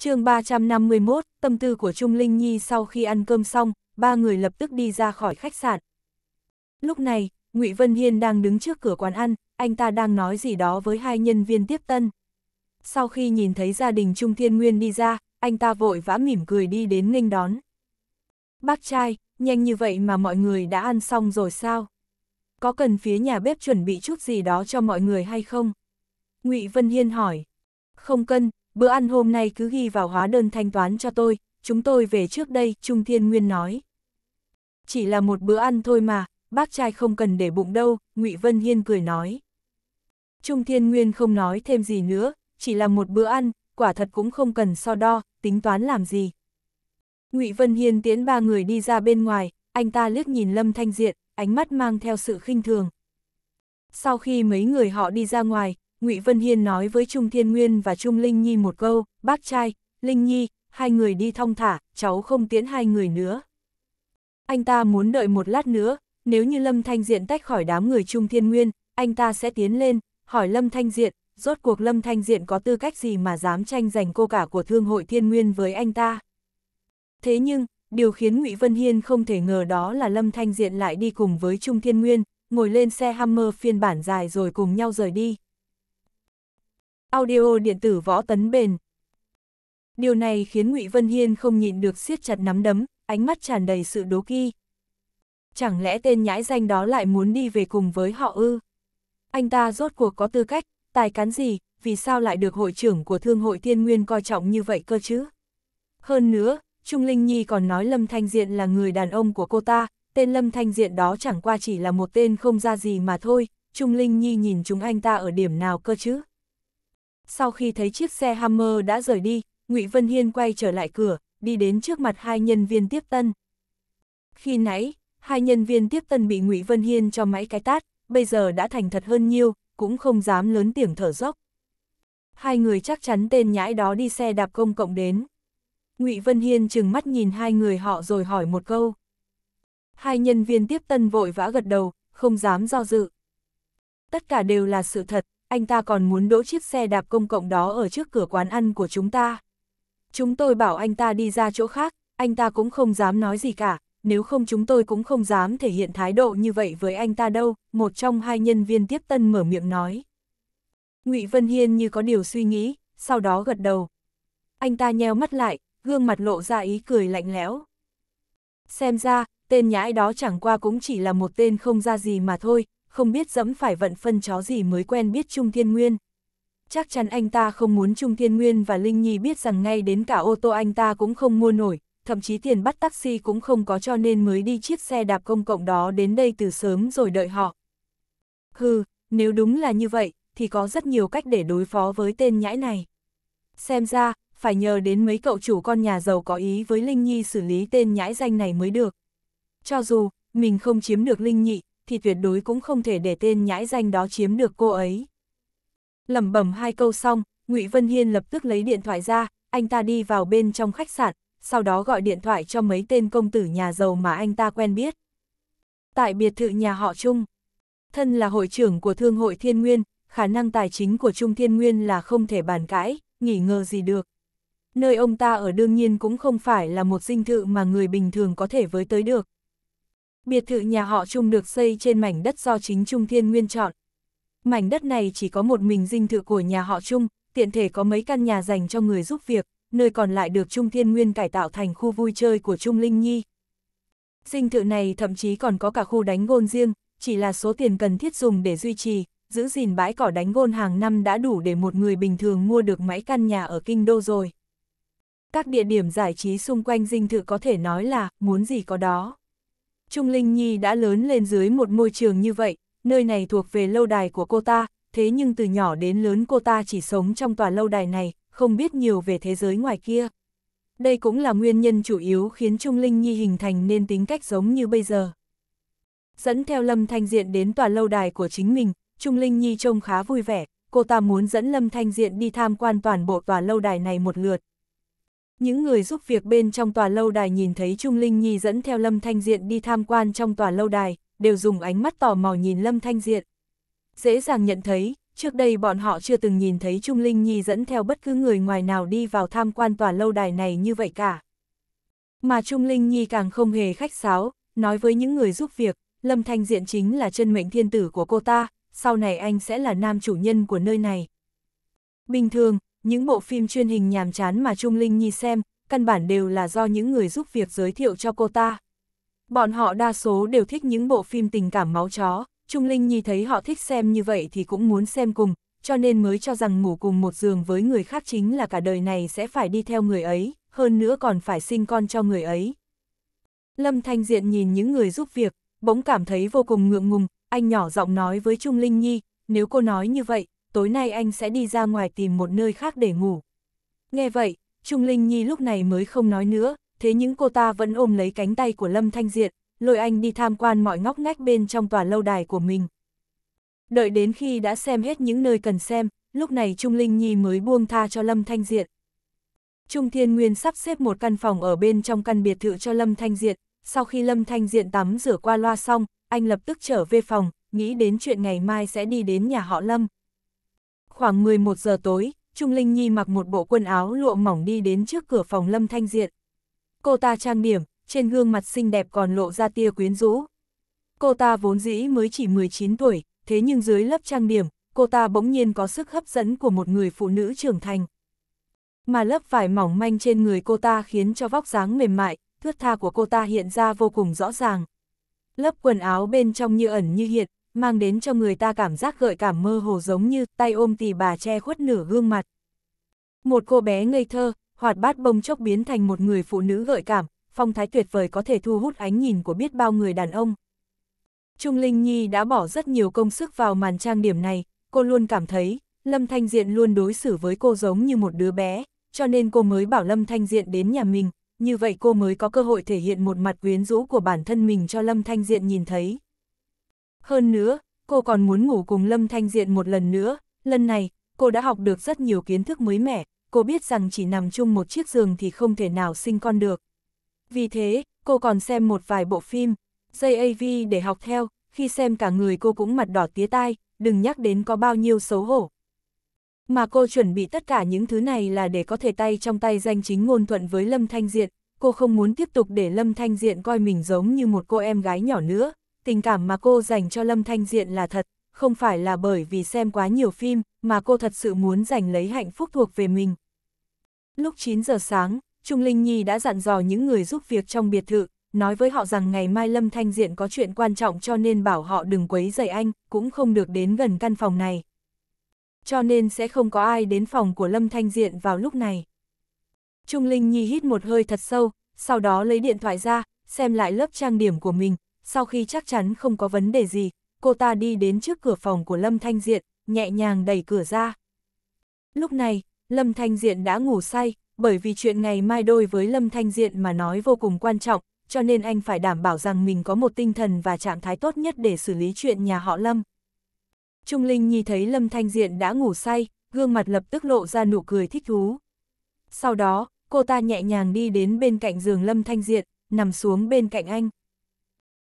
chương 351, tâm tư của Trung Linh Nhi sau khi ăn cơm xong, ba người lập tức đi ra khỏi khách sạn. Lúc này, Ngụy Vân Hiên đang đứng trước cửa quán ăn, anh ta đang nói gì đó với hai nhân viên tiếp tân. Sau khi nhìn thấy gia đình Trung Thiên Nguyên đi ra, anh ta vội vã mỉm cười đi đến nghênh đón. Bác trai, nhanh như vậy mà mọi người đã ăn xong rồi sao? Có cần phía nhà bếp chuẩn bị chút gì đó cho mọi người hay không? Ngụy Vân Hiên hỏi. Không cần, bữa ăn hôm nay cứ ghi vào hóa đơn thanh toán cho tôi, chúng tôi về trước đây, Trung Thiên Nguyên nói. Chỉ là một bữa ăn thôi mà, bác trai không cần để bụng đâu, ngụy Vân Hiên cười nói. Trung Thiên Nguyên không nói thêm gì nữa, chỉ là một bữa ăn, quả thật cũng không cần so đo, tính toán làm gì. ngụy Vân Hiên tiễn ba người đi ra bên ngoài, anh ta liếc nhìn Lâm Thanh Diện, ánh mắt mang theo sự khinh thường. Sau khi mấy người họ đi ra ngoài, Ngụy Vân Hiên nói với Trung Thiên Nguyên và Trung Linh Nhi một câu, bác trai, Linh Nhi, hai người đi thong thả, cháu không tiễn hai người nữa. Anh ta muốn đợi một lát nữa, nếu như Lâm Thanh Diện tách khỏi đám người Trung Thiên Nguyên, anh ta sẽ tiến lên, hỏi Lâm Thanh Diện, rốt cuộc Lâm Thanh Diện có tư cách gì mà dám tranh giành cô cả của Thương hội Thiên Nguyên với anh ta. Thế nhưng, điều khiến Ngụy Vân Hiên không thể ngờ đó là Lâm Thanh Diện lại đi cùng với Trung Thiên Nguyên, ngồi lên xe Hammer phiên bản dài rồi cùng nhau rời đi audio điện tử võ tấn bền. Điều này khiến Ngụy Vân Hiên không nhịn được siết chặt nắm đấm, ánh mắt tràn đầy sự đố kỵ. Chẳng lẽ tên nhãi danh đó lại muốn đi về cùng với họ ư? Anh ta rốt cuộc có tư cách, tài cán gì, vì sao lại được hội trưởng của Thương hội Thiên Nguyên coi trọng như vậy cơ chứ? Hơn nữa, Trung Linh Nhi còn nói Lâm Thanh Diện là người đàn ông của cô ta, tên Lâm Thanh Diện đó chẳng qua chỉ là một tên không ra gì mà thôi, Trung Linh Nhi nhìn chúng anh ta ở điểm nào cơ chứ? Sau khi thấy chiếc xe Hammer đã rời đi, Ngụy Vân Hiên quay trở lại cửa, đi đến trước mặt hai nhân viên tiếp tân. Khi nãy, hai nhân viên tiếp tân bị Ngụy Vân Hiên cho máy cái tát, bây giờ đã thành thật hơn nhiều, cũng không dám lớn tiếng thở dốc. Hai người chắc chắn tên nhãi đó đi xe đạp công cộng đến. Ngụy Vân Hiên chừng mắt nhìn hai người họ rồi hỏi một câu. Hai nhân viên tiếp tân vội vã gật đầu, không dám do dự. Tất cả đều là sự thật, anh ta còn muốn đỗ chiếc xe đạp công cộng đó ở trước cửa quán ăn của chúng ta. Chúng tôi bảo anh ta đi ra chỗ khác, anh ta cũng không dám nói gì cả, nếu không chúng tôi cũng không dám thể hiện thái độ như vậy với anh ta đâu, một trong hai nhân viên tiếp tân mở miệng nói. ngụy Vân Hiên như có điều suy nghĩ, sau đó gật đầu. Anh ta nheo mắt lại, gương mặt lộ ra ý cười lạnh lẽo. Xem ra, tên nhãi đó chẳng qua cũng chỉ là một tên không ra gì mà thôi, không biết dẫm phải vận phân chó gì mới quen biết Trung Thiên Nguyên. Chắc chắn anh ta không muốn Trung Thiên Nguyên và Linh Nhi biết rằng ngay đến cả ô tô anh ta cũng không mua nổi, thậm chí tiền bắt taxi cũng không có cho nên mới đi chiếc xe đạp công cộng đó đến đây từ sớm rồi đợi họ. Hừ, nếu đúng là như vậy, thì có rất nhiều cách để đối phó với tên nhãi này. Xem ra, phải nhờ đến mấy cậu chủ con nhà giàu có ý với Linh Nhi xử lý tên nhãi danh này mới được. Cho dù, mình không chiếm được Linh Nhi thì tuyệt đối cũng không thể để tên nhãi danh đó chiếm được cô ấy. Lẩm bẩm hai câu xong, Ngụy Vân Hiên lập tức lấy điện thoại ra, anh ta đi vào bên trong khách sạn, sau đó gọi điện thoại cho mấy tên công tử nhà giàu mà anh ta quen biết. Tại biệt thự nhà họ Trung, thân là hội trưởng của Thương hội Thiên Nguyên, khả năng tài chính của Trung Thiên Nguyên là không thể bàn cãi, nghỉ ngờ gì được. Nơi ông ta ở đương nhiên cũng không phải là một dinh thự mà người bình thường có thể với tới được. Biệt thự nhà họ Trung được xây trên mảnh đất do chính Trung Thiên Nguyên chọn. Mảnh đất này chỉ có một mình dinh thự của nhà họ Trung, tiện thể có mấy căn nhà dành cho người giúp việc, nơi còn lại được Trung Thiên Nguyên cải tạo thành khu vui chơi của Trung Linh Nhi. Dinh thự này thậm chí còn có cả khu đánh gôn riêng, chỉ là số tiền cần thiết dùng để duy trì, giữ gìn bãi cỏ đánh gôn hàng năm đã đủ để một người bình thường mua được mấy căn nhà ở Kinh Đô rồi. Các địa điểm giải trí xung quanh dinh thự có thể nói là muốn gì có đó. Trung Linh Nhi đã lớn lên dưới một môi trường như vậy, nơi này thuộc về lâu đài của cô ta, thế nhưng từ nhỏ đến lớn cô ta chỉ sống trong tòa lâu đài này, không biết nhiều về thế giới ngoài kia. Đây cũng là nguyên nhân chủ yếu khiến Trung Linh Nhi hình thành nên tính cách giống như bây giờ. Dẫn theo Lâm Thanh Diện đến tòa lâu đài của chính mình, Trung Linh Nhi trông khá vui vẻ, cô ta muốn dẫn Lâm Thanh Diện đi tham quan toàn bộ tòa lâu đài này một lượt, những người giúp việc bên trong tòa lâu đài nhìn thấy Trung Linh Nhi dẫn theo Lâm Thanh Diện đi tham quan trong tòa lâu đài, đều dùng ánh mắt tò mò nhìn Lâm Thanh Diện. Dễ dàng nhận thấy, trước đây bọn họ chưa từng nhìn thấy Trung Linh Nhi dẫn theo bất cứ người ngoài nào đi vào tham quan tòa lâu đài này như vậy cả. Mà Trung Linh Nhi càng không hề khách sáo, nói với những người giúp việc, Lâm Thanh Diện chính là chân mệnh thiên tử của cô ta, sau này anh sẽ là nam chủ nhân của nơi này. Bình thường, những bộ phim truyền hình nhàm chán mà Trung Linh Nhi xem, căn bản đều là do những người giúp việc giới thiệu cho cô ta. Bọn họ đa số đều thích những bộ phim tình cảm máu chó, Trung Linh Nhi thấy họ thích xem như vậy thì cũng muốn xem cùng, cho nên mới cho rằng ngủ cùng một giường với người khác chính là cả đời này sẽ phải đi theo người ấy, hơn nữa còn phải sinh con cho người ấy. Lâm Thanh Diện nhìn những người giúp việc, bỗng cảm thấy vô cùng ngượng ngùng, anh nhỏ giọng nói với Trung Linh Nhi, nếu cô nói như vậy, tối nay anh sẽ đi ra ngoài tìm một nơi khác để ngủ. Nghe vậy, Trung Linh Nhi lúc này mới không nói nữa, thế những cô ta vẫn ôm lấy cánh tay của Lâm Thanh Diện, lôi anh đi tham quan mọi ngóc ngách bên trong tòa lâu đài của mình. Đợi đến khi đã xem hết những nơi cần xem, lúc này Trung Linh Nhi mới buông tha cho Lâm Thanh Diện. Trung Thiên Nguyên sắp xếp một căn phòng ở bên trong căn biệt thự cho Lâm Thanh Diện, sau khi Lâm Thanh Diện tắm rửa qua loa xong, anh lập tức trở về phòng, nghĩ đến chuyện ngày mai sẽ đi đến nhà họ Lâm, Khoảng 11 giờ tối, Trung Linh Nhi mặc một bộ quần áo lụa mỏng đi đến trước cửa phòng Lâm Thanh Diện. Cô ta trang điểm, trên gương mặt xinh đẹp còn lộ ra tia quyến rũ. Cô ta vốn dĩ mới chỉ 19 tuổi, thế nhưng dưới lớp trang điểm, cô ta bỗng nhiên có sức hấp dẫn của một người phụ nữ trưởng thành. Mà lớp vải mỏng manh trên người cô ta khiến cho vóc dáng mềm mại, thướt tha của cô ta hiện ra vô cùng rõ ràng. Lớp quần áo bên trong như ẩn như hiện, mang đến cho người ta cảm giác gợi cảm mơ hồ giống như tay ôm tì bà che khuất nửa gương mặt. Một cô bé ngây thơ, hoạt bát bông chốc biến thành một người phụ nữ gợi cảm, phong thái tuyệt vời có thể thu hút ánh nhìn của biết bao người đàn ông. Trung Linh Nhi đã bỏ rất nhiều công sức vào màn trang điểm này, cô luôn cảm thấy, Lâm Thanh Diện luôn đối xử với cô giống như một đứa bé, cho nên cô mới bảo Lâm Thanh Diện đến nhà mình, như vậy cô mới có cơ hội thể hiện một mặt quyến rũ của bản thân mình cho Lâm Thanh Diện nhìn thấy. Hơn nữa, cô còn muốn ngủ cùng Lâm Thanh Diện một lần nữa, lần này, cô đã học được rất nhiều kiến thức mới mẻ, cô biết rằng chỉ nằm chung một chiếc giường thì không thể nào sinh con được. Vì thế, cô còn xem một vài bộ phim, JAV để học theo, khi xem cả người cô cũng mặt đỏ tía tai, đừng nhắc đến có bao nhiêu xấu hổ. Mà cô chuẩn bị tất cả những thứ này là để có thể tay trong tay danh chính ngôn thuận với Lâm Thanh Diện, cô không muốn tiếp tục để Lâm Thanh Diện coi mình giống như một cô em gái nhỏ nữa tình cảm mà cô dành cho Lâm Thanh Diện là thật, không phải là bởi vì xem quá nhiều phim, mà cô thật sự muốn giành lấy hạnh phúc thuộc về mình. Lúc 9 giờ sáng, Trung Linh Nhi đã dặn dò những người giúp việc trong biệt thự, nói với họ rằng ngày mai Lâm Thanh Diện có chuyện quan trọng cho nên bảo họ đừng quấy rầy anh, cũng không được đến gần căn phòng này. Cho nên sẽ không có ai đến phòng của Lâm Thanh Diện vào lúc này. Trung Linh Nhi hít một hơi thật sâu, sau đó lấy điện thoại ra, xem lại lớp trang điểm của mình, sau khi chắc chắn không có vấn đề gì, cô ta đi đến trước cửa phòng của Lâm Thanh Diện, nhẹ nhàng đẩy cửa ra. Lúc này, Lâm Thanh Diện đã ngủ say, bởi vì chuyện ngày mai đôi với Lâm Thanh Diện mà nói vô cùng quan trọng, cho nên anh phải đảm bảo rằng mình có một tinh thần và trạng thái tốt nhất để xử lý chuyện nhà họ Lâm. Trung Linh nhìn thấy Lâm Thanh Diện đã ngủ say, gương mặt lập tức lộ ra nụ cười thích thú. Sau đó, cô ta nhẹ nhàng đi đến bên cạnh giường Lâm Thanh Diện, nằm xuống bên cạnh anh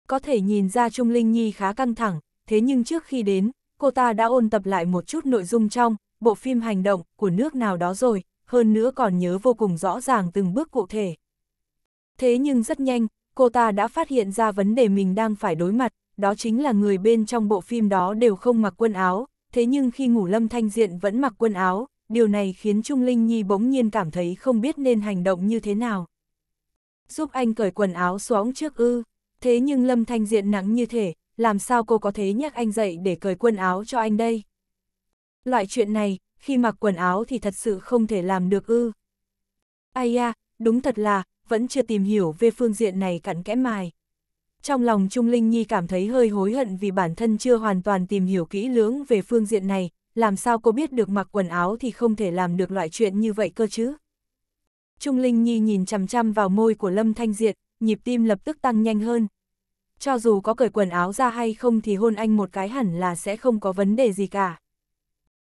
có thể nhìn ra Trung Linh Nhi khá căng thẳng, thế nhưng trước khi đến, cô ta đã ôn tập lại một chút nội dung trong bộ phim hành động của nước nào đó rồi, hơn nữa còn nhớ vô cùng rõ ràng từng bước cụ thể. Thế nhưng rất nhanh, cô ta đã phát hiện ra vấn đề mình đang phải đối mặt, đó chính là người bên trong bộ phim đó đều không mặc quần áo, thế nhưng khi ngủ Lâm Thanh Diện vẫn mặc quần áo, điều này khiến Trung Linh Nhi bỗng nhiên cảm thấy không biết nên hành động như thế nào. Giúp anh cởi quần áo xuống trước ư. Thế nhưng Lâm Thanh Diện nắng như thể, làm sao cô có thể nhắc anh dậy để cởi quần áo cho anh đây? Loại chuyện này, khi mặc quần áo thì thật sự không thể làm được ư. Ai à, đúng thật là, vẫn chưa tìm hiểu về phương diện này cặn kẽ mài. Trong lòng Trung Linh Nhi cảm thấy hơi hối hận vì bản thân chưa hoàn toàn tìm hiểu kỹ lưỡng về phương diện này, làm sao cô biết được mặc quần áo thì không thể làm được loại chuyện như vậy cơ chứ. Trung Linh Nhi nhìn chằm chằm vào môi của Lâm Thanh Diệt, nhịp tim lập tức tăng nhanh hơn, cho dù có cởi quần áo ra hay không thì hôn anh một cái hẳn là sẽ không có vấn đề gì cả.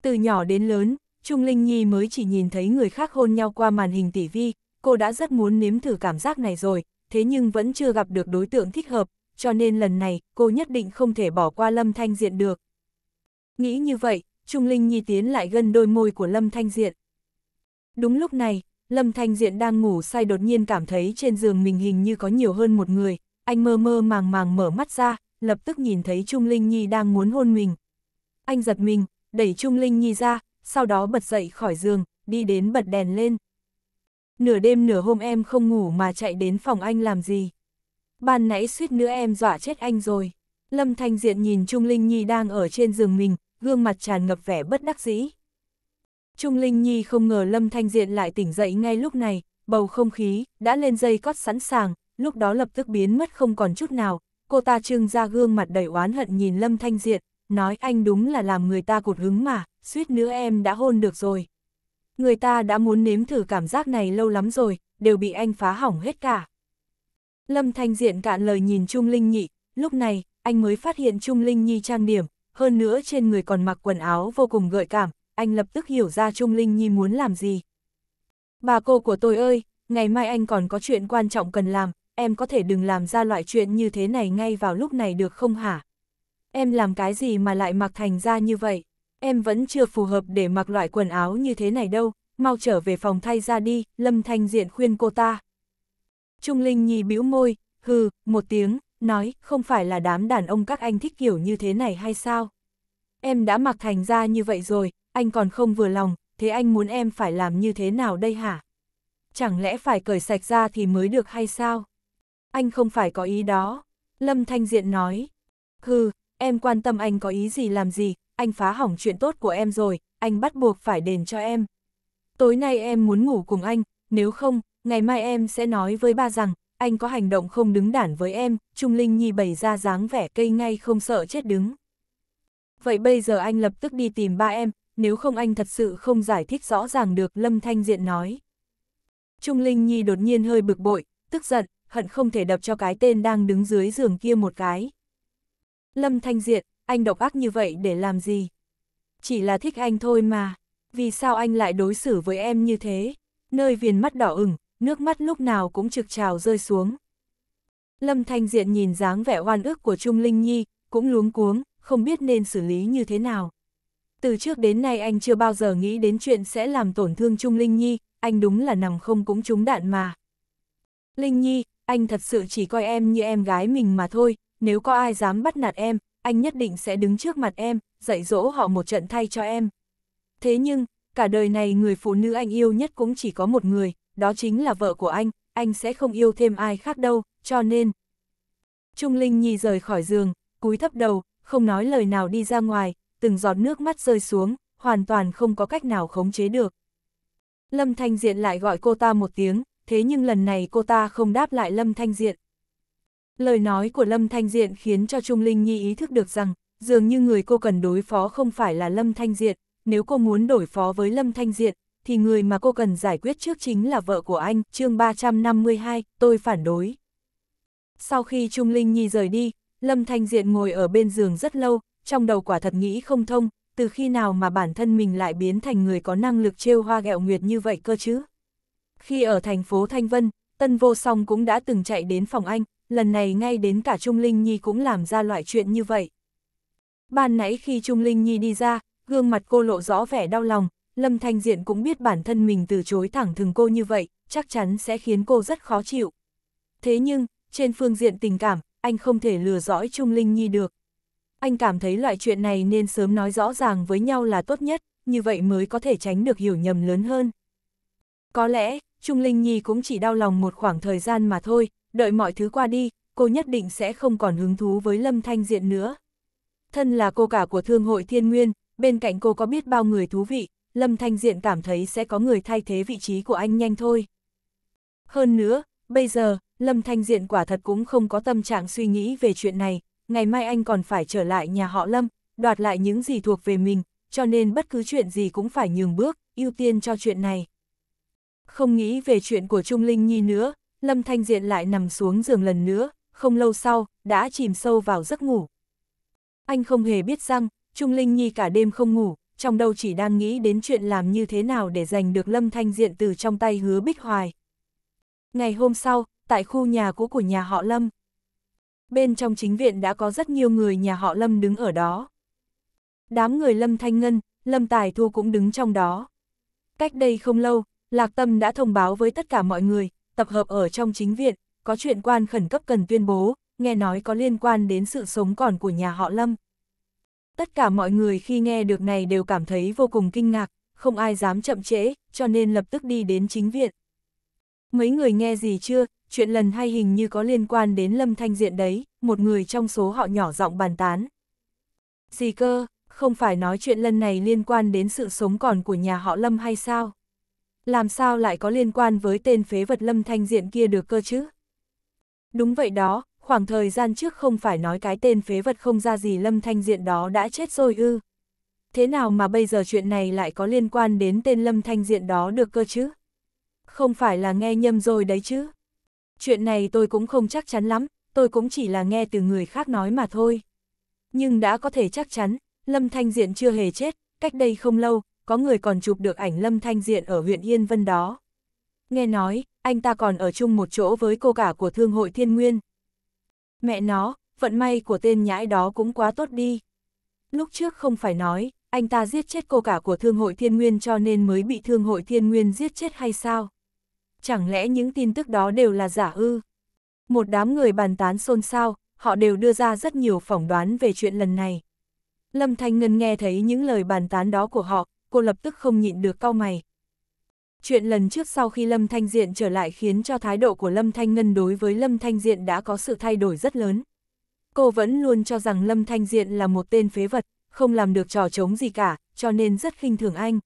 Từ nhỏ đến lớn, Trung Linh Nhi mới chỉ nhìn thấy người khác hôn nhau qua màn hình tỷ vi, cô đã rất muốn nếm thử cảm giác này rồi, thế nhưng vẫn chưa gặp được đối tượng thích hợp, cho nên lần này cô nhất định không thể bỏ qua Lâm Thanh Diện được. Nghĩ như vậy, Trung Linh Nhi tiến lại gần đôi môi của Lâm Thanh Diện. Đúng lúc này, Lâm Thanh Diện đang ngủ say đột nhiên cảm thấy trên giường mình hình như có nhiều hơn một người, anh mơ mơ màng màng mở mắt ra, lập tức nhìn thấy Trung Linh Nhi đang muốn hôn mình. Anh giật mình, đẩy Trung Linh Nhi ra, sau đó bật dậy khỏi giường, đi đến bật đèn lên. Nửa đêm nửa hôm em không ngủ mà chạy đến phòng anh làm gì. Ban nãy suýt nữa em dọa chết anh rồi. Lâm Thanh Diện nhìn Trung Linh Nhi đang ở trên giường mình, gương mặt tràn ngập vẻ bất đắc dĩ. Trung Linh Nhi không ngờ Lâm Thanh Diện lại tỉnh dậy ngay lúc này, bầu không khí đã lên dây cót sẵn sàng, lúc đó lập tức biến mất không còn chút nào, cô ta trưng ra gương mặt đầy oán hận nhìn Lâm Thanh Diện, nói anh đúng là làm người ta cột hứng mà, suýt nữa em đã hôn được rồi. Người ta đã muốn nếm thử cảm giác này lâu lắm rồi, đều bị anh phá hỏng hết cả. Lâm Thanh Diện cạn lời nhìn Trung Linh Nhị, lúc này, anh mới phát hiện Trung Linh Nhi trang điểm, hơn nữa trên người còn mặc quần áo vô cùng gợi cảm, anh lập tức hiểu ra Trung Linh Nhi muốn làm gì. Bà cô của tôi ơi, ngày mai anh còn có chuyện quan trọng cần làm, em có thể đừng làm ra loại chuyện như thế này ngay vào lúc này được không hả? Em làm cái gì mà lại mặc thành ra như vậy? Em vẫn chưa phù hợp để mặc loại quần áo như thế này đâu, mau trở về phòng thay ra đi, Lâm Thanh Diện khuyên cô ta. Trung Linh Nhi bĩu môi, hừ, một tiếng, nói, không phải là đám đàn ông các anh thích kiểu như thế này hay sao? Em đã mặc thành ra như vậy rồi, anh còn không vừa lòng, thế anh muốn em phải làm như thế nào đây hả? Chẳng lẽ phải cởi sạch ra thì mới được hay sao? Anh không phải có ý đó. Lâm Thanh Diện nói. Hừ, em quan tâm anh có ý gì làm gì, anh phá hỏng chuyện tốt của em rồi, anh bắt buộc phải đền cho em. Tối nay em muốn ngủ cùng anh, nếu không, ngày mai em sẽ nói với ba rằng, anh có hành động không đứng đản với em, Trung Linh Nhi bày ra dáng vẻ cây ngay không sợ chết đứng. Vậy bây giờ anh lập tức đi tìm ba em, nếu không anh thật sự không giải thích rõ ràng được Lâm Thanh Diện nói. Trung Linh Nhi đột nhiên hơi bực bội, tức giận, hận không thể đập cho cái tên đang đứng dưới giường kia một cái. Lâm Thanh Diện, anh độc ác như vậy để làm gì? Chỉ là thích anh thôi mà, vì sao anh lại đối xử với em như thế? Nơi viền mắt đỏ ửng, nước mắt lúc nào cũng trực trào rơi xuống. Lâm Thanh Diện nhìn dáng vẻ oan ức của Trung Linh Nhi, cũng luống cuống, không biết nên xử lý như thế nào. Từ trước đến nay anh chưa bao giờ nghĩ đến chuyện sẽ làm tổn thương Trung Linh Nhi, anh đúng là nằm không cũng trúng đạn mà. Linh Nhi, anh thật sự chỉ coi em như em gái mình mà thôi, nếu có ai dám bắt nạt em, anh nhất định sẽ đứng trước mặt em, dạy dỗ họ một trận thay cho em. Thế nhưng, cả đời này người phụ nữ anh yêu nhất cũng chỉ có một người, đó chính là vợ của anh, anh sẽ không yêu thêm ai khác đâu, cho nên... Trung Linh Nhi rời khỏi giường, cúi thấp đầu, không nói lời nào đi ra ngoài, từng giọt nước mắt rơi xuống, hoàn toàn không có cách nào khống chế được. Lâm Thanh Diện lại gọi cô ta một tiếng, thế nhưng lần này cô ta không đáp lại Lâm Thanh Diện. Lời nói của Lâm Thanh Diện khiến cho Trung Linh Nhi ý thức được rằng, dường như người cô cần đối phó không phải là Lâm Thanh Diện, nếu cô muốn đối phó với Lâm Thanh Diện, thì người mà cô cần giải quyết trước chính là vợ của anh, chương 352, tôi phản đối. Sau khi Trung Linh Nhi rời đi, Lâm Thanh Diện ngồi ở bên giường rất lâu, trong đầu quả thật nghĩ không thông, từ khi nào mà bản thân mình lại biến thành người có năng lực trêu hoa gẹo nguyệt như vậy cơ chứ? Khi ở thành phố Thanh Vân, Tân Vô Song cũng đã từng chạy đến phòng anh, lần này ngay đến cả Trung Linh Nhi cũng làm ra loại chuyện như vậy. Ban nãy khi Trung Linh Nhi đi ra, gương mặt cô lộ rõ vẻ đau lòng, Lâm Thanh Diện cũng biết bản thân mình từ chối thẳng thừng cô như vậy, chắc chắn sẽ khiến cô rất khó chịu. Thế nhưng, trên phương diện tình cảm, anh không thể lừa dõi Trung Linh Nhi được. Anh cảm thấy loại chuyện này nên sớm nói rõ ràng với nhau là tốt nhất, như vậy mới có thể tránh được hiểu nhầm lớn hơn. Có lẽ, Trung Linh Nhi cũng chỉ đau lòng một khoảng thời gian mà thôi, đợi mọi thứ qua đi, cô nhất định sẽ không còn hứng thú với Lâm Thanh Diện nữa. Thân là cô cả của Thương hội Thiên Nguyên, bên cạnh cô có biết bao người thú vị, Lâm Thanh Diện cảm thấy sẽ có người thay thế vị trí của anh nhanh thôi. Hơn nữa, bây giờ, Lâm Thanh Diện quả thật cũng không có tâm trạng suy nghĩ về chuyện này, ngày mai anh còn phải trở lại nhà họ Lâm, đoạt lại những gì thuộc về mình, cho nên bất cứ chuyện gì cũng phải nhường bước, ưu tiên cho chuyện này. Không nghĩ về chuyện của Trung Linh Nhi nữa, Lâm Thanh Diện lại nằm xuống giường lần nữa, không lâu sau, đã chìm sâu vào giấc ngủ. Anh không hề biết rằng, Trung Linh Nhi cả đêm không ngủ, trong đầu chỉ đang nghĩ đến chuyện làm như thế nào để giành được Lâm Thanh Diện từ trong tay hứa Bích Hoài. Ngày hôm sau, tại khu nhà cũ của nhà họ Lâm, bên trong chính viện đã có rất nhiều người nhà họ Lâm đứng ở đó. Đám người Lâm Thanh Ngân, Lâm Tài Thu cũng đứng trong đó. Cách đây không lâu, Lạc Tâm đã thông báo với tất cả mọi người, tập hợp ở trong chính viện, có chuyện quan khẩn cấp cần tuyên bố, nghe nói có liên quan đến sự sống còn của nhà họ Lâm. Tất cả mọi người khi nghe được này đều cảm thấy vô cùng kinh ngạc, không ai dám chậm trễ, cho nên lập tức đi đến chính viện. Mấy người nghe gì chưa, chuyện lần hay hình như có liên quan đến Lâm Thanh Diện đấy, một người trong số họ nhỏ giọng bàn tán. Gì cơ, không phải nói chuyện lần này liên quan đến sự sống còn của nhà họ Lâm hay sao? làm sao lại có liên quan với tên phế vật lâm thanh diện kia được cơ chứ? Đúng vậy đó, khoảng thời gian trước không phải nói cái tên phế vật không ra gì lâm thanh diện đó đã chết rồi ư. Thế nào mà bây giờ chuyện này lại có liên quan đến tên lâm thanh diện đó được cơ chứ? Không phải là nghe nhầm rồi đấy chứ? Chuyện này tôi cũng không chắc chắn lắm, tôi cũng chỉ là nghe từ người khác nói mà thôi. Nhưng đã có thể chắc chắn, Lâm Thanh Diện chưa hề chết, cách đây không lâu, có người còn chụp được ảnh Lâm Thanh Diện ở huyện Yên Vân đó. Nghe nói, anh ta còn ở chung một chỗ với cô cả của Thương hội Thiên Nguyên. Mẹ nó, vận may của tên nhãi đó cũng quá tốt đi. Lúc trước không phải nói, anh ta giết chết cô cả của Thương hội Thiên Nguyên cho nên mới bị Thương hội Thiên Nguyên giết chết hay sao? Chẳng lẽ những tin tức đó đều là giả ư? Một đám người bàn tán xôn xao, họ đều đưa ra rất nhiều phỏng đoán về chuyện lần này. Lâm Thanh Ngân nghe thấy những lời bàn tán đó của họ, cô lập tức không nhịn được cau mày. Chuyện lần trước sau khi Lâm Thanh Diện trở lại khiến cho thái độ của Lâm Thanh Ngân đối với Lâm Thanh Diện đã có sự thay đổi rất lớn. Cô vẫn luôn cho rằng Lâm Thanh Diện là một tên phế vật, không làm được trò chống gì cả, cho nên rất khinh thường anh.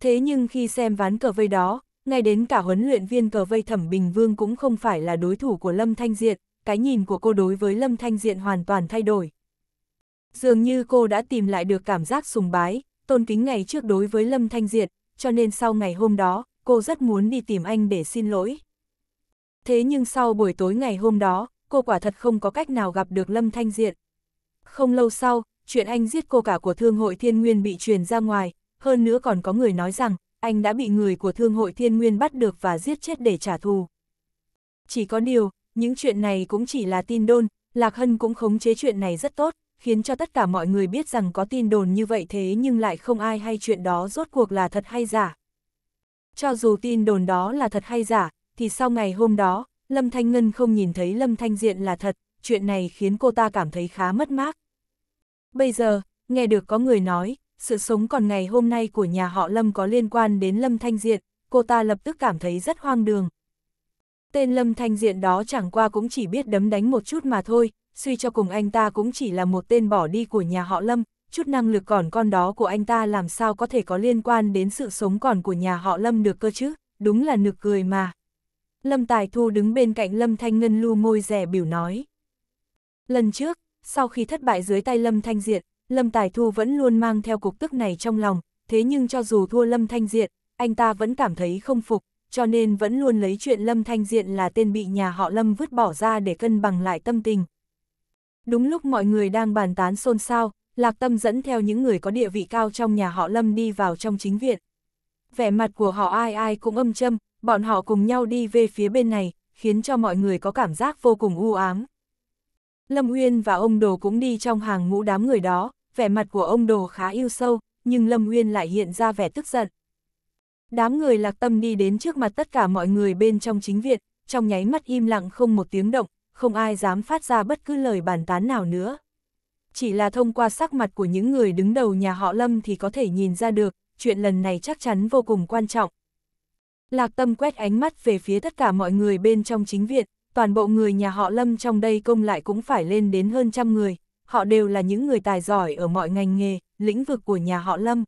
Thế nhưng khi xem ván cờ vây đó, ngay đến cả huấn luyện viên cờ vây Thẩm Bình Vương cũng không phải là đối thủ của Lâm Thanh Diện, cái nhìn của cô đối với Lâm Thanh Diện hoàn toàn thay đổi. Dường như cô đã tìm lại được cảm giác sùng bái, tôn kính ngày trước đối với Lâm Thanh Diệt, cho nên sau ngày hôm đó, cô rất muốn đi tìm anh để xin lỗi. Thế nhưng sau buổi tối ngày hôm đó, cô quả thật không có cách nào gặp được Lâm Thanh Diệt. Không lâu sau, chuyện anh giết cô cả của Thương hội Thiên Nguyên bị truyền ra ngoài, hơn nữa còn có người nói rằng, anh đã bị người của Thương hội Thiên Nguyên bắt được và giết chết để trả thù. Chỉ có điều, những chuyện này cũng chỉ là tin đôn, Lạc Hân cũng khống chế chuyện này rất tốt khiến cho tất cả mọi người biết rằng có tin đồn như vậy thế nhưng lại không ai hay chuyện đó rốt cuộc là thật hay giả. Cho dù tin đồn đó là thật hay giả, thì sau ngày hôm đó, Lâm Thanh Ngân không nhìn thấy Lâm Thanh Diện là thật, chuyện này khiến cô ta cảm thấy khá mất mát. Bây giờ, nghe được có người nói, sự sống còn ngày hôm nay của nhà họ Lâm có liên quan đến Lâm Thanh Diện, cô ta lập tức cảm thấy rất hoang đường. Tên Lâm Thanh Diện đó chẳng qua cũng chỉ biết đấm đánh một chút mà thôi, suy cho cùng anh ta cũng chỉ là một tên bỏ đi của nhà họ Lâm, chút năng lực còn con đó của anh ta làm sao có thể có liên quan đến sự sống còn của nhà họ Lâm được cơ chứ, đúng là nực cười mà. Lâm Tài Thu đứng bên cạnh Lâm Thanh Ngân lu môi rẻ biểu nói. Lần trước, sau khi thất bại dưới tay Lâm Thanh Diện, Lâm Tài Thu vẫn luôn mang theo cục tức này trong lòng, thế nhưng cho dù thua Lâm Thanh Diện, anh ta vẫn cảm thấy không phục, cho nên vẫn luôn lấy chuyện Lâm Thanh Diện là tên bị nhà họ Lâm vứt bỏ ra để cân bằng lại tâm tình. Đúng lúc mọi người đang bàn tán xôn xao, Lạc Tâm dẫn theo những người có địa vị cao trong nhà họ Lâm đi vào trong chính viện. Vẻ mặt của họ ai ai cũng âm châm, bọn họ cùng nhau đi về phía bên này, khiến cho mọi người có cảm giác vô cùng u ám. Lâm Uyên và ông Đồ cũng đi trong hàng ngũ đám người đó, vẻ mặt của ông Đồ khá yêu sâu, nhưng Lâm Uyên lại hiện ra vẻ tức giận. Đám người lạc tâm đi đến trước mặt tất cả mọi người bên trong chính viện, trong nháy mắt im lặng không một tiếng động, không ai dám phát ra bất cứ lời bàn tán nào nữa. Chỉ là thông qua sắc mặt của những người đứng đầu nhà họ Lâm thì có thể nhìn ra được, chuyện lần này chắc chắn vô cùng quan trọng. Lạc tâm quét ánh mắt về phía tất cả mọi người bên trong chính viện, toàn bộ người nhà họ Lâm trong đây công lại cũng phải lên đến hơn trăm người, họ đều là những người tài giỏi ở mọi ngành nghề, lĩnh vực của nhà họ Lâm.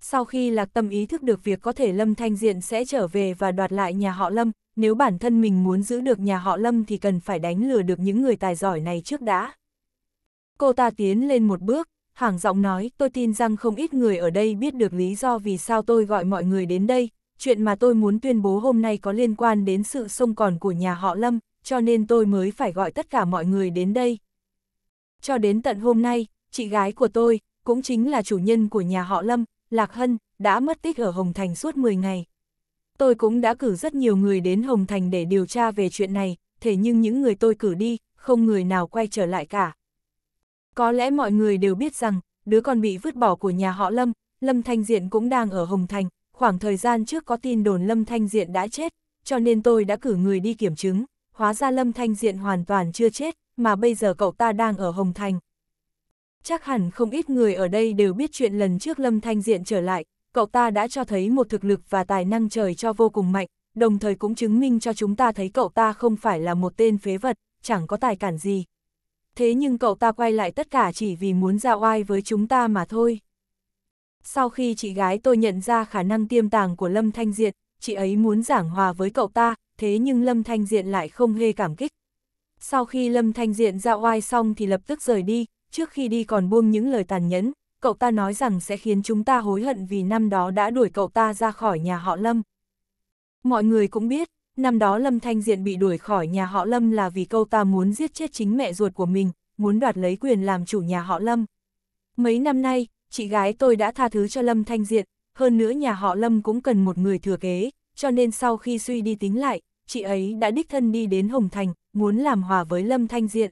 Sau khi Lạc Tâm ý thức được việc có thể Lâm Thanh Diện sẽ trở về và đoạt lại nhà họ Lâm, nếu bản thân mình muốn giữ được nhà họ Lâm thì cần phải đánh lừa được những người tài giỏi này trước đã. Cô ta tiến lên một bước, hàng giọng nói tôi tin rằng không ít người ở đây biết được lý do vì sao tôi gọi mọi người đến đây, chuyện mà tôi muốn tuyên bố hôm nay có liên quan đến sự sông còn của nhà họ Lâm, cho nên tôi mới phải gọi tất cả mọi người đến đây. Cho đến tận hôm nay, chị gái của tôi, cũng chính là chủ nhân của nhà họ Lâm, Lạc Hân, đã mất tích ở Hồng Thành suốt 10 ngày tôi cũng đã cử rất nhiều người đến Hồng Thành để điều tra về chuyện này, thế nhưng những người tôi cử đi, không người nào quay trở lại cả. Có lẽ mọi người đều biết rằng, đứa con bị vứt bỏ của nhà họ Lâm, Lâm Thanh Diện cũng đang ở Hồng Thành, khoảng thời gian trước có tin đồn Lâm Thanh Diện đã chết, cho nên tôi đã cử người đi kiểm chứng, hóa ra Lâm Thanh Diện hoàn toàn chưa chết, mà bây giờ cậu ta đang ở Hồng Thành. Chắc hẳn không ít người ở đây đều biết chuyện lần trước Lâm Thanh Diện trở lại, cậu ta đã cho thấy một thực lực và tài năng trời cho vô cùng mạnh, đồng thời cũng chứng minh cho chúng ta thấy cậu ta không phải là một tên phế vật, chẳng có tài cản gì. Thế nhưng cậu ta quay lại tất cả chỉ vì muốn ra oai với chúng ta mà thôi. Sau khi chị gái tôi nhận ra khả năng tiêm tàng của Lâm Thanh Diện, chị ấy muốn giảng hòa với cậu ta, thế nhưng Lâm Thanh Diện lại không hề cảm kích. Sau khi Lâm Thanh Diện ra oai xong thì lập tức rời đi, trước khi đi còn buông những lời tàn nhẫn, cậu ta nói rằng sẽ khiến chúng ta hối hận vì năm đó đã đuổi cậu ta ra khỏi nhà họ Lâm. Mọi người cũng biết, năm đó Lâm Thanh Diện bị đuổi khỏi nhà họ Lâm là vì cậu ta muốn giết chết chính mẹ ruột của mình, muốn đoạt lấy quyền làm chủ nhà họ Lâm. Mấy năm nay, chị gái tôi đã tha thứ cho Lâm Thanh Diện, hơn nữa nhà họ Lâm cũng cần một người thừa kế, cho nên sau khi suy đi tính lại, chị ấy đã đích thân đi đến Hồng Thành, muốn làm hòa với Lâm Thanh Diện.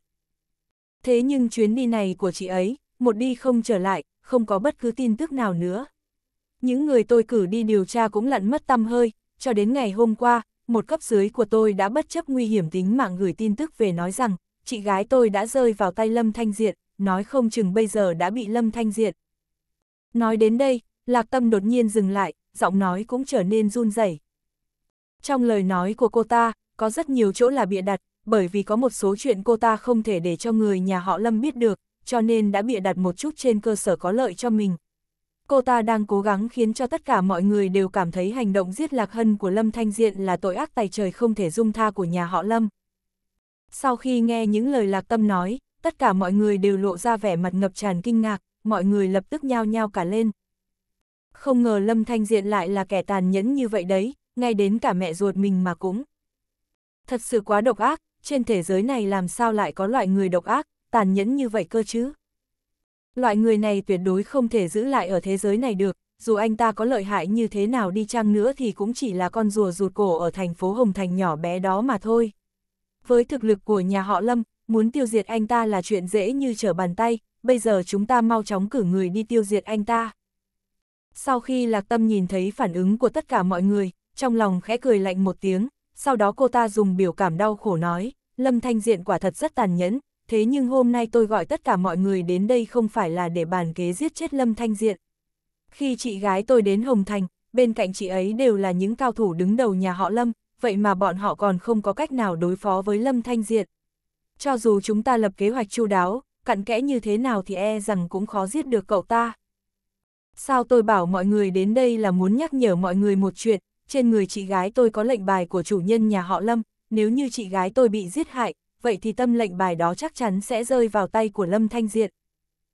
Thế nhưng chuyến đi này của chị ấy, một đi không trở lại, không có bất cứ tin tức nào nữa. Những người tôi cử đi điều tra cũng lặn mất tâm hơi, cho đến ngày hôm qua, một cấp dưới của tôi đã bất chấp nguy hiểm tính mạng gửi tin tức về nói rằng, chị gái tôi đã rơi vào tay Lâm Thanh Diện, nói không chừng bây giờ đã bị Lâm Thanh Diện. Nói đến đây, Lạc Tâm đột nhiên dừng lại, giọng nói cũng trở nên run rẩy. Trong lời nói của cô ta, có rất nhiều chỗ là bịa đặt, bởi vì có một số chuyện cô ta không thể để cho người nhà họ Lâm biết được, cho nên đã bịa đặt một chút trên cơ sở có lợi cho mình. Cô ta đang cố gắng khiến cho tất cả mọi người đều cảm thấy hành động giết Lạc Hân của Lâm Thanh Diện là tội ác tài trời không thể dung tha của nhà họ Lâm. Sau khi nghe những lời Lạc Tâm nói, tất cả mọi người đều lộ ra vẻ mặt ngập tràn kinh ngạc, mọi người lập tức nhao nhao cả lên. Không ngờ Lâm Thanh Diện lại là kẻ tàn nhẫn như vậy đấy, ngay đến cả mẹ ruột mình mà cũng. Thật sự quá độc ác, trên thế giới này làm sao lại có loại người độc ác, tàn nhẫn như vậy cơ chứ. Loại người này tuyệt đối không thể giữ lại ở thế giới này được, dù anh ta có lợi hại như thế nào đi chăng nữa thì cũng chỉ là con rùa rụt cổ ở thành phố Hồng Thành nhỏ bé đó mà thôi. Với thực lực của nhà họ Lâm, muốn tiêu diệt anh ta là chuyện dễ như trở bàn tay, bây giờ chúng ta mau chóng cử người đi tiêu diệt anh ta. Sau khi Lạc Tâm nhìn thấy phản ứng của tất cả mọi người, trong lòng khẽ cười lạnh một tiếng, sau đó cô ta dùng biểu cảm đau khổ nói, Lâm Thanh Diện quả thật rất tàn nhẫn, thế nhưng hôm nay tôi gọi tất cả mọi người đến đây không phải là để bàn kế giết chết Lâm Thanh Diện. Khi chị gái tôi đến Hồng Thành, bên cạnh chị ấy đều là những cao thủ đứng đầu nhà họ Lâm, vậy mà bọn họ còn không có cách nào đối phó với Lâm Thanh Diện. Cho dù chúng ta lập kế hoạch chu đáo, cặn kẽ như thế nào thì e rằng cũng khó giết được cậu ta. Sao tôi bảo mọi người đến đây là muốn nhắc nhở mọi người một chuyện, trên người chị gái tôi có lệnh bài của chủ nhân nhà họ Lâm, nếu như chị gái tôi bị giết hại, vậy thì tâm lệnh bài đó chắc chắn sẽ rơi vào tay của Lâm Thanh Diện.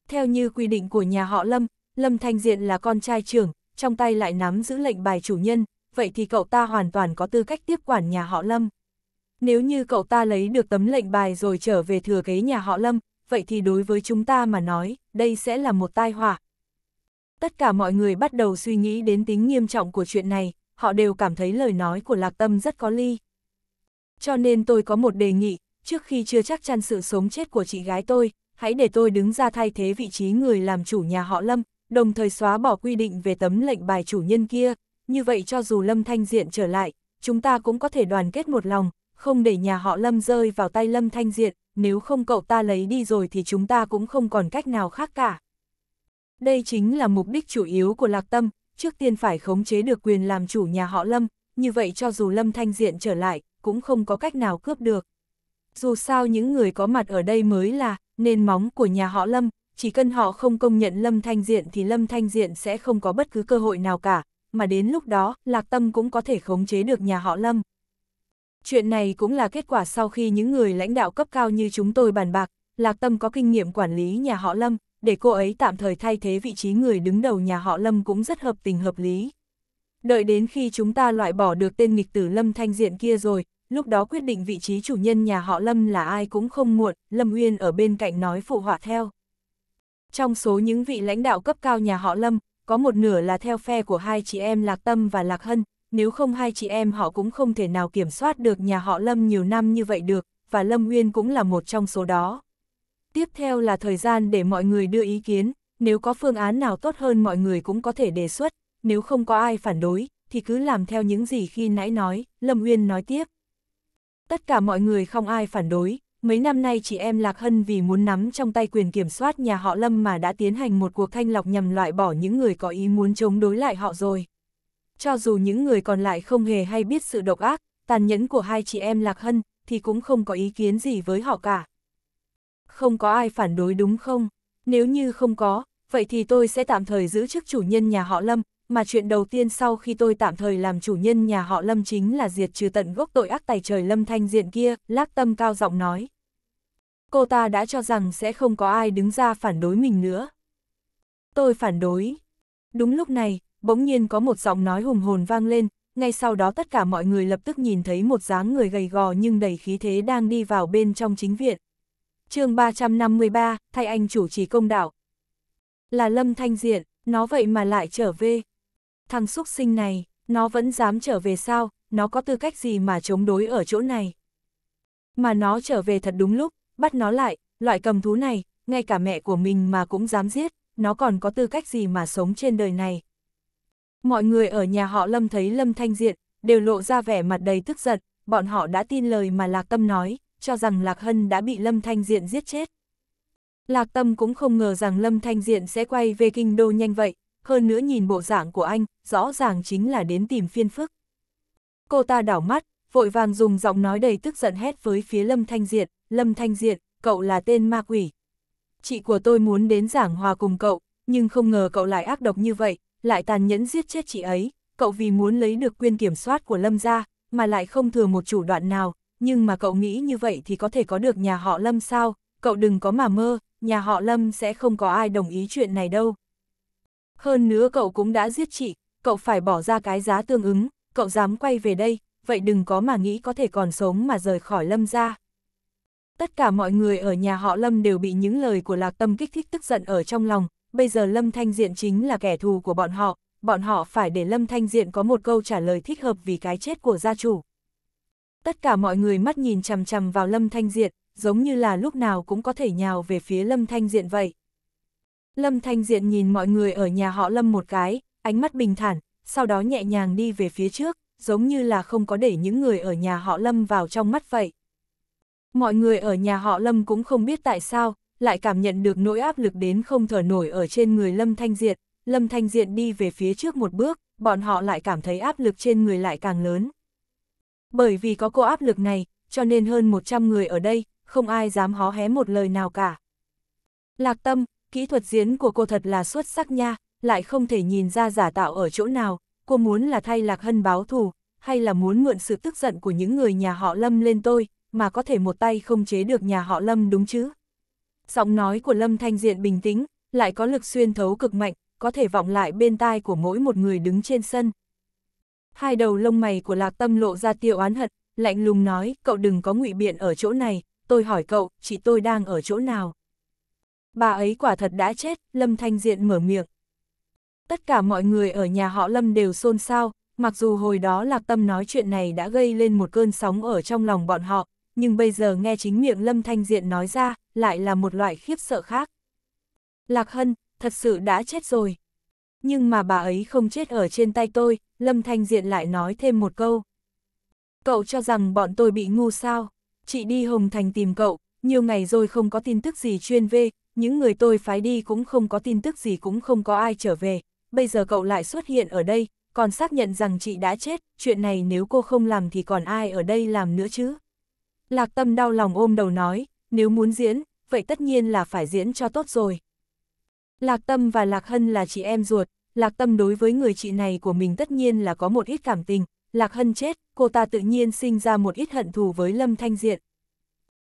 Theo như quy định của nhà họ Lâm, Lâm Thanh Diện là con trai trưởng, trong tay lại nắm giữ lệnh bài chủ nhân, vậy thì cậu ta hoàn toàn có tư cách tiếp quản nhà họ Lâm. Nếu như cậu ta lấy được tấm lệnh bài rồi trở về thừa kế nhà họ Lâm, vậy thì đối với chúng ta mà nói, đây sẽ là một tai họa. Tất cả mọi người bắt đầu suy nghĩ đến tính nghiêm trọng của chuyện này, họ đều cảm thấy lời nói của Lạc Tâm rất có ly. Cho nên tôi có một đề nghị, trước khi chưa chắc chắn sự sống chết của chị gái tôi, hãy để tôi đứng ra thay thế vị trí người làm chủ nhà họ Lâm, đồng thời xóa bỏ quy định về tấm lệnh bài chủ nhân kia, như vậy cho dù Lâm Thanh Diện trở lại, chúng ta cũng có thể đoàn kết một lòng, không để nhà họ Lâm rơi vào tay Lâm Thanh Diện, nếu không cậu ta lấy đi rồi thì chúng ta cũng không còn cách nào khác cả. Đây chính là mục đích chủ yếu của Lạc Tâm, trước tiên phải khống chế được quyền làm chủ nhà họ Lâm, như vậy cho dù Lâm Thanh Diện trở lại, cũng không có cách nào cướp được dù sao những người có mặt ở đây mới là nền móng của nhà họ Lâm, chỉ cần họ không công nhận Lâm Thanh Diện thì Lâm Thanh Diện sẽ không có bất cứ cơ hội nào cả, mà đến lúc đó, Lạc Tâm cũng có thể khống chế được nhà họ Lâm. Chuyện này cũng là kết quả sau khi những người lãnh đạo cấp cao như chúng tôi bàn bạc, Lạc Tâm có kinh nghiệm quản lý nhà họ Lâm, để cô ấy tạm thời thay thế vị trí người đứng đầu nhà họ Lâm cũng rất hợp tình hợp lý. Đợi đến khi chúng ta loại bỏ được tên nghịch tử Lâm Thanh Diện kia rồi, lúc đó quyết định vị trí chủ nhân nhà họ Lâm là ai cũng không muộn, Lâm Uyên ở bên cạnh nói phụ họa theo. Trong số những vị lãnh đạo cấp cao nhà họ Lâm, có một nửa là theo phe của hai chị em Lạc Tâm và Lạc Hân, nếu không hai chị em họ cũng không thể nào kiểm soát được nhà họ Lâm nhiều năm như vậy được, và Lâm Uyên cũng là một trong số đó. Tiếp theo là thời gian để mọi người đưa ý kiến, nếu có phương án nào tốt hơn mọi người cũng có thể đề xuất, nếu không có ai phản đối, thì cứ làm theo những gì khi nãy nói, Lâm Uyên nói tiếp. Tất cả mọi người không ai phản đối, mấy năm nay chị em Lạc Hân vì muốn nắm trong tay quyền kiểm soát nhà họ Lâm mà đã tiến hành một cuộc thanh lọc nhằm loại bỏ những người có ý muốn chống đối lại họ rồi. Cho dù những người còn lại không hề hay biết sự độc ác, tàn nhẫn của hai chị em Lạc Hân, thì cũng không có ý kiến gì với họ cả. Không có ai phản đối đúng không? Nếu như không có, vậy thì tôi sẽ tạm thời giữ chức chủ nhân nhà họ Lâm, mà chuyện đầu tiên sau khi tôi tạm thời làm chủ nhân nhà họ Lâm chính là diệt trừ tận gốc tội ác tài trời Lâm Thanh Diện kia, Lác Tâm cao giọng nói. Cô ta đã cho rằng sẽ không có ai đứng ra phản đối mình nữa. Tôi phản đối. Đúng lúc này, bỗng nhiên có một giọng nói hùng hồn vang lên, ngay sau đó tất cả mọi người lập tức nhìn thấy một dáng người gầy gò nhưng đầy khí thế đang đi vào bên trong chính viện. chương 353, thay anh chủ trì công đạo. Là Lâm Thanh Diện, nó vậy mà lại trở về. Thằng xúc sinh này, nó vẫn dám trở về sao, nó có tư cách gì mà chống đối ở chỗ này. Mà nó trở về thật đúng lúc, bắt nó lại, loại cầm thú này, ngay cả mẹ của mình mà cũng dám giết, nó còn có tư cách gì mà sống trên đời này. Mọi người ở nhà họ Lâm thấy Lâm Thanh Diện, đều lộ ra vẻ mặt đầy tức giận, bọn họ đã tin lời mà Lạc Tâm nói, cho rằng Lạc Hân đã bị Lâm Thanh Diện giết chết. Lạc Tâm cũng không ngờ rằng Lâm Thanh Diện sẽ quay về kinh đô nhanh vậy, hơn nữa nhìn bộ dạng của anh, rõ ràng chính là đến tìm phiên phức. Cô ta đảo mắt, vội vàng dùng giọng nói đầy tức giận hét với phía Lâm Thanh Diệt, Lâm Thanh Diệt, cậu là tên ma quỷ. Chị của tôi muốn đến giảng hòa cùng cậu, nhưng không ngờ cậu lại ác độc như vậy, lại tàn nhẫn giết chết chị ấy, cậu vì muốn lấy được quyền kiểm soát của Lâm gia, mà lại không thừa một chủ đoạn nào, nhưng mà cậu nghĩ như vậy thì có thể có được nhà họ Lâm sao, cậu đừng có mà mơ, nhà họ Lâm sẽ không có ai đồng ý chuyện này đâu. Hơn nữa cậu cũng đã giết chị, cậu phải bỏ ra cái giá tương ứng, cậu dám quay về đây, vậy đừng có mà nghĩ có thể còn sống mà rời khỏi Lâm ra. Tất cả mọi người ở nhà họ Lâm đều bị những lời của Lạc Tâm kích thích tức giận ở trong lòng, bây giờ Lâm Thanh Diện chính là kẻ thù của bọn họ, bọn họ phải để Lâm Thanh Diện có một câu trả lời thích hợp vì cái chết của gia chủ. Tất cả mọi người mắt nhìn chằm chằm vào Lâm Thanh Diện, giống như là lúc nào cũng có thể nhào về phía Lâm Thanh Diện vậy. Lâm Thanh Diện nhìn mọi người ở nhà họ Lâm một cái, ánh mắt bình thản, sau đó nhẹ nhàng đi về phía trước, giống như là không có để những người ở nhà họ Lâm vào trong mắt vậy. Mọi người ở nhà họ Lâm cũng không biết tại sao, lại cảm nhận được nỗi áp lực đến không thở nổi ở trên người Lâm Thanh Diệt. Lâm Thanh Diệt đi về phía trước một bước, bọn họ lại cảm thấy áp lực trên người lại càng lớn. Bởi vì có cô áp lực này, cho nên hơn 100 người ở đây, không ai dám hó hé một lời nào cả. Lạc Tâm, kỹ thuật diễn của cô thật là xuất sắc nha, lại không thể nhìn ra giả tạo ở chỗ nào, cô muốn là thay Lạc Hân báo thù, hay là muốn mượn sự tức giận của những người nhà họ Lâm lên tôi, mà có thể một tay không chế được nhà họ Lâm đúng chứ? Giọng nói của Lâm Thanh Diện bình tĩnh, lại có lực xuyên thấu cực mạnh, có thể vọng lại bên tai của mỗi một người đứng trên sân. Hai đầu lông mày của Lạc Tâm lộ ra tiêu oán hận, lạnh lùng nói, cậu đừng có ngụy biện ở chỗ này, tôi hỏi cậu, chị tôi đang ở chỗ nào? bà ấy quả thật đã chết, Lâm Thanh Diện mở miệng. Tất cả mọi người ở nhà họ Lâm đều xôn xao, mặc dù hồi đó Lạc Tâm nói chuyện này đã gây lên một cơn sóng ở trong lòng bọn họ, nhưng bây giờ nghe chính miệng Lâm Thanh Diện nói ra, lại là một loại khiếp sợ khác. Lạc Hân, thật sự đã chết rồi. Nhưng mà bà ấy không chết ở trên tay tôi, Lâm Thanh Diện lại nói thêm một câu. Cậu cho rằng bọn tôi bị ngu sao? Chị đi Hồng Thành tìm cậu, nhiều ngày rồi không có tin tức gì chuyên về, những người tôi phái đi cũng không có tin tức gì cũng không có ai trở về, bây giờ cậu lại xuất hiện ở đây, còn xác nhận rằng chị đã chết, chuyện này nếu cô không làm thì còn ai ở đây làm nữa chứ? Lạc tâm đau lòng ôm đầu nói, nếu muốn diễn, vậy tất nhiên là phải diễn cho tốt rồi. Lạc tâm và Lạc Hân là chị em ruột, Lạc tâm đối với người chị này của mình tất nhiên là có một ít cảm tình, Lạc Hân chết, cô ta tự nhiên sinh ra một ít hận thù với Lâm Thanh Diện.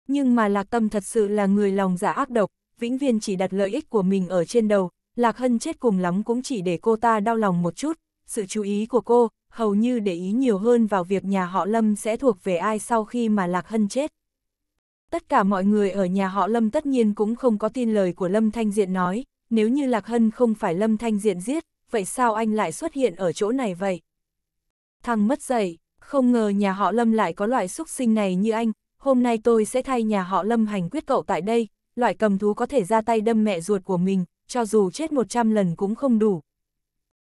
Nhưng mà Lạc Tâm thật sự là người lòng dạ ác độc, vĩnh viên chỉ đặt lợi ích của mình ở trên đầu, Lạc Hân chết cùng lắm cũng chỉ để cô ta đau lòng một chút, sự chú ý của cô hầu như để ý nhiều hơn vào việc nhà họ Lâm sẽ thuộc về ai sau khi mà Lạc Hân chết. Tất cả mọi người ở nhà họ Lâm tất nhiên cũng không có tin lời của Lâm Thanh Diện nói, nếu như Lạc Hân không phải Lâm Thanh Diện giết, vậy sao anh lại xuất hiện ở chỗ này vậy? Thằng mất dậy, không ngờ nhà họ Lâm lại có loại xúc sinh này như anh, hôm nay tôi sẽ thay nhà họ Lâm hành quyết cậu tại đây, loại cầm thú có thể ra tay đâm mẹ ruột của mình, cho dù chết 100 lần cũng không đủ.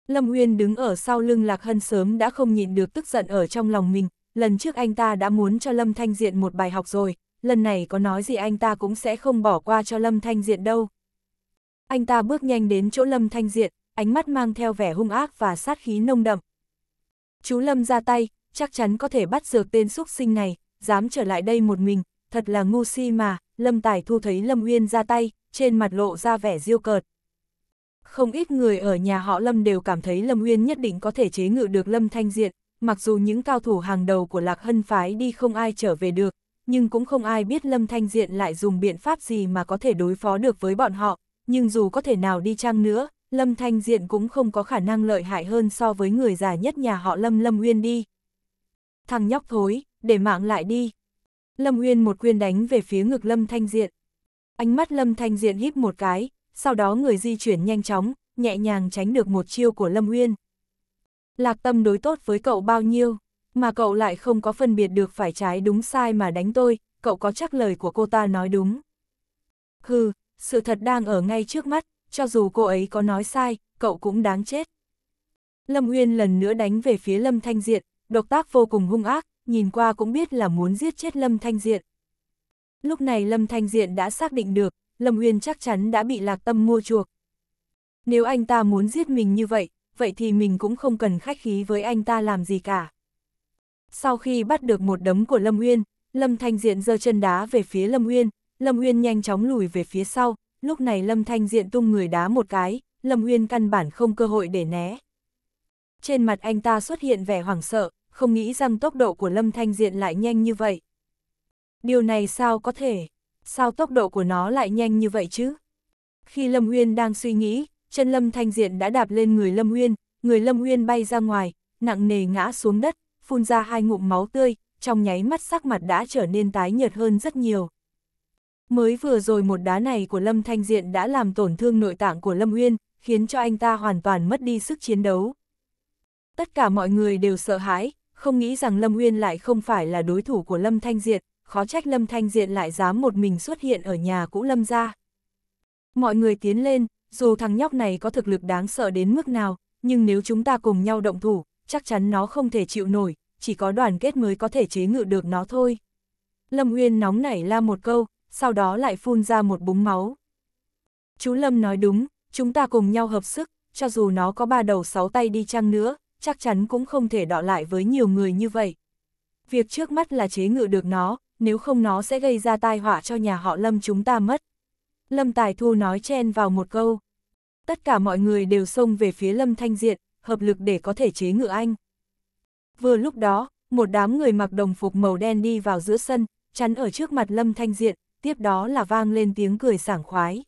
Lâm Uyên đứng ở sau lưng Lạc Hân sớm đã không nhịn được tức giận ở trong lòng mình, lần trước anh ta đã muốn cho Lâm Thanh Diện một bài học rồi, lần này có nói gì anh ta cũng sẽ không bỏ qua cho Lâm Thanh Diện đâu. Anh ta bước nhanh đến chỗ Lâm Thanh Diện, ánh mắt mang theo vẻ hung ác và sát khí nông đậm. Chú Lâm ra tay, chắc chắn có thể bắt dược tên xúc sinh này, dám trở lại đây một mình, thật là ngu si mà, Lâm Tài Thu thấy Lâm Uyên ra tay, trên mặt lộ ra vẻ diêu cợt. Không ít người ở nhà họ Lâm đều cảm thấy Lâm Uyên nhất định có thể chế ngự được Lâm Thanh Diện, mặc dù những cao thủ hàng đầu của Lạc Hân Phái đi không ai trở về được, nhưng cũng không ai biết Lâm Thanh Diện lại dùng biện pháp gì mà có thể đối phó được với bọn họ, nhưng dù có thể nào đi chăng nữa, Lâm Thanh Diện cũng không có khả năng lợi hại hơn so với người già nhất nhà họ Lâm Lâm Uyên đi. Thằng nhóc thối, để mạng lại đi. Lâm Uyên một quyền đánh về phía ngực Lâm Thanh Diện. Ánh mắt Lâm Thanh Diện híp một cái, sau đó người di chuyển nhanh chóng, nhẹ nhàng tránh được một chiêu của Lâm Uyên. Lạc tâm đối tốt với cậu bao nhiêu, mà cậu lại không có phân biệt được phải trái đúng sai mà đánh tôi, cậu có chắc lời của cô ta nói đúng. Hừ, sự thật đang ở ngay trước mắt, cho dù cô ấy có nói sai, cậu cũng đáng chết. Lâm Uyên lần nữa đánh về phía Lâm Thanh Diện, độc tác vô cùng hung ác, nhìn qua cũng biết là muốn giết chết Lâm Thanh Diện. Lúc này Lâm Thanh Diện đã xác định được, Lâm Uyên chắc chắn đã bị lạc tâm mua chuộc. Nếu anh ta muốn giết mình như vậy, vậy thì mình cũng không cần khách khí với anh ta làm gì cả. Sau khi bắt được một đấm của Lâm Uyên, Lâm Thanh Diện giơ chân đá về phía Lâm Uyên, Lâm Uyên nhanh chóng lùi về phía sau, lúc này Lâm Thanh Diện tung người đá một cái, Lâm Uyên căn bản không cơ hội để né. Trên mặt anh ta xuất hiện vẻ hoảng sợ, không nghĩ rằng tốc độ của Lâm Thanh Diện lại nhanh như vậy. Điều này sao có thể? Sao tốc độ của nó lại nhanh như vậy chứ? Khi Lâm Uyên đang suy nghĩ, chân Lâm Thanh Diện đã đạp lên người Lâm Uyên, người Lâm Uyên bay ra ngoài, nặng nề ngã xuống đất, phun ra hai ngụm máu tươi, trong nháy mắt sắc mặt đã trở nên tái nhợt hơn rất nhiều. Mới vừa rồi một đá này của Lâm Thanh Diện đã làm tổn thương nội tạng của Lâm Uyên, khiến cho anh ta hoàn toàn mất đi sức chiến đấu. Tất cả mọi người đều sợ hãi, không nghĩ rằng Lâm Uyên lại không phải là đối thủ của Lâm Thanh Diệt, khó trách Lâm Thanh Diệt lại dám một mình xuất hiện ở nhà cũ Lâm ra. Mọi người tiến lên, dù thằng nhóc này có thực lực đáng sợ đến mức nào, nhưng nếu chúng ta cùng nhau động thủ, chắc chắn nó không thể chịu nổi, chỉ có đoàn kết mới có thể chế ngự được nó thôi. Lâm Uyên nóng nảy la một câu, sau đó lại phun ra một búng máu. Chú Lâm nói đúng, chúng ta cùng nhau hợp sức, cho dù nó có ba đầu sáu tay đi chăng nữa, chắc chắn cũng không thể đọ lại với nhiều người như vậy. Việc trước mắt là chế ngự được nó, nếu không nó sẽ gây ra tai họa cho nhà họ Lâm chúng ta mất. Lâm Tài Thu nói chen vào một câu. Tất cả mọi người đều xông về phía Lâm Thanh Diện, hợp lực để có thể chế ngự anh. Vừa lúc đó, một đám người mặc đồng phục màu đen đi vào giữa sân, chắn ở trước mặt Lâm Thanh Diện, tiếp đó là vang lên tiếng cười sảng khoái.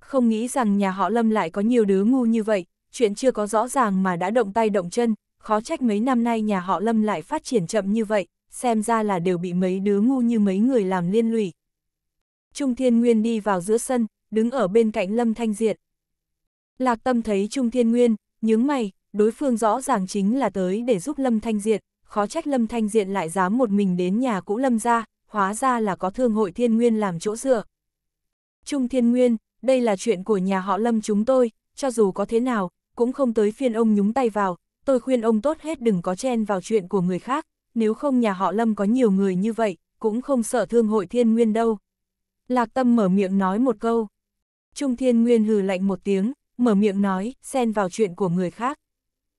Không nghĩ rằng nhà họ Lâm lại có nhiều đứa ngu như vậy, chuyện chưa có rõ ràng mà đã động tay động chân, khó trách mấy năm nay nhà họ Lâm lại phát triển chậm như vậy, xem ra là đều bị mấy đứa ngu như mấy người làm liên lụy. Trung Thiên Nguyên đi vào giữa sân, đứng ở bên cạnh Lâm Thanh Diệt. Lạc Tâm thấy Trung Thiên Nguyên, nhướng mày, đối phương rõ ràng chính là tới để giúp Lâm Thanh Diệt, khó trách Lâm Thanh Diệt lại dám một mình đến nhà cũ Lâm ra, hóa ra là có thương hội Thiên Nguyên làm chỗ dựa. Trung Thiên Nguyên, đây là chuyện của nhà họ Lâm chúng tôi, cho dù có thế nào, cũng không tới phiên ông nhúng tay vào, tôi khuyên ông tốt hết đừng có chen vào chuyện của người khác, nếu không nhà họ Lâm có nhiều người như vậy, cũng không sợ thương hội thiên nguyên đâu. Lạc Tâm mở miệng nói một câu. Trung thiên nguyên hừ lạnh một tiếng, mở miệng nói, xen vào chuyện của người khác.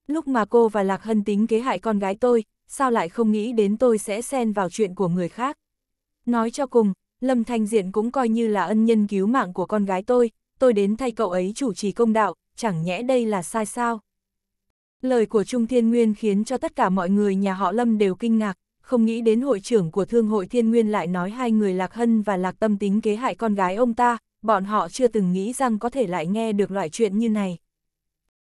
Lúc mà cô và Lạc Hân tính kế hại con gái tôi, sao lại không nghĩ đến tôi sẽ xen vào chuyện của người khác. Nói cho cùng, Lâm Thanh Diện cũng coi như là ân nhân cứu mạng của con gái tôi, tôi đến thay cậu ấy chủ trì công đạo, chẳng nhẽ đây là sai sao? Lời của Trung Thiên Nguyên khiến cho tất cả mọi người nhà họ Lâm đều kinh ngạc, không nghĩ đến hội trưởng của Thương hội Thiên Nguyên lại nói hai người Lạc Hân và Lạc Tâm tính kế hại con gái ông ta, bọn họ chưa từng nghĩ rằng có thể lại nghe được loại chuyện như này.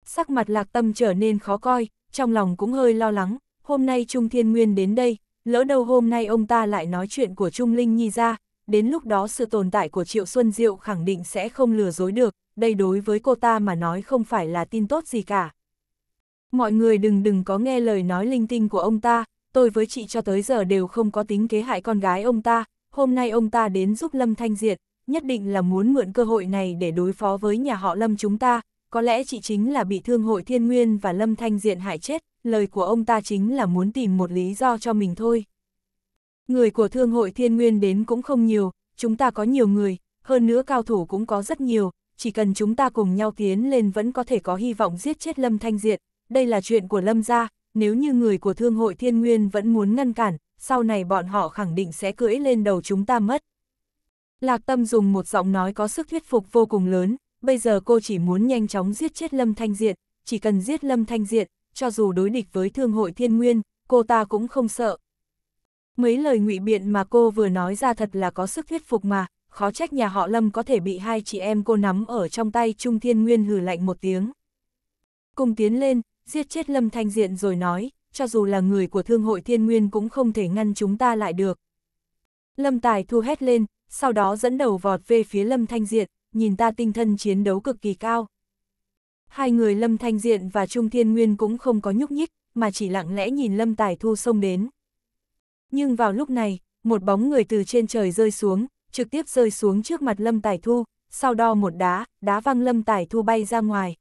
Sắc mặt Lạc Tâm trở nên khó coi, trong lòng cũng hơi lo lắng, hôm nay Trung Thiên Nguyên đến đây, lỡ đâu hôm nay ông ta lại nói chuyện của Trung Linh Nhi ra, đến lúc đó sự tồn tại của Triệu Xuân Diệu khẳng định sẽ không lừa dối được, đây đối với cô ta mà nói không phải là tin tốt gì cả. Mọi người đừng đừng có nghe lời nói linh tinh của ông ta, tôi với chị cho tới giờ đều không có tính kế hại con gái ông ta, hôm nay ông ta đến giúp Lâm Thanh Diệt, nhất định là muốn mượn cơ hội này để đối phó với nhà họ Lâm chúng ta, có lẽ chị chính là bị thương hội thiên nguyên và Lâm Thanh diệt hại chết, lời của ông ta chính là muốn tìm một lý do cho mình thôi. Người của thương hội thiên nguyên đến cũng không nhiều, chúng ta có nhiều người, hơn nữa cao thủ cũng có rất nhiều, chỉ cần chúng ta cùng nhau tiến lên vẫn có thể có hy vọng giết chết Lâm Thanh Diệt, đây là chuyện của Lâm gia, nếu như người của Thương hội Thiên Nguyên vẫn muốn ngăn cản, sau này bọn họ khẳng định sẽ cưỡi lên đầu chúng ta mất. Lạc Tâm dùng một giọng nói có sức thuyết phục vô cùng lớn, bây giờ cô chỉ muốn nhanh chóng giết chết Lâm Thanh Diệt, chỉ cần giết Lâm Thanh Diệt, cho dù đối địch với Thương hội Thiên Nguyên, cô ta cũng không sợ. Mấy lời ngụy biện mà cô vừa nói ra thật là có sức thuyết phục mà, khó trách nhà họ Lâm có thể bị hai chị em cô nắm ở trong tay Trung Thiên Nguyên hừ lạnh một tiếng. Cùng tiến lên, giết chết Lâm Thanh Diện rồi nói, cho dù là người của Thương hội Thiên Nguyên cũng không thể ngăn chúng ta lại được. Lâm Tài thu hét lên, sau đó dẫn đầu vọt về phía Lâm Thanh Diện, nhìn ta tinh thần chiến đấu cực kỳ cao. Hai người Lâm Thanh Diện và Trung Thiên Nguyên cũng không có nhúc nhích, mà chỉ lặng lẽ nhìn Lâm Tài Thu xông đến. Nhưng vào lúc này, một bóng người từ trên trời rơi xuống, trực tiếp rơi xuống trước mặt Lâm Tài Thu, sau đo một đá, đá văng Lâm Tài Thu bay ra ngoài.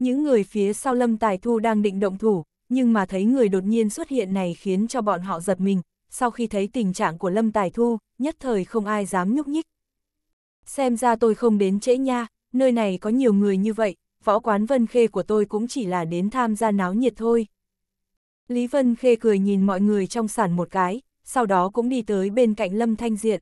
Những người phía sau Lâm Tài Thu đang định động thủ, nhưng mà thấy người đột nhiên xuất hiện này khiến cho bọn họ giật mình, sau khi thấy tình trạng của Lâm Tài Thu, nhất thời không ai dám nhúc nhích. Xem ra tôi không đến trễ nha, nơi này có nhiều người như vậy, võ quán Vân Khê của tôi cũng chỉ là đến tham gia náo nhiệt thôi. Lý Vân Khê cười nhìn mọi người trong sản một cái, sau đó cũng đi tới bên cạnh Lâm Thanh Diện.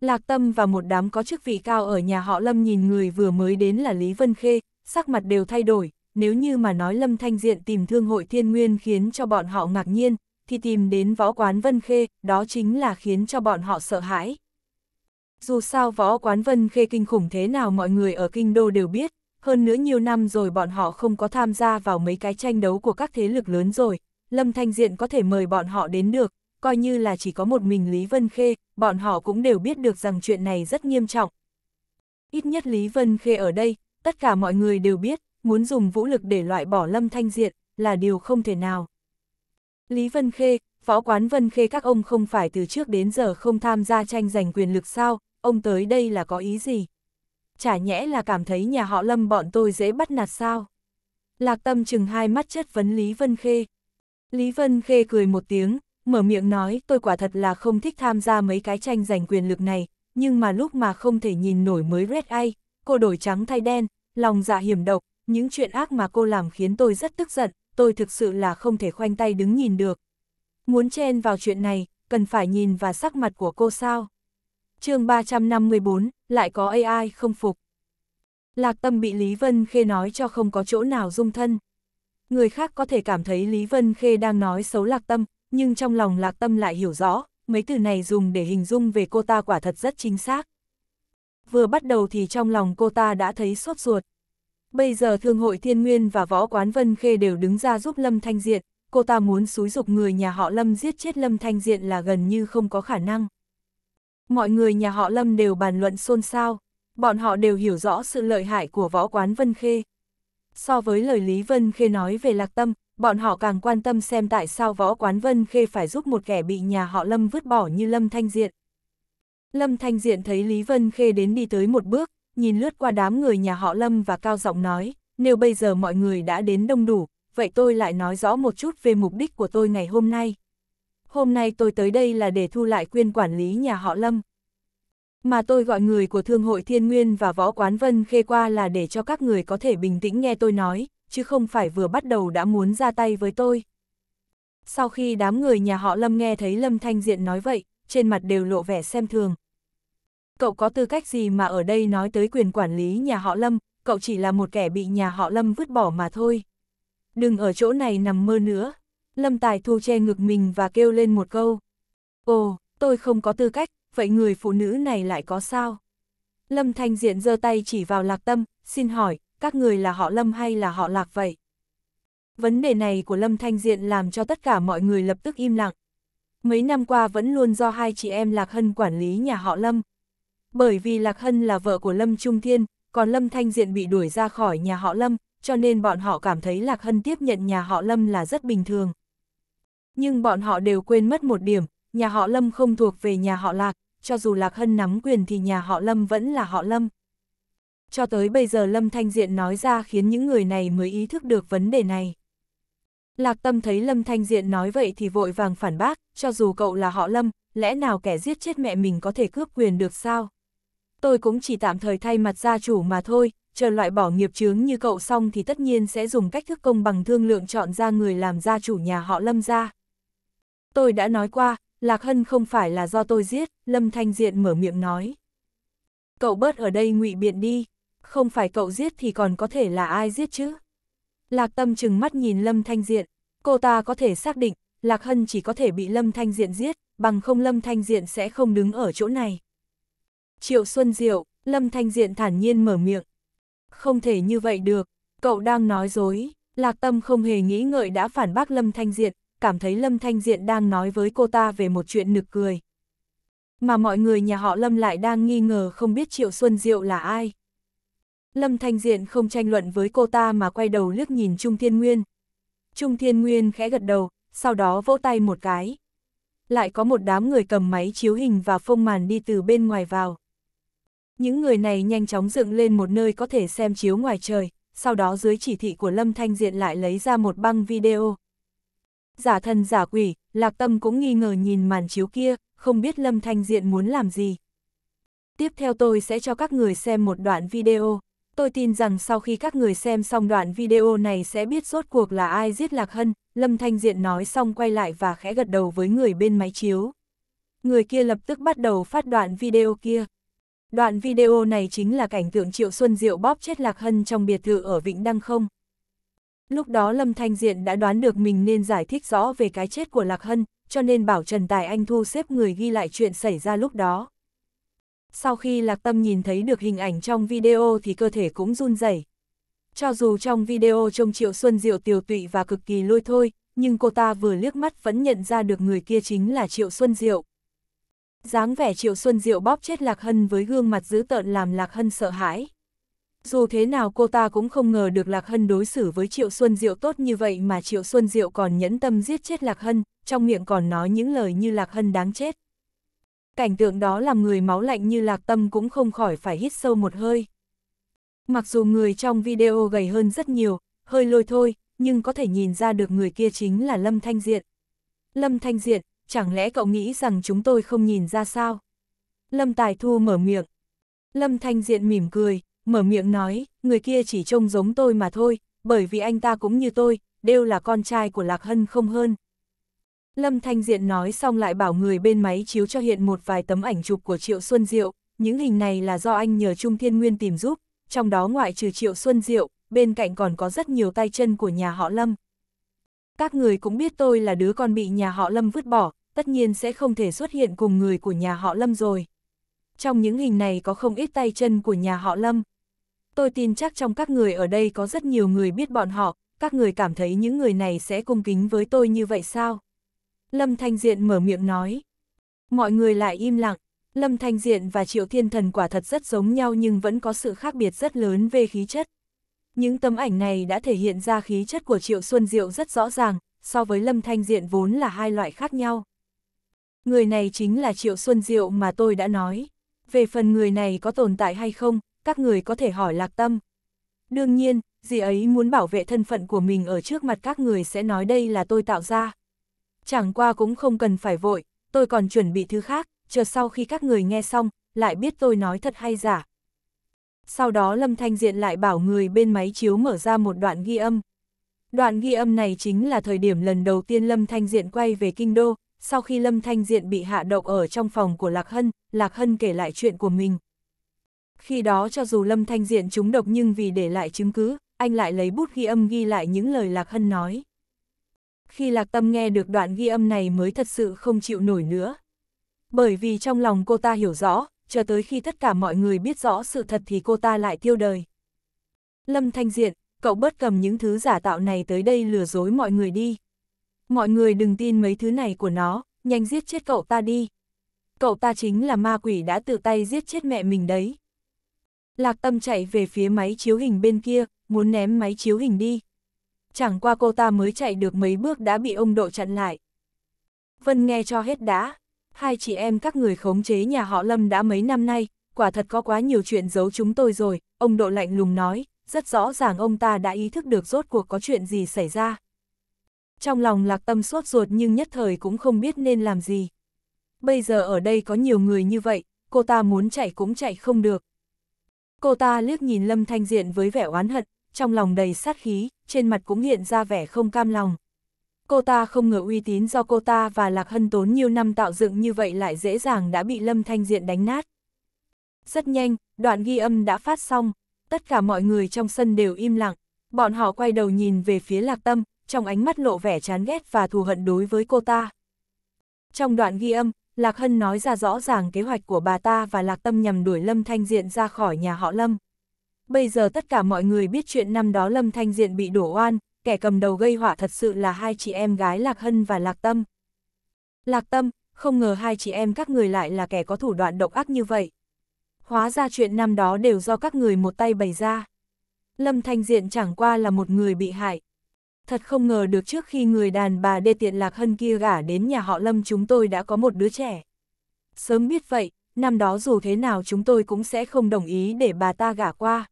Lạc Tâm và một đám có chức vị cao ở nhà họ Lâm nhìn người vừa mới đến là Lý Vân Khê, sắc mặt đều thay đổi, nếu như mà nói Lâm Thanh Diện tìm thương hội thiên nguyên khiến cho bọn họ ngạc nhiên, thì tìm đến võ quán Vân Khê, đó chính là khiến cho bọn họ sợ hãi. Dù sao võ quán Vân Khê kinh khủng thế nào mọi người ở Kinh Đô đều biết, hơn nữa nhiều năm rồi bọn họ không có tham gia vào mấy cái tranh đấu của các thế lực lớn rồi, Lâm Thanh Diện có thể mời bọn họ đến được, coi như là chỉ có một mình Lý Vân Khê, bọn họ cũng đều biết được rằng chuyện này rất nghiêm trọng. Ít nhất Lý Vân Khê ở đây, tất cả mọi người đều biết, muốn dùng vũ lực để loại bỏ Lâm Thanh Diện là điều không thể nào. Lý Vân Khê, Võ Quán Vân Khê các ông không phải từ trước đến giờ không tham gia tranh giành quyền lực sao, ông tới đây là có ý gì? Chả nhẽ là cảm thấy nhà họ Lâm bọn tôi dễ bắt nạt sao? Lạc Tâm chừng hai mắt chất vấn Lý Vân Khê. Lý Vân Khê cười một tiếng, mở miệng nói tôi quả thật là không thích tham gia mấy cái tranh giành quyền lực này, nhưng mà lúc mà không thể nhìn nổi mới Red Eye, cô đổi trắng thay đen, lòng dạ hiểm độc, những chuyện ác mà cô làm khiến tôi rất tức giận, tôi thực sự là không thể khoanh tay đứng nhìn được. Muốn chen vào chuyện này, cần phải nhìn và sắc mặt của cô sao. chương 354, lại có AI không phục. Lạc tâm bị Lý Vân Khê nói cho không có chỗ nào dung thân. Người khác có thể cảm thấy Lý Vân Khê đang nói xấu Lạc Tâm, nhưng trong lòng lạc tâm lại hiểu rõ, mấy từ này dùng để hình dung về cô ta quả thật rất chính xác. Vừa bắt đầu thì trong lòng cô ta đã thấy sốt ruột. Bây giờ Thương hội Thiên Nguyên và Võ Quán Vân Khê đều đứng ra giúp Lâm Thanh Diện, cô ta muốn xúi dục người nhà họ Lâm giết chết Lâm Thanh Diện là gần như không có khả năng. Mọi người nhà họ Lâm đều bàn luận xôn xao, bọn họ đều hiểu rõ sự lợi hại của Võ Quán Vân Khê. So với lời Lý Vân Khê nói về Lạc Tâm, bọn họ càng quan tâm xem tại sao võ quán Vân Khê phải giúp một kẻ bị nhà họ Lâm vứt bỏ như Lâm Thanh Diện. Lâm Thanh Diện thấy Lý Vân Khê đến đi tới một bước, nhìn lướt qua đám người nhà họ Lâm và cao giọng nói, nếu bây giờ mọi người đã đến đông đủ, vậy tôi lại nói rõ một chút về mục đích của tôi ngày hôm nay. Hôm nay tôi tới đây là để thu lại quyền quản lý nhà họ Lâm. Mà tôi gọi người của Thương hội Thiên Nguyên và Võ Quán Vân Khê qua là để cho các người có thể bình tĩnh nghe tôi nói, chứ không phải vừa bắt đầu đã muốn ra tay với tôi. Sau khi đám người nhà họ Lâm nghe thấy Lâm Thanh Diện nói vậy, trên mặt đều lộ vẻ xem thường. Cậu có tư cách gì mà ở đây nói tới quyền quản lý nhà họ Lâm, cậu chỉ là một kẻ bị nhà họ Lâm vứt bỏ mà thôi. Đừng ở chỗ này nằm mơ nữa. Lâm Tài Thu che ngực mình và kêu lên một câu. Ồ, tôi không có tư cách, vậy người phụ nữ này lại có sao? Lâm Thanh Diện giơ tay chỉ vào Lạc Tâm, xin hỏi, các người là họ Lâm hay là họ Lạc vậy? Vấn đề này của Lâm Thanh Diện làm cho tất cả mọi người lập tức im lặng. Mấy năm qua vẫn luôn do hai chị em Lạc Hân quản lý nhà họ Lâm. Bởi vì Lạc Hân là vợ của Lâm Trung Thiên, còn Lâm Thanh Diện bị đuổi ra khỏi nhà họ Lâm, cho nên bọn họ cảm thấy Lạc Hân tiếp nhận nhà họ Lâm là rất bình thường. Nhưng bọn họ đều quên mất một điểm, nhà họ Lâm không thuộc về nhà họ Lạc, cho dù Lạc Hân nắm quyền thì nhà họ Lâm vẫn là họ Lâm cho tới bây giờ Lâm Thanh Diện nói ra khiến những người này mới ý thức được vấn đề này. Lạc Tâm thấy Lâm Thanh Diện nói vậy thì vội vàng phản bác, cho dù cậu là họ Lâm, lẽ nào kẻ giết chết mẹ mình có thể cướp quyền được sao? Tôi cũng chỉ tạm thời thay mặt gia chủ mà thôi, chờ loại bỏ nghiệp chướng như cậu xong thì tất nhiên sẽ dùng cách thức công bằng thương lượng chọn ra người làm gia chủ nhà họ Lâm ra. Tôi đã nói qua, Lạc Hân không phải là do tôi giết, Lâm Thanh Diện mở miệng nói. Cậu bớt ở đây ngụy biện đi, không phải cậu giết thì còn có thể là ai giết chứ? Lạc Tâm chừng mắt nhìn Lâm Thanh Diện, cô ta có thể xác định, Lạc Hân chỉ có thể bị Lâm Thanh Diện giết, bằng không Lâm Thanh Diện sẽ không đứng ở chỗ này. Triệu Xuân Diệu, Lâm Thanh Diện thản nhiên mở miệng. Không thể như vậy được, cậu đang nói dối, Lạc Tâm không hề nghĩ ngợi đã phản bác Lâm Thanh Diện, cảm thấy Lâm Thanh Diện đang nói với cô ta về một chuyện nực cười. Mà mọi người nhà họ Lâm lại đang nghi ngờ không biết Triệu Xuân Diệu là ai. Lâm Thanh Diện không tranh luận với cô ta mà quay đầu liếc nhìn Trung Thiên Nguyên. Trung Thiên Nguyên khẽ gật đầu, sau đó vỗ tay một cái. Lại có một đám người cầm máy chiếu hình và phông màn đi từ bên ngoài vào. Những người này nhanh chóng dựng lên một nơi có thể xem chiếu ngoài trời, sau đó dưới chỉ thị của Lâm Thanh Diện lại lấy ra một băng video. Giả thần giả quỷ, Lạc Tâm cũng nghi ngờ nhìn màn chiếu kia, không biết Lâm Thanh Diện muốn làm gì. Tiếp theo tôi sẽ cho các người xem một đoạn video. Tôi tin rằng sau khi các người xem xong đoạn video này sẽ biết rốt cuộc là ai giết Lạc Hân, Lâm Thanh Diện nói xong quay lại và khẽ gật đầu với người bên máy chiếu. Người kia lập tức bắt đầu phát đoạn video kia. Đoạn video này chính là cảnh tượng Triệu Xuân Diệu bóp chết Lạc Hân trong biệt thự ở Vĩnh Đăng không. Lúc đó Lâm Thanh Diện đã đoán được mình nên giải thích rõ về cái chết của Lạc Hân, cho nên bảo Trần Tài Anh Thu xếp người ghi lại chuyện xảy ra lúc đó. Sau khi lạc tâm nhìn thấy được hình ảnh trong video thì cơ thể cũng run rẩy. Cho dù trong video trông Triệu Xuân Diệu tiều tụy và cực kỳ lôi thôi, nhưng cô ta vừa liếc mắt vẫn nhận ra được người kia chính là Triệu Xuân Diệu. dáng vẻ Triệu Xuân Diệu bóp chết Lạc Hân với gương mặt dữ tợn làm Lạc Hân sợ hãi. Dù thế nào cô ta cũng không ngờ được Lạc Hân đối xử với Triệu Xuân Diệu tốt như vậy mà Triệu Xuân Diệu còn nhẫn tâm giết chết Lạc Hân, trong miệng còn nói những lời như Lạc Hân đáng chết cảnh tượng đó làm người máu lạnh như lạc tâm cũng không khỏi phải hít sâu một hơi. Mặc dù người trong video gầy hơn rất nhiều, hơi lôi thôi, nhưng có thể nhìn ra được người kia chính là Lâm Thanh Diện. Lâm Thanh Diện, chẳng lẽ cậu nghĩ rằng chúng tôi không nhìn ra sao? Lâm Tài Thu mở miệng. Lâm Thanh Diện mỉm cười, mở miệng nói, người kia chỉ trông giống tôi mà thôi, bởi vì anh ta cũng như tôi, đều là con trai của Lạc Hân không hơn, Lâm Thanh Diện nói xong lại bảo người bên máy chiếu cho hiện một vài tấm ảnh chụp của Triệu Xuân Diệu, những hình này là do anh nhờ Trung Thiên Nguyên tìm giúp, trong đó ngoại trừ Triệu Xuân Diệu, bên cạnh còn có rất nhiều tay chân của nhà họ Lâm. Các người cũng biết tôi là đứa con bị nhà họ Lâm vứt bỏ, tất nhiên sẽ không thể xuất hiện cùng người của nhà họ Lâm rồi. Trong những hình này có không ít tay chân của nhà họ Lâm. Tôi tin chắc trong các người ở đây có rất nhiều người biết bọn họ, các người cảm thấy những người này sẽ cung kính với tôi như vậy sao? Lâm Thanh Diện mở miệng nói. Mọi người lại im lặng, Lâm Thanh Diện và Triệu Thiên Thần quả thật rất giống nhau nhưng vẫn có sự khác biệt rất lớn về khí chất. Những tấm ảnh này đã thể hiện ra khí chất của Triệu Xuân Diệu rất rõ ràng, so với Lâm Thanh Diện vốn là hai loại khác nhau. Người này chính là Triệu Xuân Diệu mà tôi đã nói. Về phần người này có tồn tại hay không, các người có thể hỏi lạc tâm. Đương nhiên, dì ấy muốn bảo vệ thân phận của mình ở trước mặt các người sẽ nói đây là tôi tạo ra. Chẳng qua cũng không cần phải vội, tôi còn chuẩn bị thứ khác, chờ sau khi các người nghe xong, lại biết tôi nói thật hay giả. Sau đó Lâm Thanh Diện lại bảo người bên máy chiếu mở ra một đoạn ghi âm. Đoạn ghi âm này chính là thời điểm lần đầu tiên Lâm Thanh Diện quay về Kinh Đô, sau khi Lâm Thanh Diện bị hạ độc ở trong phòng của Lạc Hân, Lạc Hân kể lại chuyện của mình. Khi đó cho dù Lâm Thanh Diện trúng độc nhưng vì để lại chứng cứ, anh lại lấy bút ghi âm ghi lại những lời Lạc Hân nói khi lạc tâm nghe được đoạn ghi âm này mới thật sự không chịu nổi nữa. Bởi vì trong lòng cô ta hiểu rõ, chờ tới khi tất cả mọi người biết rõ sự thật thì cô ta lại tiêu đời. Lâm Thanh Diện, cậu bớt cầm những thứ giả tạo này tới đây lừa dối mọi người đi. Mọi người đừng tin mấy thứ này của nó, nhanh giết chết cậu ta đi. Cậu ta chính là ma quỷ đã tự tay giết chết mẹ mình đấy. Lạc Tâm chạy về phía máy chiếu hình bên kia, muốn ném máy chiếu hình đi chẳng qua cô ta mới chạy được mấy bước đã bị ông độ chặn lại. Vân nghe cho hết đã, hai chị em các người khống chế nhà họ Lâm đã mấy năm nay, quả thật có quá nhiều chuyện giấu chúng tôi rồi, ông độ lạnh lùng nói, rất rõ ràng ông ta đã ý thức được rốt cuộc có chuyện gì xảy ra. Trong lòng lạc tâm sốt ruột nhưng nhất thời cũng không biết nên làm gì. Bây giờ ở đây có nhiều người như vậy, cô ta muốn chạy cũng chạy không được. Cô ta liếc nhìn Lâm Thanh Diện với vẻ oán hận, trong lòng đầy sát khí, trên mặt cũng hiện ra vẻ không cam lòng. Cô ta không ngờ uy tín do cô ta và Lạc Hân tốn nhiều năm tạo dựng như vậy lại dễ dàng đã bị Lâm Thanh Diện đánh nát. Rất nhanh, đoạn ghi âm đã phát xong, tất cả mọi người trong sân đều im lặng, bọn họ quay đầu nhìn về phía Lạc Tâm, trong ánh mắt lộ vẻ chán ghét và thù hận đối với cô ta. Trong đoạn ghi âm, Lạc Hân nói ra rõ ràng kế hoạch của bà ta và Lạc Tâm nhằm đuổi Lâm Thanh Diện ra khỏi nhà họ Lâm bây giờ tất cả mọi người biết chuyện năm đó Lâm Thanh Diện bị đổ oan, kẻ cầm đầu gây hỏa thật sự là hai chị em gái Lạc Hân và Lạc Tâm. Lạc Tâm, không ngờ hai chị em các người lại là kẻ có thủ đoạn độc ác như vậy. Hóa ra chuyện năm đó đều do các người một tay bày ra. Lâm Thanh Diện chẳng qua là một người bị hại. Thật không ngờ được trước khi người đàn bà đê tiện Lạc Hân kia gả đến nhà họ Lâm chúng tôi đã có một đứa trẻ. Sớm biết vậy, năm đó dù thế nào chúng tôi cũng sẽ không đồng ý để bà ta gả qua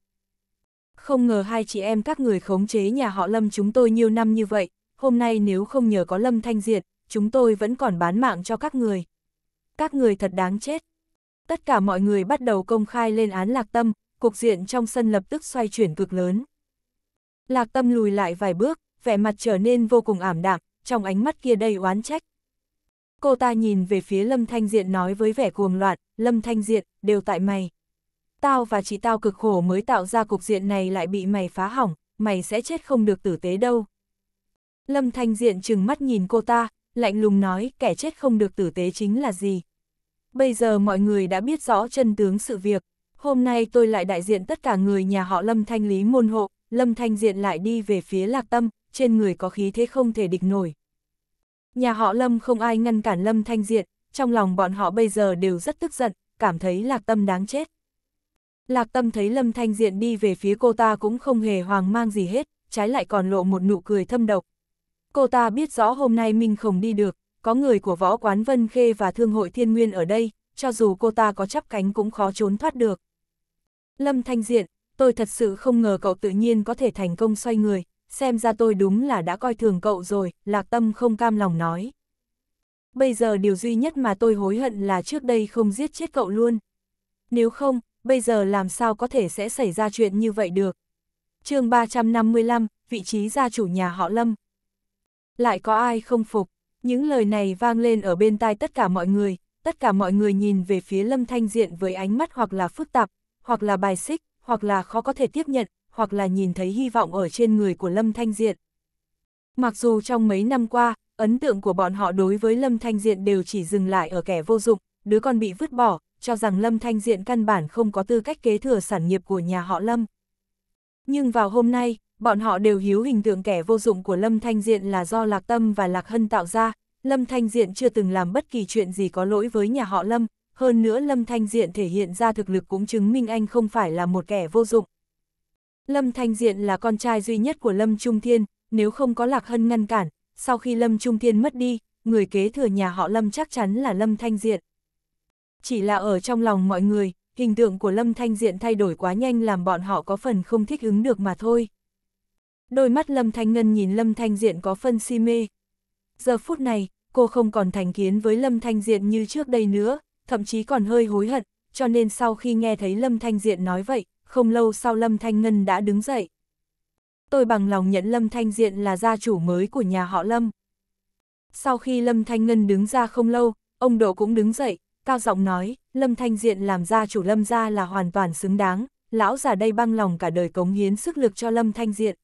không ngờ hai chị em các người khống chế nhà họ Lâm chúng tôi nhiều năm như vậy, hôm nay nếu không nhờ có Lâm Thanh Diệt, chúng tôi vẫn còn bán mạng cho các người. Các người thật đáng chết. Tất cả mọi người bắt đầu công khai lên án Lạc Tâm, cục diện trong sân lập tức xoay chuyển cực lớn. Lạc Tâm lùi lại vài bước, vẻ mặt trở nên vô cùng ảm đạm, trong ánh mắt kia đầy oán trách. Cô ta nhìn về phía Lâm Thanh Diện nói với vẻ cuồng loạn, Lâm Thanh Diện, đều tại mày tao và chỉ tao cực khổ mới tạo ra cục diện này lại bị mày phá hỏng, mày sẽ chết không được tử tế đâu. Lâm Thanh Diện chừng mắt nhìn cô ta, lạnh lùng nói kẻ chết không được tử tế chính là gì. Bây giờ mọi người đã biết rõ chân tướng sự việc, hôm nay tôi lại đại diện tất cả người nhà họ Lâm Thanh Lý môn hộ, Lâm Thanh Diện lại đi về phía Lạc Tâm, trên người có khí thế không thể địch nổi. Nhà họ Lâm không ai ngăn cản Lâm Thanh Diện, trong lòng bọn họ bây giờ đều rất tức giận, cảm thấy Lạc Tâm đáng chết. Lạc Tâm thấy Lâm Thanh Diện đi về phía cô ta cũng không hề hoang mang gì hết, trái lại còn lộ một nụ cười thâm độc. Cô ta biết rõ hôm nay mình không đi được, có người của võ quán Vân Khê và Thương hội Thiên Nguyên ở đây, cho dù cô ta có chắp cánh cũng khó trốn thoát được. Lâm Thanh Diện, tôi thật sự không ngờ cậu tự nhiên có thể thành công xoay người, xem ra tôi đúng là đã coi thường cậu rồi, Lạc Tâm không cam lòng nói. Bây giờ điều duy nhất mà tôi hối hận là trước đây không giết chết cậu luôn. Nếu không, bây giờ làm sao có thể sẽ xảy ra chuyện như vậy được. chương 355, vị trí gia chủ nhà họ Lâm. Lại có ai không phục, những lời này vang lên ở bên tai tất cả mọi người, tất cả mọi người nhìn về phía Lâm Thanh Diện với ánh mắt hoặc là phức tạp, hoặc là bài xích, hoặc là khó có thể tiếp nhận, hoặc là nhìn thấy hy vọng ở trên người của Lâm Thanh Diện. Mặc dù trong mấy năm qua, ấn tượng của bọn họ đối với Lâm Thanh Diện đều chỉ dừng lại ở kẻ vô dụng, đứa con bị vứt bỏ, cho rằng Lâm Thanh Diện căn bản không có tư cách kế thừa sản nghiệp của nhà họ Lâm. Nhưng vào hôm nay, bọn họ đều hiếu hình tượng kẻ vô dụng của Lâm Thanh Diện là do Lạc Tâm và Lạc Hân tạo ra, Lâm Thanh Diện chưa từng làm bất kỳ chuyện gì có lỗi với nhà họ Lâm, hơn nữa Lâm Thanh Diện thể hiện ra thực lực cũng chứng minh anh không phải là một kẻ vô dụng. Lâm Thanh Diện là con trai duy nhất của Lâm Trung Thiên, nếu không có Lạc Hân ngăn cản, sau khi Lâm Trung Thiên mất đi, người kế thừa nhà họ Lâm chắc chắn là Lâm Thanh Diện chỉ là ở trong lòng mọi người, hình tượng của Lâm Thanh Diện thay đổi quá nhanh làm bọn họ có phần không thích ứng được mà thôi. Đôi mắt Lâm Thanh Ngân nhìn Lâm Thanh Diện có phân si mê. Giờ phút này, cô không còn thành kiến với Lâm Thanh Diện như trước đây nữa, thậm chí còn hơi hối hận, cho nên sau khi nghe thấy Lâm Thanh Diện nói vậy, không lâu sau Lâm Thanh Ngân đã đứng dậy. Tôi bằng lòng nhận Lâm Thanh Diện là gia chủ mới của nhà họ Lâm. Sau khi Lâm Thanh Ngân đứng ra không lâu, ông Độ cũng đứng dậy, cao giọng nói, Lâm Thanh Diện làm ra chủ Lâm gia là hoàn toàn xứng đáng, lão già đây băng lòng cả đời cống hiến sức lực cho Lâm Thanh Diện.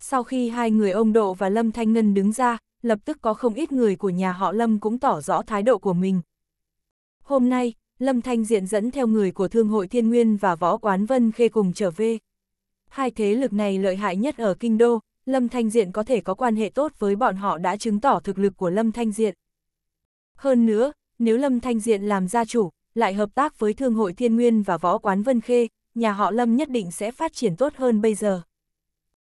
Sau khi hai người ông Độ và Lâm Thanh Ngân đứng ra, lập tức có không ít người của nhà họ Lâm cũng tỏ rõ thái độ của mình. Hôm nay, Lâm Thanh Diện dẫn theo người của Thương hội Thiên Nguyên và Võ Quán Vân Khê cùng trở về. Hai thế lực này lợi hại nhất ở Kinh Đô, Lâm Thanh Diện có thể có quan hệ tốt với bọn họ đã chứng tỏ thực lực của Lâm Thanh Diện. Hơn nữa, nếu Lâm Thanh Diện làm gia chủ, lại hợp tác với Thương hội Thiên Nguyên và Võ Quán Vân Khê, nhà họ Lâm nhất định sẽ phát triển tốt hơn bây giờ.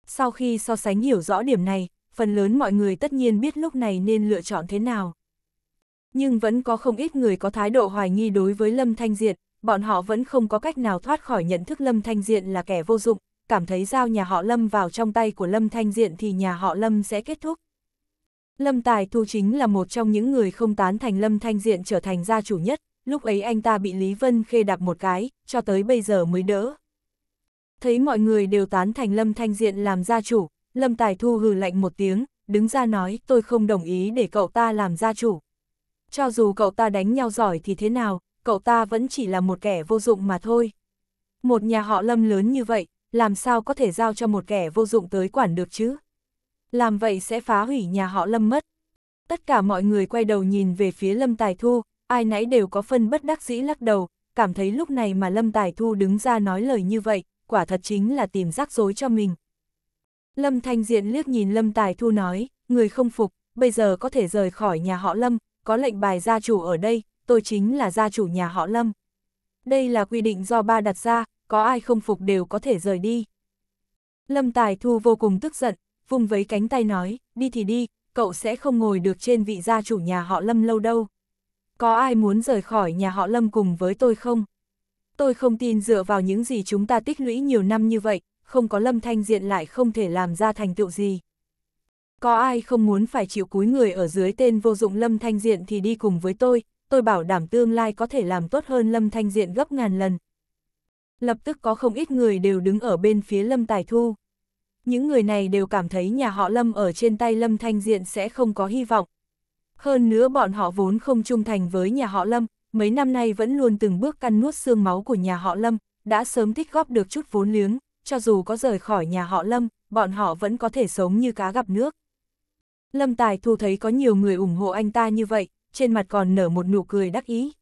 Sau khi so sánh hiểu rõ điểm này, phần lớn mọi người tất nhiên biết lúc này nên lựa chọn thế nào. Nhưng vẫn có không ít người có thái độ hoài nghi đối với Lâm Thanh Diện, bọn họ vẫn không có cách nào thoát khỏi nhận thức Lâm Thanh Diện là kẻ vô dụng, cảm thấy giao nhà họ Lâm vào trong tay của Lâm Thanh Diện thì nhà họ Lâm sẽ kết thúc. Lâm Tài Thu chính là một trong những người không tán thành Lâm Thanh Diện trở thành gia chủ nhất, lúc ấy anh ta bị Lý Vân Khê đạp một cái, cho tới bây giờ mới đỡ. Thấy mọi người đều tán thành Lâm Thanh Diện làm gia chủ, Lâm Tài Thu hừ lạnh một tiếng, đứng ra nói tôi không đồng ý để cậu ta làm gia chủ. Cho dù cậu ta đánh nhau giỏi thì thế nào, cậu ta vẫn chỉ là một kẻ vô dụng mà thôi. Một nhà họ Lâm lớn như vậy, làm sao có thể giao cho một kẻ vô dụng tới quản được chứ? làm vậy sẽ phá hủy nhà họ Lâm mất. Tất cả mọi người quay đầu nhìn về phía Lâm Tài Thu, ai nãy đều có phân bất đắc dĩ lắc đầu, cảm thấy lúc này mà Lâm Tài Thu đứng ra nói lời như vậy, quả thật chính là tìm rắc rối cho mình. Lâm Thanh Diện liếc nhìn Lâm Tài Thu nói, người không phục, bây giờ có thể rời khỏi nhà họ Lâm, có lệnh bài gia chủ ở đây, tôi chính là gia chủ nhà họ Lâm. Đây là quy định do ba đặt ra, có ai không phục đều có thể rời đi. Lâm Tài Thu vô cùng tức giận, vung vấy cánh tay nói, đi thì đi, cậu sẽ không ngồi được trên vị gia chủ nhà họ Lâm lâu đâu. Có ai muốn rời khỏi nhà họ Lâm cùng với tôi không? Tôi không tin dựa vào những gì chúng ta tích lũy nhiều năm như vậy, không có Lâm Thanh Diện lại không thể làm ra thành tựu gì. Có ai không muốn phải chịu cúi người ở dưới tên vô dụng Lâm Thanh Diện thì đi cùng với tôi, tôi bảo đảm tương lai có thể làm tốt hơn Lâm Thanh Diện gấp ngàn lần. Lập tức có không ít người đều đứng ở bên phía Lâm Tài Thu những người này đều cảm thấy nhà họ Lâm ở trên tay Lâm Thanh Diện sẽ không có hy vọng. Hơn nữa bọn họ vốn không trung thành với nhà họ Lâm, mấy năm nay vẫn luôn từng bước căn nuốt xương máu của nhà họ Lâm, đã sớm tích góp được chút vốn liếng, cho dù có rời khỏi nhà họ Lâm, bọn họ vẫn có thể sống như cá gặp nước. Lâm Tài Thu thấy có nhiều người ủng hộ anh ta như vậy, trên mặt còn nở một nụ cười đắc ý.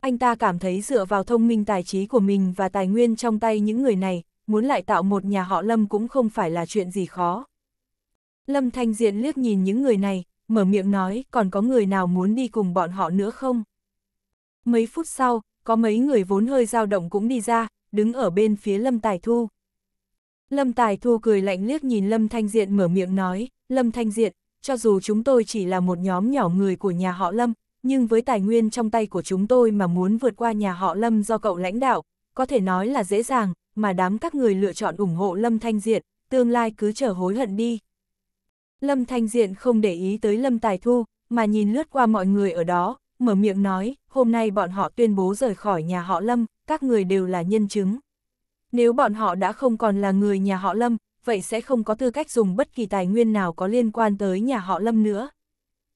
Anh ta cảm thấy dựa vào thông minh tài trí của mình và tài nguyên trong tay những người này, muốn lại tạo một nhà họ Lâm cũng không phải là chuyện gì khó. Lâm Thanh Diện liếc nhìn những người này, mở miệng nói còn có người nào muốn đi cùng bọn họ nữa không? Mấy phút sau, có mấy người vốn hơi dao động cũng đi ra, đứng ở bên phía Lâm Tài Thu. Lâm Tài Thu cười lạnh liếc nhìn Lâm Thanh Diện mở miệng nói, Lâm Thanh Diện, cho dù chúng tôi chỉ là một nhóm nhỏ người của nhà họ Lâm, nhưng với tài nguyên trong tay của chúng tôi mà muốn vượt qua nhà họ Lâm do cậu lãnh đạo, có thể nói là dễ dàng, mà đám các người lựa chọn ủng hộ Lâm Thanh Diện, tương lai cứ chờ hối hận đi. Lâm Thanh Diện không để ý tới Lâm Tài Thu, mà nhìn lướt qua mọi người ở đó, mở miệng nói, hôm nay bọn họ tuyên bố rời khỏi nhà họ Lâm, các người đều là nhân chứng. Nếu bọn họ đã không còn là người nhà họ Lâm, vậy sẽ không có tư cách dùng bất kỳ tài nguyên nào có liên quan tới nhà họ Lâm nữa.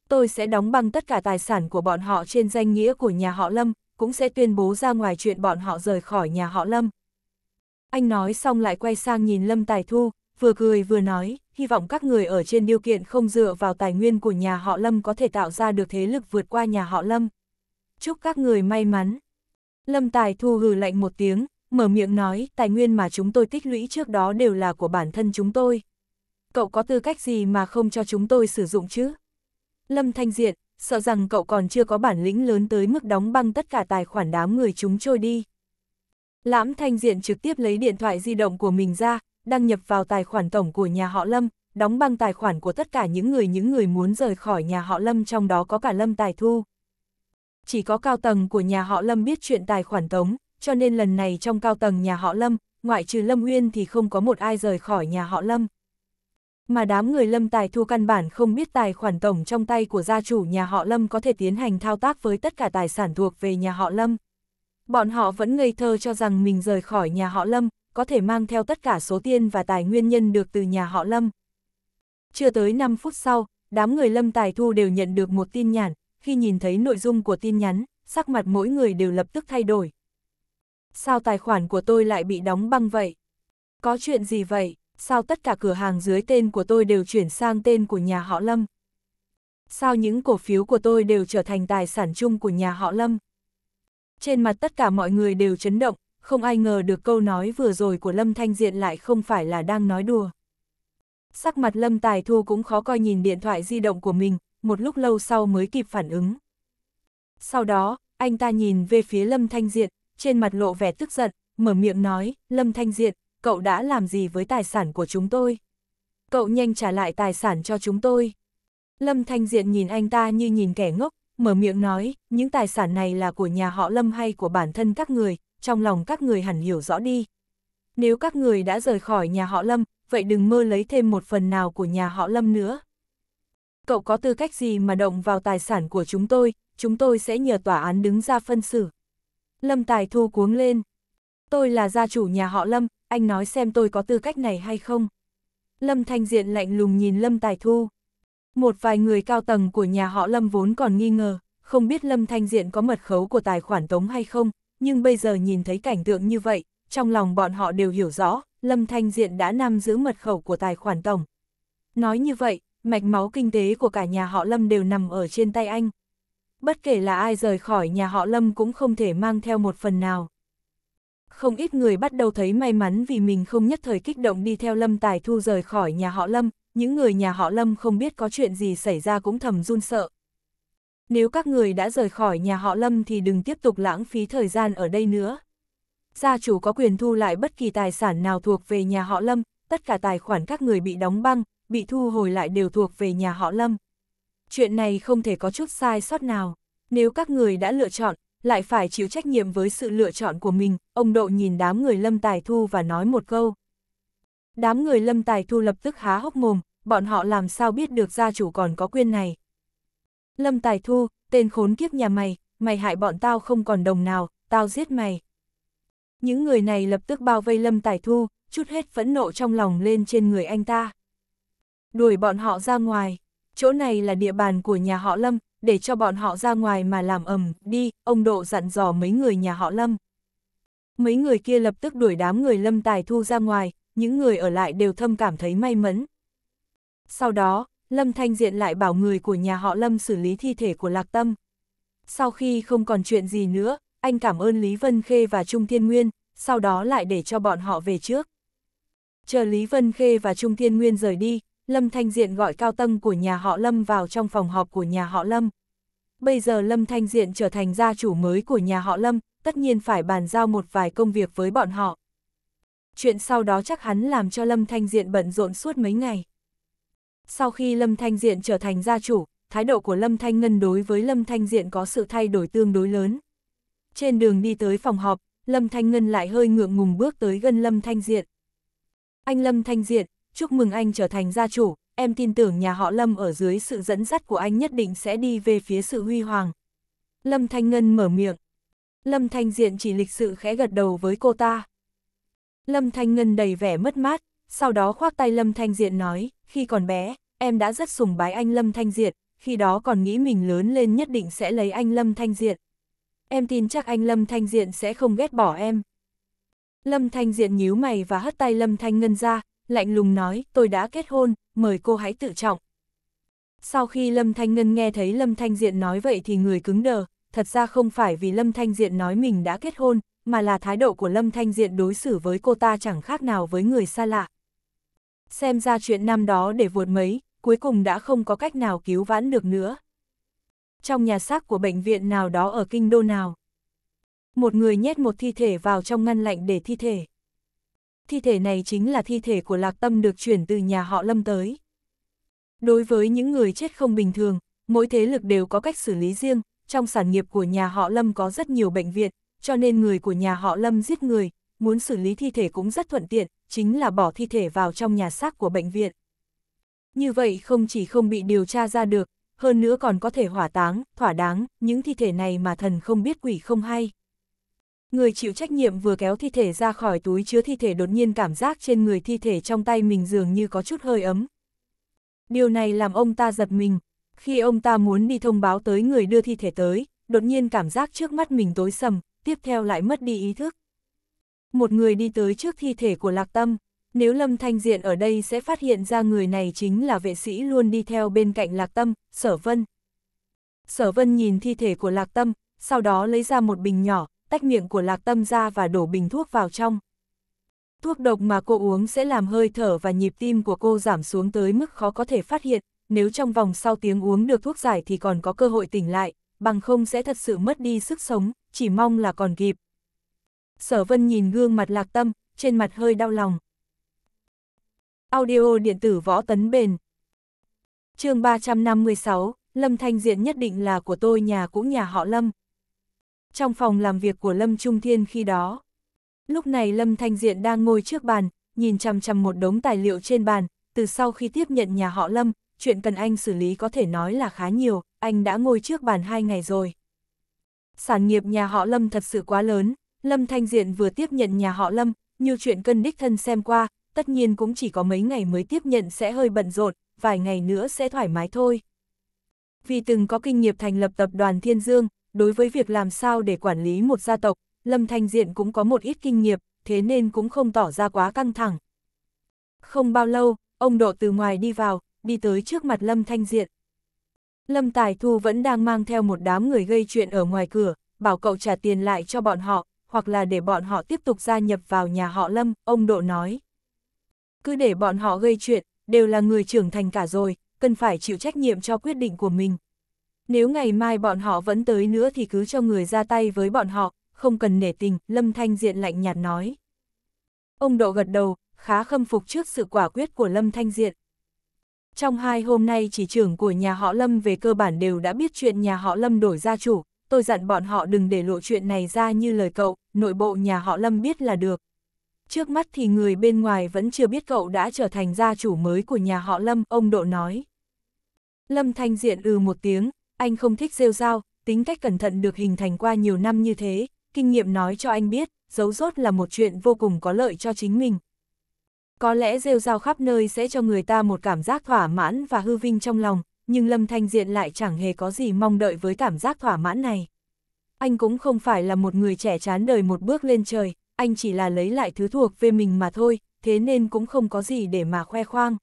Tôi sẽ đóng băng tất cả tài sản của bọn họ trên danh nghĩa của nhà họ Lâm, cũng sẽ tuyên bố ra ngoài chuyện bọn họ rời khỏi nhà họ Lâm. Anh nói xong lại quay sang nhìn Lâm Tài Thu, vừa cười vừa nói, hy vọng các người ở trên điều kiện không dựa vào tài nguyên của nhà họ Lâm có thể tạo ra được thế lực vượt qua nhà họ Lâm. Chúc các người may mắn. Lâm Tài Thu hừ lạnh một tiếng, mở miệng nói, tài nguyên mà chúng tôi tích lũy trước đó đều là của bản thân chúng tôi. Cậu có tư cách gì mà không cho chúng tôi sử dụng chứ? Lâm Thanh Diện, sợ rằng cậu còn chưa có bản lĩnh lớn tới mức đóng băng tất cả tài khoản đám người chúng trôi đi. Lãm Thanh Diện trực tiếp lấy điện thoại di động của mình ra, đăng nhập vào tài khoản tổng của nhà họ Lâm, đóng băng tài khoản của tất cả những người những người muốn rời khỏi nhà họ Lâm trong đó có cả Lâm Tài Thu. Chỉ có cao tầng của nhà họ Lâm biết chuyện tài khoản tống, cho nên lần này trong cao tầng nhà họ Lâm, ngoại trừ Lâm Nguyên thì không có một ai rời khỏi nhà họ Lâm. Mà đám người Lâm Tài Thu căn bản không biết tài khoản tổng trong tay của gia chủ nhà họ Lâm có thể tiến hành thao tác với tất cả tài sản thuộc về nhà họ Lâm. Bọn họ vẫn ngây thơ cho rằng mình rời khỏi nhà họ Lâm, có thể mang theo tất cả số tiền và tài nguyên nhân được từ nhà họ Lâm. Chưa tới 5 phút sau, đám người Lâm Tài Thu đều nhận được một tin nhắn, khi nhìn thấy nội dung của tin nhắn, sắc mặt mỗi người đều lập tức thay đổi. Sao tài khoản của tôi lại bị đóng băng vậy? Có chuyện gì vậy? Sao tất cả cửa hàng dưới tên của tôi đều chuyển sang tên của nhà họ Lâm? Sao những cổ phiếu của tôi đều trở thành tài sản chung của nhà họ Lâm? trên mặt tất cả mọi người đều chấn động, không ai ngờ được câu nói vừa rồi của Lâm Thanh Diện lại không phải là đang nói đùa. Sắc mặt Lâm Tài Thu cũng khó coi nhìn điện thoại di động của mình, một lúc lâu sau mới kịp phản ứng. Sau đó, anh ta nhìn về phía Lâm Thanh Diện, trên mặt lộ vẻ tức giận, mở miệng nói, Lâm Thanh Diện, cậu đã làm gì với tài sản của chúng tôi? Cậu nhanh trả lại tài sản cho chúng tôi. Lâm Thanh Diện nhìn anh ta như nhìn kẻ ngốc, mở miệng nói, những tài sản này là của nhà họ Lâm hay của bản thân các người, trong lòng các người hẳn hiểu rõ đi. Nếu các người đã rời khỏi nhà họ Lâm, vậy đừng mơ lấy thêm một phần nào của nhà họ Lâm nữa. Cậu có tư cách gì mà động vào tài sản của chúng tôi, chúng tôi sẽ nhờ tòa án đứng ra phân xử. Lâm Tài Thu cuống lên. Tôi là gia chủ nhà họ Lâm, anh nói xem tôi có tư cách này hay không. Lâm Thanh Diện lạnh lùng nhìn Lâm Tài Thu. Một vài người cao tầng của nhà họ Lâm vốn còn nghi ngờ, không biết Lâm Thanh Diện có mật khấu của tài khoản Tống hay không, nhưng bây giờ nhìn thấy cảnh tượng như vậy, trong lòng bọn họ đều hiểu rõ, Lâm Thanh Diện đã nằm giữ mật khẩu của tài khoản Tổng. Nói như vậy, mạch máu kinh tế của cả nhà họ Lâm đều nằm ở trên tay anh. Bất kể là ai rời khỏi nhà họ Lâm cũng không thể mang theo một phần nào. Không ít người bắt đầu thấy may mắn vì mình không nhất thời kích động đi theo Lâm Tài Thu rời khỏi nhà họ Lâm, những người nhà họ Lâm không biết có chuyện gì xảy ra cũng thầm run sợ. Nếu các người đã rời khỏi nhà họ Lâm thì đừng tiếp tục lãng phí thời gian ở đây nữa. Gia chủ có quyền thu lại bất kỳ tài sản nào thuộc về nhà họ Lâm, tất cả tài khoản các người bị đóng băng, bị thu hồi lại đều thuộc về nhà họ Lâm. Chuyện này không thể có chút sai sót nào. Nếu các người đã lựa chọn, lại phải chịu trách nhiệm với sự lựa chọn của mình, ông Độ nhìn đám người Lâm Tài Thu và nói một câu. Đám người Lâm Tài Thu lập tức há hốc mồm, bọn họ làm sao biết được gia chủ còn có quyền này. Lâm Tài Thu, tên khốn kiếp nhà mày, mày hại bọn tao không còn đồng nào, tao giết mày. Những người này lập tức bao vây Lâm Tài Thu, chút hết phẫn nộ trong lòng lên trên người anh ta. Đuổi bọn họ ra ngoài, chỗ này là địa bàn của nhà họ Lâm, để cho bọn họ ra ngoài mà làm ầm, đi, ông Độ dặn dò mấy người nhà họ Lâm. Mấy người kia lập tức đuổi đám người Lâm Tài Thu ra ngoài, những người ở lại đều thâm cảm thấy may mắn, sau đó, Lâm Thanh Diện lại bảo người của nhà họ Lâm xử lý thi thể của Lạc Tâm. Sau khi không còn chuyện gì nữa, anh cảm ơn Lý Vân Khê và Trung Thiên Nguyên, sau đó lại để cho bọn họ về trước. Chờ Lý Vân Khê và Trung Thiên Nguyên rời đi, Lâm Thanh Diện gọi cao tầng của nhà họ Lâm vào trong phòng họp của nhà họ Lâm. Bây giờ Lâm Thanh Diện trở thành gia chủ mới của nhà họ Lâm, tất nhiên phải bàn giao một vài công việc với bọn họ. Chuyện sau đó chắc hắn làm cho Lâm Thanh Diện bận rộn suốt mấy ngày. Sau khi Lâm Thanh Diện trở thành gia chủ, thái độ của Lâm Thanh Ngân đối với Lâm Thanh Diện có sự thay đổi tương đối lớn. Trên đường đi tới phòng họp, Lâm Thanh Ngân lại hơi ngượng ngùng bước tới gần Lâm Thanh Diện. Anh Lâm Thanh Diện, chúc mừng anh trở thành gia chủ, em tin tưởng nhà họ Lâm ở dưới sự dẫn dắt của anh nhất định sẽ đi về phía sự huy hoàng. Lâm Thanh Ngân mở miệng. Lâm Thanh Diện chỉ lịch sự khẽ gật đầu với cô ta. Lâm Thanh Ngân đầy vẻ mất mát, sau đó khoác tay Lâm Thanh Diện nói, khi còn bé, em đã rất sùng bái anh Lâm Thanh Diệt, khi đó còn nghĩ mình lớn lên nhất định sẽ lấy anh Lâm Thanh Diệt. Em tin chắc anh Lâm Thanh Diện sẽ không ghét bỏ em. Lâm Thanh Diện nhíu mày và hất tay Lâm Thanh Ngân ra, lạnh lùng nói, tôi đã kết hôn, mời cô hãy tự trọng. Sau khi Lâm Thanh Ngân nghe thấy Lâm Thanh Diện nói vậy thì người cứng đờ, thật ra không phải vì Lâm Thanh Diện nói mình đã kết hôn, mà là thái độ của Lâm Thanh Diện đối xử với cô ta chẳng khác nào với người xa lạ xem ra chuyện năm đó để vượt mấy, cuối cùng đã không có cách nào cứu vãn được nữa. Trong nhà xác của bệnh viện nào đó ở kinh đô nào, một người nhét một thi thể vào trong ngăn lạnh để thi thể. Thi thể này chính là thi thể của Lạc Tâm được chuyển từ nhà họ Lâm tới. Đối với những người chết không bình thường, mỗi thế lực đều có cách xử lý riêng, trong sản nghiệp của nhà họ Lâm có rất nhiều bệnh viện, cho nên người của nhà họ Lâm giết người, muốn xử lý thi thể cũng rất thuận tiện, chính là bỏ thi thể vào trong nhà xác của bệnh viện. Như vậy không chỉ không bị điều tra ra được, hơn nữa còn có thể hỏa táng, thỏa đáng, những thi thể này mà thần không biết quỷ không hay. Người chịu trách nhiệm vừa kéo thi thể ra khỏi túi chứa thi thể đột nhiên cảm giác trên người thi thể trong tay mình dường như có chút hơi ấm. Điều này làm ông ta giật mình. Khi ông ta muốn đi thông báo tới người đưa thi thể tới, đột nhiên cảm giác trước mắt mình tối sầm, tiếp theo lại mất đi ý thức. Một người đi tới trước thi thể của Lạc Tâm, nếu Lâm Thanh Diện ở đây sẽ phát hiện ra người này chính là vệ sĩ luôn đi theo bên cạnh Lạc Tâm, Sở Vân. Sở Vân nhìn thi thể của Lạc Tâm, sau đó lấy ra một bình nhỏ, tách miệng của Lạc Tâm ra và đổ bình thuốc vào trong. Thuốc độc mà cô uống sẽ làm hơi thở và nhịp tim của cô giảm xuống tới mức khó có thể phát hiện, nếu trong vòng sau tiếng uống được thuốc giải thì còn có cơ hội tỉnh lại, bằng không sẽ thật sự mất đi sức sống, chỉ mong là còn kịp. Sở Vân nhìn gương mặt lạc tâm, trên mặt hơi đau lòng. Audio điện tử võ tấn bền. chương 356, Lâm Thanh Diện nhất định là của tôi nhà cũng nhà họ Lâm. Trong phòng làm việc của Lâm Trung Thiên khi đó. Lúc này Lâm Thanh Diện đang ngồi trước bàn, nhìn chằm chằm một đống tài liệu trên bàn, từ sau khi tiếp nhận nhà họ Lâm, chuyện cần anh xử lý có thể nói là khá nhiều, anh đã ngồi trước bàn hai ngày rồi. Sản nghiệp nhà họ Lâm thật sự quá lớn, Lâm Thanh Diện vừa tiếp nhận nhà họ Lâm, như chuyện cân đích thân xem qua, tất nhiên cũng chỉ có mấy ngày mới tiếp nhận sẽ hơi bận rộn, vài ngày nữa sẽ thoải mái thôi. Vì từng có kinh nghiệm thành lập tập đoàn Thiên Dương, đối với việc làm sao để quản lý một gia tộc, Lâm Thanh Diện cũng có một ít kinh nghiệm, thế nên cũng không tỏ ra quá căng thẳng. Không bao lâu, ông Độ từ ngoài đi vào, đi tới trước mặt Lâm Thanh Diện. Lâm Tài Thu vẫn đang mang theo một đám người gây chuyện ở ngoài cửa, bảo cậu trả tiền lại cho bọn họ, hoặc là để bọn họ tiếp tục gia nhập vào nhà họ Lâm, ông Độ nói. Cứ để bọn họ gây chuyện, đều là người trưởng thành cả rồi, cần phải chịu trách nhiệm cho quyết định của mình. Nếu ngày mai bọn họ vẫn tới nữa thì cứ cho người ra tay với bọn họ, không cần nể tình, Lâm Thanh Diện lạnh nhạt nói. Ông Độ gật đầu, khá khâm phục trước sự quả quyết của Lâm Thanh Diện. Trong hai hôm nay chỉ trưởng của nhà họ Lâm về cơ bản đều đã biết chuyện nhà họ Lâm đổi gia chủ, tôi dặn bọn họ đừng để lộ chuyện này ra như lời cậu, nội bộ nhà họ Lâm biết là được. Trước mắt thì người bên ngoài vẫn chưa biết cậu đã trở thành gia chủ mới của nhà họ Lâm, ông Độ nói. Lâm Thanh Diện ừ một tiếng, anh không thích rêu rao, tính cách cẩn thận được hình thành qua nhiều năm như thế, kinh nghiệm nói cho anh biết, giấu rốt là một chuyện vô cùng có lợi cho chính mình. Có lẽ rêu rao khắp nơi sẽ cho người ta một cảm giác thỏa mãn và hư vinh trong lòng, nhưng Lâm Thanh Diện lại chẳng hề có gì mong đợi với cảm giác thỏa mãn này. Anh cũng không phải là một người trẻ chán đời một bước lên trời, anh chỉ là lấy lại thứ thuộc về mình mà thôi, thế nên cũng không có gì để mà khoe khoang.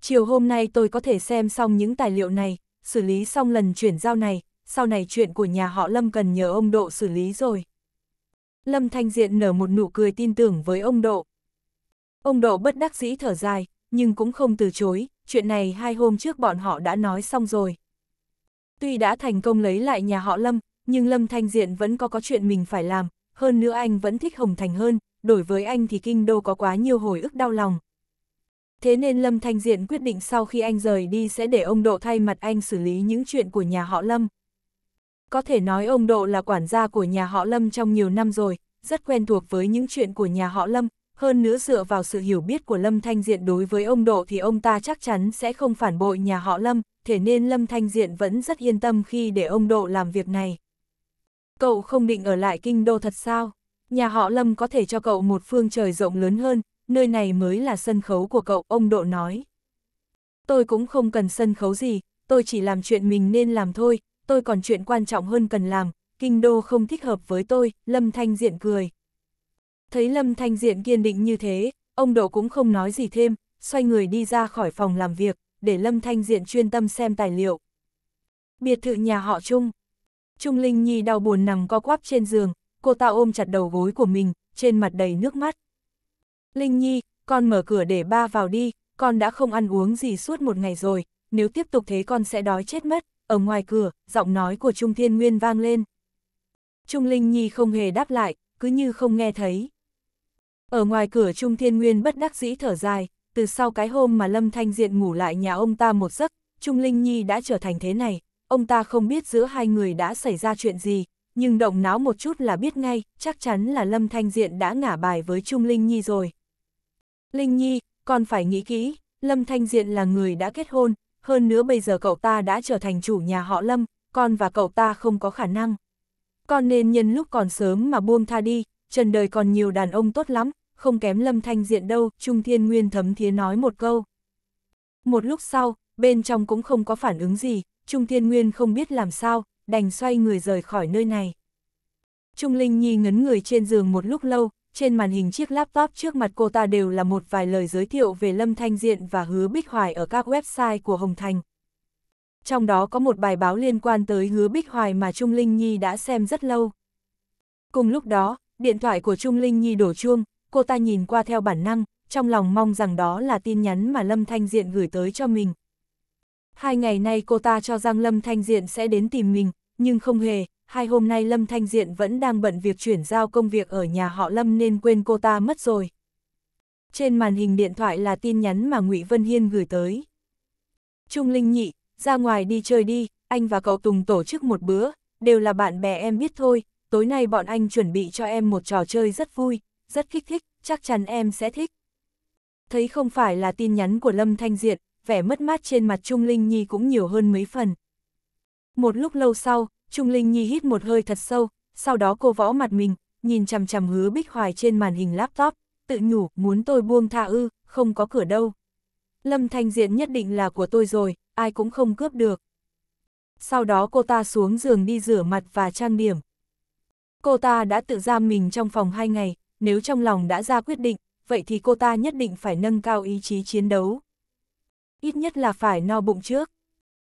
Chiều hôm nay tôi có thể xem xong những tài liệu này, xử lý xong lần chuyển giao này, sau này chuyện của nhà họ Lâm cần nhờ ông Độ xử lý rồi. Lâm Thanh Diện nở một nụ cười tin tưởng với ông Độ. Ông Độ bất đắc dĩ thở dài, nhưng cũng không từ chối, chuyện này hai hôm trước bọn họ đã nói xong rồi. Tuy đã thành công lấy lại nhà họ Lâm, nhưng Lâm Thanh Diện vẫn có có chuyện mình phải làm, hơn nữa anh vẫn thích Hồng Thành hơn, đổi với anh thì kinh đô có quá nhiều hồi ức đau lòng. Thế nên Lâm Thanh Diện quyết định sau khi anh rời đi sẽ để ông Độ thay mặt anh xử lý những chuyện của nhà họ Lâm. Có thể nói ông Độ là quản gia của nhà họ Lâm trong nhiều năm rồi, rất quen thuộc với những chuyện của nhà họ Lâm, hơn nữa dựa vào sự hiểu biết của Lâm Thanh Diện đối với ông Độ thì ông ta chắc chắn sẽ không phản bội nhà họ Lâm, thế nên Lâm Thanh Diện vẫn rất yên tâm khi để ông Độ làm việc này. Cậu không định ở lại kinh đô thật sao? Nhà họ Lâm có thể cho cậu một phương trời rộng lớn hơn, nơi này mới là sân khấu của cậu, ông Độ nói. Tôi cũng không cần sân khấu gì, tôi chỉ làm chuyện mình nên làm thôi, tôi còn chuyện quan trọng hơn cần làm, kinh đô không thích hợp với tôi, Lâm Thanh Diện cười. Thấy Lâm Thanh Diện kiên định như thế, ông Độ cũng không nói gì thêm, xoay người đi ra khỏi phòng làm việc, để Lâm Thanh Diện chuyên tâm xem tài liệu. Biệt thự nhà họ Trung Trung Linh Nhi đau buồn nằm co quắp trên giường, cô ta ôm chặt đầu gối của mình, trên mặt đầy nước mắt. Linh Nhi, con mở cửa để ba vào đi, con đã không ăn uống gì suốt một ngày rồi, nếu tiếp tục thế con sẽ đói chết mất, ở ngoài cửa, giọng nói của Trung Thiên Nguyên vang lên. Trung Linh Nhi không hề đáp lại, cứ như không nghe thấy. Ở ngoài cửa Trung Thiên Nguyên bất đắc dĩ thở dài, từ sau cái hôm mà Lâm Thanh Diện ngủ lại nhà ông ta một giấc, Trung Linh Nhi đã trở thành thế này, ông ta không biết giữa hai người đã xảy ra chuyện gì, nhưng động náo một chút là biết ngay, chắc chắn là Lâm Thanh Diện đã ngả bài với Trung Linh Nhi rồi. Linh Nhi, còn phải nghĩ kỹ, Lâm Thanh Diện là người đã kết hôn, hơn nữa bây giờ cậu ta đã trở thành chủ nhà họ Lâm, con và cậu ta không có khả năng. Con nên nhân lúc còn sớm mà buông tha đi, trần đời còn nhiều đàn ông tốt lắm, không kém lâm thanh diện đâu, Trung Thiên Nguyên thấm thía nói một câu. Một lúc sau, bên trong cũng không có phản ứng gì, Trung Thiên Nguyên không biết làm sao, đành xoay người rời khỏi nơi này. Trung Linh Nhi ngấn người trên giường một lúc lâu, trên màn hình chiếc laptop trước mặt cô ta đều là một vài lời giới thiệu về Lâm Thanh Diện và Hứa Bích Hoài ở các website của Hồng Thành. Trong đó có một bài báo liên quan tới Hứa Bích Hoài mà Trung Linh Nhi đã xem rất lâu. Cùng lúc đó, điện thoại của Trung Linh Nhi đổ chuông, cô ta nhìn qua theo bản năng, trong lòng mong rằng đó là tin nhắn mà Lâm Thanh Diện gửi tới cho mình. Hai ngày nay cô ta cho rằng Lâm Thanh Diện sẽ đến tìm mình, nhưng không hề, hai hôm nay Lâm Thanh Diện vẫn đang bận việc chuyển giao công việc ở nhà họ Lâm nên quên cô ta mất rồi. Trên màn hình điện thoại là tin nhắn mà Ngụy Vân Hiên gửi tới. Trung Linh Nhị, ra ngoài đi chơi đi, anh và cậu Tùng tổ chức một bữa, đều là bạn bè em biết thôi, tối nay bọn anh chuẩn bị cho em một trò chơi rất vui, rất kích thích, chắc chắn em sẽ thích. Thấy không phải là tin nhắn của Lâm Thanh Diệt, vẻ mất mát trên mặt Trung Linh Nhi cũng nhiều hơn mấy phần. Một lúc lâu sau, Trung Linh Nhi hít một hơi thật sâu, sau đó cô võ mặt mình, nhìn chằm chằm hứa bích hoài trên màn hình laptop, tự nhủ, muốn tôi buông tha ư, không có cửa đâu. Lâm Thanh Diện nhất định là của tôi rồi, ai cũng không cướp được. Sau đó cô ta xuống giường đi rửa mặt và trang điểm. Cô ta đã tự giam mình trong phòng hai ngày, nếu trong lòng đã ra quyết định, vậy thì cô ta nhất định phải nâng cao ý chí chiến đấu. Ít nhất là phải no bụng trước.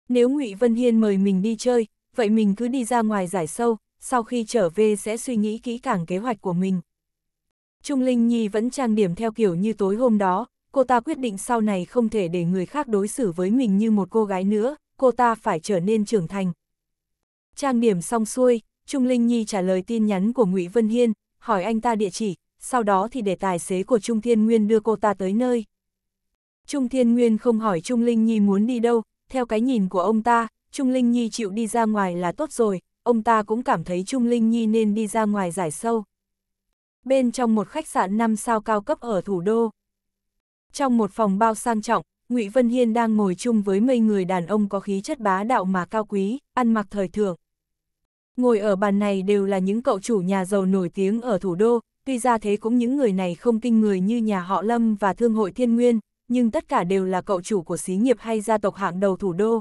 Nếu Ngụy Vân Hiên mời mình đi chơi, vậy mình cứ đi ra ngoài giải sâu, sau khi trở về sẽ suy nghĩ kỹ càng kế hoạch của mình. Trung Linh Nhi vẫn trang điểm theo kiểu như tối hôm đó, cô ta quyết định sau này không thể để người khác đối xử với mình như một cô gái nữa, cô ta phải trở nên trưởng thành. Trang điểm xong xuôi, Trung Linh Nhi trả lời tin nhắn của Ngụy Vân Hiên, hỏi anh ta địa chỉ, sau đó thì để tài xế của Trung Thiên Nguyên đưa cô ta tới nơi. Trung Thiên Nguyên không hỏi Trung Linh Nhi muốn đi đâu, theo cái nhìn của ông ta, Trung Linh Nhi chịu đi ra ngoài là tốt rồi, ông ta cũng cảm thấy Trung Linh Nhi nên đi ra ngoài giải sâu. Bên trong một khách sạn 5 sao cao cấp ở thủ đô. Trong một phòng bao sang trọng, Ngụy Vân Hiên đang ngồi chung với mấy người đàn ông có khí chất bá đạo mà cao quý, ăn mặc thời thượng. Ngồi ở bàn này đều là những cậu chủ nhà giàu nổi tiếng ở thủ đô, tuy ra thế cũng những người này không kinh người như nhà họ Lâm và Thương hội Thiên Nguyên, nhưng tất cả đều là cậu chủ của xí nghiệp hay gia tộc hạng đầu thủ đô.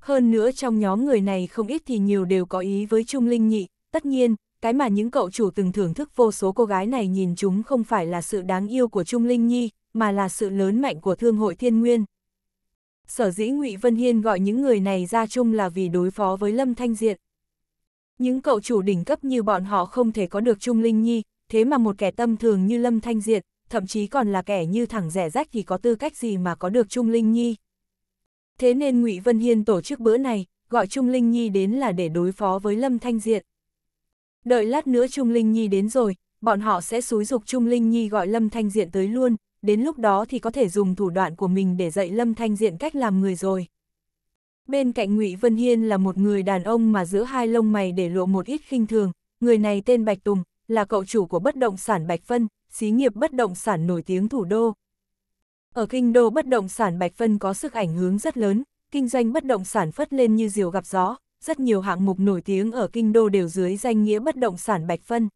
Hơn nữa trong nhóm người này không ít thì nhiều đều có ý với Trung Linh Nhị, tất nhiên, cái mà những cậu chủ từng thưởng thức vô số cô gái này nhìn chúng không phải là sự đáng yêu của Trung Linh Nhi, mà là sự lớn mạnh của Thương hội Thiên Nguyên. Sở dĩ ngụy Vân Hiên gọi những người này ra chung là vì đối phó với Lâm Thanh diện Những cậu chủ đỉnh cấp như bọn họ không thể có được Trung Linh Nhi, thế mà một kẻ tâm thường như Lâm Thanh Diệt, thậm chí còn là kẻ như thẳng rẻ rách thì có tư cách gì mà có được Trung Linh Nhi. Thế nên Ngụy Vân Hiên tổ chức bữa này, gọi Trung Linh Nhi đến là để đối phó với Lâm Thanh Diệt. Đợi lát nữa Trung Linh Nhi đến rồi, bọn họ sẽ xúi dục Trung Linh Nhi gọi Lâm Thanh Diện tới luôn, đến lúc đó thì có thể dùng thủ đoạn của mình để dạy Lâm Thanh Diện cách làm người rồi. Bên cạnh Ngụy Vân Hiên là một người đàn ông mà giữa hai lông mày để lộ một ít khinh thường, người này tên Bạch Tùng, là cậu chủ của bất động sản Bạch phân, xí nghiệp bất động sản nổi tiếng thủ đô. Ở kinh đô bất động sản Bạch phân có sức ảnh hưởng rất lớn, kinh doanh bất động sản phất lên như diều gặp gió, rất nhiều hạng mục nổi tiếng ở kinh đô đều dưới danh nghĩa bất động sản Bạch phân.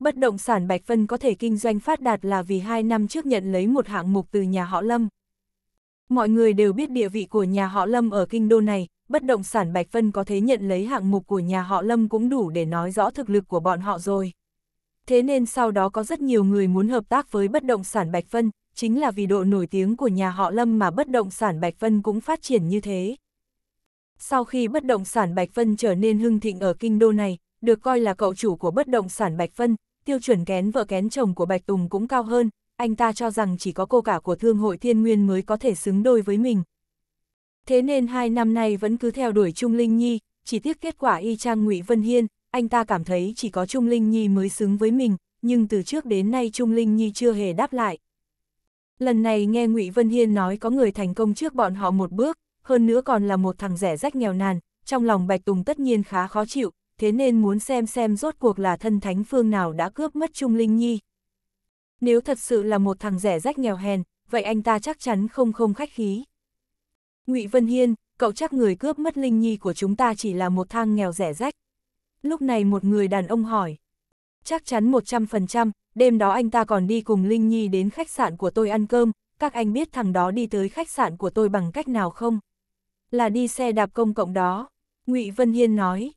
Bất động sản Bạch phân có thể kinh doanh phát đạt là vì hai năm trước nhận lấy một hạng mục từ nhà họ Lâm. Mọi người đều biết địa vị của nhà họ Lâm ở kinh đô này, bất động sản Bạch phân có thể nhận lấy hạng mục của nhà họ Lâm cũng đủ để nói rõ thực lực của bọn họ rồi thế nên sau đó có rất nhiều người muốn hợp tác với bất động sản Bạch Vân, chính là vì độ nổi tiếng của nhà họ Lâm mà bất động sản Bạch Vân cũng phát triển như thế. Sau khi bất động sản Bạch Vân trở nên hưng thịnh ở kinh đô này, được coi là cậu chủ của bất động sản Bạch Vân, tiêu chuẩn kén vợ kén chồng của Bạch Tùng cũng cao hơn, anh ta cho rằng chỉ có cô cả của thương hội thiên nguyên mới có thể xứng đôi với mình. Thế nên hai năm nay vẫn cứ theo đuổi Trung Linh Nhi, chỉ tiếc kết quả y chang Ngụy Vân Hiên, anh ta cảm thấy chỉ có Trung Linh Nhi mới xứng với mình, nhưng từ trước đến nay Trung Linh Nhi chưa hề đáp lại. Lần này nghe Ngụy Vân Hiên nói có người thành công trước bọn họ một bước, hơn nữa còn là một thằng rẻ rách nghèo nàn, trong lòng Bạch Tùng tất nhiên khá khó chịu, thế nên muốn xem xem rốt cuộc là thân thánh phương nào đã cướp mất Trung Linh Nhi. Nếu thật sự là một thằng rẻ rách nghèo hèn, vậy anh ta chắc chắn không không khách khí. Ngụy Vân Hiên, cậu chắc người cướp mất Linh Nhi của chúng ta chỉ là một thang nghèo rẻ rách lúc này một người đàn ông hỏi. Chắc chắn 100%, đêm đó anh ta còn đi cùng Linh Nhi đến khách sạn của tôi ăn cơm, các anh biết thằng đó đi tới khách sạn của tôi bằng cách nào không? Là đi xe đạp công cộng đó, ngụy Vân Hiên nói.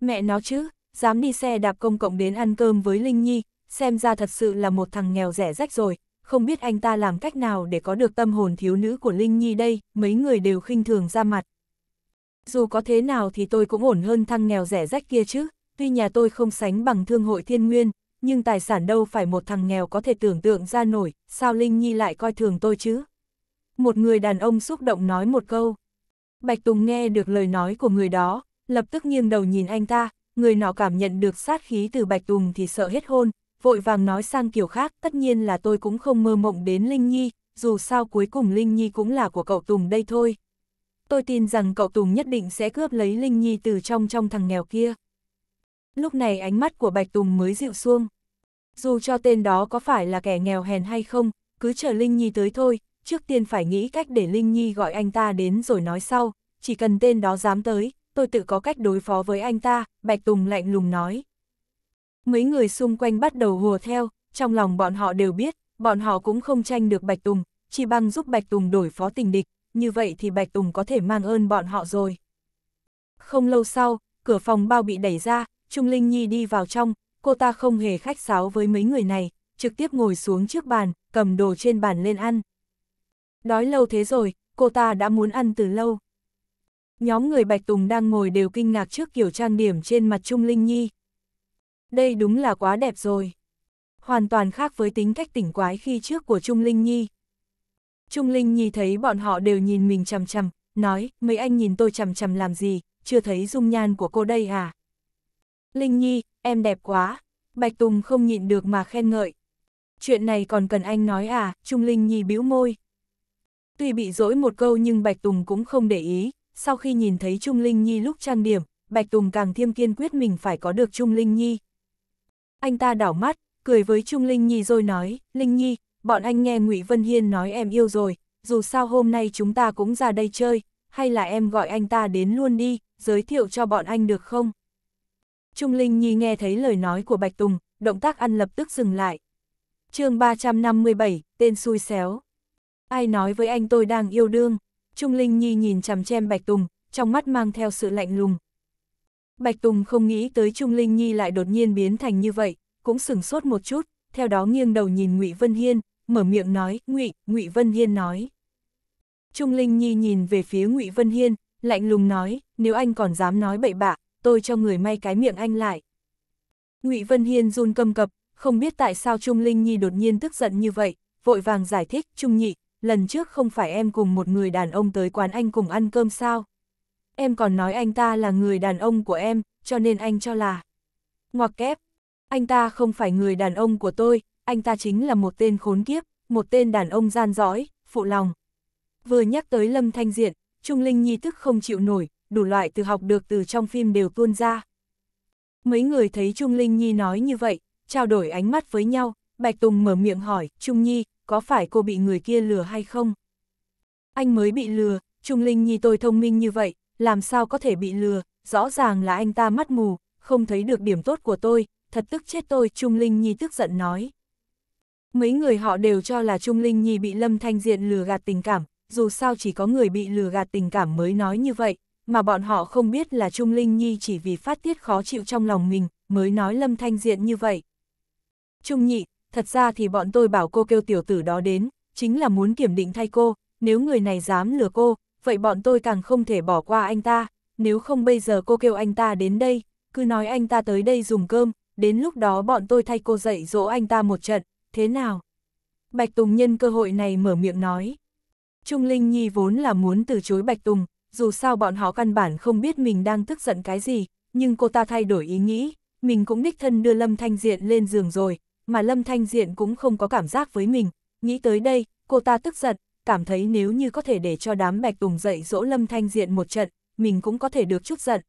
Mẹ nó chứ, dám đi xe đạp công cộng đến ăn cơm với Linh Nhi, xem ra thật sự là một thằng nghèo rẻ rách rồi, không biết anh ta làm cách nào để có được tâm hồn thiếu nữ của Linh Nhi đây, mấy người đều khinh thường ra mặt dù có thế nào thì tôi cũng ổn hơn thăng nghèo rẻ rách kia chứ, tuy nhà tôi không sánh bằng thương hội thiên nguyên, nhưng tài sản đâu phải một thằng nghèo có thể tưởng tượng ra nổi, sao Linh Nhi lại coi thường tôi chứ? Một người đàn ông xúc động nói một câu. Bạch Tùng nghe được lời nói của người đó, lập tức nghiêng đầu nhìn anh ta, người nọ cảm nhận được sát khí từ Bạch Tùng thì sợ hết hôn, vội vàng nói sang kiểu khác, tất nhiên là tôi cũng không mơ mộng đến Linh Nhi, dù sao cuối cùng Linh Nhi cũng là của cậu Tùng đây thôi tôi tin rằng cậu Tùng nhất định sẽ cướp lấy Linh Nhi từ trong trong thằng nghèo kia. Lúc này ánh mắt của Bạch Tùng mới dịu xuông. Dù cho tên đó có phải là kẻ nghèo hèn hay không, cứ chờ Linh Nhi tới thôi, trước tiên phải nghĩ cách để Linh Nhi gọi anh ta đến rồi nói sau, chỉ cần tên đó dám tới, tôi tự có cách đối phó với anh ta, Bạch Tùng lạnh lùng nói. Mấy người xung quanh bắt đầu hùa theo, trong lòng bọn họ đều biết, bọn họ cũng không tranh được Bạch Tùng, chỉ bằng giúp Bạch Tùng đổi phó tình địch, như vậy thì Bạch Tùng có thể mang ơn bọn họ rồi. Không lâu sau, cửa phòng bao bị đẩy ra, Trung Linh Nhi đi vào trong, cô ta không hề khách sáo với mấy người này, trực tiếp ngồi xuống trước bàn, cầm đồ trên bàn lên ăn. Đói lâu thế rồi, cô ta đã muốn ăn từ lâu. Nhóm người Bạch Tùng đang ngồi đều kinh ngạc trước kiểu trang điểm trên mặt Trung Linh Nhi. Đây đúng là quá đẹp rồi. Hoàn toàn khác với tính cách tỉnh quái khi trước của Trung Linh Nhi. Trung Linh Nhi thấy bọn họ đều nhìn mình chằm chằm, nói, mấy anh nhìn tôi chằm chằm làm gì, chưa thấy dung nhan của cô đây à? Linh Nhi, em đẹp quá. Bạch Tùng không nhịn được mà khen ngợi. Chuyện này còn cần anh nói à, Trung Linh Nhi bĩu môi. Tuy bị dỗi một câu nhưng Bạch Tùng cũng không để ý, sau khi nhìn thấy Trung Linh Nhi lúc trang điểm, Bạch Tùng càng thêm kiên quyết mình phải có được Trung Linh Nhi. Anh ta đảo mắt, cười với Trung Linh Nhi rồi nói, Linh Nhi, bọn anh nghe Ngụy Vân Hiên nói em yêu rồi, dù sao hôm nay chúng ta cũng ra đây chơi, hay là em gọi anh ta đến luôn đi, giới thiệu cho bọn anh được không? Trung Linh Nhi nghe thấy lời nói của Bạch Tùng, động tác ăn lập tức dừng lại. chương 357, tên xui xéo. Ai nói với anh tôi đang yêu đương? Trung Linh Nhi nhìn chằm chem Bạch Tùng, trong mắt mang theo sự lạnh lùng. Bạch Tùng không nghĩ tới Trung Linh Nhi lại đột nhiên biến thành như vậy, cũng sửng sốt một chút, theo đó nghiêng đầu nhìn Ngụy Vân Hiên, mở miệng nói, "Ngụy, Ngụy Vân Hiên nói." Trung Linh Nhi nhìn về phía Ngụy Vân Hiên, lạnh lùng nói, "Nếu anh còn dám nói bậy bạ, tôi cho người may cái miệng anh lại." Ngụy Vân Hiên run cầm cập, không biết tại sao Trung Linh Nhi đột nhiên tức giận như vậy, vội vàng giải thích, "Trung nhị, lần trước không phải em cùng một người đàn ông tới quán anh cùng ăn cơm sao? Em còn nói anh ta là người đàn ông của em, cho nên anh cho là ngoặc kép. Anh ta không phải người đàn ông của tôi, anh ta chính là một tên khốn kiếp, một tên đàn ông gian dõi, phụ lòng. Vừa nhắc tới Lâm Thanh Diện, Trung Linh Nhi tức không chịu nổi, đủ loại từ học được từ trong phim đều tuôn ra. Mấy người thấy Trung Linh Nhi nói như vậy, trao đổi ánh mắt với nhau, Bạch Tùng mở miệng hỏi, Trung Nhi, có phải cô bị người kia lừa hay không? Anh mới bị lừa, Trung Linh Nhi tôi thông minh như vậy, làm sao có thể bị lừa, rõ ràng là anh ta mắt mù, không thấy được điểm tốt của tôi, thật tức chết tôi, Trung Linh Nhi tức giận nói. Mấy người họ đều cho là Trung Linh Nhi bị Lâm Thanh Diện lừa gạt tình cảm, dù sao chỉ có người bị lừa gạt tình cảm mới nói như vậy, mà bọn họ không biết là Trung Linh Nhi chỉ vì phát tiết khó chịu trong lòng mình, mới nói Lâm Thanh Diện như vậy. Trung nhị, thật ra thì bọn tôi bảo cô kêu tiểu tử đó đến, chính là muốn kiểm định thay cô, nếu người này dám lừa cô, vậy bọn tôi càng không thể bỏ qua anh ta, nếu không bây giờ cô kêu anh ta đến đây, cứ nói anh ta tới đây dùng cơm, đến lúc đó bọn tôi thay cô dạy dỗ anh ta một trận, thế nào? Bạch Tùng nhân cơ hội này mở miệng nói. Trung Linh Nhi vốn là muốn từ chối Bạch Tùng, dù sao bọn họ căn bản không biết mình đang tức giận cái gì, nhưng cô ta thay đổi ý nghĩ, mình cũng đích thân đưa Lâm Thanh Diện lên giường rồi, mà Lâm Thanh Diện cũng không có cảm giác với mình, nghĩ tới đây, cô ta tức giận, cảm thấy nếu như có thể để cho đám Bạch Tùng dậy dỗ Lâm Thanh Diện một trận, mình cũng có thể được chút giận.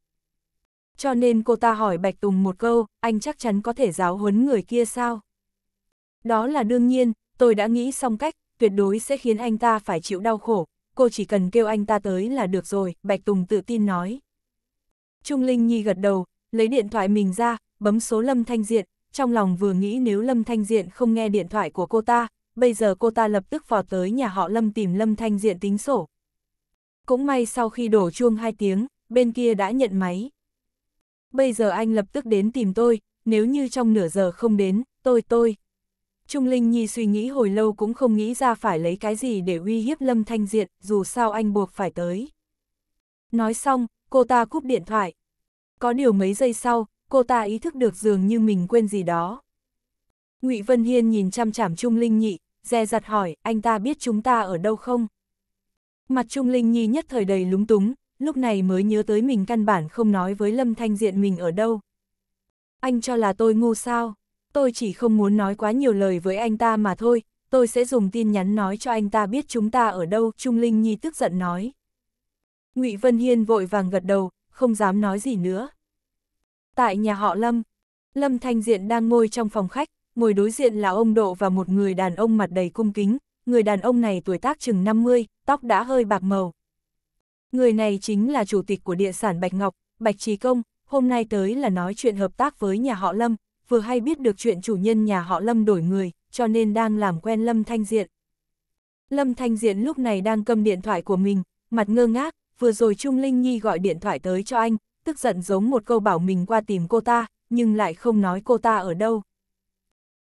Cho nên cô ta hỏi Bạch Tùng một câu, anh chắc chắn có thể giáo huấn người kia sao? Đó là đương nhiên, tôi đã nghĩ xong cách, tuyệt đối sẽ khiến anh ta phải chịu đau khổ, cô chỉ cần kêu anh ta tới là được rồi, Bạch Tùng tự tin nói. Trung Linh Nhi gật đầu, lấy điện thoại mình ra, bấm số Lâm Thanh Diện, trong lòng vừa nghĩ nếu Lâm Thanh Diện không nghe điện thoại của cô ta, bây giờ cô ta lập tức vào tới nhà họ Lâm tìm Lâm Thanh Diện tính sổ. Cũng may sau khi đổ chuông hai tiếng, bên kia đã nhận máy. Bây giờ anh lập tức đến tìm tôi, nếu như trong nửa giờ không đến, tôi tôi, Trung Linh Nhi suy nghĩ hồi lâu cũng không nghĩ ra phải lấy cái gì để uy hiếp Lâm Thanh Diện, dù sao anh buộc phải tới. Nói xong, cô ta cúp điện thoại. Có điều mấy giây sau, cô ta ý thức được dường như mình quên gì đó. Ngụy Vân Hiên nhìn chăm chảm Trung Linh Nhi, dè dặt hỏi, anh ta biết chúng ta ở đâu không? Mặt Trung Linh Nhi nhất thời đầy lúng túng, lúc này mới nhớ tới mình căn bản không nói với Lâm Thanh Diện mình ở đâu. Anh cho là tôi ngu sao? tôi chỉ không muốn nói quá nhiều lời với anh ta mà thôi, tôi sẽ dùng tin nhắn nói cho anh ta biết chúng ta ở đâu, Trung Linh Nhi tức giận nói. ngụy Vân Hiên vội vàng gật đầu, không dám nói gì nữa. Tại nhà họ Lâm, Lâm Thanh Diện đang ngồi trong phòng khách, ngồi đối diện là ông Độ và một người đàn ông mặt đầy cung kính, người đàn ông này tuổi tác chừng 50, tóc đã hơi bạc màu. Người này chính là chủ tịch của địa sản Bạch Ngọc, Bạch Trí Công, hôm nay tới là nói chuyện hợp tác với nhà họ Lâm, vừa hay biết được chuyện chủ nhân nhà họ Lâm đổi người, cho nên đang làm quen Lâm Thanh Diện. Lâm Thanh Diện lúc này đang cầm điện thoại của mình, mặt ngơ ngác, vừa rồi Trung Linh Nhi gọi điện thoại tới cho anh, tức giận giống một câu bảo mình qua tìm cô ta, nhưng lại không nói cô ta ở đâu.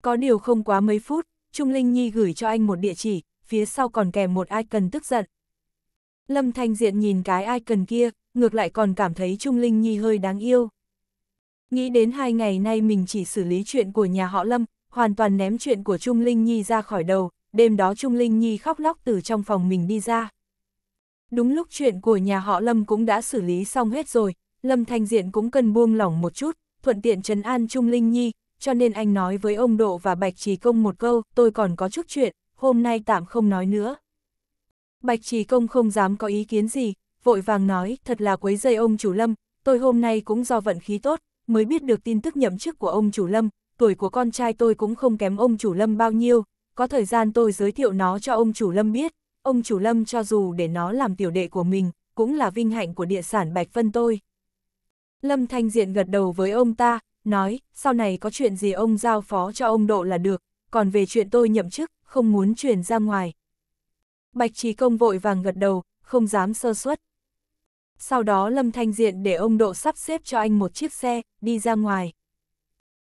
Có điều không quá mấy phút, Trung Linh Nhi gửi cho anh một địa chỉ, phía sau còn kèm một icon tức giận. Lâm Thanh Diện nhìn cái icon kia, ngược lại còn cảm thấy Trung Linh Nhi hơi đáng yêu. Nghĩ đến hai ngày nay mình chỉ xử lý chuyện của nhà họ Lâm, hoàn toàn ném chuyện của Trung Linh Nhi ra khỏi đầu, đêm đó Trung Linh Nhi khóc lóc từ trong phòng mình đi ra. Đúng lúc chuyện của nhà họ Lâm cũng đã xử lý xong hết rồi, Lâm Thanh Diện cũng cần buông lỏng một chút, thuận tiện trấn an Trung Linh Nhi, cho nên anh nói với ông Độ và Bạch Trì Công một câu, tôi còn có chút chuyện, hôm nay tạm không nói nữa. Bạch Trì Công không dám có ý kiến gì, vội vàng nói, thật là quấy dây ông chủ Lâm, tôi hôm nay cũng do vận khí tốt, mới biết được tin tức nhậm chức của ông chủ Lâm, tuổi của con trai tôi cũng không kém ông chủ Lâm bao nhiêu, có thời gian tôi giới thiệu nó cho ông chủ Lâm biết, ông chủ Lâm cho dù để nó làm tiểu đệ của mình, cũng là vinh hạnh của địa sản Bạch Vân tôi. Lâm Thanh Diện gật đầu với ông ta, nói, sau này có chuyện gì ông giao phó cho ông Độ là được, còn về chuyện tôi nhậm chức, không muốn truyền ra ngoài. Bạch Trí Công vội vàng gật đầu, không dám sơ suất sau đó Lâm Thanh Diện để ông Độ sắp xếp cho anh một chiếc xe, đi ra ngoài.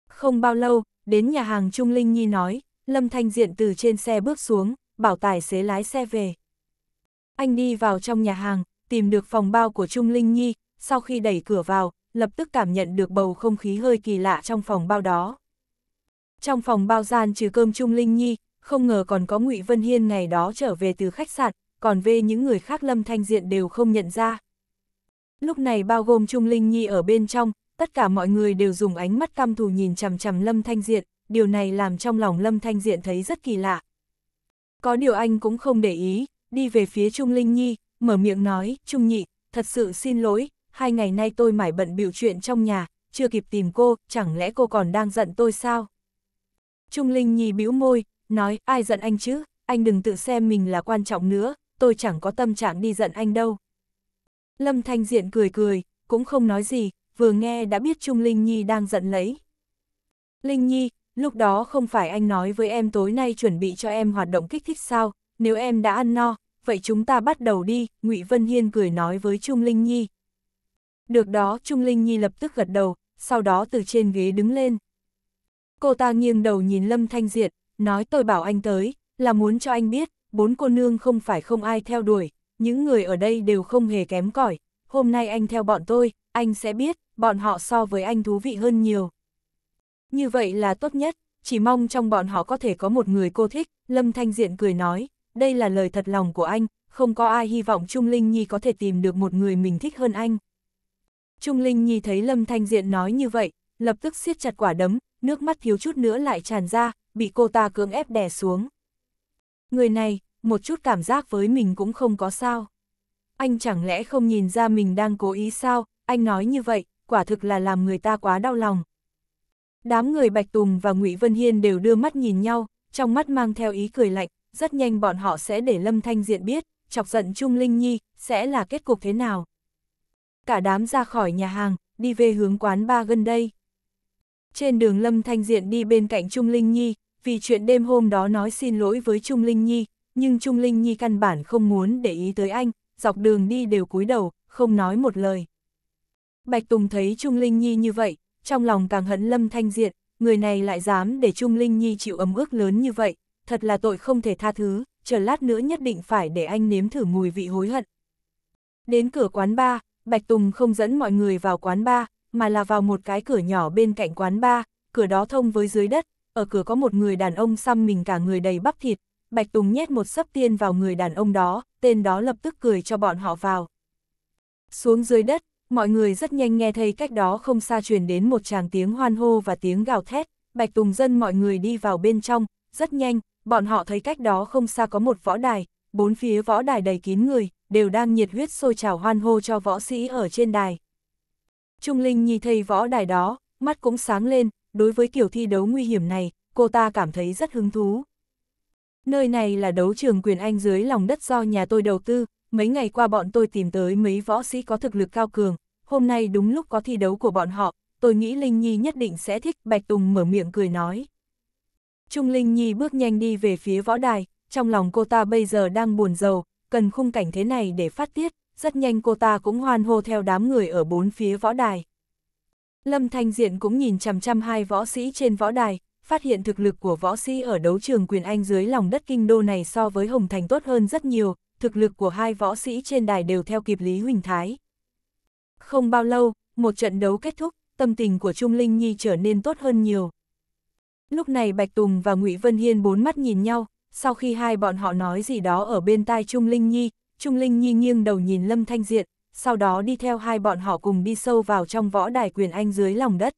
Không bao lâu, đến nhà hàng Trung Linh Nhi nói, Lâm Thanh Diện từ trên xe bước xuống, bảo tài xế lái xe về. Anh đi vào trong nhà hàng, tìm được phòng bao của Trung Linh Nhi, sau khi đẩy cửa vào, lập tức cảm nhận được bầu không khí hơi kỳ lạ trong phòng bao đó. Trong phòng bao gian trừ cơm Trung Linh Nhi, không ngờ còn có Ngụy Vân Hiên ngày đó trở về từ khách sạn, còn về những người khác Lâm Thanh Diện đều không nhận ra, Lúc này bao gồm Trung Linh Nhi ở bên trong, tất cả mọi người đều dùng ánh mắt căm thù nhìn chằm chằm Lâm Thanh Diện, điều này làm trong lòng Lâm Thanh Diện thấy rất kỳ lạ. Có điều anh cũng không để ý, đi về phía Trung Linh Nhi, mở miệng nói, Trung Nhị, thật sự xin lỗi, hai ngày nay tôi mải bận biểu chuyện trong nhà, chưa kịp tìm cô, chẳng lẽ cô còn đang giận tôi sao? Trung Linh Nhi bĩu môi, nói, ai giận anh chứ, anh đừng tự xem mình là quan trọng nữa, tôi chẳng có tâm trạng đi giận anh đâu. Lâm Thanh Diện cười cười, cũng không nói gì, vừa nghe đã biết Trung Linh Nhi đang giận lấy. Linh Nhi, lúc đó không phải anh nói với em tối nay chuẩn bị cho em hoạt động kích thích sao, nếu em đã ăn no, vậy chúng ta bắt đầu đi, Ngụy Vân Hiên cười nói với Trung Linh Nhi. Được đó, Trung Linh Nhi lập tức gật đầu, sau đó từ trên ghế đứng lên. Cô ta nghiêng đầu nhìn Lâm Thanh Diện nói tôi bảo anh tới, là muốn cho anh biết, bốn cô nương không phải không ai theo đuổi, những người ở đây đều không hề kém cỏi. Hôm nay anh theo bọn tôi, anh sẽ biết, bọn họ so với anh thú vị hơn nhiều. Như vậy là tốt nhất, chỉ mong trong bọn họ có thể có một người cô thích, Lâm Thanh Diện cười nói, đây là lời thật lòng của anh, không có ai hy vọng Trung Linh Nhi có thể tìm được một người mình thích hơn anh. Trung Linh Nhi thấy Lâm Thanh Diện nói như vậy, lập tức siết chặt quả đấm, nước mắt thiếu chút nữa lại tràn ra, bị cô ta cưỡng ép đè xuống. Người này, một chút cảm giác với mình cũng không có sao. Anh chẳng lẽ không nhìn ra mình đang cố ý sao, anh nói như vậy, quả thực là làm người ta quá đau lòng. Đám người Bạch Tùng và ngụy Vân Hiên đều đưa mắt nhìn nhau, trong mắt mang theo ý cười lạnh, rất nhanh bọn họ sẽ để Lâm Thanh Diện biết, chọc giận Trung Linh Nhi, sẽ là kết cục thế nào. Cả đám ra khỏi nhà hàng, đi về hướng quán ba gần đây. Trên đường Lâm Thanh Diện đi bên cạnh Trung Linh Nhi, vì chuyện đêm hôm đó nói xin lỗi với Trung Linh Nhi, nhưng Trung Linh Nhi căn bản không muốn để ý tới anh, dọc đường đi đều cúi đầu, không nói một lời. Bạch Tùng thấy Trung Linh Nhi như vậy, trong lòng càng hận Lâm Thanh Diện, người này lại dám để Trung Linh Nhi chịu ấm ức lớn như vậy, thật là tội không thể tha thứ, chờ lát nữa nhất định phải để anh nếm thử mùi vị hối hận. Đến cửa quán ba, Bạch Tùng không dẫn mọi người vào quán ba, mà là vào một cái cửa nhỏ bên cạnh quán ba, cửa đó thông với dưới đất, ở cửa có một người đàn ông xăm mình cả người đầy bắp thịt, Bạch Tùng nhét một sấp tiền vào người đàn ông đó, tên đó lập tức cười cho bọn họ vào. Xuống dưới đất, mọi người rất nhanh nghe thấy cách đó không xa truyền đến một tràng tiếng hoan hô và tiếng gào thét, Bạch Tùng dân mọi người đi vào bên trong, rất nhanh, bọn họ thấy cách đó không xa có một võ đài, bốn phía võ đài đầy kín người, đều đang nhiệt huyết sôi trào hoan hô cho võ sĩ ở trên đài. Trung Linh nhìn thấy võ đài đó, mắt cũng sáng lên, đối với kiểu thi đấu nguy hiểm này, cô ta cảm thấy rất hứng thú. Nơi này là đấu trường quyền Anh dưới lòng đất do nhà tôi đầu tư, mấy ngày qua bọn tôi tìm tới mấy võ sĩ có thực lực cao cường, hôm nay đúng lúc có thi đấu của bọn họ, tôi nghĩ Linh Nhi nhất định sẽ thích, Bạch Tùng mở miệng cười nói. Trung Linh Nhi bước nhanh đi về phía võ đài, trong lòng cô ta bây giờ đang buồn rầu, cần khung cảnh thế này để phát tiết, rất nhanh cô ta cũng hoan hô theo đám người ở bốn phía võ đài. Lâm Thanh Diện cũng nhìn chằm chằm hai võ sĩ trên võ đài, phát hiện thực lực của võ sĩ ở đấu trường quyền Anh dưới lòng đất kinh đô này so với Hồng Thành tốt hơn rất nhiều, thực lực của hai võ sĩ trên đài đều theo kịp Lý Huỳnh Thái. Không bao lâu, một trận đấu kết thúc, tâm tình của Trung Linh Nhi trở nên tốt hơn nhiều. Lúc này Bạch Tùng và Ngụy Vân Hiên bốn mắt nhìn nhau, sau khi hai bọn họ nói gì đó ở bên tai Trung Linh Nhi, Trung Linh Nhi nghiêng đầu nhìn Lâm Thanh Diện, sau đó đi theo hai bọn họ cùng đi sâu vào trong võ đài quyền Anh dưới lòng đất.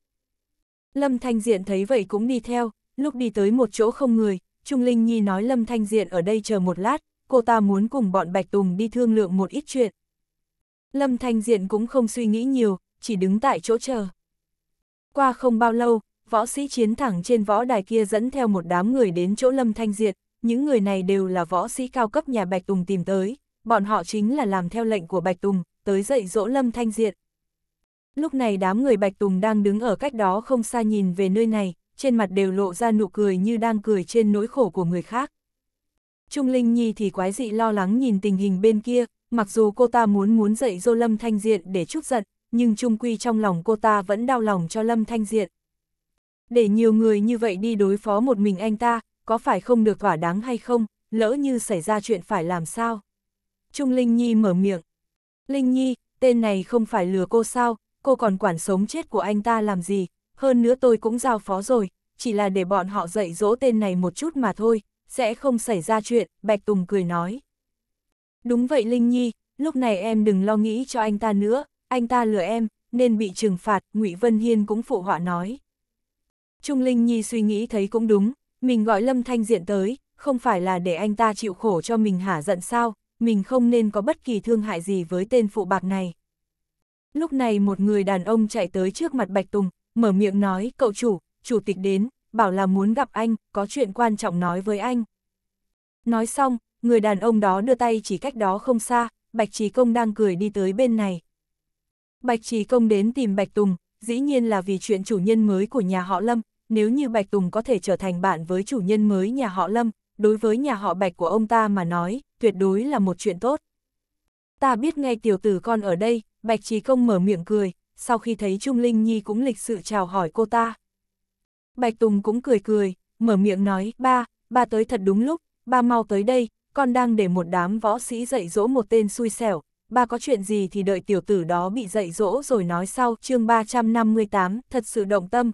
Lâm Thanh Diện thấy vậy cũng đi theo, lúc đi tới một chỗ không người, Trung Linh Nhi nói Lâm Thanh Diện ở đây chờ một lát, cô ta muốn cùng bọn Bạch Tùng đi thương lượng một ít chuyện. Lâm Thanh Diện cũng không suy nghĩ nhiều, chỉ đứng tại chỗ chờ. Qua không bao lâu, võ sĩ chiến thẳng trên võ đài kia dẫn theo một đám người đến chỗ Lâm Thanh Diện, những người này đều là võ sĩ cao cấp nhà Bạch Tùng tìm tới, bọn họ chính là làm theo lệnh của Bạch Tùng, tới dạy dỗ Lâm Thanh Diện, Lúc này đám người Bạch Tùng đang đứng ở cách đó không xa nhìn về nơi này, trên mặt đều lộ ra nụ cười như đang cười trên nỗi khổ của người khác. Trung Linh Nhi thì quái dị lo lắng nhìn tình hình bên kia, mặc dù cô ta muốn muốn dạy dô Lâm Thanh Diện để chút giận, nhưng trung quy trong lòng cô ta vẫn đau lòng cho Lâm Thanh Diện. Để nhiều người như vậy đi đối phó một mình anh ta, có phải không được thỏa đáng hay không, lỡ như xảy ra chuyện phải làm sao? Trung Linh Nhi mở miệng. Linh Nhi, tên này không phải lừa cô sao, cô còn quản sống chết của anh ta làm gì, hơn nữa tôi cũng giao phó rồi, chỉ là để bọn họ dạy dỗ tên này một chút mà thôi, sẽ không xảy ra chuyện, Bạch Tùng cười nói. Đúng vậy Linh Nhi, lúc này em đừng lo nghĩ cho anh ta nữa, anh ta lừa em, nên bị trừng phạt, Ngụy Vân Hiên cũng phụ họa nói. Trung Linh Nhi suy nghĩ thấy cũng đúng, mình gọi Lâm Thanh Diện tới, không phải là để anh ta chịu khổ cho mình hả giận sao, mình không nên có bất kỳ thương hại gì với tên phụ bạc này. Lúc này một người đàn ông chạy tới trước mặt Bạch Tùng, mở miệng nói, cậu chủ, chủ tịch đến, bảo là muốn gặp anh, có chuyện quan trọng nói với anh. Nói xong, người đàn ông đó đưa tay chỉ cách đó không xa, Bạch Trí Công đang cười đi tới bên này. Bạch Trí Công đến tìm Bạch Tùng, dĩ nhiên là vì chuyện chủ nhân mới của nhà họ Lâm, nếu như Bạch Tùng có thể trở thành bạn với chủ nhân mới nhà họ Lâm, đối với nhà họ Bạch của ông ta mà nói, tuyệt đối là một chuyện tốt. Ta biết ngay tiểu tử con ở đây, Bạch Trí Công mở miệng cười, sau khi thấy Trung Linh Nhi cũng lịch sự chào hỏi cô ta. Bạch Tùng cũng cười cười, mở miệng nói, ba, ba tới thật đúng lúc, ba mau tới đây, con đang để một đám võ sĩ dạy dỗ một tên xui xẻo, ba có chuyện gì thì đợi tiểu tử đó bị dạy dỗ rồi nói sau, chương 358, thật sự động tâm.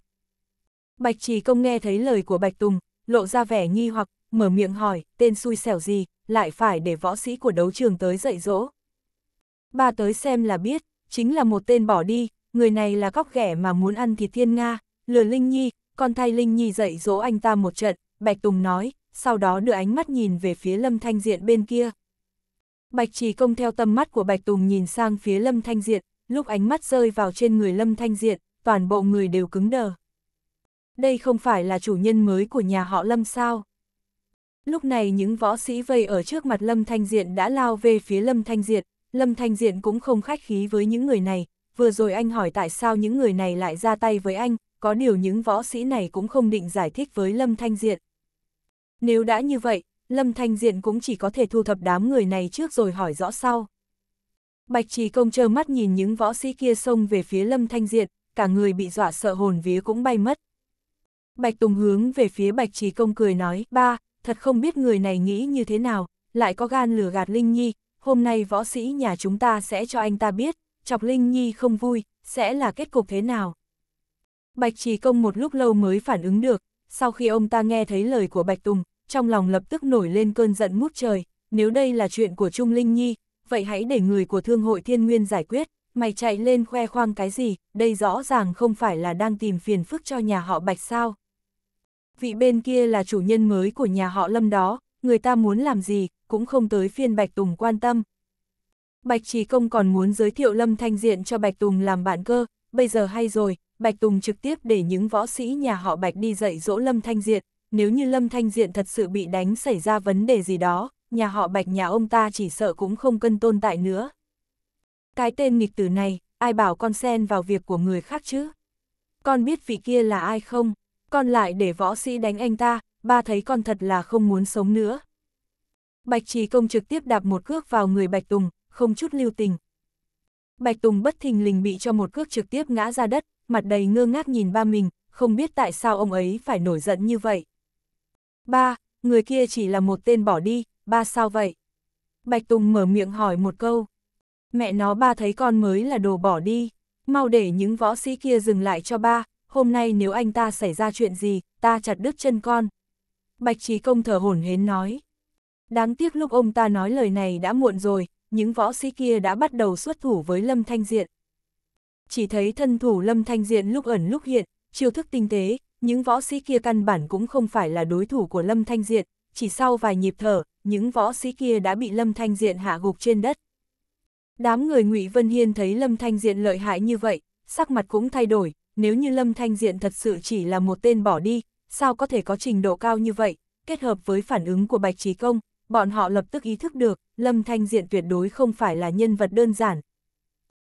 Bạch Trì Công nghe thấy lời của Bạch Tùng, lộ ra vẻ nghi hoặc, mở miệng hỏi, tên xui xẻo gì, lại phải để võ sĩ của đấu trường tới dạy dỗ ba tới xem là biết, chính là một tên bỏ đi, người này là góc ghẻ mà muốn ăn thịt thiên Nga, lừa Linh Nhi, con thay Linh Nhi dạy dỗ anh ta một trận, Bạch Tùng nói, sau đó đưa ánh mắt nhìn về phía Lâm Thanh Diện bên kia. Bạch Trì Công theo tầm mắt của Bạch Tùng nhìn sang phía Lâm Thanh Diện, lúc ánh mắt rơi vào trên người Lâm Thanh Diện, toàn bộ người đều cứng đờ. Đây không phải là chủ nhân mới của nhà họ Lâm sao? Lúc này những võ sĩ vây ở trước mặt Lâm Thanh Diện đã lao về phía Lâm Thanh Diện, Lâm Thanh Diện cũng không khách khí với những người này, vừa rồi anh hỏi tại sao những người này lại ra tay với anh, có điều những võ sĩ này cũng không định giải thích với Lâm Thanh Diện. Nếu đã như vậy, Lâm Thanh Diện cũng chỉ có thể thu thập đám người này trước rồi hỏi rõ sau. Bạch Trì Công trơ mắt nhìn những võ sĩ kia xông về phía Lâm Thanh Diện, cả người bị dọa sợ hồn vía cũng bay mất. Bạch Tùng hướng về phía Bạch Trì Công cười nói, ba, thật không biết người này nghĩ như thế nào, lại có gan lừa gạt Linh Nhi, hôm nay võ sĩ nhà chúng ta sẽ cho anh ta biết, chọc Linh Nhi không vui, sẽ là kết cục thế nào. Bạch Trì Công một lúc lâu mới phản ứng được, sau khi ông ta nghe thấy lời của Bạch Tùng, trong lòng lập tức nổi lên cơn giận mút trời, nếu đây là chuyện của Trung Linh Nhi, vậy hãy để người của Thương hội Thiên Nguyên giải quyết, mày chạy lên khoe khoang cái gì, đây rõ ràng không phải là đang tìm phiền phức cho nhà họ Bạch sao. Vị bên kia là chủ nhân mới của nhà họ Lâm đó, người ta muốn làm gì, cũng không tới phiên Bạch Tùng quan tâm. Bạch Trí Công còn muốn giới thiệu Lâm Thanh Diện cho Bạch Tùng làm bạn cơ, bây giờ hay rồi, Bạch Tùng trực tiếp để những võ sĩ nhà họ Bạch đi dạy dỗ Lâm Thanh Diện, nếu như Lâm Thanh Diện thật sự bị đánh xảy ra vấn đề gì đó, nhà họ Bạch nhà ông ta chỉ sợ cũng không cân tồn tại nữa. Cái tên nghịch tử này, ai bảo con xen vào việc của người khác chứ? Con biết vị kia là ai không? Con lại để võ sĩ đánh anh ta, ba thấy con thật là không muốn sống nữa. Bạch Trí Công trực tiếp đạp một cước vào người Bạch Tùng, không chút lưu tình. Bạch Tùng bất thình lình bị cho một cước trực tiếp ngã ra đất, mặt đầy ngơ ngác nhìn ba mình, không biết tại sao ông ấy phải nổi giận như vậy. Ba, người kia chỉ là một tên bỏ đi, ba sao vậy? Bạch Tùng mở miệng hỏi một câu. Mẹ nó ba thấy con mới là đồ bỏ đi, mau để những võ sĩ kia dừng lại cho ba, hôm nay nếu anh ta xảy ra chuyện gì, ta chặt đứt chân con. Bạch Trí Công thở hổn hến nói. Đáng tiếc lúc ông ta nói lời này đã muộn rồi, những võ sĩ kia đã bắt đầu xuất thủ với Lâm Thanh Diện. Chỉ thấy thân thủ Lâm Thanh Diện lúc ẩn lúc hiện, chiêu thức tinh tế, những võ sĩ kia căn bản cũng không phải là đối thủ của Lâm Thanh Diện, chỉ sau vài nhịp thở, những võ sĩ kia đã bị Lâm Thanh Diện hạ gục trên đất. Đám người Ngụy Vân Hiên thấy Lâm Thanh Diện lợi hại như vậy, sắc mặt cũng thay đổi, nếu như Lâm Thanh Diện thật sự chỉ là một tên bỏ đi, sao có thể có trình độ cao như vậy, kết hợp với phản ứng của Bạch Trí Công, bọn họ lập tức ý thức được, Lâm Thanh Diện tuyệt đối không phải là nhân vật đơn giản.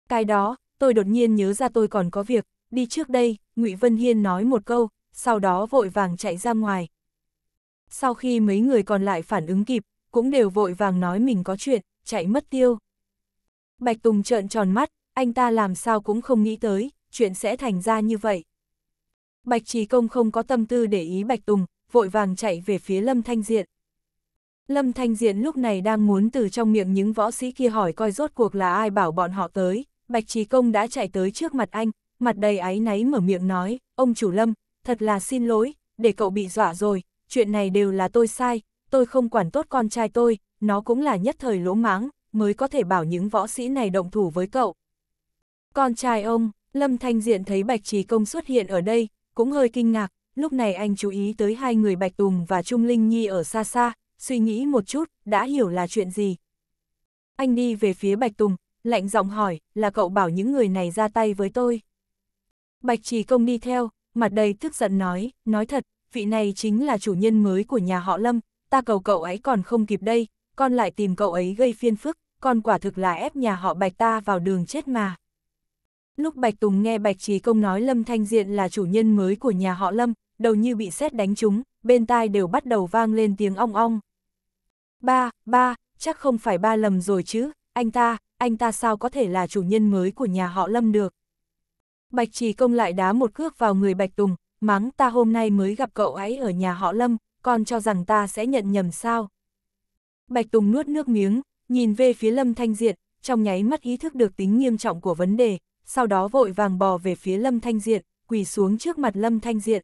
Cái đó, tôi đột nhiên nhớ ra tôi còn có việc, đi trước đây, Ngụy Vân Hiên nói một câu, sau đó vội vàng chạy ra ngoài. Sau khi mấy người còn lại phản ứng kịp, cũng đều vội vàng nói mình có chuyện, chạy mất tiêu. Bạch Tùng trợn tròn mắt, anh ta làm sao cũng không nghĩ tới, chuyện sẽ thành ra như vậy. Bạch trì Công không có tâm tư để ý Bạch Tùng, vội vàng chạy về phía Lâm Thanh Diện. Lâm Thanh Diện lúc này đang muốn từ trong miệng những võ sĩ kia hỏi coi rốt cuộc là ai bảo bọn họ tới, Bạch Trí Công đã chạy tới trước mặt anh, mặt đầy áy náy mở miệng nói, ông chủ Lâm, thật là xin lỗi, để cậu bị dọa rồi, chuyện này đều là tôi sai, tôi không quản tốt con trai tôi, nó cũng là nhất thời lỗ máng, mới có thể bảo những võ sĩ này động thủ với cậu. Con trai ông, Lâm Thanh Diện thấy Bạch Trí Công xuất hiện ở đây, cũng hơi kinh ngạc, lúc này anh chú ý tới hai người Bạch Tùng và Trung Linh Nhi ở xa xa, suy nghĩ một chút, đã hiểu là chuyện gì. Anh đi về phía Bạch Tùng, lạnh giọng hỏi, là cậu bảo những người này ra tay với tôi. Bạch Trì Công đi theo, mặt đầy tức giận nói, nói thật, vị này chính là chủ nhân mới của nhà họ Lâm, ta cầu cậu ấy còn không kịp đây, con lại tìm cậu ấy gây phiên phức, con quả thực là ép nhà họ Bạch ta vào đường chết mà. Lúc Bạch Tùng nghe Bạch Trì Công nói Lâm Thanh Diện là chủ nhân mới của nhà họ Lâm, đầu như bị sét đánh trúng, bên tai đều bắt đầu vang lên tiếng ong ong. Ba, ba, chắc không phải ba lầm rồi chứ, anh ta, anh ta sao có thể là chủ nhân mới của nhà họ Lâm được. Bạch Trì Công lại đá một cước vào người Bạch Tùng, mắng ta hôm nay mới gặp cậu ấy ở nhà họ Lâm, còn cho rằng ta sẽ nhận nhầm sao. Bạch Tùng nuốt nước miếng, nhìn về phía Lâm Thanh Diện, trong nháy mắt ý thức được tính nghiêm trọng của vấn đề, sau đó vội vàng bò về phía Lâm Thanh Diện, quỳ xuống trước mặt Lâm Thanh Diện.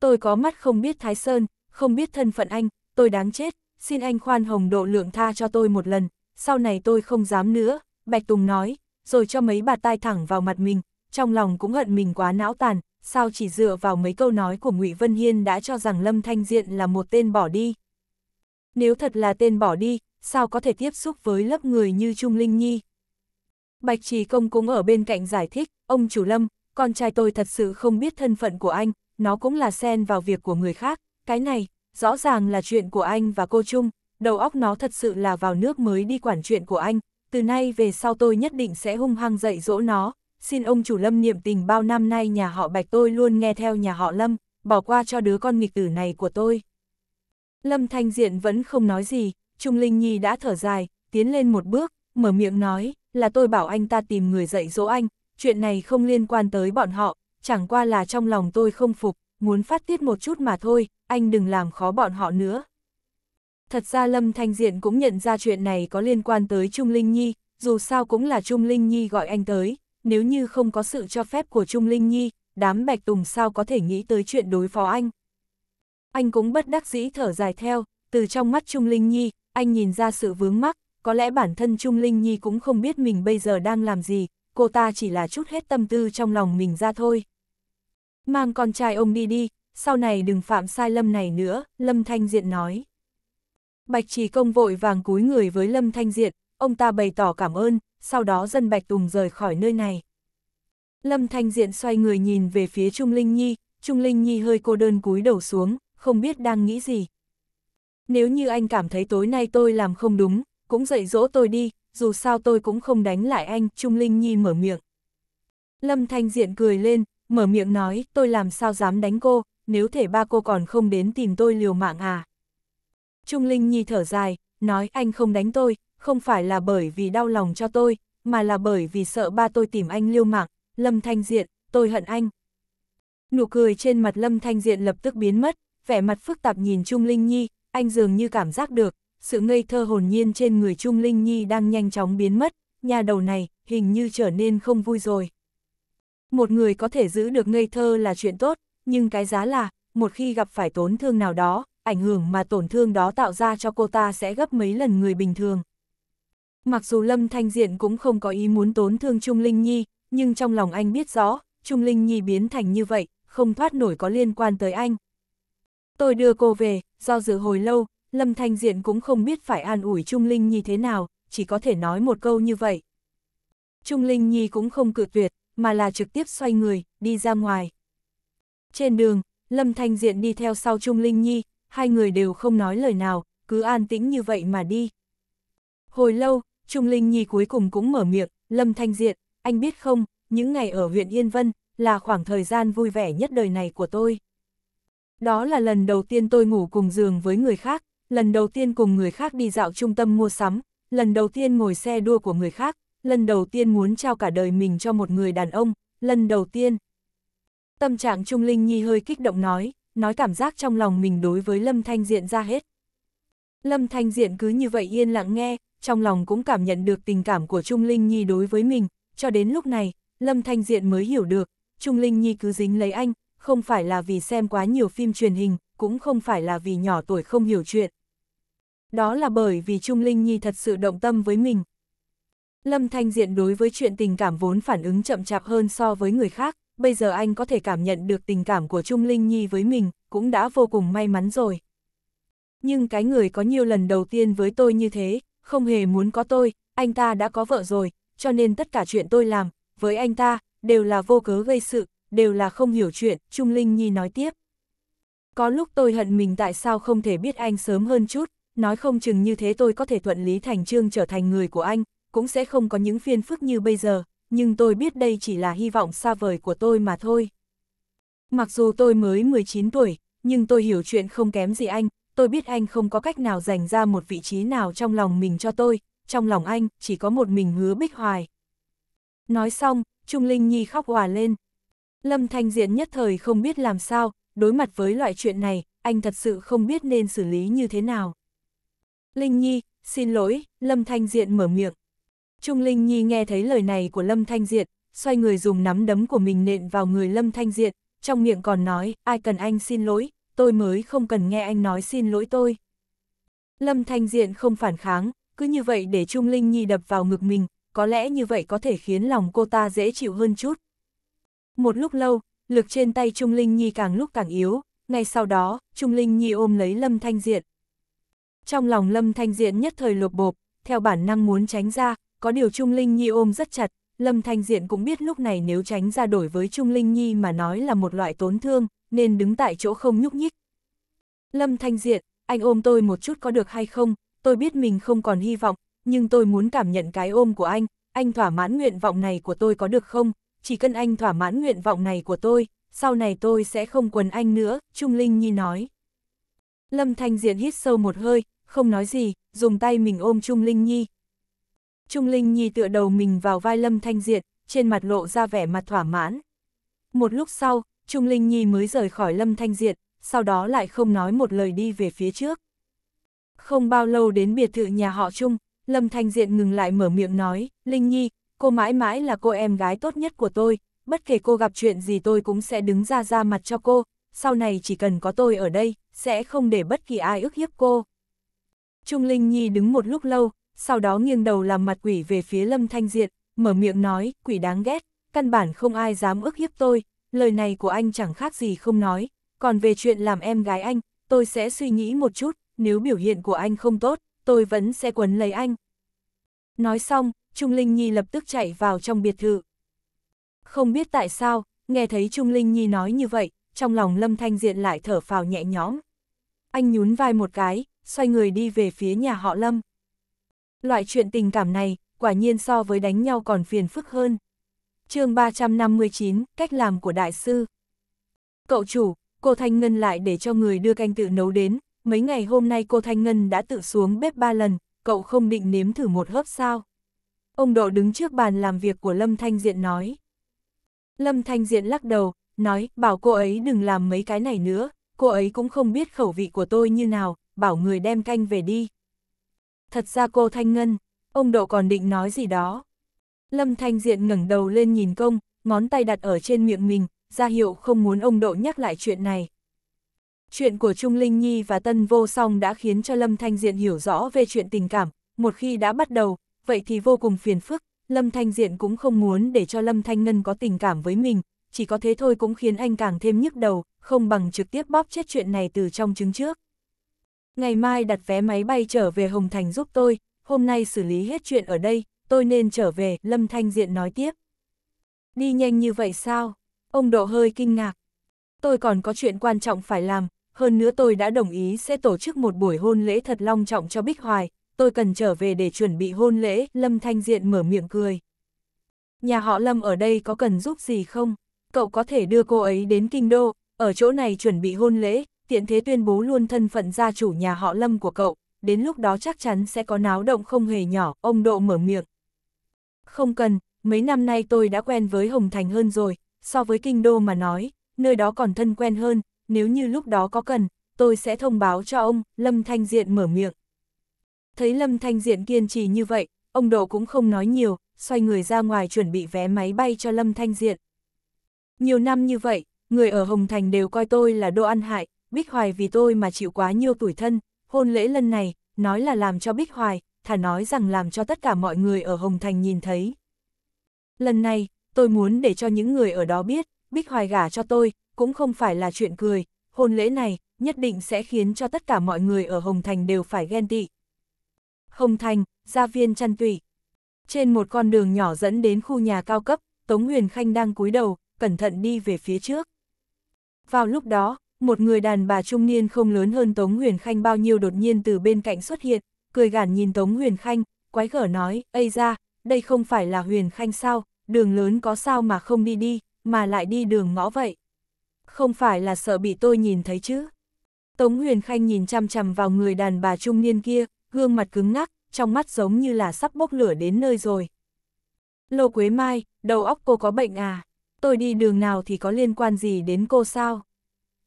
Tôi có mắt không biết Thái Sơn, không biết thân phận anh, tôi đáng chết, xin anh khoan hồng độ lượng tha cho tôi một lần, sau này tôi không dám nữa, Bạch Tùng nói, rồi cho mấy bà tai thẳng vào mặt mình, trong lòng cũng hận mình quá não tàn, sao chỉ dựa vào mấy câu nói của ngụy Vân Hiên đã cho rằng Lâm Thanh Diện là một tên bỏ đi. Nếu thật là tên bỏ đi, sao có thể tiếp xúc với lớp người như Trung Linh Nhi? Bạch Trì Công cũng ở bên cạnh giải thích, ông chủ Lâm, con trai tôi thật sự không biết thân phận của anh, nó cũng là xen vào việc của người khác, cái này, rõ ràng là chuyện của anh và cô Trung. đầu óc nó thật sự là vào nước mới đi quản chuyện của anh, từ nay về sau tôi nhất định sẽ hung hăng dạy dỗ nó, xin ông chủ lâm niệm tình bao năm nay nhà họ bạch tôi luôn nghe theo nhà họ lâm, bỏ qua cho đứa con nghịch tử này của tôi. Lâm Thanh Diện vẫn không nói gì, Trung Linh Nhi đã thở dài, tiến lên một bước, mở miệng nói, là tôi bảo anh ta tìm người dạy dỗ anh, chuyện này không liên quan tới bọn họ, chẳng qua là trong lòng tôi không phục, muốn phát tiết một chút mà thôi, anh đừng làm khó bọn họ nữa. Thật ra Lâm Thanh Diện cũng nhận ra chuyện này có liên quan tới Trung Linh Nhi, dù sao cũng là Trung Linh Nhi gọi anh tới, nếu như không có sự cho phép của Trung Linh Nhi, đám Bạch Tùng sao có thể nghĩ tới chuyện đối phó anh. Anh cũng bất đắc dĩ thở dài theo, từ trong mắt Trung Linh Nhi, anh nhìn ra sự vướng mắc, có lẽ bản thân Trung Linh Nhi cũng không biết mình bây giờ đang làm gì, cô ta chỉ là chút hết tâm tư trong lòng mình ra thôi. Mang con trai ông đi đi, sau này đừng phạm sai lầm này nữa, Lâm Thanh Diện nói. Bạch Trì Công vội vàng cúi người với Lâm Thanh Diện, ông ta bày tỏ cảm ơn, sau đó dân Bạch Tùng rời khỏi nơi này. Lâm Thanh Diện xoay người nhìn về phía Trung Linh Nhi, Trung Linh Nhi hơi cô đơn cúi đầu xuống, không biết đang nghĩ gì. Nếu như anh cảm thấy tối nay tôi làm không đúng, cũng dạy dỗ tôi đi, dù sao tôi cũng không đánh lại anh, Trung Linh Nhi mở miệng. Lâm Thanh Diện cười lên, mở miệng nói, tôi làm sao dám đánh cô, nếu thể ba cô còn không đến tìm tôi liều mạng à. Trung Linh Nhi thở dài, nói anh không đánh tôi, không phải là bởi vì đau lòng cho tôi, mà là bởi vì sợ ba tôi tìm anh liêu mạng, Lâm Thanh Diện, tôi hận anh. Nụ cười trên mặt Lâm Thanh Diện lập tức biến mất, vẻ mặt phức tạp nhìn Trung Linh Nhi, anh dường như cảm giác được, sự ngây thơ hồn nhiên trên người Trung Linh Nhi đang nhanh chóng biến mất, nhà đầu này hình như trở nên không vui rồi. Một người có thể giữ được ngây thơ là chuyện tốt, nhưng cái giá là, một khi gặp phải tổn thương nào đó, ảnh hưởng mà tổn thương đó tạo ra cho cô ta sẽ gấp mấy lần người bình thường. Mặc dù Lâm Thanh Diện cũng không có ý muốn tổn thương Trung Linh Nhi, nhưng trong lòng anh biết rõ, Trung Linh Nhi biến thành như vậy, không thoát nổi có liên quan tới anh. Tôi đưa cô về, do dự hồi lâu, Lâm Thanh Diện cũng không biết phải an ủi Trung Linh Nhi thế nào, chỉ có thể nói một câu như vậy. Trung Linh Nhi cũng không cự tuyệt, mà là trực tiếp xoay người, đi ra ngoài. Trên đường, Lâm Thanh Diện đi theo sau Trung Linh Nhi, hai người đều không nói lời nào, cứ an tĩnh như vậy mà đi. Hồi lâu, Trung Linh Nhi cuối cùng cũng mở miệng, Lâm Thanh Diện, anh biết không, những ngày ở huyện Yên Vân là khoảng thời gian vui vẻ nhất đời này của tôi. Đó là lần đầu tiên tôi ngủ cùng giường với người khác, lần đầu tiên cùng người khác đi dạo trung tâm mua sắm, lần đầu tiên ngồi xe đua của người khác, lần đầu tiên muốn trao cả đời mình cho một người đàn ông, lần đầu tiên. Tâm trạng Trung Linh Nhi hơi kích động nói, nói cảm giác trong lòng mình đối với Lâm Thanh Diện ra hết. Lâm Thanh Diện cứ như vậy yên lặng nghe, trong lòng cũng cảm nhận được tình cảm của Trung Linh Nhi đối với mình, cho đến lúc này, Lâm Thanh Diện mới hiểu được, Trung Linh Nhi cứ dính lấy anh, không phải là vì xem quá nhiều phim truyền hình, cũng không phải là vì nhỏ tuổi không hiểu chuyện. Đó là bởi vì Trung Linh Nhi thật sự động tâm với mình, Lâm Thanh Diện đối với chuyện tình cảm vốn phản ứng chậm chạp hơn so với người khác, bây giờ anh có thể cảm nhận được tình cảm của Trung Linh Nhi với mình, cũng đã vô cùng may mắn rồi. Nhưng cái người có nhiều lần đầu tiên với tôi như thế, không hề muốn có tôi, anh ta đã có vợ rồi, cho nên tất cả chuyện tôi làm, với anh ta, đều là vô cớ gây sự, đều là không hiểu chuyện, Trung Linh Nhi nói tiếp. Có lúc tôi hận mình tại sao không thể biết anh sớm hơn chút, nói không chừng như thế tôi có thể thuận lý thành trương trở thành người của anh, cũng sẽ không có những phiên phức như bây giờ, nhưng tôi biết đây chỉ là hy vọng xa vời của tôi mà thôi. Mặc dù tôi mới 19 tuổi, nhưng tôi hiểu chuyện không kém gì anh, tôi biết anh không có cách nào dành ra một vị trí nào trong lòng mình cho tôi, trong lòng anh chỉ có một mình hứa bích hoài. Nói xong, Trung Linh Nhi khóc hòa lên. Lâm Thanh Diện nhất thời không biết làm sao, đối mặt với loại chuyện này, anh thật sự không biết nên xử lý như thế nào. Linh Nhi, xin lỗi, Lâm Thanh Diện mở miệng. Trung Linh Nhi nghe thấy lời này của Lâm Thanh Diệt, xoay người dùng nắm đấm của mình nện vào người Lâm Thanh Diệt, trong miệng còn nói, ai cần anh xin lỗi, tôi mới không cần nghe anh nói xin lỗi tôi. Lâm Thanh Diện không phản kháng, cứ như vậy để Trung Linh Nhi đập vào ngực mình, có lẽ như vậy có thể khiến lòng cô ta dễ chịu hơn chút. Một lúc lâu, lực trên tay Trung Linh Nhi càng lúc càng yếu, ngay sau đó, Trung Linh Nhi ôm lấy Lâm Thanh Diện. Trong lòng Lâm Thanh Diện nhất thời lột bộp, theo bản năng muốn tránh ra, có điều Trung Linh Nhi ôm rất chặt, Lâm Thanh Diện cũng biết lúc này nếu tránh ra đổi với Trung Linh Nhi mà nói là một loại tốn thương, nên đứng tại chỗ không nhúc nhích. Lâm Thanh Diện, anh ôm tôi một chút có được hay không, tôi biết mình không còn hy vọng, nhưng tôi muốn cảm nhận cái ôm của anh, anh thỏa mãn nguyện vọng này của tôi có được không, chỉ cần anh thỏa mãn nguyện vọng này của tôi, sau này tôi sẽ không quần anh nữa, Trung Linh Nhi nói. Lâm Thanh Diện hít sâu một hơi, không nói gì, dùng tay mình ôm Trung Linh Nhi, Trung Linh Nhi tựa đầu mình vào vai Lâm Thanh Diệt, trên mặt lộ ra vẻ mặt thỏa mãn. Một lúc sau, Trung Linh Nhi mới rời khỏi Lâm Thanh Diệt, sau đó lại không nói một lời đi về phía trước. Không bao lâu đến biệt thự nhà họ Trung, Lâm Thanh Diệt ngừng lại mở miệng nói, Linh Nhi, cô mãi mãi là cô em gái tốt nhất của tôi, bất kể cô gặp chuyện gì tôi cũng sẽ đứng ra ra mặt cho cô, sau này chỉ cần có tôi ở đây, sẽ không để bất kỳ ai ức hiếp cô. Trung Linh Nhi đứng một lúc lâu, sau đó nghiêng đầu làm mặt quỷ về phía Lâm Thanh Diệt, mở miệng nói, quỷ đáng ghét, căn bản không ai dám ước hiếp tôi, lời này của anh chẳng khác gì không nói, còn về chuyện làm em gái anh, tôi sẽ suy nghĩ một chút, nếu biểu hiện của anh không tốt, tôi vẫn sẽ quấn lấy anh. Nói xong, Trung Linh Nhi lập tức chạy vào trong biệt thự. Không biết tại sao, nghe thấy Trung Linh Nhi nói như vậy, trong lòng Lâm Thanh Diện lại thở phào nhẹ nhõm. Anh nhún vai một cái, xoay người đi về phía nhà họ Lâm. Loại chuyện tình cảm này, quả nhiên so với đánh nhau còn phiền phức hơn. chương 359, cách làm của đại sư. Cậu chủ, cô Thanh Ngân lại để cho người đưa canh tự nấu đến, mấy ngày hôm nay cô Thanh Ngân đã tự xuống bếp ba lần, cậu không định nếm thử một hớp sao. Ông Độ đứng trước bàn làm việc của Lâm Thanh Diện nói. Lâm Thanh Diện lắc đầu, nói, bảo cô ấy đừng làm mấy cái này nữa, cô ấy cũng không biết khẩu vị của tôi như nào, bảo người đem canh về đi thật ra cô Thanh Ngân, ông Độ còn định nói gì đó. Lâm Thanh Diện ngẩng đầu lên nhìn công, ngón tay đặt ở trên miệng mình, ra hiệu không muốn ông Độ nhắc lại chuyện này. Chuyện của Trung Linh Nhi và Tân Vô Song đã khiến cho Lâm Thanh Diện hiểu rõ về chuyện tình cảm, một khi đã bắt đầu, vậy thì vô cùng phiền phức, Lâm Thanh Diện cũng không muốn để cho Lâm Thanh Ngân có tình cảm với mình, chỉ có thế thôi cũng khiến anh càng thêm nhức đầu, không bằng trực tiếp bóp chết chuyện này từ trong trứng trước ngày mai đặt vé máy bay trở về Hồng Thành giúp tôi, hôm nay xử lý hết chuyện ở đây, tôi nên trở về, Lâm Thanh Diện nói tiếp. Đi nhanh như vậy sao? Ông Độ hơi kinh ngạc. Tôi còn có chuyện quan trọng phải làm, hơn nữa tôi đã đồng ý sẽ tổ chức một buổi hôn lễ thật long trọng cho Bích Hoài, tôi cần trở về để chuẩn bị hôn lễ, Lâm Thanh Diện mở miệng cười. Nhà họ Lâm ở đây có cần giúp gì không? Cậu có thể đưa cô ấy đến kinh đô, ở chỗ này chuẩn bị hôn lễ, tiện thế tuyên bố luôn thân phận gia chủ nhà họ Lâm của cậu, đến lúc đó chắc chắn sẽ có náo động không hề nhỏ, ông Độ mở miệng. Không cần, mấy năm nay tôi đã quen với Hồng Thành hơn rồi, so với kinh đô mà nói, nơi đó còn thân quen hơn, nếu như lúc đó có cần, tôi sẽ thông báo cho ông, Lâm Thanh Diện mở miệng. Thấy Lâm Thanh Diện kiên trì như vậy, ông Độ cũng không nói nhiều, xoay người ra ngoài chuẩn bị vé máy bay cho Lâm Thanh Diện. Nhiều năm như vậy, người ở Hồng Thành đều coi tôi là đô ăn hại, Bích Hoài vì tôi mà chịu quá nhiều tuổi thân, hôn lễ lần này, nói là làm cho Bích Hoài, thả nói rằng làm cho tất cả mọi người ở Hồng Thành nhìn thấy. Lần này, tôi muốn để cho những người ở đó biết, Bích Hoài gả cho tôi, cũng không phải là chuyện cười, hôn lễ này, nhất định sẽ khiến cho tất cả mọi người ở Hồng Thành đều phải ghen tị. Hồng Thành, gia viên chăn tụy. Trên một con đường nhỏ dẫn đến khu nhà cao cấp, Tống Huyền Khanh đang cúi đầu, cẩn thận đi về phía trước. Vào lúc đó, một người đàn bà trung niên không lớn hơn Tống Huyền Khanh bao nhiêu đột nhiên từ bên cạnh xuất hiện, cười gản nhìn Tống Huyền Khanh, quái gở nói, Ây ra, đây không phải là Huyền Khanh sao, đường lớn có sao mà không đi đi, mà lại đi đường ngõ vậy. Không phải là sợ bị tôi nhìn thấy chứ. Tống Huyền Khanh nhìn chăm chằm vào người đàn bà trung niên kia, gương mặt cứng ngắc, trong mắt giống như là sắp bốc lửa đến nơi rồi. Lô Quế Mai, đầu óc cô có bệnh à? Tôi đi đường nào thì có liên quan gì đến cô sao?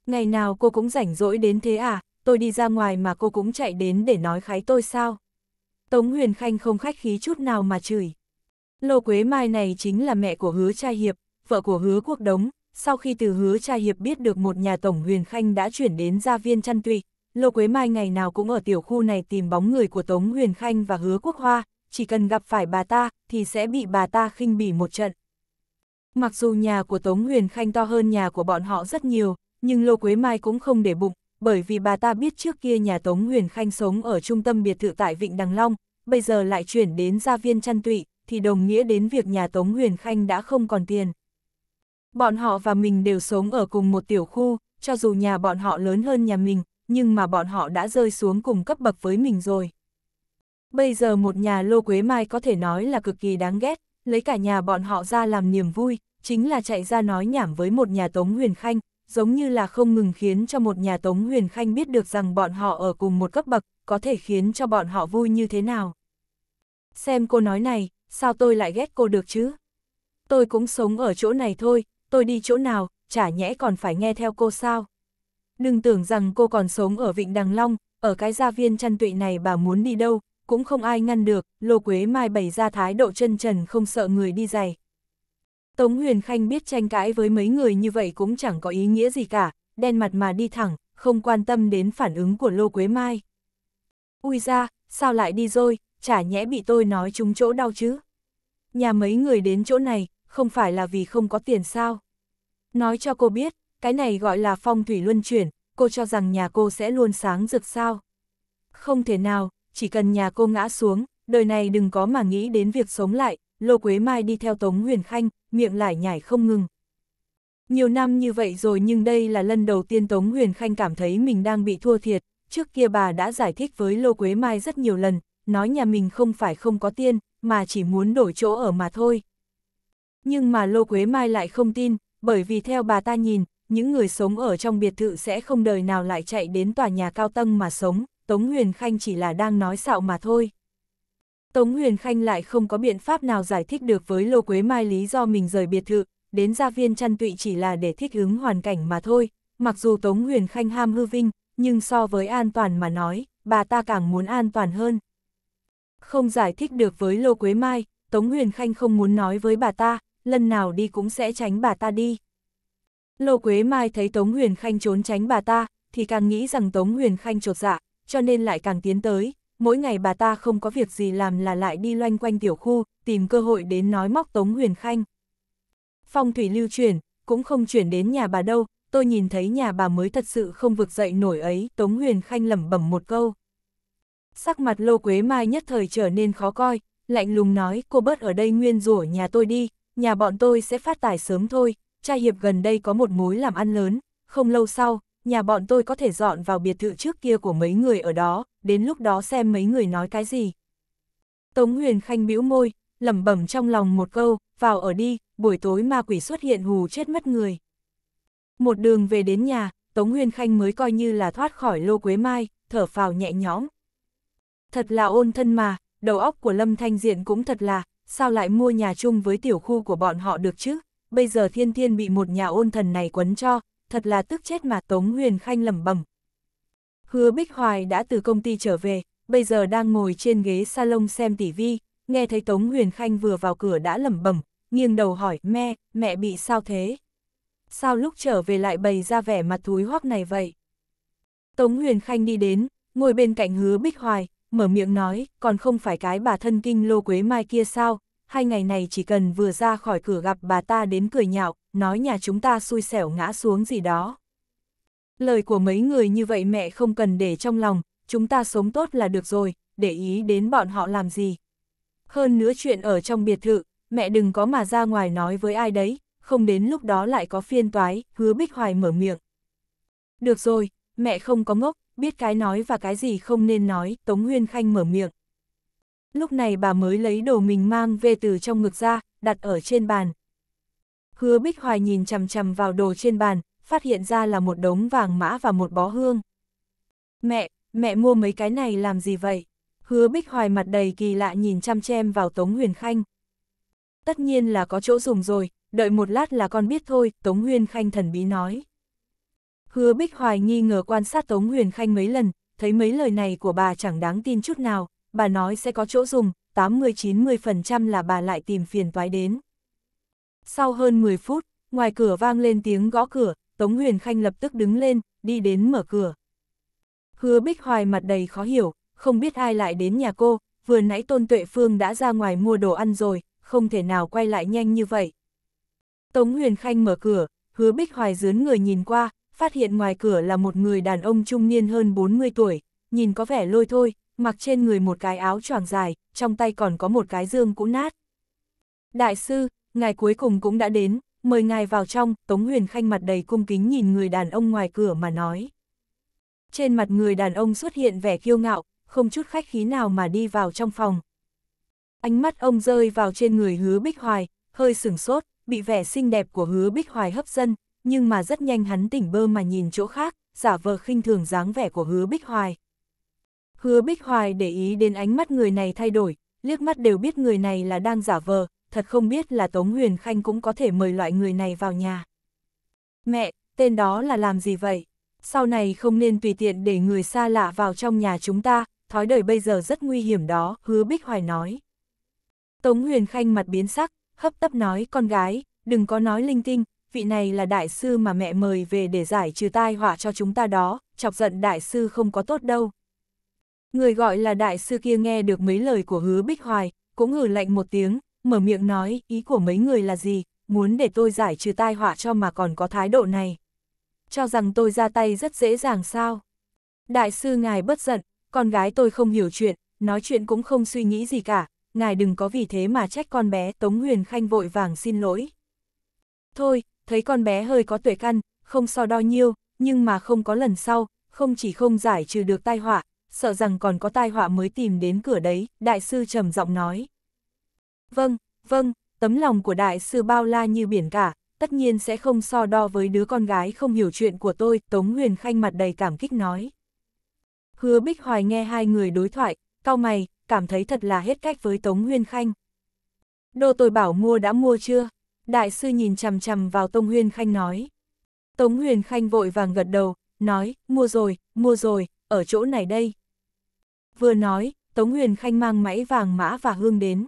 ngày nào cô cũng rảnh rỗi đến thế à, tôi đi ra ngoài mà cô cũng chạy đến để nói khái tôi sao. Tống Huyền Khanh không khách khí chút nào mà chửi. Lô Quế Mai này chính là mẹ của hứa trai hiệp, vợ của hứa quốc đống, sau khi từ hứa trai hiệp biết được một nhà tổng huyền khanh đã chuyển đến gia viên chăn tụy, Lô Quế Mai ngày nào cũng ở tiểu khu này tìm bóng người của Tống Huyền Khanh và hứa quốc hoa, chỉ cần gặp phải bà ta thì sẽ bị bà ta khinh bỉ một trận. Mặc dù nhà của Tống Huyền Khanh to hơn nhà của bọn họ rất nhiều, nhưng Lô Quế Mai cũng không để bụng, bởi vì bà ta biết trước kia nhà Tống Huyền Khanh sống ở trung tâm biệt thự tại Vịnh Đằng Long, bây giờ lại chuyển đến gia viên chăn tụy, thì đồng nghĩa đến việc nhà Tống Huyền Khanh đã không còn tiền. Bọn họ và mình đều sống ở cùng một tiểu khu, cho dù nhà bọn họ lớn hơn nhà mình, nhưng mà bọn họ đã rơi xuống cùng cấp bậc với mình rồi. Bây giờ một nhà Lô Quế Mai có thể nói là cực kỳ đáng ghét, lấy cả nhà bọn họ ra làm niềm vui, chính là chạy ra nói nhảm với một nhà Tống Huyền Khanh, giống như là không ngừng khiến cho một nhà Tống Huyền Khanh biết được rằng bọn họ ở cùng một cấp bậc, có thể khiến cho bọn họ vui như thế nào. Xem cô nói này, sao tôi lại ghét cô được chứ? Tôi cũng sống ở chỗ này thôi, tôi đi chỗ nào, chả nhẽ còn phải nghe theo cô sao? Đừng tưởng rằng cô còn sống ở Vịnh Đằng Long, ở cái gia viên chăn tụy này bà muốn đi đâu, cũng không ai ngăn được, Lô Quế Mai bày ra thái độ chân trần không sợ người đi giày. Tống Huyền Khanh biết tranh cãi với mấy người như vậy cũng chẳng có ý nghĩa gì cả, đen mặt mà đi thẳng, không quan tâm đến phản ứng của Lô Quế Mai. Ui ra, sao lại đi rồi, chả nhẽ bị tôi nói trúng chỗ đau chứ. Nhà mấy người đến chỗ này, không phải là vì không có tiền sao. Nói cho cô biết, cái này gọi là phong thủy luân chuyển, cô cho rằng nhà cô sẽ luôn sáng rực sao. Không thể nào, chỉ cần nhà cô ngã xuống, đời này đừng có mà nghĩ đến việc sống lại, Lô Quế Mai đi theo Tống Huyền Khanh, miệng lại nhảy không ngừng. Nhiều năm như vậy rồi nhưng đây là lần đầu tiên Tống Huyền Khanh cảm thấy mình đang bị thua thiệt, trước kia bà đã giải thích với Lô Quế Mai rất nhiều lần, nói nhà mình không phải không có tiền, mà chỉ muốn đổi chỗ ở mà thôi. Nhưng mà Lô Quế Mai lại không tin, bởi vì theo bà ta nhìn, những người sống ở trong biệt thự sẽ không đời nào lại chạy đến tòa nhà cao tầng mà sống, Tống Huyền Khanh chỉ là đang nói xạo mà thôi. Tống Huyền Khanh lại không có biện pháp nào giải thích được với Lô Quế Mai lý do mình rời biệt thự, đến gia viên chăn tụy chỉ là để thích ứng hoàn cảnh mà thôi. Mặc dù Tống Huyền Khanh ham hư vinh, nhưng so với an toàn mà nói, bà ta càng muốn an toàn hơn. Không giải thích được với Lô Quế Mai, Tống Huyền Khanh không muốn nói với bà ta, lần nào đi cũng sẽ tránh bà ta đi. Lô Quế Mai thấy Tống Huyền Khanh trốn tránh bà ta, thì càng nghĩ rằng Tống Huyền Khanh trột dạ, cho nên lại càng tiến tới, mỗi ngày bà ta không có việc gì làm là lại đi loanh quanh tiểu khu, tìm cơ hội đến nói móc Tống Huyền Khanh. Phong thủy lưu chuyển, cũng không chuyển đến nhà bà đâu, tôi nhìn thấy nhà bà mới thật sự không vực dậy nổi ấy, Tống Huyền Khanh lẩm bẩm một câu. Sắc mặt Lô Quế Mai nhất thời trở nên khó coi, lạnh lùng nói cô bớt ở đây nguyên rủa nhà tôi đi, nhà bọn tôi sẽ phát tài sớm thôi, cha hiệp gần đây có một mối làm ăn lớn, không lâu sau, nhà bọn tôi có thể dọn vào biệt thự trước kia của mấy người ở đó, đến lúc đó xem mấy người nói cái gì. Tống Huyền Khanh bĩu môi, lẩm bẩm trong lòng một câu, vào ở đi, buổi tối ma quỷ xuất hiện hù chết mất người. Một đường về đến nhà, Tống Huyền Khanh mới coi như là thoát khỏi lô quế mai, thở phào nhẹ nhõm. Thật là ôn thân mà, đầu óc của Lâm Thanh Diện cũng thật là, sao lại mua nhà chung với tiểu khu của bọn họ được chứ, bây giờ thiên thiên bị một nhà ôn thần này quấn cho, thật là tức chết mà Tống Huyền Khanh lẩm bẩm, Hứa Bích Hoài đã từ công ty trở về, bây giờ đang ngồi trên ghế salon xem tivi, nghe thấy Tống Huyền Khanh vừa vào cửa đã lẩm bẩm, nghiêng đầu hỏi, mẹ, mẹ bị sao thế? Sao lúc trở về lại bày ra vẻ mặt thúi hoắc này vậy? Tống Huyền Khanh đi đến, ngồi bên cạnh hứa Bích Hoài, mở miệng nói, còn không phải cái bà thân kinh lô quế mai kia sao, hai ngày này chỉ cần vừa ra khỏi cửa gặp bà ta đến cười nhạo, nói nhà chúng ta xui xẻo ngã xuống gì đó lời của mấy người như vậy mẹ không cần để trong lòng, chúng ta sống tốt là được rồi, để ý đến bọn họ làm gì. Hơn nữa chuyện ở trong biệt thự, mẹ đừng có mà ra ngoài nói với ai đấy, không đến lúc đó lại có phiên toái, hứa Bích Hoài mở miệng. Được rồi, mẹ không có ngốc, biết cái nói và cái gì không nên nói, Tống Huyên Khanh mở miệng. Lúc này bà mới lấy đồ mình mang về từ trong ngực ra, đặt ở trên bàn. Hứa Bích Hoài nhìn chằm chằm vào đồ trên bàn, phát hiện ra là một đống vàng mã và một bó hương. Mẹ, mẹ mua mấy cái này làm gì vậy? Hứa Bích Hoài mặt đầy kỳ lạ nhìn chăm chem vào Tống Huyền Khanh. Tất nhiên là có chỗ dùng rồi, đợi một lát là con biết thôi, Tống Huyền Khanh thần bí nói. Hứa Bích Hoài nghi ngờ quan sát Tống Huyền Khanh mấy lần, thấy mấy lời này của bà chẳng đáng tin chút nào, bà nói sẽ có chỗ dùng, 80-90% là bà lại tìm phiền toái đến. Sau hơn 10 phút, ngoài cửa vang lên tiếng gõ cửa, Tống Huyền Khanh lập tức đứng lên, đi đến mở cửa. Hứa Bích Hoài mặt đầy khó hiểu, không biết ai lại đến nhà cô, vừa nãy Tôn Tuệ Phương đã ra ngoài mua đồ ăn rồi, không thể nào quay lại nhanh như vậy. Tống Huyền Khanh mở cửa, Hứa Bích Hoài dướn người nhìn qua, phát hiện ngoài cửa là một người đàn ông trung niên hơn 40 tuổi, nhìn có vẻ lôi thôi, mặc trên người một cái áo choàng dài, trong tay còn có một cái dương cũ nát. Đại sư, ngài cuối cùng cũng đã đến, mời ngài vào trong, Tống Huyền Khanh mặt đầy cung kính nhìn người đàn ông ngoài cửa mà nói. Trên mặt người đàn ông xuất hiện vẻ kiêu ngạo, không chút khách khí nào mà đi vào trong phòng. Ánh mắt ông rơi vào trên người hứa Bích Hoài, hơi sửng sốt, bị vẻ xinh đẹp của hứa Bích Hoài hấp dẫn, nhưng mà rất nhanh hắn tỉnh bơ mà nhìn chỗ khác, giả vờ khinh thường dáng vẻ của hứa Bích Hoài. Hứa Bích Hoài để ý đến ánh mắt người này thay đổi, liếc mắt đều biết người này là đang giả vờ, thật không biết là Tống Huyền Khanh cũng có thể mời loại người này vào nhà. Mẹ, tên đó là làm gì vậy? Sau này không nên tùy tiện để người xa lạ vào trong nhà chúng ta, thói đời bây giờ rất nguy hiểm đó, hứa Bích Hoài nói. Tống Huyền Khanh mặt biến sắc, hấp tấp nói con gái, đừng có nói linh tinh, vị này là đại sư mà mẹ mời về để giải trừ tai họa cho chúng ta đó, chọc giận đại sư không có tốt đâu. Người gọi là đại sư kia nghe được mấy lời của hứa Bích Hoài, cũng hử lạnh một tiếng, mở miệng nói, ý của mấy người là gì, muốn để tôi giải trừ tai họa cho mà còn có thái độ này. Cho rằng tôi ra tay rất dễ dàng sao. Đại sư ngài bất giận, con gái tôi không hiểu chuyện, nói chuyện cũng không suy nghĩ gì cả, ngài đừng có vì thế mà trách con bé, Tống Huyền Khanh vội vàng xin lỗi. Thôi, thấy con bé hơi có tuệ căn, không so đo nhiêu, nhưng mà không có lần sau, không chỉ không giải trừ được tai họa, sợ rằng còn có tai họa mới tìm đến cửa đấy, đại sư trầm giọng nói. Vâng, vâng, tấm lòng của đại sư bao la như biển cả, tất nhiên sẽ không so đo với đứa con gái không hiểu chuyện của tôi, Tống Huyền Khanh mặt đầy cảm kích nói. Hứa Bích Hoài nghe hai người đối thoại, cao mày, cảm thấy thật là hết cách với Tống Huyền Khanh. Đồ tôi bảo mua đã mua chưa? Đại sư nhìn chằm chằm vào Tống Huyền Khanh nói. Tống Huyền Khanh vội vàng gật đầu, nói, mua rồi, mua rồi, ở chỗ này đây. Vừa nói, Tống Huyền Khanh mang máy vàng mã và hương đến.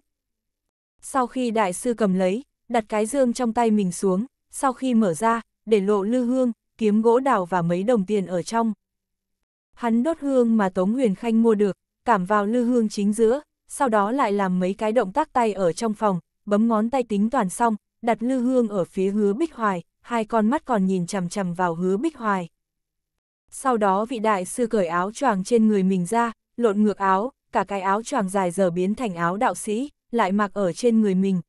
Sau khi đại sư cầm lấy, đặt cái dương trong tay mình xuống, sau khi mở ra, để lộ lư hương, kiếm gỗ đào và mấy đồng tiền ở trong. Hắn đốt hương mà Tống Huyền Khanh mua được, cảm vào lư hương chính giữa, sau đó lại làm mấy cái động tác tay ở trong phòng, bấm ngón tay tính toàn xong, đặt lư hương ở phía hứa bích hoài, hai con mắt còn nhìn chằm chằm vào hứa bích hoài. Sau đó vị đại sư cởi áo choàng trên người mình ra, lộn ngược áo, cả cái áo choàng dài giờ biến thành áo đạo sĩ, lại mặc ở trên người mình.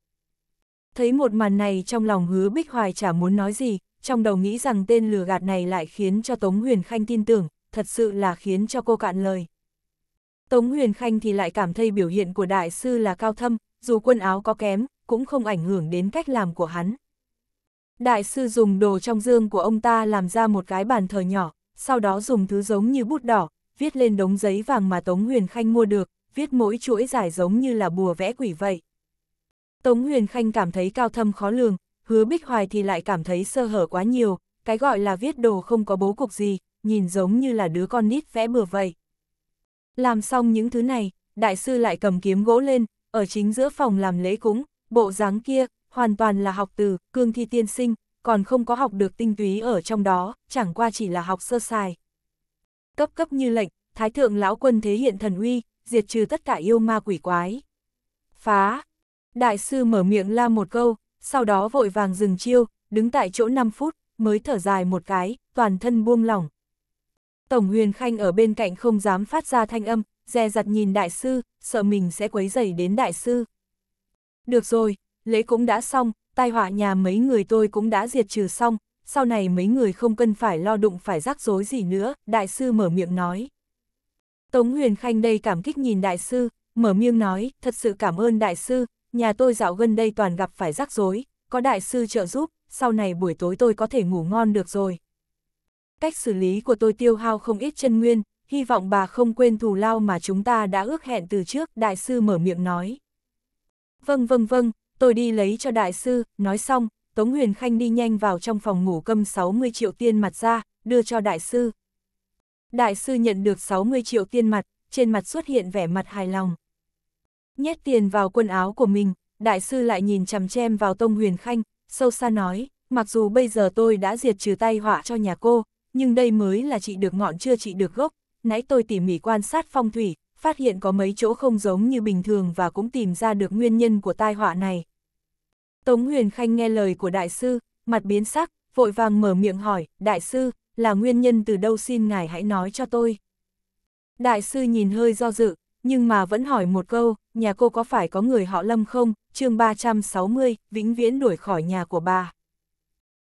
Thấy một màn này trong lòng hứa Bích Hoài chả muốn nói gì, trong đầu nghĩ rằng tên lừa gạt này lại khiến cho Tống Huyền Khanh tin tưởng, thật sự là khiến cho cô cạn lời. Tống Huyền Khanh thì lại cảm thấy biểu hiện của đại sư là cao thâm, dù quần áo có kém, cũng không ảnh hưởng đến cách làm của hắn. Đại sư dùng đồ trong dương của ông ta làm ra một cái bàn thờ nhỏ, sau đó dùng thứ giống như bút đỏ, viết lên đống giấy vàng mà Tống Huyền Khanh mua được, viết mỗi chuỗi dài giống như là bùa vẽ quỷ vậy. Tống Huyền Khanh cảm thấy cao thâm khó lường, hứa Bích Hoài thì lại cảm thấy sơ hở quá nhiều, cái gọi là viết đồ không có bố cục gì, nhìn giống như là đứa con nít vẽ bừa vậy. Làm xong những thứ này, đại sư lại cầm kiếm gỗ lên, ở chính giữa phòng làm lễ cúng, bộ dáng kia, hoàn toàn là học từ, cương thi tiên sinh, còn không có học được tinh túy ở trong đó, chẳng qua chỉ là học sơ sài. Cấp cấp như lệnh, Thái Thượng Lão Quân thế hiện thần uy, diệt trừ tất cả yêu ma quỷ quái. Phá! Đại sư mở miệng la một câu, sau đó vội vàng dừng chiêu, đứng tại chỗ 5 phút, mới thở dài một cái, toàn thân buông lỏng. Tổng huyền khanh ở bên cạnh không dám phát ra thanh âm, dè dặt nhìn đại sư, sợ mình sẽ quấy rầy đến đại sư. Được rồi, lễ cũng đã xong, tai họa nhà mấy người tôi cũng đã diệt trừ xong, sau này mấy người không cần phải lo đụng phải rắc rối gì nữa, đại sư mở miệng nói. Tống Huyền Khanh đây cảm kích nhìn đại sư, mở miệng nói, thật sự cảm ơn đại sư, nhà tôi dạo gần đây toàn gặp phải rắc rối, có đại sư trợ giúp, sau này buổi tối tôi có thể ngủ ngon được rồi. Cách xử lý của tôi tiêu hao không ít chân nguyên, hy vọng bà không quên thù lao mà chúng ta đã ước hẹn từ trước, đại sư mở miệng nói. Vâng vâng vâng, tôi đi lấy cho đại sư, nói xong, Tống Huyền Khanh đi nhanh vào trong phòng ngủ câm 60 triệu tiên mặt ra, đưa cho đại sư. Đại sư nhận được 60 triệu tiên mặt, trên mặt xuất hiện vẻ mặt hài lòng. Nhét tiền vào quần áo của mình, đại sư lại nhìn chằm chem vào Tông Huyền Khanh, sâu xa nói, mặc dù bây giờ tôi đã diệt trừ tay họa cho nhà cô, nhưng đây mới là chị được ngọn chưa chị được gốc, nãy tôi tỉ mỉ quan sát phong thủy, phát hiện có mấy chỗ không giống như bình thường và cũng tìm ra được nguyên nhân của tai họa này. Tống Huyền Khanh nghe lời của đại sư, mặt biến sắc, vội vàng mở miệng hỏi, đại sư, là nguyên nhân từ đâu xin ngài hãy nói cho tôi. Đại sư nhìn hơi do dự, nhưng mà vẫn hỏi một câu, nhà cô có phải có người họ lâm không, chương 360, vĩnh viễn đuổi khỏi nhà của bà.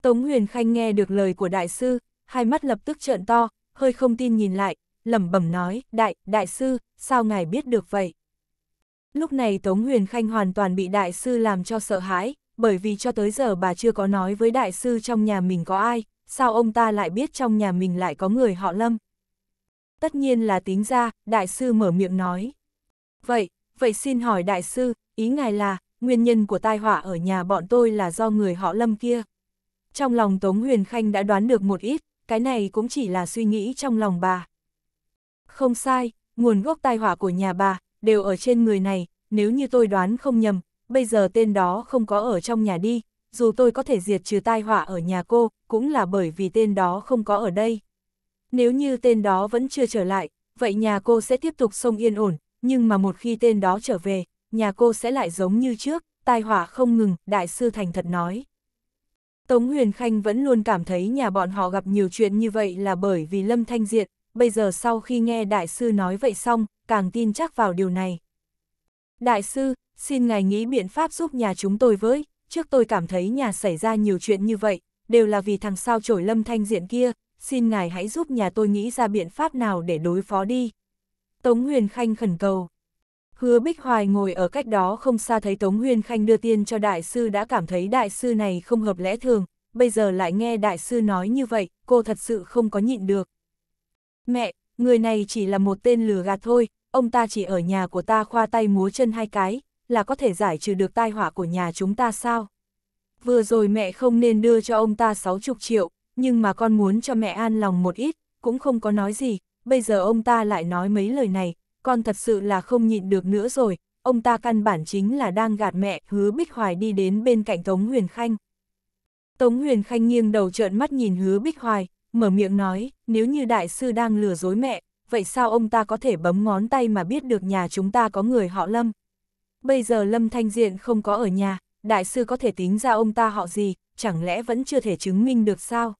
Tống Huyền Khanh nghe được lời của đại sư, hai mắt lập tức trợn to, hơi không tin nhìn lại, lẩm bẩm nói, đại, đại sư, sao ngài biết được vậy? Lúc này Tống Huyền Khanh hoàn toàn bị đại sư làm cho sợ hãi, bởi vì cho tới giờ bà chưa có nói với đại sư trong nhà mình có ai, sao ông ta lại biết trong nhà mình lại có người họ lâm? Tất nhiên là tính ra, đại sư mở miệng nói. Vậy, vậy xin hỏi đại sư, ý ngài là, nguyên nhân của tai họa ở nhà bọn tôi là do người họ lâm kia. Trong lòng Tống Huyền Khanh đã đoán được một ít, cái này cũng chỉ là suy nghĩ trong lòng bà. Không sai, nguồn gốc tai họa của nhà bà, đều ở trên người này, nếu như tôi đoán không nhầm, bây giờ tên đó không có ở trong nhà đi, dù tôi có thể diệt trừ tai họa ở nhà cô, cũng là bởi vì tên đó không có ở đây. Nếu như tên đó vẫn chưa trở lại, vậy nhà cô sẽ tiếp tục sông yên ổn, nhưng mà một khi tên đó trở về, nhà cô sẽ lại giống như trước, tai họa không ngừng, đại sư thành thật nói. Tống Huyền Khanh vẫn luôn cảm thấy nhà bọn họ gặp nhiều chuyện như vậy là bởi vì Lâm Thanh Diện, bây giờ sau khi nghe đại sư nói vậy xong, càng tin chắc vào điều này. Đại sư, xin ngài nghĩ biện pháp giúp nhà chúng tôi với trước tôi cảm thấy nhà xảy ra nhiều chuyện như vậy, đều là vì thằng sao trổi lâm thanh diện kia, xin ngài hãy giúp nhà tôi nghĩ ra biện pháp nào để đối phó đi. Tống Huyền Khanh khẩn cầu. Hứa Bích Hoài ngồi ở cách đó không xa thấy Tống Huyền Khanh đưa tiền cho đại sư đã cảm thấy đại sư này không hợp lẽ thường, bây giờ lại nghe đại sư nói như vậy, cô thật sự không có nhịn được. Mẹ, người này chỉ là một tên lừa gạt thôi, ông ta chỉ ở nhà của ta khoa tay múa chân hai cái, là có thể giải trừ được tai họa của nhà chúng ta sao? Vừa rồi mẹ không nên đưa cho ông ta 60 triệu, nhưng mà con muốn cho mẹ an lòng một ít, cũng không có nói gì, bây giờ ông ta lại nói mấy lời này, con thật sự là không nhịn được nữa rồi, ông ta căn bản chính là đang gạt mẹ, hứa Bích Hoài đi đến bên cạnh Tống Huyền Khanh. Tống Huyền Khanh nghiêng đầu trợn mắt nhìn hứa Bích Hoài, mở miệng nói, nếu như đại sư đang lừa dối mẹ, vậy sao ông ta có thể bấm ngón tay mà biết được nhà chúng ta có người họ lâm? bây giờ Lâm Thanh Diện không có ở nhà, đại sư có thể tính ra ông ta họ gì, chẳng lẽ vẫn chưa thể chứng minh được sao?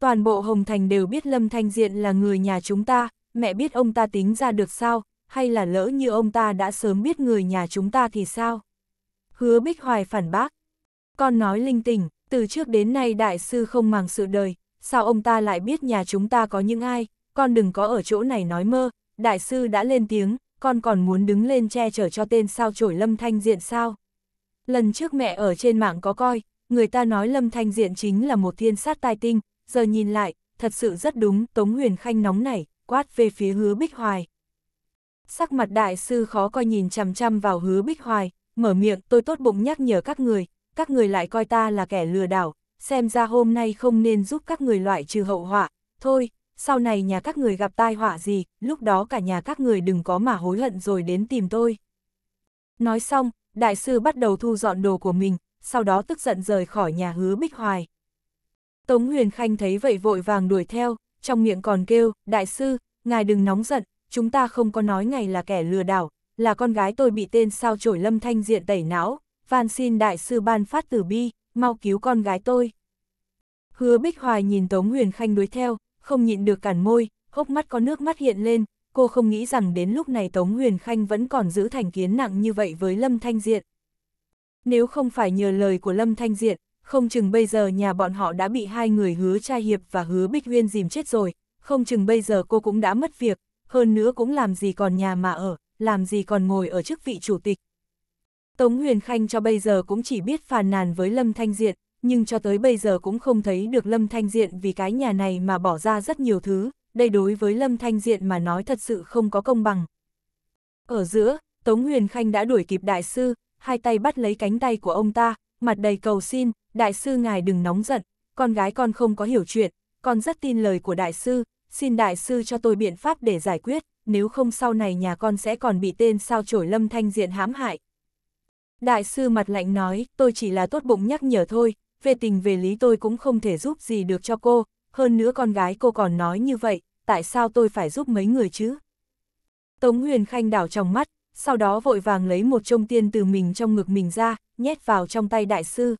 Toàn bộ Hồng Thành đều biết Lâm Thanh Diện là người nhà chúng ta, mẹ biết ông ta tính ra được sao, hay là lỡ như ông ta đã sớm biết người nhà chúng ta thì sao? Hứa Bích Hoài phản bác. Con nói linh tinh, từ trước đến nay đại sư không màng sự đời, sao ông ta lại biết nhà chúng ta có những ai, con đừng có ở chỗ này nói mơ, đại sư đã lên tiếng, con còn muốn đứng lên che chở cho tên sao chổi Lâm Thanh Diện sao? Lần trước mẹ ở trên mạng có coi, người ta nói Lâm Thanh Diện chính là một thiên sát tai tinh, giờ nhìn lại, thật sự rất đúng, Tống Huyền Khanh nóng nảy, quát về phía hứa Bích Hoài. Sắc mặt đại sư khó coi nhìn chằm chằm vào hứa Bích Hoài, mở miệng tôi tốt bụng nhắc nhở các người, các người lại coi ta là kẻ lừa đảo, xem ra hôm nay không nên giúp các người loại trừ hậu họa, thôi, sau này nhà các người gặp tai họa gì, lúc đó cả nhà các người đừng có mà hối hận rồi đến tìm tôi. Nói xong, đại sư bắt đầu thu dọn đồ của mình, sau đó tức giận rời khỏi nhà hứa Bích Hoài. Tống Huyền Khanh thấy vậy vội vàng đuổi theo, trong miệng còn kêu, đại sư, ngài đừng nóng giận, chúng ta không có nói ngài là kẻ lừa đảo, là con gái tôi bị tên sao trổi lâm thanh diện tẩy não, van xin đại sư ban phát tử bi, mau cứu con gái tôi. Hứa Bích Hoài nhìn Tống Huyền Khanh đuổi theo, không nhịn được cản môi, hốc mắt có nước mắt hiện lên, cô không nghĩ rằng đến lúc này Tống Huyền Khanh vẫn còn giữ thành kiến nặng như vậy với Lâm Thanh Diện. Nếu không phải nhờ lời của Lâm Thanh Diện, không chừng bây giờ nhà bọn họ đã bị hai người hứa trai hiệp và hứa Bích Huyên dìm chết rồi, không chừng bây giờ cô cũng đã mất việc, hơn nữa cũng làm gì còn nhà mà ở, làm gì còn ngồi ở chức vị chủ tịch. Tống Huyền Khanh cho bây giờ cũng chỉ biết phàn nàn với Lâm Thanh Diện, nhưng cho tới bây giờ cũng không thấy được Lâm Thanh Diện vì cái nhà này mà bỏ ra rất nhiều thứ, đây đối với Lâm Thanh Diện mà nói thật sự không có công bằng. Ở giữa, Tống Huyền Khanh đã đuổi kịp đại sư, hai tay bắt lấy cánh tay của ông ta, mặt đầy cầu xin, đại sư ngài đừng nóng giận, con gái con không có hiểu chuyện, con rất tin lời của đại sư, xin đại sư cho tôi biện pháp để giải quyết, nếu không sau này nhà con sẽ còn bị tên sao chổi lâm thanh diện hãm hại. Đại sư mặt lạnh nói, tôi chỉ là tốt bụng nhắc nhở thôi, về tình về lý tôi cũng không thể giúp gì được cho cô, hơn nữa con gái cô còn nói như vậy, tại sao tôi phải giúp mấy người chứ? Tống Huyền Khanh đảo trong mắt, sau đó vội vàng lấy một trông tiên từ mình trong ngực mình ra, nhét vào trong tay đại sư.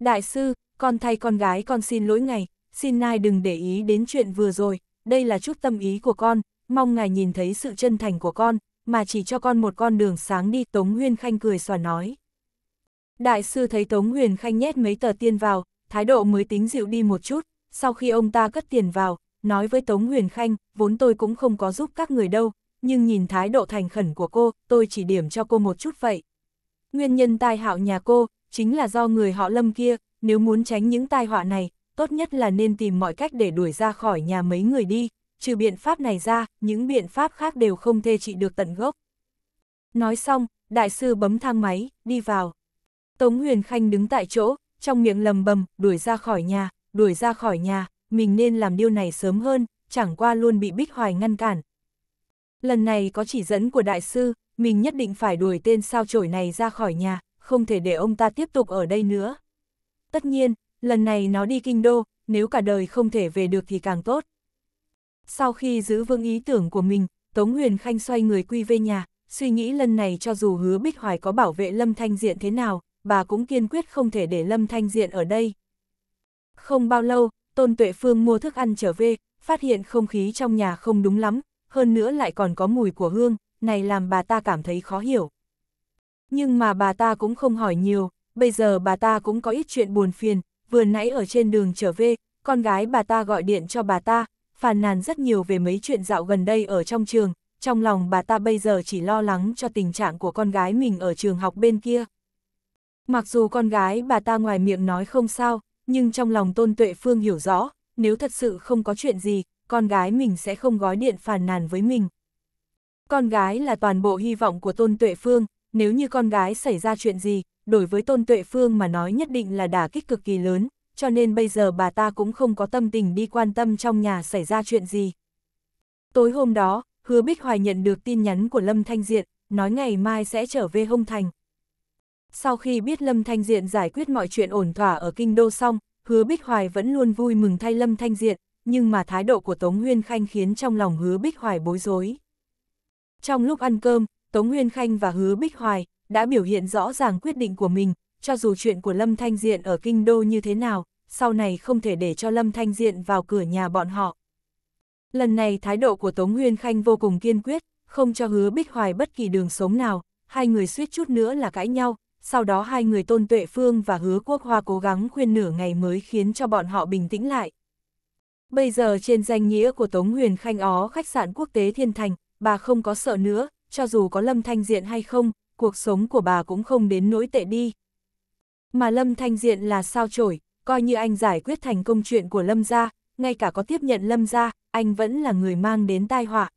Đại sư, con thay con gái con xin lỗi ngài xin nai đừng để ý đến chuyện vừa rồi, đây là chút tâm ý của con, mong ngài nhìn thấy sự chân thành của con, mà chỉ cho con một con đường sáng đi. Tống huyền Khanh cười xòa nói. Đại sư thấy Tống Huyền Khanh nhét mấy tờ tiền vào, thái độ mới tính dịu đi một chút, sau khi ông ta cất tiền vào, nói với Tống Huyền Khanh, vốn tôi cũng không có giúp các người đâu, nhưng nhìn thái độ thành khẩn của cô, tôi chỉ điểm cho cô một chút vậy. Nguyên nhân tai hạo nhà cô, chính là do người họ lâm kia, nếu muốn tránh những tai họa này, tốt nhất là nên tìm mọi cách để đuổi ra khỏi nhà mấy người đi, trừ biện pháp này ra, những biện pháp khác đều không thể trị được tận gốc. Nói xong, đại sư bấm thang máy, đi vào. Tống Huyền Khanh đứng tại chỗ, trong miệng lầm bầm, đuổi ra khỏi nhà, đuổi ra khỏi nhà, mình nên làm điều này sớm hơn, chẳng qua luôn bị Bích Hoài ngăn cản. Lần này có chỉ dẫn của đại sư, mình nhất định phải đuổi tên sao chổi này ra khỏi nhà, không thể để ông ta tiếp tục ở đây nữa. Tất nhiên, lần này nó đi kinh đô, nếu cả đời không thể về được thì càng tốt. Sau khi giữ vững ý tưởng của mình, Tống Huyền Khanh xoay người quy về nhà, suy nghĩ lần này cho dù hứa Bích Hoài có bảo vệ Lâm Thanh Diện thế nào, bà cũng kiên quyết không thể để Lâm Thanh Diện ở đây. Không bao lâu, Tôn Tuệ Phương mua thức ăn trở về, phát hiện không khí trong nhà không đúng lắm, hơn nữa lại còn có mùi của hương, này làm bà ta cảm thấy khó hiểu. Nhưng mà bà ta cũng không hỏi nhiều, bây giờ bà ta cũng có ít chuyện buồn phiền, vừa nãy ở trên đường trở về, con gái bà ta gọi điện cho bà ta, phàn nàn rất nhiều về mấy chuyện dạo gần đây ở trong trường, trong lòng bà ta bây giờ chỉ lo lắng cho tình trạng của con gái mình ở trường học bên kia. Mặc dù con gái bà ta ngoài miệng nói không sao, nhưng trong lòng Tôn Tuệ Phương hiểu rõ, nếu thật sự không có chuyện gì, con gái mình sẽ không gói điện phàn nàn với mình. Con gái là toàn bộ hy vọng của Tôn Tuệ Phương, nếu như con gái xảy ra chuyện gì, đối với Tôn Tuệ Phương mà nói nhất định là đả kích cực kỳ lớn, cho nên bây giờ bà ta cũng không có tâm tình đi quan tâm trong nhà xảy ra chuyện gì. Tối hôm đó, Hứa Bích Hoài nhận được tin nhắn của Lâm Thanh Diện, nói ngày mai sẽ trở về Hông Thành. Sau khi biết Lâm Thanh Diện giải quyết mọi chuyện ổn thỏa ở Kinh Đô xong, hứa Bích Hoài vẫn luôn vui mừng thay Lâm Thanh Diện, nhưng mà thái độ của Tống Huyên Khanh khiến trong lòng hứa Bích Hoài bối rối. Trong lúc ăn cơm, Tống Huyên Khanh và hứa Bích Hoài đã biểu hiện rõ ràng quyết định của mình, cho dù chuyện của Lâm Thanh Diện ở Kinh Đô như thế nào, sau này không thể để cho Lâm Thanh Diện vào cửa nhà bọn họ. Lần này thái độ của Tống Huyên Khanh vô cùng kiên quyết, không cho hứa Bích Hoài bất kỳ đường sống nào, hai người suýt chút nữa là cãi nhau, sau đó hai người Tôn Tuệ Phương và Hứa Quốc Hoa cố gắng khuyên nửa ngày mới khiến cho bọn họ bình tĩnh lại. Bây giờ trên danh nghĩa của Tống Huyền Khanh Ó khách sạn quốc tế Thiên Thành, bà không có sợ nữa, cho dù có Lâm Thanh Diện hay không, cuộc sống của bà cũng không đến nỗi tệ đi. Mà Lâm Thanh Diện là sao chổi, coi như anh giải quyết thành công chuyện của Lâm gia, ngay cả có tiếp nhận Lâm gia, anh vẫn là người mang đến tai họa.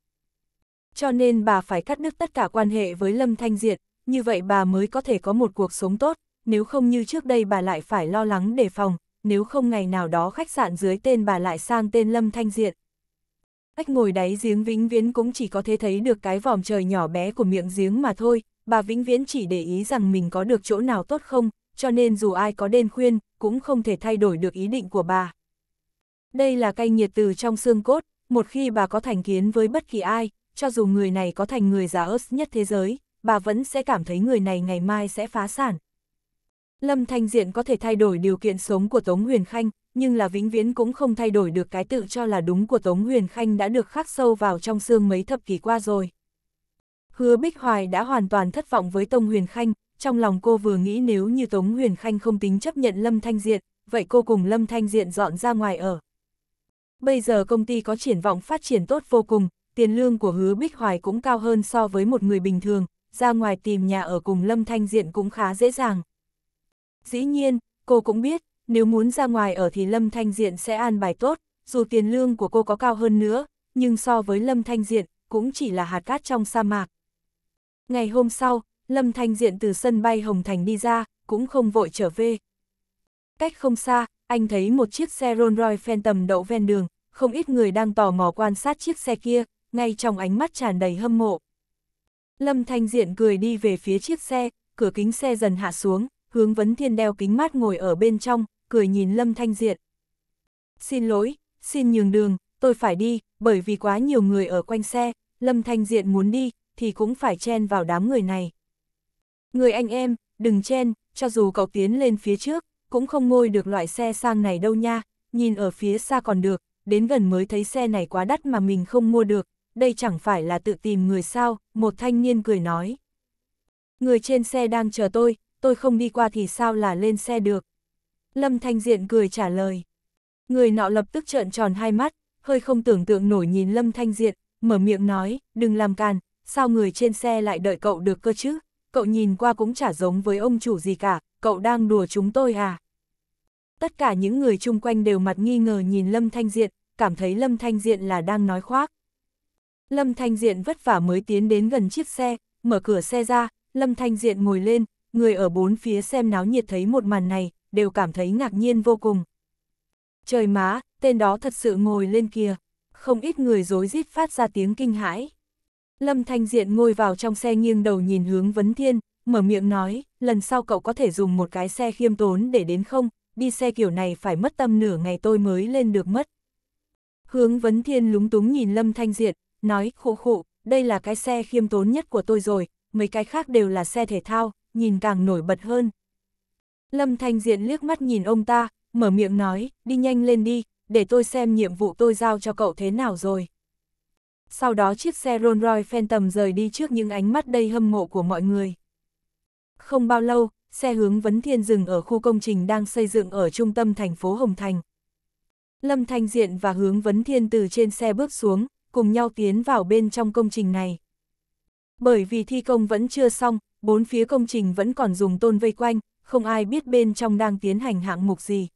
Cho nên bà phải cắt đứt tất cả quan hệ với Lâm Thanh Diện, như vậy bà mới có thể có một cuộc sống tốt, nếu không như trước đây bà lại phải lo lắng đề phòng, nếu không ngày nào đó khách sạn dưới tên bà lại sang tên Lâm Thanh Diện. Ếch ngồi đáy giếng vĩnh viễn cũng chỉ có thể thấy được cái vòm trời nhỏ bé của miệng giếng mà thôi, bà vĩnh viễn chỉ để ý rằng mình có được chỗ nào tốt không, cho nên dù ai có đen khuyên, cũng không thể thay đổi được ý định của bà. Đây là cay nhiệt từ trong xương cốt, một khi bà có thành kiến với bất kỳ ai, cho dù người này có thành người giả ớt nhất thế giới, bà vẫn sẽ cảm thấy người này ngày mai sẽ phá sản. Lâm Thanh Diện có thể thay đổi điều kiện sống của Tống Huyền Khanh, nhưng là vĩnh viễn cũng không thay đổi được cái tự cho là đúng của Tống Huyền Khanh đã được khắc sâu vào trong xương mấy thập kỷ qua rồi. Hứa Bích Hoài đã hoàn toàn thất vọng với Tống Huyền Khanh, trong lòng cô vừa nghĩ nếu như Tống Huyền Khanh không tính chấp nhận Lâm Thanh Diện, vậy cô cùng Lâm Thanh Diện dọn ra ngoài ở. Bây giờ công ty có triển vọng phát triển tốt vô cùng, tiền lương của Hứa Bích Hoài cũng cao hơn so với một người bình thường, ra ngoài tìm nhà ở cùng Lâm Thanh Diện cũng khá dễ dàng. Dĩ nhiên, cô cũng biết, nếu muốn ra ngoài ở thì Lâm Thanh Diện sẽ an bài tốt, dù tiền lương của cô có cao hơn nữa, nhưng so với Lâm Thanh Diện, cũng chỉ là hạt cát trong sa mạc. Ngày hôm sau, Lâm Thanh Diện từ sân bay Hồng Thành đi ra, cũng không vội trở về. Cách không xa, anh thấy một chiếc xe Rolls Royce Phantom đậu ven đường, không ít người đang tò mò quan sát chiếc xe kia, ngay trong ánh mắt tràn đầy hâm mộ. Lâm Thanh Diện cười đi về phía chiếc xe, cửa kính xe dần hạ xuống, hướng vấn thiên đeo kính mát ngồi ở bên trong, cười nhìn Lâm Thanh Diện. Xin lỗi, xin nhường đường, tôi phải đi, bởi vì quá nhiều người ở quanh xe, Lâm Thanh Diện muốn đi, thì cũng phải chen vào đám người này. Người anh em, đừng chen, cho dù cậu tiến lên phía trước, cũng không ngôi được loại xe sang này đâu nha, nhìn ở phía xa còn được, đến gần mới thấy xe này quá đắt mà mình không mua được, đây chẳng phải là tự tìm người sao, một thanh niên cười nói. Người trên xe đang chờ tôi, tôi không đi qua thì sao là lên xe được. Lâm Thanh Diện cười trả lời. Người nọ lập tức trợn tròn hai mắt, hơi không tưởng tượng nổi nhìn Lâm Thanh Diện, mở miệng nói, đừng làm càn, sao người trên xe lại đợi cậu được cơ chứ, cậu nhìn qua cũng chả giống với ông chủ gì cả, cậu đang đùa chúng tôi à. Tất cả những người chung quanh đều mặt nghi ngờ nhìn Lâm Thanh Diện, cảm thấy Lâm Thanh Diện là đang nói khoác. Lâm Thanh Diện vất vả mới tiến đến gần chiếc xe, mở cửa xe ra, Lâm Thanh Diện ngồi lên, người ở bốn phía xem náo nhiệt thấy một màn này, đều cảm thấy ngạc nhiên vô cùng. Trời má, tên đó thật sự ngồi lên kia, không ít người dối rít phát ra tiếng kinh hãi. Lâm Thanh Diện ngồi vào trong xe nghiêng đầu nhìn hướng Vấn Thiên, mở miệng nói, lần sau cậu có thể dùng một cái xe khiêm tốn để đến không, đi xe kiểu này phải mất tâm nửa ngày tôi mới lên được mất. Hướng Vấn Thiên lúng túng nhìn Lâm Thanh Diện, nói khụ khụ, đây là cái xe khiêm tốn nhất của tôi rồi, mấy cái khác đều là xe thể thao, nhìn càng nổi bật hơn. Lâm Thanh Diện liếc mắt nhìn ông ta, mở miệng nói, đi nhanh lên đi, để tôi xem nhiệm vụ tôi giao cho cậu thế nào rồi. Sau đó chiếc xe Rolls Royce Phantom rời đi trước những ánh mắt đầy hâm mộ của mọi người. Không bao lâu, xe hướng Vấn Thiên dừng ở khu công trình đang xây dựng ở trung tâm thành phố Hồng Thành. Lâm Thanh Diện và hướng Vấn Thiên từ trên xe bước xuống, cùng nhau tiến vào bên trong công trình này. Bởi vì thi công vẫn chưa xong, bốn phía công trình vẫn còn dùng tôn vây quanh, không ai biết bên trong đang tiến hành hạng mục gì.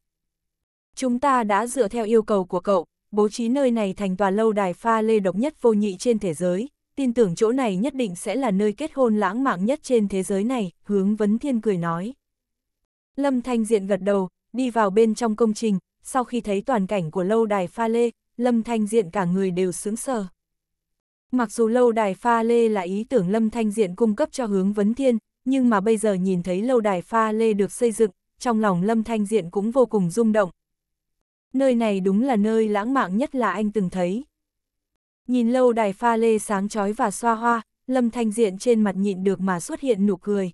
Chúng ta đã dựa theo yêu cầu của cậu, bố trí nơi này thành tòa lâu đài pha lê độc nhất vô nhị trên thế giới, tin tưởng chỗ này nhất định sẽ là nơi kết hôn lãng mạn nhất trên thế giới này, hướng vấn thiên cười nói. Lâm Thanh Diện gật đầu, đi vào bên trong công trình, sau khi thấy toàn cảnh của lâu đài pha lê, Lâm Thanh Diện cả người đều sướng sờ. Mặc dù lâu đài pha lê là ý tưởng Lâm Thanh Diện cung cấp cho hướng vấn thiên, nhưng mà bây giờ nhìn thấy lâu đài pha lê được xây dựng, trong lòng Lâm Thanh Diện cũng vô cùng rung động. Nơi này đúng là nơi lãng mạn nhất là anh từng thấy. Nhìn lâu đài pha lê sáng chói và xoa hoa, Lâm Thanh Diện trên mặt nhịn được mà xuất hiện nụ cười.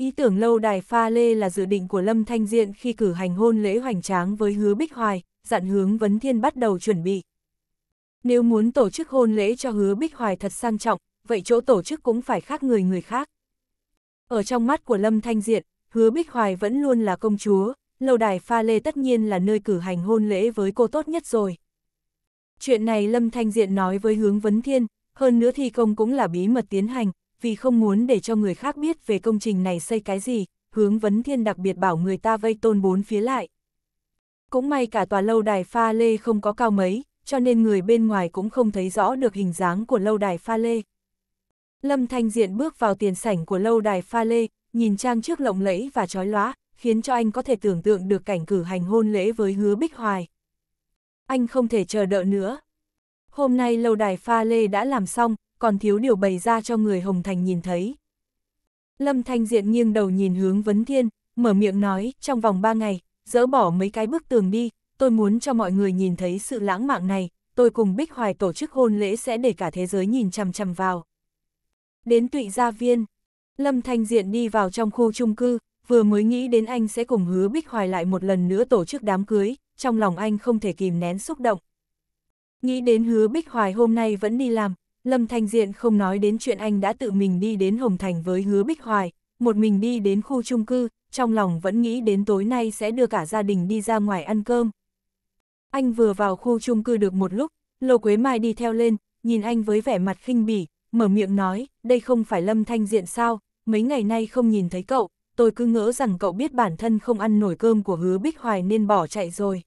Ý tưởng lâu đài pha lê là dự định của Lâm Thanh Diện khi cử hành hôn lễ hoành tráng với hứa Bích Hoài, dặn hướng Vấn Thiên bắt đầu chuẩn bị. Nếu muốn tổ chức hôn lễ cho hứa Bích Hoài thật sang trọng, vậy chỗ tổ chức cũng phải khác người người khác. Ở trong mắt của Lâm Thanh Diện, hứa Bích Hoài vẫn luôn là công chúa, lâu đài pha lê tất nhiên là nơi cử hành hôn lễ với cô tốt nhất rồi. Chuyện này Lâm Thanh Diện nói với hướng Vấn Thiên, hơn nữa thi công cũng là bí mật tiến hành, vì không muốn để cho người khác biết về công trình này xây cái gì, hướng vấn thiên đặc biệt bảo người ta vây tôn bốn phía lại. Cũng may cả tòa lâu đài pha lê không có cao mấy, cho nên người bên ngoài cũng không thấy rõ được hình dáng của lâu đài pha lê. Lâm Thanh Diện bước vào tiền sảnh của lâu đài pha lê, nhìn trang trước lộng lẫy và trói lóa, khiến cho anh có thể tưởng tượng được cảnh cử hành hôn lễ với hứa Bích Hoài. Anh không thể chờ đợi nữa. Hôm nay lâu đài pha lê đã làm xong, còn thiếu điều bày ra cho người Hồng Thành nhìn thấy. Lâm Thanh Diện nghiêng đầu nhìn hướng Vấn Thiên, mở miệng nói, trong vòng ba ngày, dỡ bỏ mấy cái bức tường đi, tôi muốn cho mọi người nhìn thấy sự lãng mạn này, tôi cùng Bích Hoài tổ chức hôn lễ sẽ để cả thế giới nhìn chằm chằm vào. Đến tụy gia viên, Lâm Thanh Diện đi vào trong khu chung cư, vừa mới nghĩ đến anh sẽ cùng hứa Bích Hoài lại một lần nữa tổ chức đám cưới, trong lòng anh không thể kìm nén xúc động. Nghĩ đến hứa Bích Hoài hôm nay vẫn đi làm, Lâm Thanh Diện không nói đến chuyện anh đã tự mình đi đến Hồng Thành với hứa Bích Hoài, một mình đi đến khu chung cư, trong lòng vẫn nghĩ đến tối nay sẽ đưa cả gia đình đi ra ngoài ăn cơm. Anh vừa vào khu chung cư được một lúc, Lô Quế Mai đi theo lên, nhìn anh với vẻ mặt khinh bỉ, mở miệng nói, đây không phải Lâm Thanh Diện sao, mấy ngày nay không nhìn thấy cậu, tôi cứ ngỡ rằng cậu biết bản thân không ăn nổi cơm của hứa Bích Hoài nên bỏ chạy rồi.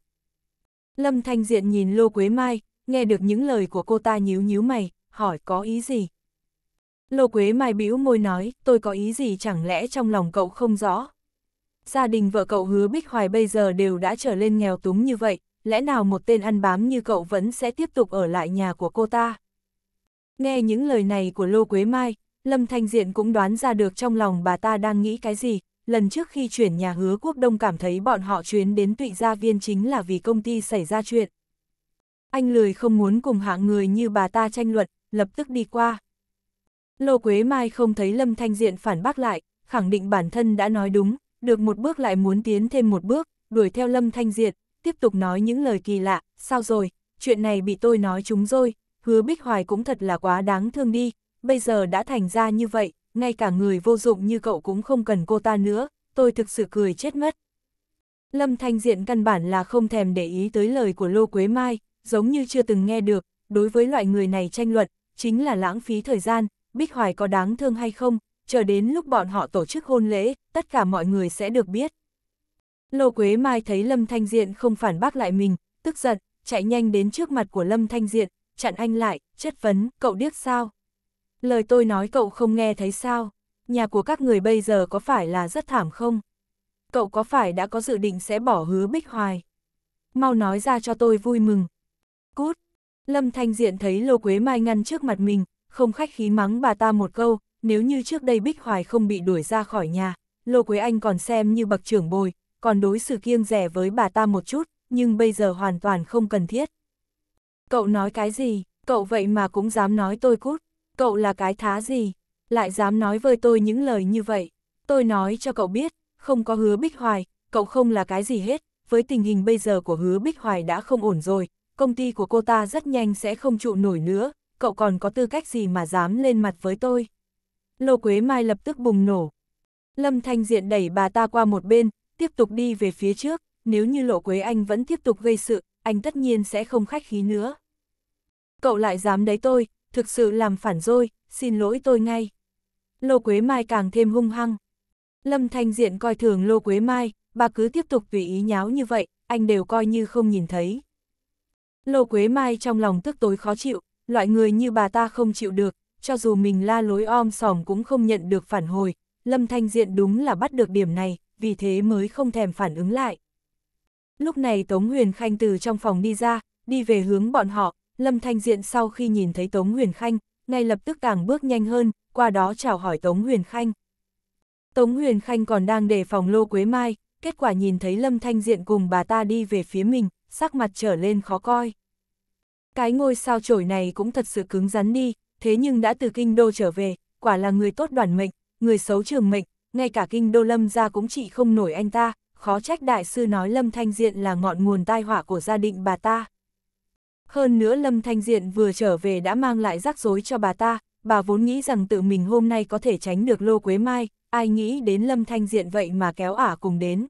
Lâm Thanh Diện nhìn Lô Quế Mai, nghe được những lời của cô ta nhíu nhíu mày, hỏi có ý gì? Lô Quế Mai bĩu môi nói, tôi có ý gì chẳng lẽ trong lòng cậu không rõ? Gia đình vợ cậu hứa Bích Hoài bây giờ đều đã trở lên nghèo túng như vậy, lẽ nào một tên ăn bám như cậu vẫn sẽ tiếp tục ở lại nhà của cô ta? Nghe những lời này của Lô Quế Mai, Lâm Thanh Diện cũng đoán ra được trong lòng bà ta đang nghĩ cái gì. Lần trước khi chuyển nhà hứa quốc đông cảm thấy bọn họ chuyến đến tụy gia viên chính là vì công ty xảy ra chuyện. Anh lười không muốn cùng hạng người như bà ta tranh luận, lập tức đi qua. Lô Quế Mai không thấy Lâm Thanh Diện phản bác lại, khẳng định bản thân đã nói đúng, được một bước lại muốn tiến thêm một bước, đuổi theo Lâm Thanh Diện, tiếp tục nói những lời kỳ lạ, sao rồi, chuyện này bị tôi nói chúng rồi, hứa Bích Hoài cũng thật là quá đáng thương đi, bây giờ đã thành ra như vậy, ngay cả người vô dụng như cậu cũng không cần cô ta nữa, tôi thực sự cười chết mất. Lâm Thanh Diện căn bản là không thèm để ý tới lời của Lô Quế Mai, giống như chưa từng nghe được, đối với loại người này tranh luận, chính là lãng phí thời gian, Bích Hoài có đáng thương hay không, chờ đến lúc bọn họ tổ chức hôn lễ, tất cả mọi người sẽ được biết. Lô Quế Mai thấy Lâm Thanh Diện không phản bác lại mình, tức giận, chạy nhanh đến trước mặt của Lâm Thanh Diện, chặn anh lại, chất vấn, cậu điếc sao? Lời tôi nói cậu không nghe thấy sao? Nhà của các người bây giờ có phải là rất thảm không? Cậu có phải đã có dự định sẽ bỏ hứa Bích Hoài? Mau nói ra cho tôi vui mừng. Cút, Lâm Thanh Diện thấy Lô Quế Mai ngăn trước mặt mình, không khách khí mắng bà ta một câu, nếu như trước đây Bích Hoài không bị đuổi ra khỏi nhà, Lô Quế Anh còn xem như bậc trưởng bồi, còn đối xử kiêng rẻ với bà ta một chút, nhưng bây giờ hoàn toàn không cần thiết. Cậu nói cái gì, cậu vậy mà cũng dám nói tôi cút, cậu là cái thá gì, lại dám nói với tôi những lời như vậy. Tôi nói cho cậu biết, không có hứa Bích Hoài, cậu không là cái gì hết, với tình hình bây giờ của hứa Bích Hoài đã không ổn rồi, công ty của cô ta rất nhanh sẽ không trụ nổi nữa, cậu còn có tư cách gì mà dám lên mặt với tôi. Lô Quế Mai lập tức bùng nổ. Lâm Thanh Diện đẩy bà ta qua một bên, tiếp tục đi về phía trước, nếu như Lộ Quế Anh vẫn tiếp tục gây sự, anh tất nhiên sẽ không khách khí nữa. Cậu lại dám đấy tôi, thực sự làm phản rồi, xin lỗi tôi ngay. Lô Quế Mai càng thêm hung hăng. Lâm Thanh Diện coi thường Lô Quế Mai, bà cứ tiếp tục tùy ý nháo như vậy, anh đều coi như không nhìn thấy. Lô Quế Mai trong lòng tức tối khó chịu, loại người như bà ta không chịu được, cho dù mình la lối om sòm cũng không nhận được phản hồi, Lâm Thanh Diện đúng là bắt được điểm này, vì thế mới không thèm phản ứng lại. Lúc này Tống Huyền Khanh từ trong phòng đi ra, đi về hướng bọn họ, Lâm Thanh Diện sau khi nhìn thấy Tống Huyền Khanh, ngay lập tức càng bước nhanh hơn, qua đó chào hỏi Tống Huyền Khanh. Tống Huyền Khanh còn đang đề phòng Lô Quế Mai, kết quả nhìn thấy Lâm Thanh Diện cùng bà ta đi về phía mình, sắc mặt trở lên khó coi. Cái ngôi sao chổi này cũng thật sự cứng rắn đi, thế nhưng đã từ kinh đô trở về, quả là người tốt đoàn mệnh, người xấu trường mệnh, ngay cả kinh đô lâm gia cũng chỉ không nổi anh ta, khó trách đại sư nói lâm thanh diện là ngọn nguồn tai họa của gia đình bà ta. Hơn nữa lâm thanh diện vừa trở về đã mang lại rắc rối cho bà ta, bà vốn nghĩ rằng tự mình hôm nay có thể tránh được lô quế mai, ai nghĩ đến lâm thanh diện vậy mà kéo ả cùng đến.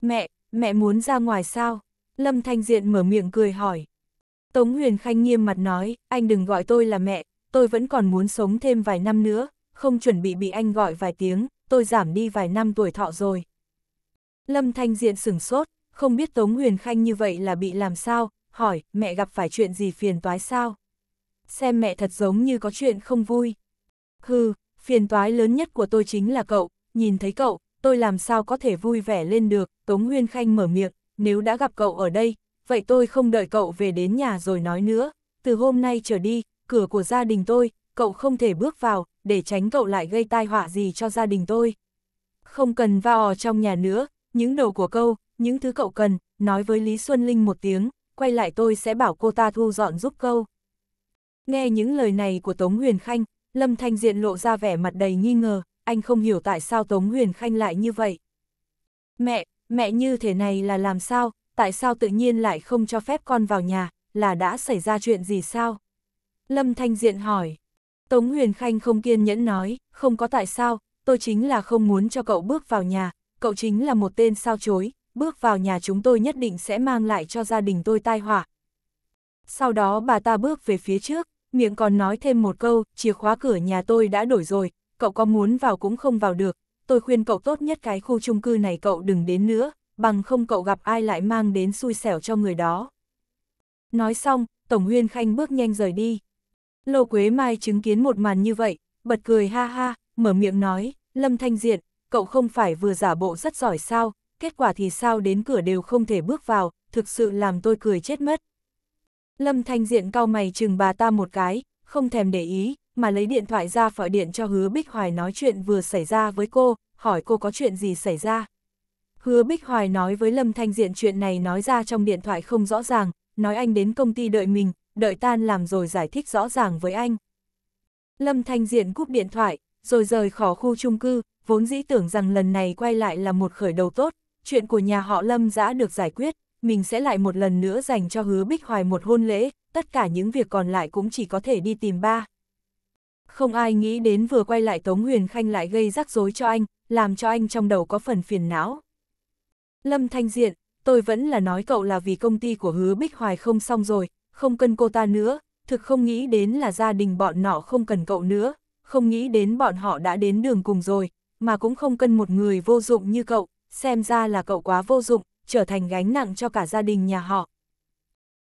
Mẹ, mẹ muốn ra ngoài sao? Lâm Thanh Diện mở miệng cười hỏi. Tống Huyền Khanh nghiêm mặt nói, anh đừng gọi tôi là mẹ, tôi vẫn còn muốn sống thêm vài năm nữa, không chuẩn bị bị anh gọi vài tiếng, tôi giảm đi vài năm tuổi thọ rồi. Lâm Thanh Diện sửng sốt, không biết Tống Huyền Khanh như vậy là bị làm sao, hỏi, mẹ gặp phải chuyện gì phiền toái sao? Xem mẹ thật giống như có chuyện không vui. Hừ, phiền toái lớn nhất của tôi chính là cậu, nhìn thấy cậu, tôi làm sao có thể vui vẻ lên được, Tống Huyền Khanh mở miệng, nếu đã gặp cậu ở đây, vậy tôi không đợi cậu về đến nhà rồi nói nữa, từ hôm nay trở đi, cửa của gia đình tôi, cậu không thể bước vào, để tránh cậu lại gây tai họa gì cho gia đình tôi. Không cần vào trong nhà nữa, những đồ của câu, những thứ cậu cần, nói với Lý Xuân Linh một tiếng, quay lại tôi sẽ bảo cô ta thu dọn giúp câu. Nghe những lời này của Tống Huyền Khanh, Lâm Thanh Diện lộ ra vẻ mặt đầy nghi ngờ, anh không hiểu tại sao Tống Huyền Khanh lại như vậy. Mẹ, mẹ như thế này là làm sao, tại sao tự nhiên lại không cho phép con vào nhà, là đã xảy ra chuyện gì sao? Lâm Thanh Diện hỏi. Tống Huyền Khanh không kiên nhẫn nói, không có tại sao, tôi chính là không muốn cho cậu bước vào nhà, cậu chính là một tên sao chối, bước vào nhà chúng tôi nhất định sẽ mang lại cho gia đình tôi tai họa. Sau đó bà ta bước về phía trước, miệng còn nói thêm một câu, chìa khóa cửa nhà tôi đã đổi rồi, cậu có muốn vào cũng không vào được, tôi khuyên cậu tốt nhất cái khu chung cư này cậu đừng đến nữa, bằng không cậu gặp ai lại mang đến xui xẻo cho người đó. Nói xong, Tổng Huyên Khanh bước nhanh rời đi. Lô Quế Mai chứng kiến một màn như vậy, bật cười ha ha, mở miệng nói, Lâm Thanh Diện, cậu không phải vừa giả bộ rất giỏi sao, kết quả thì sao đến cửa đều không thể bước vào, thực sự làm tôi cười chết mất. Lâm Thanh Diện cau mày chừng bà ta một cái, không thèm để ý, mà lấy điện thoại ra gọi điện cho Hứa Bích Hoài nói chuyện vừa xảy ra với cô, hỏi cô có chuyện gì xảy ra. Hứa Bích Hoài nói với Lâm Thanh Diện chuyện này nói ra trong điện thoại không rõ ràng, nói anh đến công ty đợi mình, đợi tan làm rồi giải thích rõ ràng với anh. Lâm Thanh Diện cúp điện thoại, rồi rời khỏi khu chung cư, vốn dĩ tưởng rằng lần này quay lại là một khởi đầu tốt, chuyện của nhà họ Lâm đã được giải quyết, mình sẽ lại một lần nữa dành cho Hứa Bích Hoài một hôn lễ, tất cả những việc còn lại cũng chỉ có thể đi tìm ba không ai nghĩ đến vừa quay lại Tống Huyền Khanh lại gây rắc rối cho anh, làm cho anh trong đầu có phần phiền não. Lâm Thanh Diện, tôi vẫn là nói cậu là vì công ty của hứa Bích Hoài không xong rồi, không cần cô ta nữa, thực không nghĩ đến là gia đình bọn nọ không cần cậu nữa, không nghĩ đến bọn họ đã đến đường cùng rồi, mà cũng không cần một người vô dụng như cậu, xem ra là cậu quá vô dụng, trở thành gánh nặng cho cả gia đình nhà họ.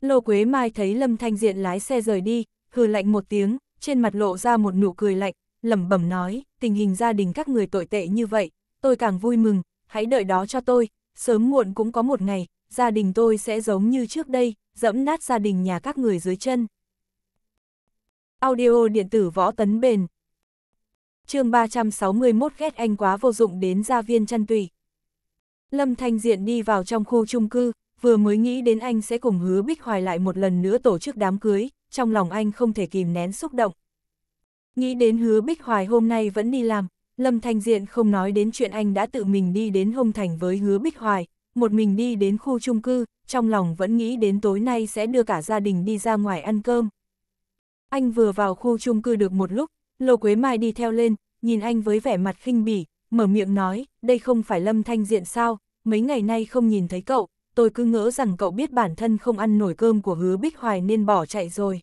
Lô Quế Mai thấy Lâm Thanh Diện lái xe rời đi, hừ lạnh một tiếng, trên mặt lộ ra một nụ cười lạnh, lẩm bẩm nói, tình hình gia đình các người tội tệ như vậy, tôi càng vui mừng, hãy đợi đó cho tôi, sớm muộn cũng có một ngày, gia đình tôi sẽ giống như trước đây, dẫm nát gia đình nhà các người dưới chân. Audio điện tử võ tấn bền chương 361 ghét anh quá vô dụng đến gia viên chăn tùy. Lâm Thanh Diện đi vào trong khu chung cư, vừa mới nghĩ đến anh sẽ cùng hứa Bích Hoài lại một lần nữa tổ chức đám cưới, trong lòng anh không thể kìm nén xúc động. Nghĩ đến hứa Bích Hoài hôm nay vẫn đi làm, Lâm Thanh Diện không nói đến chuyện anh đã tự mình đi đến Hồng Thành với hứa Bích Hoài, một mình đi đến khu chung cư, trong lòng vẫn nghĩ đến tối nay sẽ đưa cả gia đình đi ra ngoài ăn cơm. Anh vừa vào khu chung cư được một lúc, Lô Quế Mai đi theo lên, nhìn anh với vẻ mặt khinh bỉ, mở miệng nói, đây không phải Lâm Thanh Diện sao, mấy ngày nay không nhìn thấy cậu, tôi cứ ngỡ rằng cậu biết bản thân không ăn nổi cơm của hứa Bích Hoài nên bỏ chạy rồi.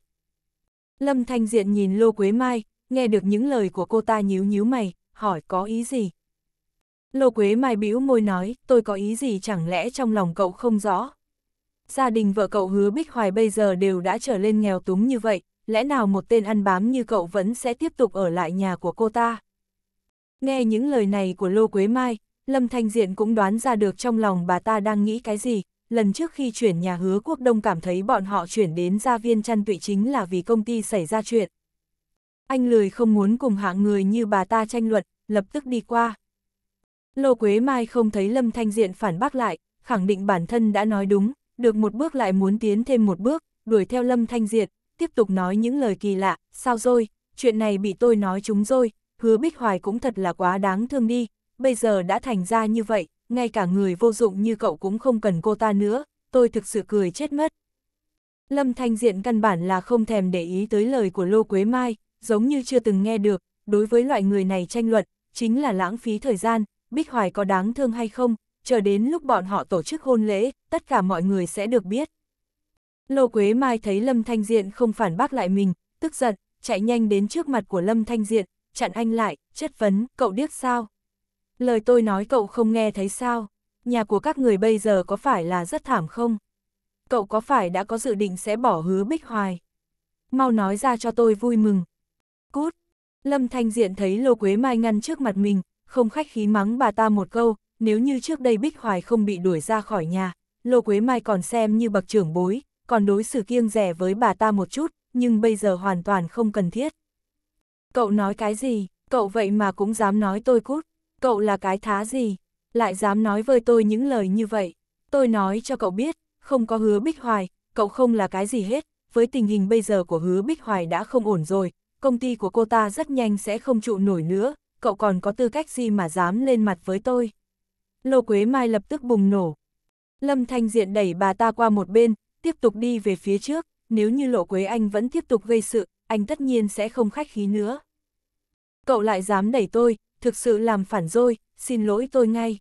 Lâm Thanh Diện nhìn Lô Quế Mai, nghe được những lời của cô ta nhíu nhíu mày, hỏi có ý gì? Lô Quế Mai bĩu môi nói, tôi có ý gì chẳng lẽ trong lòng cậu không rõ? Gia đình vợ cậu hứa Bích Hoài bây giờ đều đã trở lên nghèo túng như vậy, lẽ nào một tên ăn bám như cậu vẫn sẽ tiếp tục ở lại nhà của cô ta? Nghe những lời này của Lô Quế Mai, Lâm Thanh Diện cũng đoán ra được trong lòng bà ta đang nghĩ cái gì, lần trước khi chuyển nhà hứa quốc đông cảm thấy bọn họ chuyển đến gia viên chăn tụy chính là vì công ty xảy ra chuyện. Anh lười không muốn cùng hạng người như bà ta tranh luận, lập tức đi qua. Lô Quế Mai không thấy Lâm Thanh Diện phản bác lại, khẳng định bản thân đã nói đúng, được một bước lại muốn tiến thêm một bước, đuổi theo Lâm Thanh Diện, tiếp tục nói những lời kỳ lạ, sao rồi, chuyện này bị tôi nói chúng rồi, hứa Bích Hoài cũng thật là quá đáng thương đi, bây giờ đã thành ra như vậy, ngay cả người vô dụng như cậu cũng không cần cô ta nữa, tôi thực sự cười chết mất. Lâm Thanh Diện căn bản là không thèm để ý tới lời của Lô Quế Mai, giống như chưa từng nghe được, đối với loại người này tranh luận, chính là lãng phí thời gian, Bích Hoài có đáng thương hay không, chờ đến lúc bọn họ tổ chức hôn lễ, tất cả mọi người sẽ được biết. Lô Quế Mai thấy Lâm Thanh Diện không phản bác lại mình, tức giận, chạy nhanh đến trước mặt của Lâm Thanh Diện, chặn anh lại, chất vấn, cậu điếc sao? Lời tôi nói cậu không nghe thấy sao? Nhà của các người bây giờ có phải là rất thảm không? Cậu có phải đã có dự định sẽ bỏ hứa Bích Hoài? Mau nói ra cho tôi vui mừng. Cút! Lâm Thanh Diện thấy Lô Quế Mai ngăn trước mặt mình, không khách khí mắng bà ta một câu, nếu như trước đây Bích Hoài không bị đuổi ra khỏi nhà, Lô Quế Mai còn xem như bậc trưởng bối, còn đối xử kiêng rẻ với bà ta một chút, nhưng bây giờ hoàn toàn không cần thiết. Cậu nói cái gì, cậu vậy mà cũng dám nói tôi cút cậu là cái thá gì, lại dám nói với tôi những lời như vậy. Tôi nói cho cậu biết, không có hứa Bích Hoài, cậu không là cái gì hết, với tình hình bây giờ của hứa Bích Hoài đã không ổn rồi, công ty của cô ta rất nhanh sẽ không trụ nổi nữa, cậu còn có tư cách gì mà dám lên mặt với tôi. Lô Quế Mai lập tức bùng nổ. Lâm Thanh Diện đẩy bà ta qua một bên, tiếp tục đi về phía trước, nếu như Lộ Quế Anh vẫn tiếp tục gây sự, anh tất nhiên sẽ không khách khí nữa. Cậu lại dám đẩy tôi, thực sự làm phản rồi, xin lỗi tôi ngay.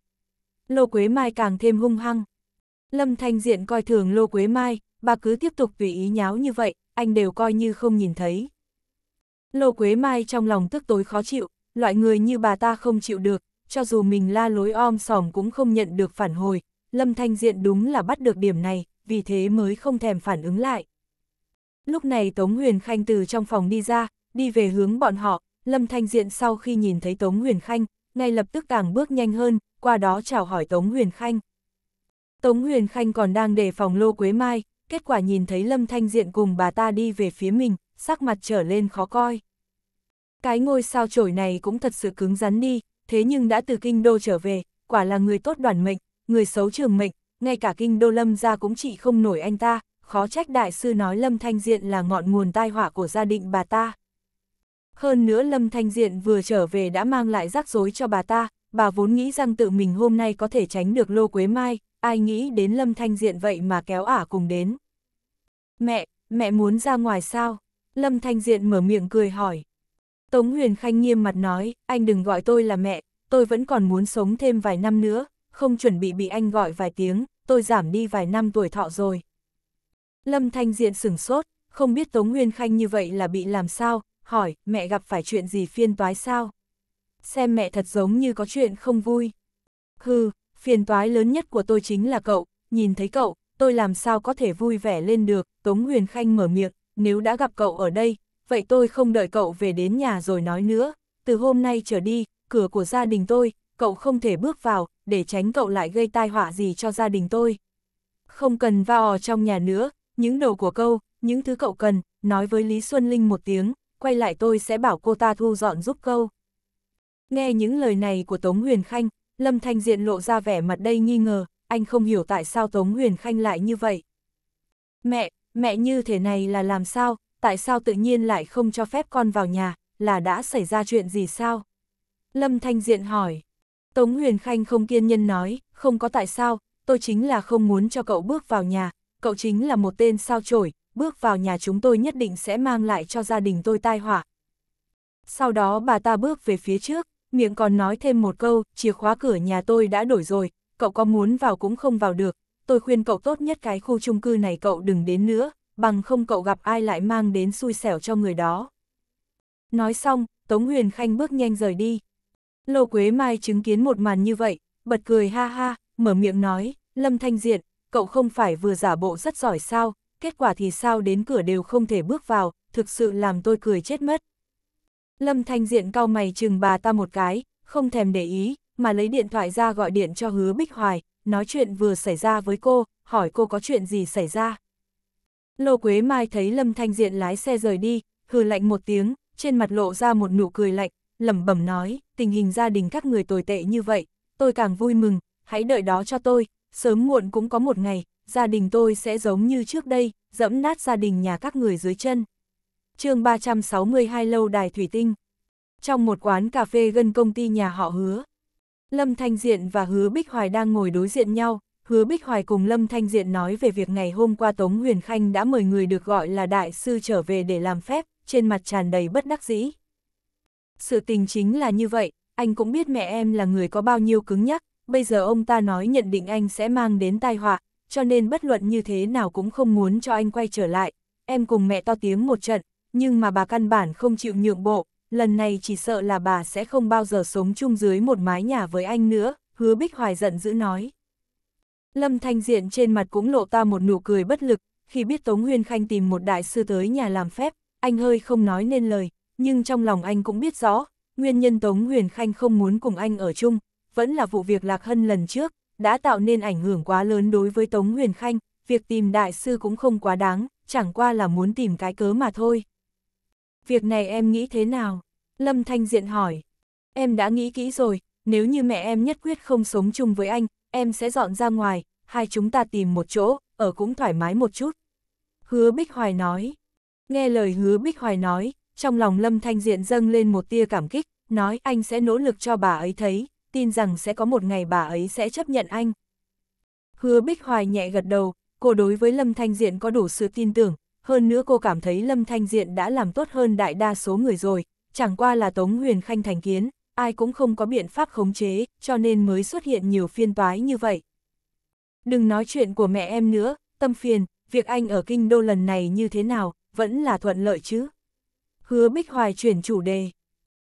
Lô Quế Mai càng thêm hung hăng. Lâm Thanh Diện coi thường Lô Quế Mai, bà cứ tiếp tục tùy ý nháo như vậy, anh đều coi như không nhìn thấy. Lô Quế Mai trong lòng tức tối khó chịu, loại người như bà ta không chịu được, cho dù mình la lối om sòm cũng không nhận được phản hồi, Lâm Thanh Diện đúng là bắt được điểm này, vì thế mới không thèm phản ứng lại. Lúc này Tống Huyền Khanh từ trong phòng đi ra, đi về hướng bọn họ, Lâm Thanh Diện sau khi nhìn thấy Tống Huyền Khanh, ngay lập tức càng bước nhanh hơn, qua đó chào hỏi Tống Huyền Khanh. Tống Huyền Khanh còn đang đề phòng Lô Quế Mai, kết quả nhìn thấy Lâm Thanh Diện cùng bà ta đi về phía mình, sắc mặt trở lên khó coi. Cái ngôi sao chổi này cũng thật sự cứng rắn đi, thế nhưng đã từ kinh đô trở về, quả là người tốt đoàn mệnh, người xấu trường mệnh, ngay cả kinh đô lâm ra cũng chỉ không nổi anh ta, khó trách đại sư nói Lâm Thanh Diện là ngọn nguồn tai họa của gia đình bà ta. Hơn nữa Lâm Thanh Diện vừa trở về đã mang lại rắc rối cho bà ta, bà vốn nghĩ rằng tự mình hôm nay có thể tránh được Lô Quế Mai, ai nghĩ đến Lâm Thanh Diện vậy mà kéo ả cùng đến. Mẹ, mẹ muốn ra ngoài sao? Lâm Thanh Diện mở miệng cười hỏi. Tống Huyền Khanh nghiêm mặt nói, anh đừng gọi tôi là mẹ, tôi vẫn còn muốn sống thêm vài năm nữa, không chuẩn bị bị anh gọi vài tiếng, tôi giảm đi vài năm tuổi thọ rồi. Lâm Thanh Diện sửng sốt, không biết Tống Huyền Khanh như vậy là bị làm sao, hỏi, mẹ gặp phải chuyện gì phiên toái sao? Xem mẹ thật giống như có chuyện không vui. Hừ, phiền toái lớn nhất của tôi chính là cậu, nhìn thấy cậu, tôi làm sao có thể vui vẻ lên được, Tống Huyền Khanh mở miệng, nếu đã gặp cậu ở đây, vậy tôi không đợi cậu về đến nhà rồi nói nữa, từ hôm nay trở đi, cửa của gia đình tôi, cậu không thể bước vào, để tránh cậu lại gây tai họa gì cho gia đình tôi. Không cần vào trong nhà nữa, những đồ của câu, những thứ cậu cần, nói với Lý Xuân Linh một tiếng, quay lại tôi sẽ bảo cô ta thu dọn giúp câu. Nghe những lời này của Tống Huyền Khanh, Lâm Thanh Diện lộ ra vẻ mặt đây nghi ngờ, anh không hiểu tại sao Tống Huyền Khanh lại như vậy. Mẹ, mẹ như thế này là làm sao, tại sao tự nhiên lại không cho phép con vào nhà, là đã xảy ra chuyện gì sao? Lâm Thanh Diện hỏi. Tống Huyền Khanh không kiên nhân nói, không có tại sao, tôi chính là không muốn cho cậu bước vào nhà, cậu chính là một tên sao chổi, bước vào nhà chúng tôi nhất định sẽ mang lại cho gia đình tôi tai họa. Sau đó bà ta bước về phía trước, miệng còn nói thêm một câu, chìa khóa cửa nhà tôi đã đổi rồi, cậu có muốn vào cũng không vào được, tôi khuyên cậu tốt nhất cái khu chung cư này cậu đừng đến nữa, bằng không cậu gặp ai lại mang đến xui xẻo cho người đó. Nói xong, Tống Huyền Khanh bước nhanh rời đi. Lô Quế Mai chứng kiến một màn như vậy, bật cười ha ha, mở miệng nói, Lâm Thanh Diện, cậu không phải vừa giả bộ rất giỏi sao, kết quả thì sao đến cửa đều không thể bước vào, thực sự làm tôi cười chết mất. Lâm Thanh Diện cau mày chừng bà ta một cái, không thèm để ý, mà lấy điện thoại ra gọi điện cho hứa Bích Hoài, nói chuyện vừa xảy ra với cô, hỏi cô có chuyện gì xảy ra. Lô Quế Mai thấy Lâm Thanh Diện lái xe rời đi, hừ lạnh một tiếng, trên mặt lộ ra một nụ cười lạnh, lẩm bẩm nói, tình hình gia đình các người tồi tệ như vậy, tôi càng vui mừng, hãy đợi đó cho tôi, sớm muộn cũng có một ngày, gia đình tôi sẽ giống như trước đây, dẫm nát gia đình nhà các người dưới chân. chương 362 Lâu Đài Thủy Tinh Trong một quán cà phê gần công ty nhà họ hứa, Lâm Thanh Diện và Hứa Bích Hoài đang ngồi đối diện nhau, Hứa Bích Hoài cùng Lâm Thanh Diện nói về việc ngày hôm qua Tống Huyền Khanh đã mời người được gọi là đại sư trở về để làm phép, trên mặt tràn đầy bất đắc dĩ. Sự tình chính là như vậy, anh cũng biết mẹ em là người có bao nhiêu cứng nhắc, bây giờ ông ta nói nhận định anh sẽ mang đến tai họa, cho nên bất luận như thế nào cũng không muốn cho anh quay trở lại. Em cùng mẹ to tiếng một trận, nhưng mà bà căn bản không chịu nhượng bộ, lần này chỉ sợ là bà sẽ không bao giờ sống chung dưới một mái nhà với anh nữa, hứa Bích Hoài giận dữ nói. Lâm Thanh Diện trên mặt cũng lộ ta một nụ cười bất lực, khi biết Tống Huyên Khanh tìm một đại sư tới nhà làm phép, anh hơi không nói nên lời, nhưng trong lòng anh cũng biết rõ, nguyên nhân Tống Huyền Khanh không muốn cùng anh ở chung, vẫn là vụ việc Lạc Hân lần trước, đã tạo nên ảnh hưởng quá lớn đối với Tống Huyền Khanh, việc tìm đại sư cũng không quá đáng, chẳng qua là muốn tìm cái cớ mà thôi. Việc này em nghĩ thế nào? Lâm Thanh Diện hỏi. Em đã nghĩ kỹ rồi, nếu như mẹ em nhất quyết không sống chung với anh, em sẽ dọn ra ngoài, hai chúng ta tìm một chỗ, ở cũng thoải mái một chút. Hứa Bích Hoài nói. Nghe lời hứa Bích Hoài nói, trong lòng Lâm Thanh Diện dâng lên một tia cảm kích, nói anh sẽ nỗ lực cho bà ấy thấy, tin rằng sẽ có một ngày bà ấy sẽ chấp nhận anh. Hứa Bích Hoài nhẹ gật đầu, cô đối với Lâm Thanh Diện có đủ sự tin tưởng, hơn nữa cô cảm thấy Lâm Thanh Diện đã làm tốt hơn đại đa số người rồi, chẳng qua là Tống Huyền Khanh thành kiến, ai cũng không có biện pháp khống chế, cho nên mới xuất hiện nhiều phiên toái như vậy. Đừng nói chuyện của mẹ em nữa, tâm phiền, việc anh ở kinh đô lần này như thế nào, vẫn là thuận lợi chứ. Hứa Bích Hoài chuyển chủ đề.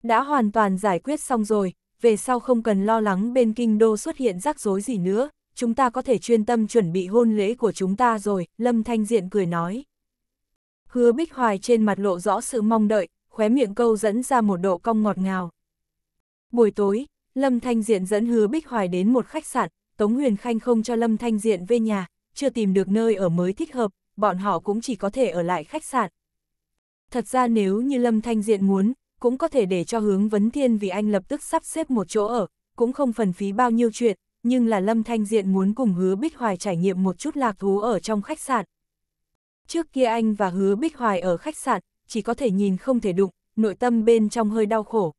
Đã hoàn toàn giải quyết xong rồi, về sau không cần lo lắng bên kinh đô xuất hiện rắc rối gì nữa, chúng ta có thể chuyên tâm chuẩn bị hôn lễ của chúng ta rồi, Lâm Thanh Diện cười nói. Hứa Bích Hoài trên mặt lộ rõ sự mong đợi, khóe miệng câu dẫn ra một độ cong ngọt ngào. Buổi tối, Lâm Thanh Diện dẫn Hứa Bích Hoài đến một khách sạn, Tống Huyền Khanh không cho Lâm Thanh Diện về nhà, chưa tìm được nơi ở mới thích hợp, bọn họ cũng chỉ có thể ở lại khách sạn. Thật ra nếu như Lâm Thanh Diện muốn, cũng có thể để cho hướng vấn thiên vì anh lập tức sắp xếp một chỗ ở, cũng không phần phí bao nhiêu chuyện, nhưng là Lâm Thanh Diện muốn cùng hứa Bích Hoài trải nghiệm một chút lạc thú ở trong khách sạn. Trước kia anh và hứa Bích Hoài ở khách sạn, chỉ có thể nhìn không thể đụng, nội tâm bên trong hơi đau khổ.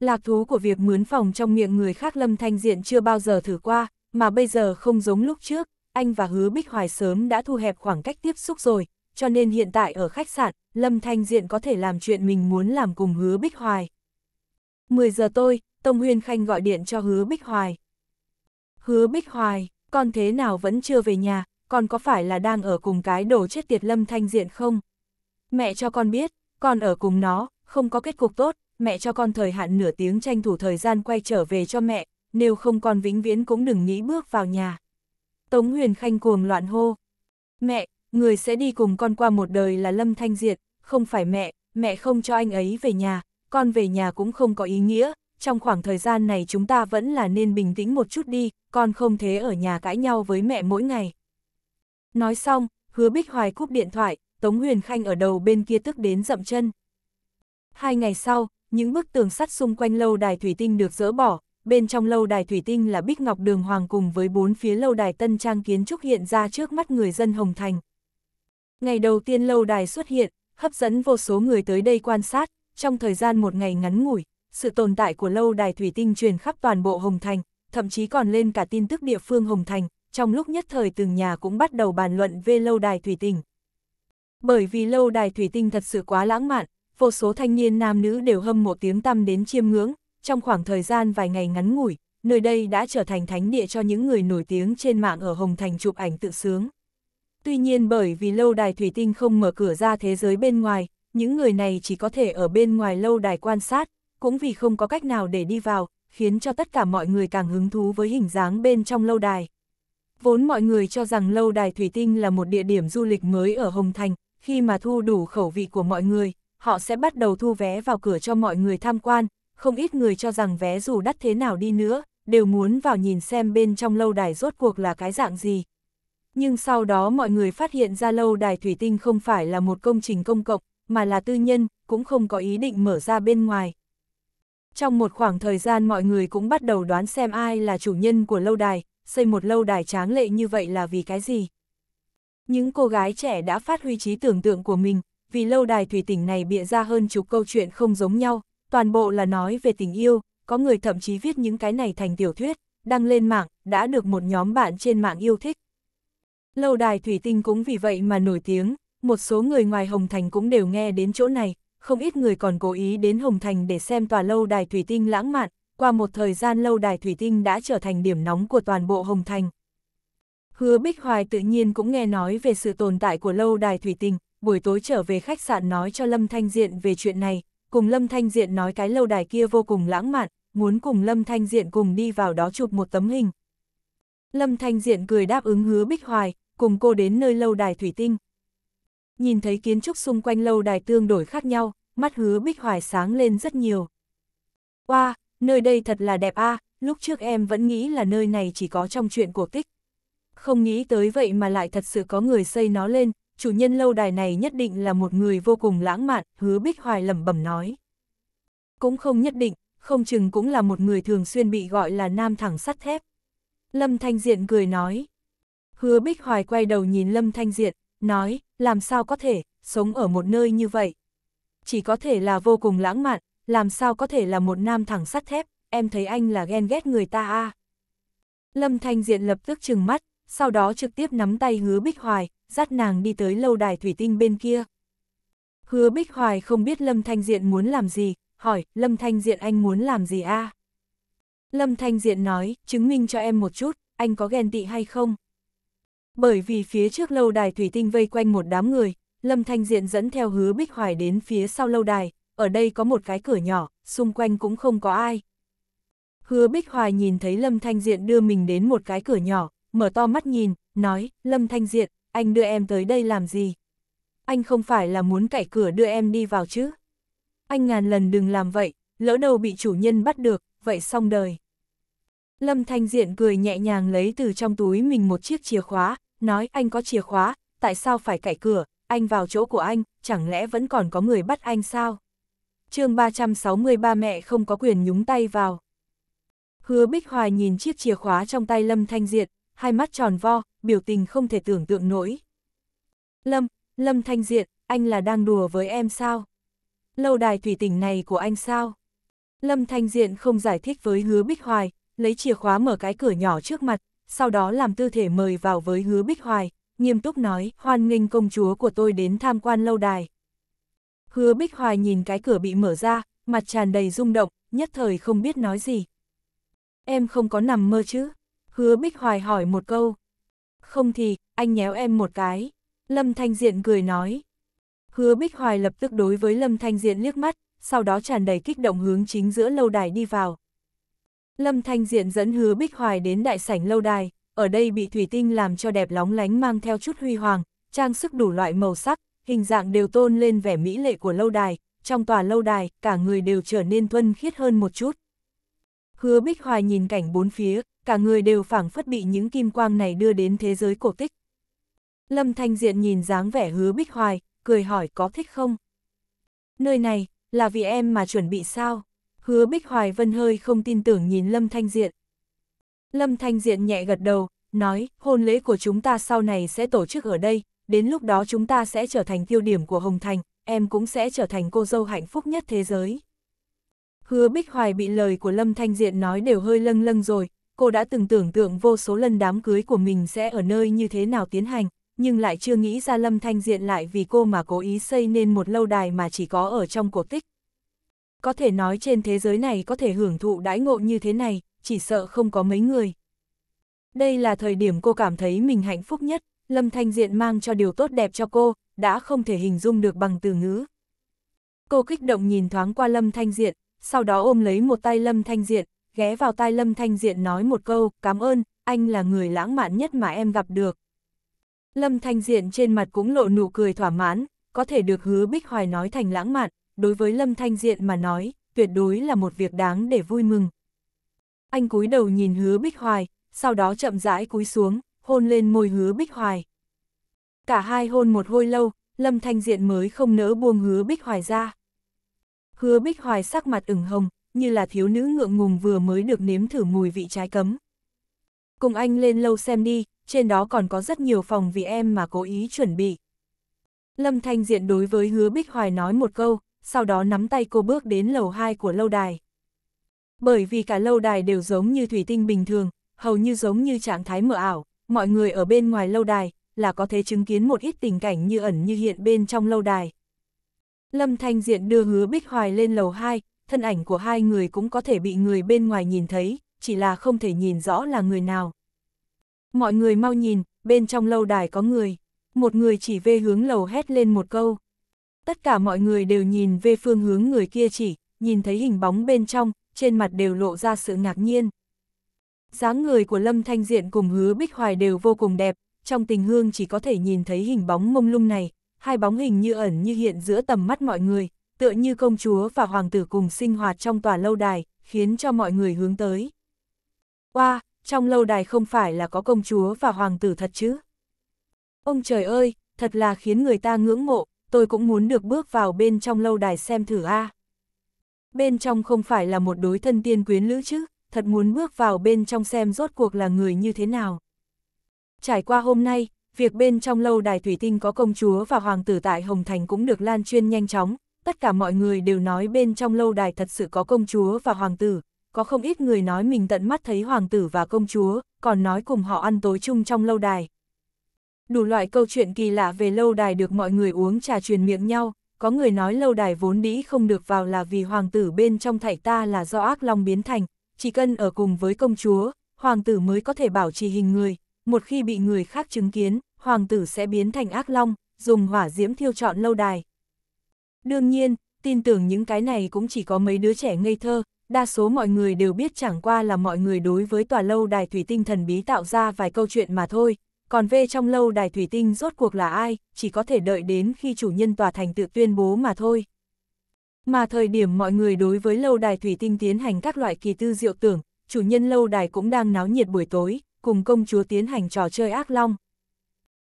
Lạc thú của việc mướn phòng trong miệng người khác Lâm Thanh Diện chưa bao giờ thử qua, mà bây giờ không giống lúc trước, anh và hứa Bích Hoài sớm đã thu hẹp khoảng cách tiếp xúc rồi, cho nên hiện tại ở khách sạn, Lâm Thanh Diện có thể làm chuyện mình muốn làm cùng Hứa Bích Hoài. 10 giờ tôi, Tông Huyên Khanh gọi điện cho Hứa Bích Hoài. Hứa Bích Hoài, con thế nào vẫn chưa về nhà, con có phải là đang ở cùng cái đồ chết tiệt Lâm Thanh Diện không? Mẹ cho con biết, con ở cùng nó, không có kết cục tốt, mẹ cho con thời hạn nửa tiếng tranh thủ thời gian quay trở về cho mẹ, nếu không con vĩnh viễn cũng đừng nghĩ bước vào nhà. Tống Huyền Khanh cuồng loạn hô. Mẹ, người sẽ đi cùng con qua một đời là Lâm Thanh Diệt, không phải mẹ, mẹ không cho anh ấy về nhà, con về nhà cũng không có ý nghĩa, trong khoảng thời gian này chúng ta vẫn là nên bình tĩnh một chút đi, con không thế ở nhà cãi nhau với mẹ mỗi ngày. Nói xong, hứa Bích Hoài cúp điện thoại, Tống Huyền Khanh ở đầu bên kia tức đến dậm chân. Hai ngày sau, những bức tường sắt xung quanh lâu đài thủy tinh được dỡ bỏ, bên trong lâu đài thủy tinh là Bích Ngọc Đường Hoàng cùng với bốn phía lâu đài tân trang kiến trúc hiện ra trước mắt người dân Hồng Thành, Ngày đầu tiên lâu đài xuất hiện, hấp dẫn vô số người tới đây quan sát, trong thời gian một ngày ngắn ngủi, sự tồn tại của lâu đài thủy tinh truyền khắp toàn bộ Hồng Thành, thậm chí còn lên cả tin tức địa phương Hồng Thành, trong lúc nhất thời từng nhà cũng bắt đầu bàn luận về lâu đài thủy tinh. Bởi vì lâu đài thủy tinh thật sự quá lãng mạn, vô số thanh niên nam nữ đều hâm mộ tiếng tăm đến chiêm ngưỡng, trong khoảng thời gian vài ngày ngắn ngủi, nơi đây đã trở thành thánh địa cho những người nổi tiếng trên mạng ở Hồng Thành chụp ảnh tự sướng. Tuy nhiên bởi vì lâu đài thủy tinh không mở cửa ra thế giới bên ngoài, những người này chỉ có thể ở bên ngoài lâu đài quan sát, cũng vì không có cách nào để đi vào, khiến cho tất cả mọi người càng hứng thú với hình dáng bên trong lâu đài. Vốn mọi người cho rằng lâu đài thủy tinh là một địa điểm du lịch mới ở Hồng Thành, khi mà thu đủ khẩu vị của mọi người, họ sẽ bắt đầu thu vé vào cửa cho mọi người tham quan, không ít người cho rằng vé dù đắt thế nào đi nữa, đều muốn vào nhìn xem bên trong lâu đài rốt cuộc là cái dạng gì, nhưng sau đó mọi người phát hiện ra lâu đài thủy tinh không phải là một công trình công cộng, mà là tư nhân, cũng không có ý định mở ra bên ngoài. Trong một khoảng thời gian mọi người cũng bắt đầu đoán xem ai là chủ nhân của lâu đài, xây một lâu đài tráng lệ như vậy là vì cái gì. Những cô gái trẻ đã phát huy trí tưởng tượng của mình, vì lâu đài thủy tỉnh này bịa ra hơn chục câu chuyện không giống nhau, toàn bộ là nói về tình yêu, có người thậm chí viết những cái này thành tiểu thuyết, đăng lên mạng, đã được một nhóm bạn trên mạng yêu thích. Lâu đài thủy tinh cũng vì vậy mà nổi tiếng, một số người ngoài Hồng Thành cũng đều nghe đến chỗ này, không ít người còn cố ý đến Hồng Thành để xem tòa lâu đài thủy tinh lãng mạn, qua một thời gian lâu đài thủy tinh đã trở thành điểm nóng của toàn bộ Hồng Thành. Hứa Bích Hoài tự nhiên cũng nghe nói về sự tồn tại của lâu đài thủy tinh, buổi tối trở về khách sạn nói cho Lâm Thanh Diện về chuyện này, cùng Lâm Thanh Diện nói cái lâu đài kia vô cùng lãng mạn, muốn cùng Lâm Thanh Diện cùng đi vào đó chụp một tấm hình. Lâm Thanh Diện cười đáp ứng hứa Bích Hoài, cùng cô đến nơi lâu đài thủy tinh. Nhìn thấy kiến trúc xung quanh lâu đài tương đổi khác nhau, mắt hứa bích hoài sáng lên rất nhiều. Wow, nơi đây thật là đẹp a à, lúc trước em vẫn nghĩ là nơi này chỉ có trong chuyện cổ tích. Không nghĩ tới vậy mà lại thật sự có người xây nó lên, chủ nhân lâu đài này nhất định là một người vô cùng lãng mạn, hứa bích hoài lẩm bẩm nói. Cũng không nhất định, không chừng cũng là một người thường xuyên bị gọi là nam thẳng sắt thép. Lâm Thanh Diện cười nói, Hứa Bích Hoài quay đầu nhìn Lâm Thanh Diện, nói, làm sao có thể, sống ở một nơi như vậy. Chỉ có thể là vô cùng lãng mạn, làm sao có thể là một nam thẳng sắt thép, em thấy anh là ghen ghét người ta a à. Lâm Thanh Diện lập tức trừng mắt, sau đó trực tiếp nắm tay Hứa Bích Hoài, dắt nàng đi tới lâu đài thủy tinh bên kia. Hứa Bích Hoài không biết Lâm Thanh Diện muốn làm gì, hỏi, Lâm Thanh Diện anh muốn làm gì a à? Lâm Thanh Diện nói, chứng minh cho em một chút, anh có ghen tị hay không? bởi vì phía trước lâu đài thủy tinh vây quanh một đám người, Lâm Thanh Diện dẫn theo hứa Bích Hoài đến phía sau lâu đài, ở đây có một cái cửa nhỏ, xung quanh cũng không có ai. Hứa Bích Hoài nhìn thấy Lâm Thanh Diện đưa mình đến một cái cửa nhỏ, mở to mắt nhìn, nói, Lâm Thanh Diện, anh đưa em tới đây làm gì? Anh không phải là muốn cậy cửa đưa em đi vào chứ? Anh ngàn lần đừng làm vậy, lỡ đâu bị chủ nhân bắt được, vậy xong đời. Lâm Thanh Diện cười nhẹ nhàng lấy từ trong túi mình một chiếc chìa khóa, nói anh có chìa khóa, tại sao phải cậy cửa, anh vào chỗ của anh, chẳng lẽ vẫn còn có người bắt anh sao? chương 363 mẹ không có quyền nhúng tay vào. Hứa Bích Hoài nhìn chiếc chìa khóa trong tay Lâm Thanh Diệt, hai mắt tròn vo, biểu tình không thể tưởng tượng nổi. Lâm, Lâm Thanh Diệt, anh là đang đùa với em sao? Lâu đài thủy tỉnh này của anh sao? Lâm Thanh Diện không giải thích với hứa Bích Hoài, lấy chìa khóa mở cái cửa nhỏ trước mặt, sau đó làm tư thể mời vào với hứa Bích Hoài, nghiêm túc nói, hoan nghênh công chúa của tôi đến tham quan lâu đài. Hứa Bích Hoài nhìn cái cửa bị mở ra, mặt tràn đầy rung động, nhất thời không biết nói gì. Em không có nằm mơ chứ? Hứa Bích Hoài hỏi một câu. Không thì, anh nhéo em một cái. Lâm Thanh Diện cười nói. Hứa Bích Hoài lập tức đối với Lâm Thanh Diện liếc mắt, sau đó tràn đầy kích động hướng chính giữa lâu đài đi vào. Lâm Thanh Diện dẫn hứa Bích Hoài đến đại sảnh lâu đài, ở đây bị thủy tinh làm cho đẹp lóng lánh mang theo chút huy hoàng, trang sức đủ loại màu sắc, hình dạng đều tôn lên vẻ mỹ lệ của lâu đài, trong tòa lâu đài, cả người đều trở nên thuân khiết hơn một chút. Hứa Bích Hoài nhìn cảnh bốn phía, cả người đều phảng phất bị những kim quang này đưa đến thế giới cổ tích. Lâm Thanh Diện nhìn dáng vẻ hứa Bích Hoài, cười hỏi có thích không? Nơi này, là vì em mà chuẩn bị sao? hứa Bích Hoài Vân hơi không tin tưởng nhìn Lâm Thanh Diện. Lâm Thanh Diện nhẹ gật đầu, nói, hôn lễ của chúng ta sau này sẽ tổ chức ở đây, đến lúc đó chúng ta sẽ trở thành tiêu điểm của Hồng Thành, em cũng sẽ trở thành cô dâu hạnh phúc nhất thế giới. Hứa Bích Hoài bị lời của Lâm Thanh Diện nói đều hơi lâng lâng rồi, cô đã từng tưởng tượng vô số lần đám cưới của mình sẽ ở nơi như thế nào tiến hành, nhưng lại chưa nghĩ ra Lâm Thanh Diện lại vì cô mà cố ý xây nên một lâu đài mà chỉ có ở trong cổ tích có thể nói trên thế giới này có thể hưởng thụ đãi ngộ như thế này, chỉ sợ không có mấy người. Đây là thời điểm cô cảm thấy mình hạnh phúc nhất, Lâm Thanh Diện mang cho điều tốt đẹp cho cô, đã không thể hình dung được bằng từ ngữ. Cô kích động nhìn thoáng qua Lâm Thanh Diện, sau đó ôm lấy một tay Lâm Thanh Diện, ghé vào tai Lâm Thanh Diện nói một câu, cảm ơn, anh là người lãng mạn nhất mà em gặp được. Lâm Thanh Diện trên mặt cũng lộ nụ cười thỏa mãn, có thể được hứa Bích Hoài nói thành lãng mạn, đối với Lâm Thanh Diện mà nói, tuyệt đối là một việc đáng để vui mừng. Anh cúi đầu nhìn hứa Bích Hoài, sau đó chậm rãi cúi xuống, hôn lên môi hứa Bích Hoài. Cả hai hôn một hồi lâu, Lâm Thanh Diện mới không nỡ buông hứa Bích Hoài ra. Hứa Bích Hoài sắc mặt ửng hồng, như là thiếu nữ ngượng ngùng vừa mới được nếm thử mùi vị trái cấm. Cùng anh lên lâu xem đi, trên đó còn có rất nhiều phòng vì em mà cố ý chuẩn bị. Lâm Thanh Diện đối với hứa Bích Hoài nói một câu, sau đó nắm tay cô bước đến lầu 2 của lâu đài. Bởi vì cả lâu đài đều giống như thủy tinh bình thường, hầu như giống như trạng thái mờ ảo, mọi người ở bên ngoài lâu đài là có thể chứng kiến một ít tình cảnh như ẩn như hiện bên trong lâu đài. Lâm Thanh Diện đưa hứa Bích Hoài lên lầu 2, thân ảnh của hai người cũng có thể bị người bên ngoài nhìn thấy, chỉ là không thể nhìn rõ là người nào. Mọi người mau nhìn, bên trong lâu đài có người, một người chỉ về hướng lầu hét lên một câu tất cả mọi người đều nhìn về phương hướng người kia chỉ, nhìn thấy hình bóng bên trong, trên mặt đều lộ ra sự ngạc nhiên. dáng người của Lâm Thanh Diện cùng hứa Bích Hoài đều vô cùng đẹp, trong tình hương chỉ có thể nhìn thấy hình bóng mông lung này, hai bóng hình như ẩn như hiện giữa tầm mắt mọi người, tựa như công chúa và hoàng tử cùng sinh hoạt trong tòa lâu đài, khiến cho mọi người hướng tới. qua wow, trong lâu đài không phải là có công chúa và hoàng tử thật chứ? Ông trời ơi, thật là khiến người ta ngưỡng mộ, tôi cũng muốn được bước vào bên trong lâu đài xem thử a. À. Bên trong không phải là một đối thân tiên quyến lữ chứ, thật muốn bước vào bên trong xem rốt cuộc là người như thế nào. Trải qua hôm nay, việc bên trong lâu đài thủy tinh có công chúa và hoàng tử tại Hồng Thành cũng được lan truyền nhanh chóng, tất cả mọi người đều nói bên trong lâu đài thật sự có công chúa và hoàng tử, có không ít người nói mình tận mắt thấy hoàng tử và công chúa, còn nói cùng họ ăn tối chung trong lâu đài. Đủ loại câu chuyện kỳ lạ về lâu đài được mọi người uống trà truyền miệng nhau, có người nói lâu đài vốn đĩ không được vào là vì hoàng tử bên trong thảy ta là do ác long biến thành, chỉ cần ở cùng với công chúa, hoàng tử mới có thể bảo trì hình người, một khi bị người khác chứng kiến, hoàng tử sẽ biến thành ác long, dùng hỏa diễm thiêu trọn lâu đài. Đương nhiên, tin tưởng những cái này cũng chỉ có mấy đứa trẻ ngây thơ, đa số mọi người đều biết chẳng qua là mọi người đối với tòa lâu đài thủy tinh thần bí tạo ra vài câu chuyện mà thôi, còn về trong lâu đài thủy tinh rốt cuộc là ai, chỉ có thể đợi đến khi chủ nhân tòa thành tự tuyên bố mà thôi. Mà thời điểm mọi người đối với lâu đài thủy tinh tiến hành các loại kỳ tư diệu tưởng, chủ nhân lâu đài cũng đang náo nhiệt buổi tối, cùng công chúa tiến hành trò chơi ác long.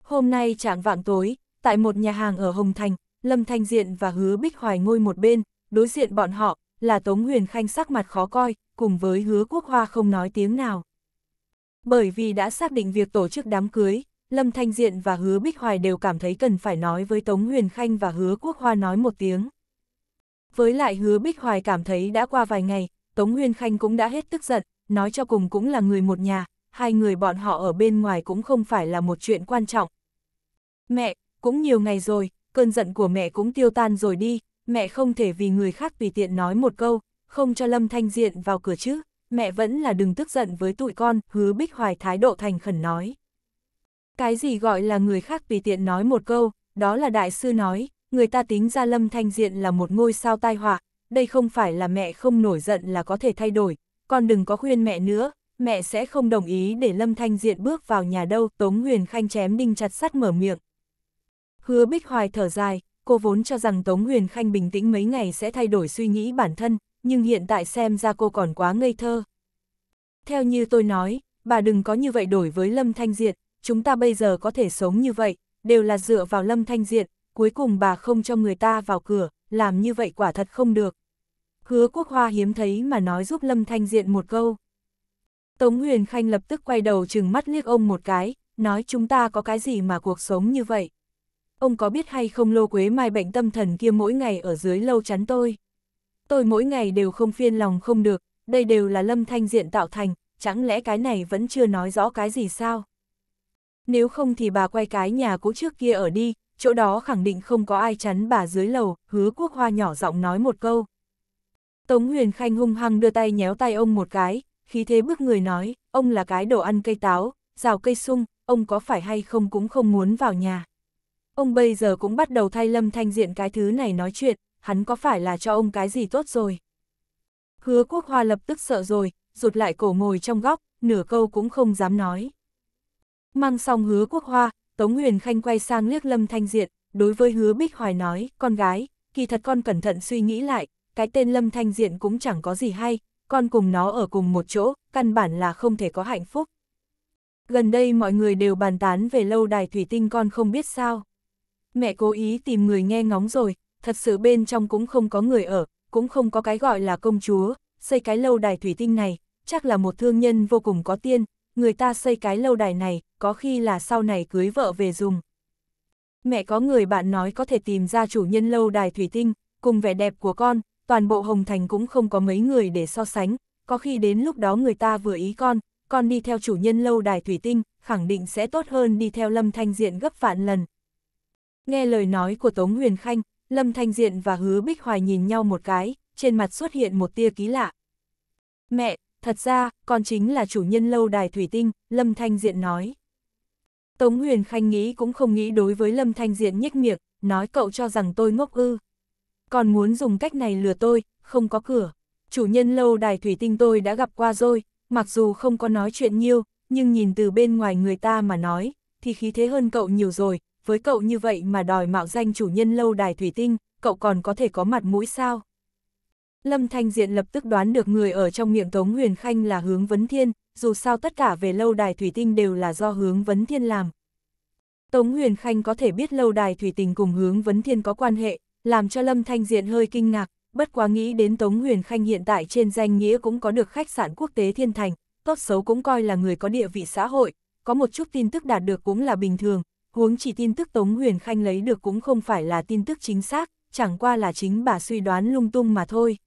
Hôm nay trạng vạng tối, tại một nhà hàng ở Hồng Thành, Lâm Thanh Diện và Hứa Bích Hoài ngồi một bên, đối diện bọn họ, là Tống Huyền Khanh sắc mặt khó coi, cùng với Hứa Quốc Hoa không nói tiếng nào. Bởi vì đã xác định việc tổ chức đám cưới, Lâm Thanh Diện và Hứa Bích Hoài đều cảm thấy cần phải nói với Tống Huyền Khanh và Hứa Quốc Hoa nói một tiếng. Với lại Hứa Bích Hoài cảm thấy đã qua vài ngày, Tống Huyền Khanh cũng đã hết tức giận, nói cho cùng cũng là người một nhà, hai người bọn họ ở bên ngoài cũng không phải là một chuyện quan trọng. Mẹ, cũng nhiều ngày rồi, cơn giận của mẹ cũng tiêu tan rồi đi, mẹ không thể vì người khác tùy tiện nói một câu, không cho Lâm Thanh Diện vào cửa chứ mẹ vẫn là đừng tức giận với tụi con, hứa bích hoài thái độ thành khẩn nói. Cái gì gọi là người khác tùy tiện nói một câu, đó là đại sư nói, người ta tính ra lâm thanh diện là một ngôi sao tai họa, đây không phải là mẹ không nổi giận là có thể thay đổi, con đừng có khuyên mẹ nữa, mẹ sẽ không đồng ý để lâm thanh diện bước vào nhà đâu, tống huyền khanh chém đinh chặt sắt mở miệng. Hứa bích hoài thở dài, cô vốn cho rằng Tống Huyền Khanh bình tĩnh mấy ngày sẽ thay đổi suy nghĩ bản thân, nhưng hiện tại xem ra cô còn quá ngây thơ. Theo như tôi nói, bà đừng có như vậy đổi với Lâm Thanh Diệt, chúng ta bây giờ có thể sống như vậy, đều là dựa vào Lâm Thanh Diệt, cuối cùng bà không cho người ta vào cửa, làm như vậy quả thật không được. Hứa Quốc Hoa hiếm thấy mà nói giúp Lâm Thanh Diệt một câu. Tống Huyền Khanh lập tức quay đầu chừng mắt liếc ông một cái, nói chúng ta có cái gì mà cuộc sống như vậy. Ông có biết hay không Lô Quế Mai bệnh tâm thần kia mỗi ngày ở dưới lâu chắn tôi tôi mỗi ngày đều không phiên lòng không được, đây đều là lâm thanh diện tạo thành, chẳng lẽ cái này vẫn chưa nói rõ cái gì sao? Nếu không thì bà quay cái nhà cũ trước kia ở đi, chỗ đó khẳng định không có ai chắn bà dưới lầu, hứa quốc hoa nhỏ giọng nói một câu. Tống Huyền Khanh hung hăng đưa tay nhéo tay ông một cái, khi thế bước người nói, ông là cái đồ ăn cây táo, rào cây sung, ông có phải hay không cũng không muốn vào nhà. Ông bây giờ cũng bắt đầu thay Lâm Thanh Diện cái thứ này nói chuyện, hắn có phải là cho ông cái gì tốt rồi? Hứa quốc hoa lập tức sợ rồi, rụt lại cổ ngồi trong góc, nửa câu cũng không dám nói. Mang xong hứa quốc hoa, Tống Huyền Khanh quay sang liếc Lâm Thanh Diện, đối với hứa Bích Hoài nói, con gái, kỳ thật con cẩn thận suy nghĩ lại, cái tên Lâm Thanh Diện cũng chẳng có gì hay, con cùng nó ở cùng một chỗ, căn bản là không thể có hạnh phúc. Gần đây mọi người đều bàn tán về lâu đài thủy tinh con không biết sao. Mẹ cố ý tìm người nghe ngóng rồi, thật sự bên trong cũng không có người ở, cũng không có cái gọi là công chúa, xây cái lâu đài thủy tinh này, chắc là một thương nhân vô cùng có tiên, người ta xây cái lâu đài này, có khi là sau này cưới vợ về dùng. Mẹ có người bạn nói có thể tìm ra chủ nhân lâu đài thủy tinh, cùng vẻ đẹp của con, toàn bộ Hồng Thành cũng không có mấy người để so sánh, có khi đến lúc đó người ta vừa ý con, con đi theo chủ nhân lâu đài thủy tinh, khẳng định sẽ tốt hơn đi theo lâm thanh diện gấp vạn lần. Nghe lời nói của Tống Huyền Khanh, Lâm Thanh Diện và Hứa Bích Hoài nhìn nhau một cái, trên mặt xuất hiện một tia ký lạ. Mẹ, thật ra, con chính là chủ nhân lâu đài thủy tinh, Lâm Thanh Diện nói. Tống Huyền Khanh nghĩ cũng không nghĩ đối với Lâm Thanh Diện nhếch miệng, nói cậu cho rằng tôi ngốc ư. Còn muốn dùng cách này lừa tôi, không có cửa. Chủ nhân lâu đài thủy tinh tôi đã gặp qua rồi, mặc dù không có nói chuyện nhiều, nhưng nhìn từ bên ngoài người ta mà nói, thì khí thế hơn cậu nhiều rồi, với cậu như vậy mà đòi mạo danh chủ nhân lâu đài thủy tinh, cậu còn có thể có mặt mũi sao? Lâm Thanh Diện lập tức đoán được người ở trong miệng Tống Huyền Khanh là hướng vấn thiên, dù sao tất cả về lâu đài thủy tinh đều là do hướng vấn thiên làm. Tống Huyền Khanh có thể biết lâu đài thủy tinh cùng hướng vấn thiên có quan hệ, làm cho Lâm Thanh Diện hơi kinh ngạc, bất quá nghĩ đến Tống Huyền Khanh hiện tại trên danh nghĩa cũng có được khách sạn quốc tế thiên thành, tốt xấu cũng coi là người có địa vị xã hội, có một chút tin tức đạt được cũng là bình thường, huống chỉ tin tức Tống Huyền Khanh lấy được cũng không phải là tin tức chính xác, chẳng qua là chính bà suy đoán lung tung mà thôi.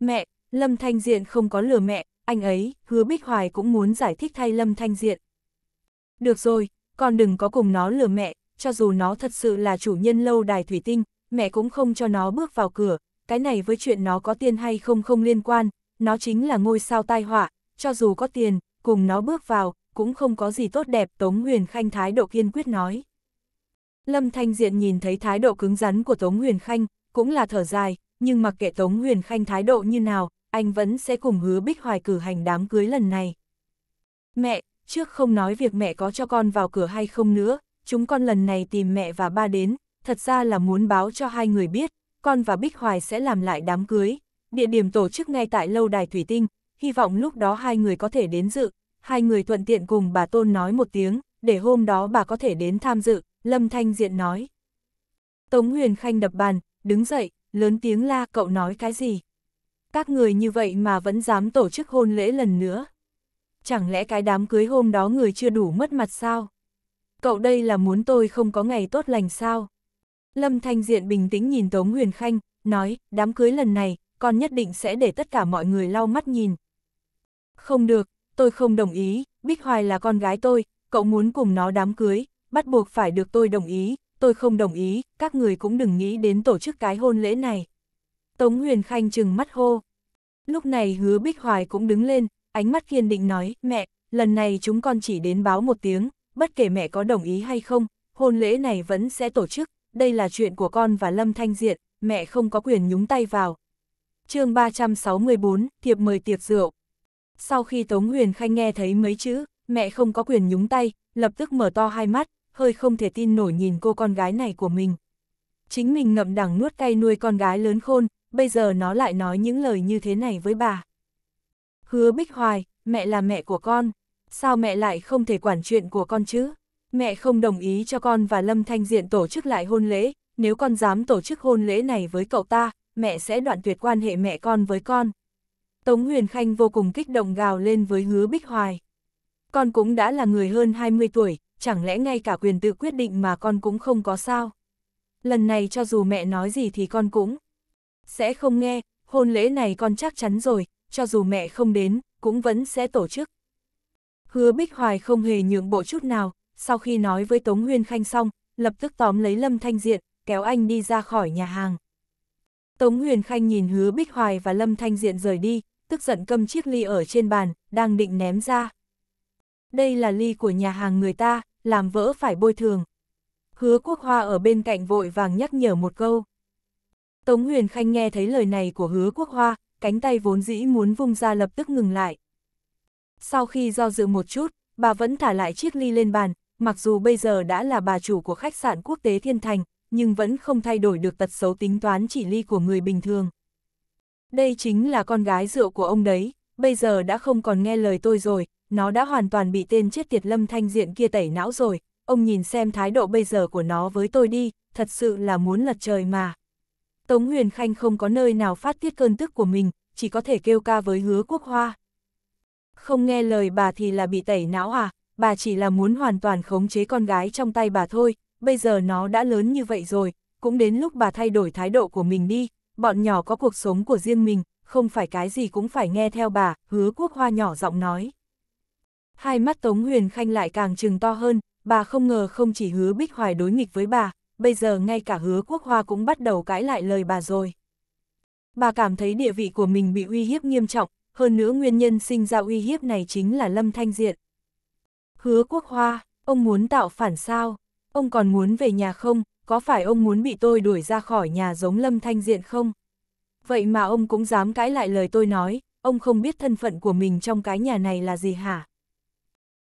Mẹ, Lâm Thanh Diện không có lừa mẹ, anh ấy, hứa Bích Hoài cũng muốn giải thích thay Lâm Thanh Diện. Được rồi, con đừng có cùng nó lừa mẹ, cho dù nó thật sự là chủ nhân lâu đài thủy tinh, mẹ cũng không cho nó bước vào cửa, cái này với chuyện nó có tiền hay không không liên quan, nó chính là ngôi sao tai họa, cho dù có tiền, cùng nó bước vào, cũng không có gì tốt đẹp, Tống Huyền Khanh thái độ kiên quyết nói. Lâm Thanh Diện nhìn thấy thái độ cứng rắn của Tống Huyền Khanh, cũng là thở dài, nhưng mặc kệ Tống Huyền Khanh thái độ như nào, anh vẫn sẽ cùng hứa Bích Hoài cử hành đám cưới lần này. Mẹ, trước không nói việc mẹ có cho con vào cửa hay không nữa, chúng con lần này tìm mẹ và ba đến, thật ra là muốn báo cho hai người biết, con và Bích Hoài sẽ làm lại đám cưới, địa điểm tổ chức ngay tại lâu đài Thủy Tinh, hy vọng lúc đó hai người có thể đến dự, hai người thuận tiện cùng bà Tôn nói một tiếng, để hôm đó bà có thể đến tham dự, Lâm Thanh Diện nói. Tống Huyền Khanh đập bàn, đứng dậy, lớn tiếng la cậu nói cái gì. Các người như vậy mà vẫn dám tổ chức hôn lễ lần nữa. Chẳng lẽ cái đám cưới hôm đó người chưa đủ mất mặt sao? Cậu đây là muốn tôi không có ngày tốt lành sao? Lâm Thanh Diện bình tĩnh nhìn Tống Huyền Khanh, nói, đám cưới lần này, con nhất định sẽ để tất cả mọi người lau mắt nhìn. Không được, tôi không đồng ý, Bích Hoài là con gái tôi, cậu muốn cùng nó đám cưới, bắt buộc phải được tôi đồng ý, tôi không đồng ý, các người cũng đừng nghĩ đến tổ chức cái hôn lễ này. Tống Huyền Khanh trừng mắt hô. Lúc này hứa Bích Hoài cũng đứng lên, ánh mắt kiên định nói, mẹ, lần này chúng con chỉ đến báo một tiếng, bất kể mẹ có đồng ý hay không, hôn lễ này vẫn sẽ tổ chức, đây là chuyện của con và Lâm Thanh Diện, mẹ không có quyền nhúng tay vào. chương 364, thiệp mời tiệc rượu sau khi Tống Huyền Khanh nghe thấy mấy chữ, mẹ không có quyền nhúng tay, lập tức mở to hai mắt, hơi không thể tin nổi nhìn cô con gái này của mình. Chính mình ngậm đắng nuốt cay nuôi con gái lớn khôn, bây giờ nó lại nói những lời như thế này với bà. Hứa Bích Hoài, mẹ là mẹ của con, sao mẹ lại không thể quản chuyện của con chứ? Mẹ không đồng ý cho con và Lâm Thanh Diện tổ chức lại hôn lễ, nếu con dám tổ chức hôn lễ này với cậu ta, mẹ sẽ đoạn tuyệt quan hệ mẹ con với con. Tống Huyền Khanh vô cùng kích động gào lên với hứa Bích Hoài. Con cũng đã là người hơn 20 tuổi, chẳng lẽ ngay cả quyền tự quyết định mà con cũng không có sao? Lần này cho dù mẹ nói gì thì con cũng sẽ không nghe, hôn lễ này con chắc chắn rồi, cho dù mẹ không đến, cũng vẫn sẽ tổ chức. Hứa Bích Hoài không hề nhượng bộ chút nào, sau khi nói với Tống Huyền Khanh xong, lập tức tóm lấy Lâm Thanh Diện, kéo anh đi ra khỏi nhà hàng. Tống Huyền Khanh nhìn Hứa Bích Hoài và Lâm Thanh Diện rời đi, tức giận cầm chiếc ly ở trên bàn, đang định ném ra. Đây là ly của nhà hàng người ta, làm vỡ phải bôi thường. Hứa quốc hoa ở bên cạnh vội vàng nhắc nhở một câu. Tống Huyền Khanh nghe thấy lời này của hứa quốc hoa, cánh tay vốn dĩ muốn vung ra lập tức ngừng lại. Sau khi do dự một chút, bà vẫn thả lại chiếc ly lên bàn, mặc dù bây giờ đã là bà chủ của khách sạn quốc tế Thiên Thành, nhưng vẫn không thay đổi được tật xấu tính toán chỉ ly của người bình thường đây chính là con gái rượu của ông đấy, bây giờ đã không còn nghe lời tôi rồi, nó đã hoàn toàn bị tên chết tiệt lâm thanh diện kia tẩy não rồi, ông nhìn xem thái độ bây giờ của nó với tôi đi, thật sự là muốn lật trời mà. Tống Huyền Khanh không có nơi nào phát tiết cơn tức của mình, chỉ có thể kêu ca với hứa quốc hoa. Không nghe lời bà thì là bị tẩy não à, bà chỉ là muốn hoàn toàn khống chế con gái trong tay bà thôi, bây giờ nó đã lớn như vậy rồi, cũng đến lúc bà thay đổi thái độ của mình đi, bọn nhỏ có cuộc sống của riêng mình, không phải cái gì cũng phải nghe theo bà, hứa quốc hoa nhỏ giọng nói. Hai mắt Tống Huyền Khanh lại càng trừng to hơn, bà không ngờ không chỉ hứa Bích Hoài đối nghịch với bà, bây giờ ngay cả hứa quốc hoa cũng bắt đầu cãi lại lời bà rồi. Bà cảm thấy địa vị của mình bị uy hiếp nghiêm trọng, hơn nữa nguyên nhân sinh ra uy hiếp này chính là Lâm Thanh Diện. Hứa quốc hoa, ông muốn tạo phản sao? Ông còn muốn về nhà không? có phải ông muốn bị tôi đuổi ra khỏi nhà giống Lâm Thanh Diện không? Vậy mà ông cũng dám cãi lại lời tôi nói, ông không biết thân phận của mình trong cái nhà này là gì hả?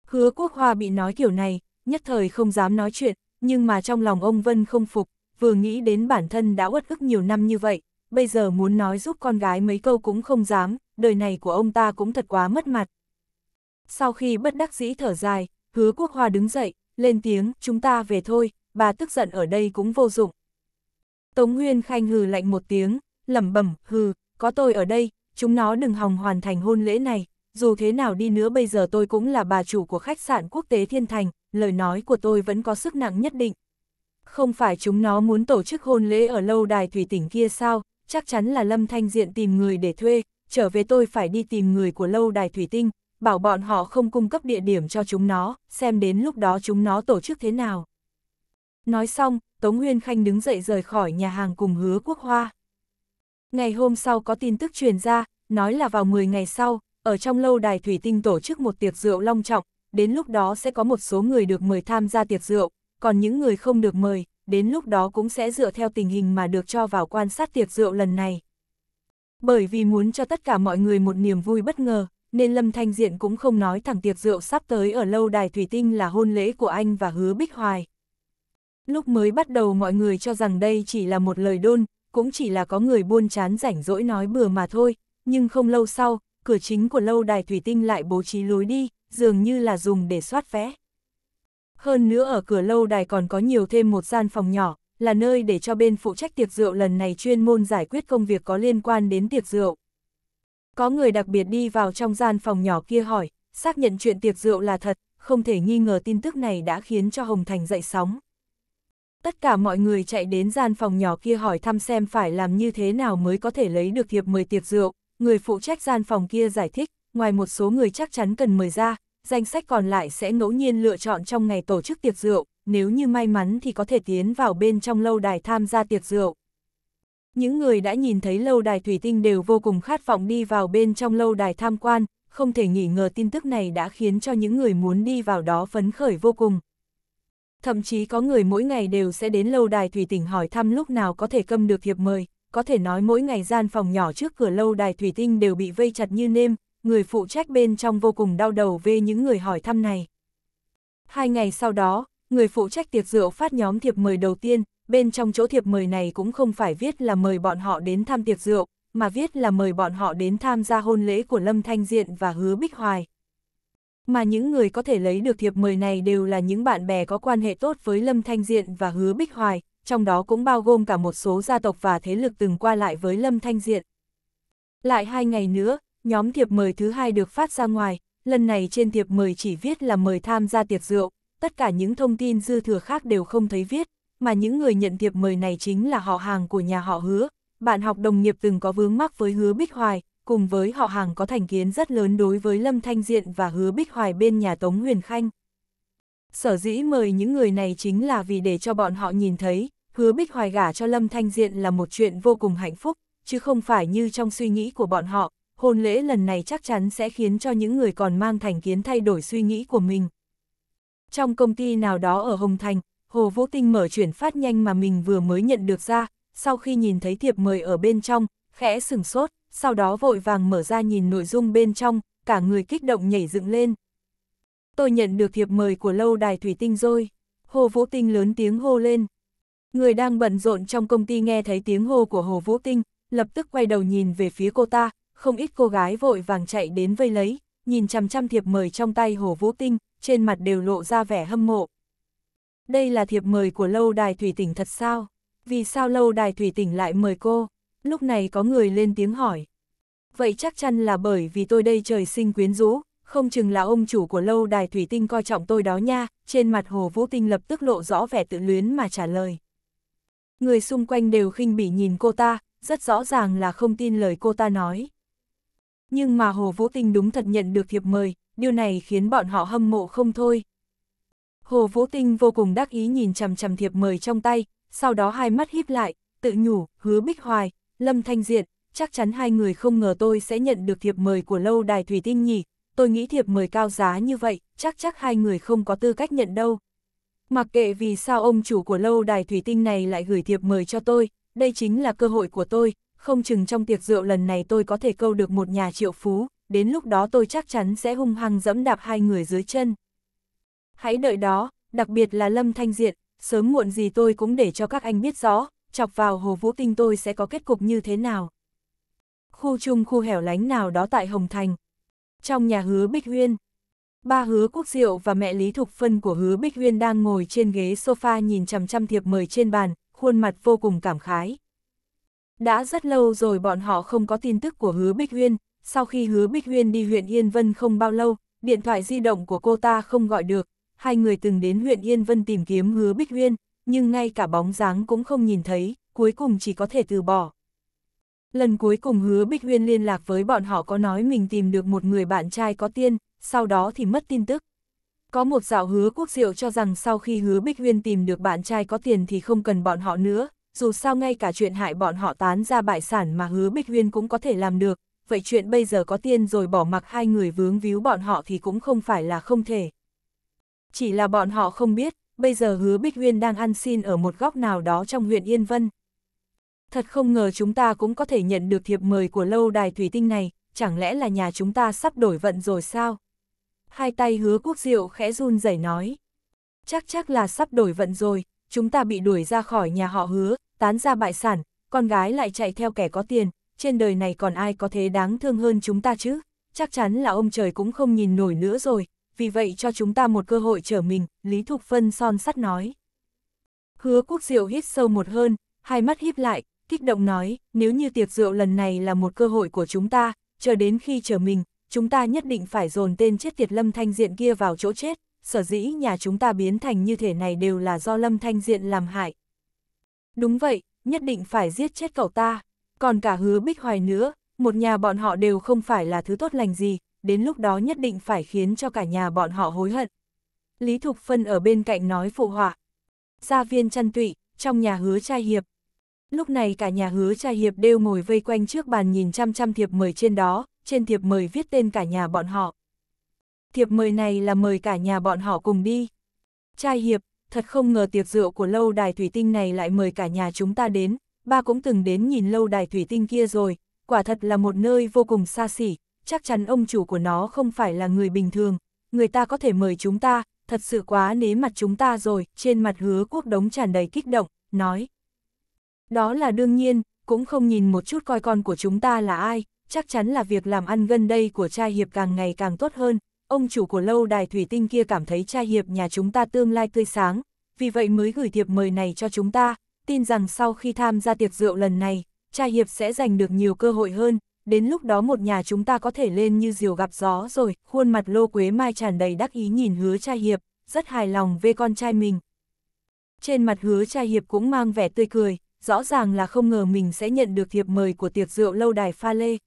Hứa Quốc Hoa bị nói kiểu này, nhất thời không dám nói chuyện, nhưng mà trong lòng ông Vân không phục, vừa nghĩ đến bản thân đã uất ức nhiều năm như vậy, bây giờ muốn nói giúp con gái mấy câu cũng không dám, đời này của ông ta cũng thật quá mất mặt. Sau khi bất đắc dĩ thở dài, hứa quốc hoa đứng dậy, lên tiếng, chúng ta về thôi, bà tức giận ở đây cũng vô dụng. Tống nguyên Khanh hừ lạnh một tiếng, lẩm bẩm, hừ, có tôi ở đây, chúng nó đừng hòng hoàn thành hôn lễ này, dù thế nào đi nữa bây giờ tôi cũng là bà chủ của khách sạn quốc tế Thiên Thành, lời nói của tôi vẫn có sức nặng nhất định. Không phải chúng nó muốn tổ chức hôn lễ ở lâu đài thủy tỉnh kia sao, chắc chắn là Lâm Thanh Diện tìm người để thuê, trở về tôi phải đi tìm người của lâu đài thủy tinh, bảo bọn họ không cung cấp địa điểm cho chúng nó, xem đến lúc đó chúng nó tổ chức thế nào. Nói xong, Tống Nguyên Khanh đứng dậy rời khỏi nhà hàng cùng hứa quốc hoa. Ngày hôm sau có tin tức truyền ra, nói là vào 10 ngày sau, ở trong lâu đài thủy tinh tổ chức một tiệc rượu long trọng, đến lúc đó sẽ có một số người được mời tham gia tiệc rượu, còn những người không được mời, đến lúc đó cũng sẽ dựa theo tình hình mà được cho vào quan sát tiệc rượu lần này. Bởi vì muốn cho tất cả mọi người một niềm vui bất ngờ, nên Lâm Thanh Diện cũng không nói thẳng tiệc rượu sắp tới ở lâu đài thủy tinh là hôn lễ của anh và hứa Bích Hoài. Lúc mới bắt đầu mọi người cho rằng đây chỉ là một lời đôn, cũng chỉ là có người buôn chán rảnh rỗi nói bừa mà thôi, nhưng không lâu sau, cửa chính của lâu đài thủy tinh lại bố trí lối đi, dường như là dùng để soát vé. Hơn nữa ở cửa lâu đài còn có nhiều thêm một gian phòng nhỏ, là nơi để cho bên phụ trách tiệc rượu lần này chuyên môn giải quyết công việc có liên quan đến tiệc rượu. Có người đặc biệt đi vào trong gian phòng nhỏ kia hỏi, xác nhận chuyện tiệc rượu là thật, không thể nghi ngờ tin tức này đã khiến cho Hồng Thành dậy sóng tất cả mọi người chạy đến gian phòng nhỏ kia hỏi thăm xem phải làm như thế nào mới có thể lấy được thiệp mời tiệc rượu, người phụ trách gian phòng kia giải thích, ngoài một số người chắc chắn cần mời ra, danh sách còn lại sẽ ngẫu nhiên lựa chọn trong ngày tổ chức tiệc rượu, nếu như may mắn thì có thể tiến vào bên trong lâu đài tham gia tiệc rượu. Những người đã nhìn thấy lâu đài thủy tinh đều vô cùng khát vọng đi vào bên trong lâu đài tham quan, không thể nghỉ ngờ tin tức này đã khiến cho những người muốn đi vào đó phấn khởi vô cùng, thậm chí có người mỗi ngày đều sẽ đến lâu đài thủy tinh hỏi thăm lúc nào có thể câm được thiệp mời, có thể nói mỗi ngày gian phòng nhỏ trước cửa lâu đài thủy tinh đều bị vây chặt như nêm, người phụ trách bên trong vô cùng đau đầu về những người hỏi thăm này. Hai ngày sau đó, người phụ trách tiệc rượu phát nhóm thiệp mời đầu tiên, bên trong chỗ thiệp mời này cũng không phải viết là mời bọn họ đến tham tiệc rượu, mà viết là mời bọn họ đến tham gia hôn lễ của Lâm Thanh Diện và Hứa Bích Hoài, mà những người có thể lấy được thiệp mời này đều là những bạn bè có quan hệ tốt với Lâm Thanh Diện và Hứa Bích Hoài, trong đó cũng bao gồm cả một số gia tộc và thế lực từng qua lại với Lâm Thanh Diện. Lại hai ngày nữa, nhóm thiệp mời thứ hai được phát ra ngoài, lần này trên thiệp mời chỉ viết là mời tham gia tiệc rượu, tất cả những thông tin dư thừa khác đều không thấy viết, mà những người nhận thiệp mời này chính là họ hàng của nhà họ hứa, bạn học đồng nghiệp từng có vướng mắc với hứa Bích Hoài, cùng với họ hàng có thành kiến rất lớn đối với Lâm Thanh Diện và Hứa Bích Hoài bên nhà Tống Huyền Khanh. Sở dĩ mời những người này chính là vì để cho bọn họ nhìn thấy, Hứa Bích Hoài gả cho Lâm Thanh Diện là một chuyện vô cùng hạnh phúc, chứ không phải như trong suy nghĩ của bọn họ, hôn lễ lần này chắc chắn sẽ khiến cho những người còn mang thành kiến thay đổi suy nghĩ của mình. Trong công ty nào đó ở Hồng Thành, Hồ Vũ Tinh mở chuyển phát nhanh mà mình vừa mới nhận được ra, sau khi nhìn thấy thiệp mời ở bên trong, khẽ sừng sốt sau đó vội vàng mở ra nhìn nội dung bên trong, cả người kích động nhảy dựng lên. Tôi nhận được thiệp mời của lâu đài thủy tinh rồi. Hồ Vũ Tinh lớn tiếng hô lên. Người đang bận rộn trong công ty nghe thấy tiếng hô của Hồ Vũ Tinh, lập tức quay đầu nhìn về phía cô ta, không ít cô gái vội vàng chạy đến vây lấy, nhìn chằm chằm thiệp mời trong tay Hồ Vũ Tinh, trên mặt đều lộ ra vẻ hâm mộ. Đây là thiệp mời của lâu đài thủy tỉnh thật sao? Vì sao lâu đài thủy tỉnh lại mời cô? lúc này có người lên tiếng hỏi. Vậy chắc chắn là bởi vì tôi đây trời sinh quyến rũ, không chừng là ông chủ của lâu đài thủy tinh coi trọng tôi đó nha, trên mặt Hồ Vũ Tinh lập tức lộ rõ vẻ tự luyến mà trả lời. Người xung quanh đều khinh bỉ nhìn cô ta, rất rõ ràng là không tin lời cô ta nói. Nhưng mà Hồ Vũ Tinh đúng thật nhận được thiệp mời, điều này khiến bọn họ hâm mộ không thôi. Hồ Vũ Tinh vô cùng đắc ý nhìn chằm chằm thiệp mời trong tay, sau đó hai mắt híp lại, tự nhủ, hứa Bích Hoài, Lâm Thanh Diện, chắc chắn hai người không ngờ tôi sẽ nhận được thiệp mời của lâu đài Thủy Tinh nhỉ, tôi nghĩ thiệp mời cao giá như vậy, chắc chắc hai người không có tư cách nhận đâu. Mặc kệ vì sao ông chủ của lâu đài Thủy Tinh này lại gửi thiệp mời cho tôi, đây chính là cơ hội của tôi, không chừng trong tiệc rượu lần này tôi có thể câu được một nhà triệu phú, đến lúc đó tôi chắc chắn sẽ hung hăng dẫm đạp hai người dưới chân. Hãy đợi đó, đặc biệt là Lâm Thanh Diện, sớm muộn gì tôi cũng để cho các anh biết rõ, chọc vào Hồ Vũ tinh tôi sẽ có kết cục như thế nào. Khu chung khu hẻo lánh nào đó tại Hồng Thành. Trong nhà hứa Bích Huyên, ba hứa Quốc Diệu và mẹ Lý Thục Phân của hứa Bích Huyên đang ngồi trên ghế sofa nhìn chằm chằm thiệp mời trên bàn, khuôn mặt vô cùng cảm khái. Đã rất lâu rồi bọn họ không có tin tức của hứa Bích Huyên, sau khi hứa Bích Huyên đi huyện Yên Vân không bao lâu, điện thoại di động của cô ta không gọi được, hai người từng đến huyện Yên Vân tìm kiếm hứa Bích Huyên, nhưng ngay cả bóng dáng cũng không nhìn thấy, cuối cùng chỉ có thể từ bỏ. Lần cuối cùng hứa Bích Huyên liên lạc với bọn họ có nói mình tìm được một người bạn trai có tiên, sau đó thì mất tin tức. Có một dạo hứa quốc diệu cho rằng sau khi hứa Bích Huyên tìm được bạn trai có tiền thì không cần bọn họ nữa, dù sao ngay cả chuyện hại bọn họ tán ra bại sản mà hứa Bích Huyên cũng có thể làm được, vậy chuyện bây giờ có tiền rồi bỏ mặc hai người vướng víu bọn họ thì cũng không phải là không thể. Chỉ là bọn họ không biết, bây giờ hứa Bích nguyên đang ăn xin ở một góc nào đó trong huyện Yên Vân. Thật không ngờ chúng ta cũng có thể nhận được thiệp mời của lâu đài thủy tinh này, chẳng lẽ là nhà chúng ta sắp đổi vận rồi sao? Hai tay hứa quốc diệu khẽ run rẩy nói. Chắc chắc là sắp đổi vận rồi, chúng ta bị đuổi ra khỏi nhà họ hứa, tán ra bại sản, con gái lại chạy theo kẻ có tiền, trên đời này còn ai có thế đáng thương hơn chúng ta chứ? Chắc chắn là ông trời cũng không nhìn nổi nữa rồi, vì vậy cho chúng ta một cơ hội trở mình, Lý Thục Phân son sắt nói. Hứa quốc diệu hít sâu một hơn, hai mắt híp lại, kích động nói, nếu như tiệc rượu lần này là một cơ hội của chúng ta, chờ đến khi trở mình, chúng ta nhất định phải dồn tên chết tiệt Lâm Thanh Diện kia vào chỗ chết, sở dĩ nhà chúng ta biến thành như thế này đều là do Lâm Thanh Diện làm hại. Đúng vậy, nhất định phải giết chết cậu ta, còn cả hứa bích hoài nữa, một nhà bọn họ đều không phải là thứ tốt lành gì, đến lúc đó nhất định phải khiến cho cả nhà bọn họ hối hận. Lý Thục Phân ở bên cạnh nói phụ họa. Gia viên chăn tụy, trong nhà hứa trai hiệp. Lúc này cả nhà hứa trai hiệp đều ngồi vây quanh trước bàn nhìn trăm trăm thiệp mời trên đó, trên thiệp mời viết tên cả nhà bọn họ. Thiệp mời này là mời cả nhà bọn họ cùng đi. Trai hiệp, thật không ngờ tiệc rượu của lâu đài thủy tinh này lại mời cả nhà chúng ta đến, ba cũng từng đến nhìn lâu đài thủy tinh kia rồi, quả thật là một nơi vô cùng xa xỉ, chắc chắn ông chủ của nó không phải là người bình thường, người ta có thể mời chúng ta, thật sự quá nế mặt chúng ta rồi, trên mặt hứa quốc đống tràn đầy kích động, nói. Đó là đương nhiên, cũng không nhìn một chút coi con của chúng ta là ai, chắc chắn là việc làm ăn gần đây của trai hiệp càng ngày càng tốt hơn, ông chủ của lâu đài thủy tinh kia cảm thấy trai hiệp nhà chúng ta tương lai tươi sáng, vì vậy mới gửi thiệp mời này cho chúng ta, tin rằng sau khi tham gia tiệc rượu lần này, trai hiệp sẽ giành được nhiều cơ hội hơn, đến lúc đó một nhà chúng ta có thể lên như diều gặp gió rồi, khuôn mặt Lô Quế Mai tràn đầy đắc ý nhìn hứa trai hiệp, rất hài lòng về con trai mình. Trên mặt hứa trai hiệp cũng mang vẻ tươi cười, rõ ràng là không ngờ mình sẽ nhận được thiệp mời của tiệc rượu lâu đài pha lê.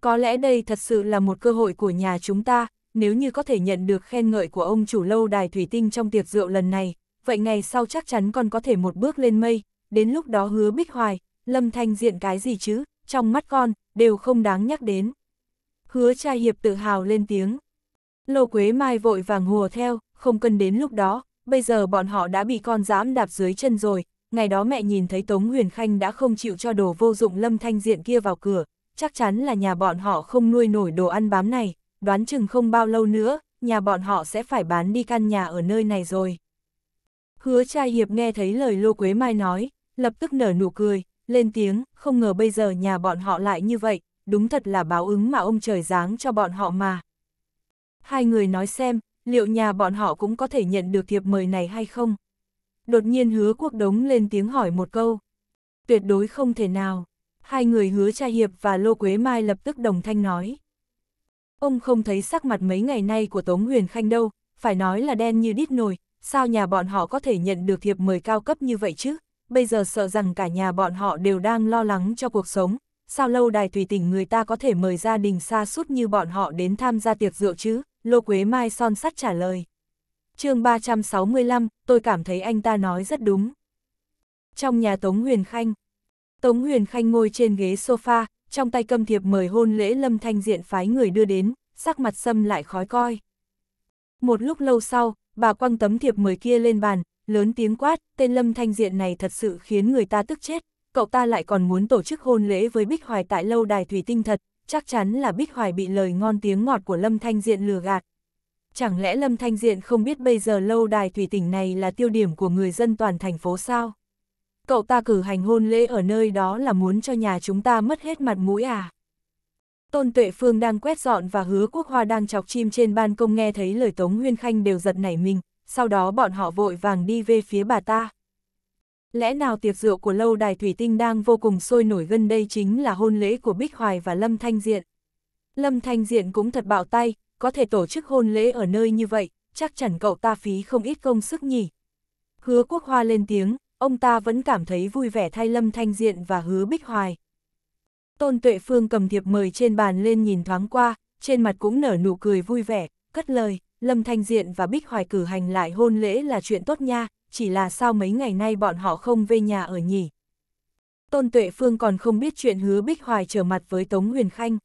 Có lẽ đây thật sự là một cơ hội của nhà chúng ta, nếu như có thể nhận được khen ngợi của ông chủ lâu đài thủy tinh trong tiệc rượu lần này, vậy ngày sau chắc chắn còn có thể một bước lên mây, đến lúc đó hứa bích hoài, lâm thanh diện cái gì chứ, trong mắt con, đều không đáng nhắc đến. Hứa trai hiệp tự hào lên tiếng. Lô Quế Mai vội vàng hùa theo, không cần đến lúc đó, bây giờ bọn họ đã bị con dám đạp dưới chân rồi, ngày đó mẹ nhìn thấy Tống Huyền Khanh đã không chịu cho đồ vô dụng lâm thanh diện kia vào cửa, chắc chắn là nhà bọn họ không nuôi nổi đồ ăn bám này, đoán chừng không bao lâu nữa, nhà bọn họ sẽ phải bán đi căn nhà ở nơi này rồi. Hứa trai hiệp nghe thấy lời Lô Quế Mai nói, lập tức nở nụ cười, lên tiếng, không ngờ bây giờ nhà bọn họ lại như vậy, đúng thật là báo ứng mà ông trời giáng cho bọn họ mà. Hai người nói xem, liệu nhà bọn họ cũng có thể nhận được thiệp mời này hay không? Đột nhiên hứa quốc đống lên tiếng hỏi một câu. Tuyệt đối không thể nào. Hai người hứa cha hiệp và Lô Quế Mai lập tức đồng thanh nói. Ông không thấy sắc mặt mấy ngày nay của Tống Huyền Khanh đâu, phải nói là đen như đít nồi, sao nhà bọn họ có thể nhận được thiệp mời cao cấp như vậy chứ? bây giờ sợ rằng cả nhà bọn họ đều đang lo lắng cho cuộc sống, sao lâu đài tùy tỉnh người ta có thể mời gia đình xa suốt như bọn họ đến tham gia tiệc rượu chứ, Lô Quế Mai son sắt trả lời. chương 365, tôi cảm thấy anh ta nói rất đúng. Trong nhà Tống Huyền Khanh, Tống Huyền Khanh ngồi trên ghế sofa, trong tay cầm thiệp mời hôn lễ lâm thanh diện phái người đưa đến, sắc mặt xâm lại khói coi. Một lúc lâu sau, bà quăng tấm thiệp mời kia lên bàn, lớn tiếng quát, tên Lâm Thanh Diện này thật sự khiến người ta tức chết, cậu ta lại còn muốn tổ chức hôn lễ với Bích Hoài tại lâu đài thủy tinh thật, chắc chắn là Bích Hoài bị lời ngon tiếng ngọt của Lâm Thanh Diện lừa gạt. Chẳng lẽ Lâm Thanh Diện không biết bây giờ lâu đài thủy tỉnh này là tiêu điểm của người dân toàn thành phố sao? Cậu ta cử hành hôn lễ ở nơi đó là muốn cho nhà chúng ta mất hết mặt mũi à? Tôn Tuệ Phương đang quét dọn và hứa quốc hoa đang chọc chim trên ban công nghe thấy lời Tống Huyên Khanh đều giật nảy mình, sau đó bọn họ vội vàng đi về phía bà ta. Lẽ nào tiệc rượu của lâu đài thủy tinh đang vô cùng sôi nổi gần đây chính là hôn lễ của Bích Hoài và Lâm Thanh Diện. Lâm Thanh Diện cũng thật bạo tay, có thể tổ chức hôn lễ ở nơi như vậy, chắc chắn cậu ta phí không ít công sức nhỉ. Hứa Quốc Hoa lên tiếng, ông ta vẫn cảm thấy vui vẻ thay Lâm Thanh Diện và Hứa Bích Hoài. Tôn Tuệ Phương cầm thiệp mời trên bàn lên nhìn thoáng qua, trên mặt cũng nở nụ cười vui vẻ, cất lời. Lâm Thanh Diện và Bích Hoài cử hành lại hôn lễ là chuyện tốt nha, chỉ là sao mấy ngày nay bọn họ không về nhà ở nhỉ. Tôn Tuệ Phương còn không biết chuyện hứa Bích Hoài trở mặt với Tống Huyền Khanh.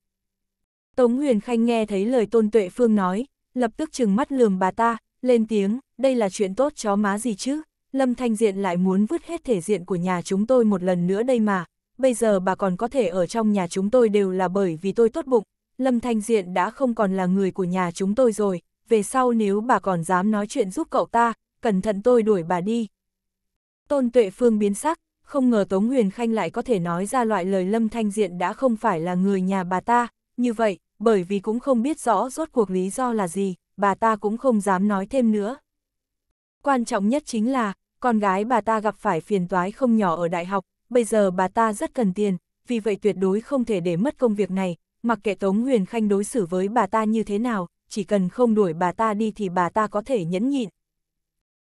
Tống Huyền Khanh nghe thấy lời Tôn Tuệ Phương nói, lập tức trừng mắt lườm bà ta, lên tiếng, đây là chuyện tốt chó má gì chứ, Lâm Thanh Diện lại muốn vứt hết thể diện của nhà chúng tôi một lần nữa đây mà, bây giờ bà còn có thể ở trong nhà chúng tôi đều là bởi vì tôi tốt bụng, Lâm Thanh Diện đã không còn là người của nhà chúng tôi rồi, về sau nếu bà còn dám nói chuyện giúp cậu ta, cẩn thận tôi đuổi bà đi. Tôn Tuệ Phương biến sắc, không ngờ Tống Huyền Khanh lại có thể nói ra loại lời Lâm Thanh Diện đã không phải là người nhà bà ta, như vậy, bởi vì cũng không biết rõ rốt cuộc lý do là gì, bà ta cũng không dám nói thêm nữa. Quan trọng nhất chính là, con gái bà ta gặp phải phiền toái không nhỏ ở đại học, bây giờ bà ta rất cần tiền, vì vậy tuyệt đối không thể để mất công việc này, mặc kệ Tống Huyền Khanh đối xử với bà ta như thế nào, chỉ cần không đuổi bà ta đi thì bà ta có thể nhẫn nhịn.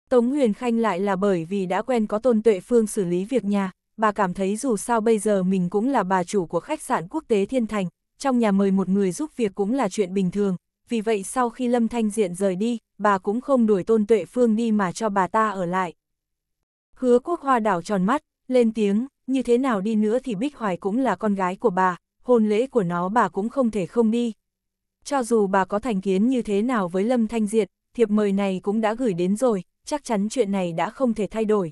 Tống Huyền Khanh lại là bởi vì đã quen có Tôn Tuệ Phương xử lý việc nhà, bà cảm thấy dù sao bây giờ mình cũng là bà chủ của khách sạn quốc tế Thiên Thành, trong nhà mời một người giúp việc cũng là chuyện bình thường, vì vậy sau khi Lâm Thanh Diện rời đi, bà cũng không đuổi Tôn Tuệ Phương đi mà cho bà ta ở lại. Hứa Quốc Hoa đảo tròn mắt, lên tiếng, như thế nào đi nữa thì Bích Hoài cũng là con gái của bà, hôn lễ của nó bà cũng không thể không đi. Cho dù bà có thành kiến như thế nào với Lâm Thanh Diệt, thiệp mời này cũng đã gửi đến rồi, chắc chắn chuyện này đã không thể thay đổi.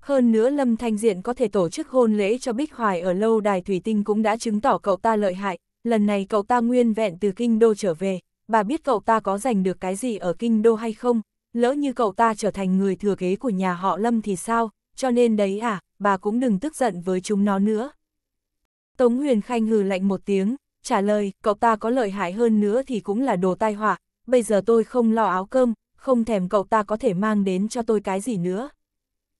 Hơn nữa Lâm Thanh Diện có thể tổ chức hôn lễ cho Bích Hoài ở lâu đài Thủy Tinh cũng đã chứng tỏ cậu ta lợi hại, lần này cậu ta nguyên vẹn từ Kinh Đô trở về, bà biết cậu ta có giành được cái gì ở Kinh Đô hay không, lỡ như cậu ta trở thành người thừa kế của nhà họ Lâm thì sao, cho nên đấy à, bà cũng đừng tức giận với chúng nó nữa. Tống Huyền Khanh hừ lạnh một tiếng, trả lời, cậu ta có lợi hại hơn nữa thì cũng là đồ tai họa, bây giờ tôi không lo áo cơm, không thèm cậu ta có thể mang đến cho tôi cái gì nữa.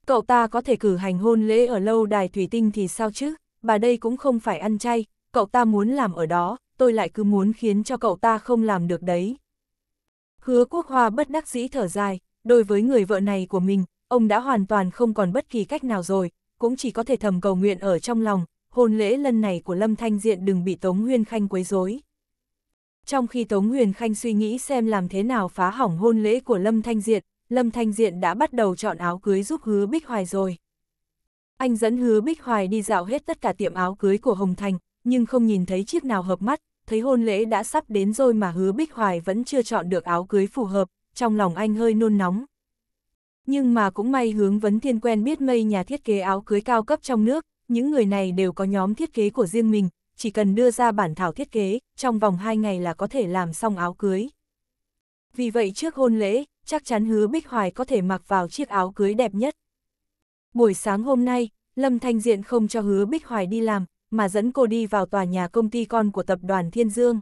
Cậu ta có thể cử hành hôn lễ ở lâu đài thủy tinh thì sao chứ, bà đây cũng không phải ăn chay, cậu ta muốn làm ở đó, tôi lại cứ muốn khiến cho cậu ta không làm được đấy. Hứa quốc hoa bất đắc dĩ thở dài, đối với người vợ này của mình, ông đã hoàn toàn không còn bất kỳ cách nào rồi, cũng chỉ có thể thầm cầu nguyện ở trong lòng, hôn lễ lần này của Lâm Thanh Diện đừng bị Tống Huyên Khanh quấy rối. Trong khi Tống Huyền Khanh suy nghĩ xem làm thế nào phá hỏng hôn lễ của Lâm Thanh Diện, Lâm Thanh Diện đã bắt đầu chọn áo cưới giúp hứa Bích Hoài rồi. Anh dẫn hứa Bích Hoài đi dạo hết tất cả tiệm áo cưới của Hồng Thành, nhưng không nhìn thấy chiếc nào hợp mắt, thấy hôn lễ đã sắp đến rồi mà hứa Bích Hoài vẫn chưa chọn được áo cưới phù hợp, trong lòng anh hơi nôn nóng. Nhưng mà cũng may hướng vấn thiên quen biết mây nhà thiết kế áo cưới cao cấp trong nước, những người này đều có nhóm thiết kế của riêng mình, chỉ cần đưa ra bản thảo thiết kế, trong vòng 2 ngày là có thể làm xong áo cưới. Vì vậy trước hôn lễ, chắc chắn hứa Bích Hoài có thể mặc vào chiếc áo cưới đẹp nhất. Buổi sáng hôm nay, Lâm Thanh Diện không cho hứa Bích Hoài đi làm, mà dẫn cô đi vào tòa nhà công ty con của tập đoàn Thiên Dương.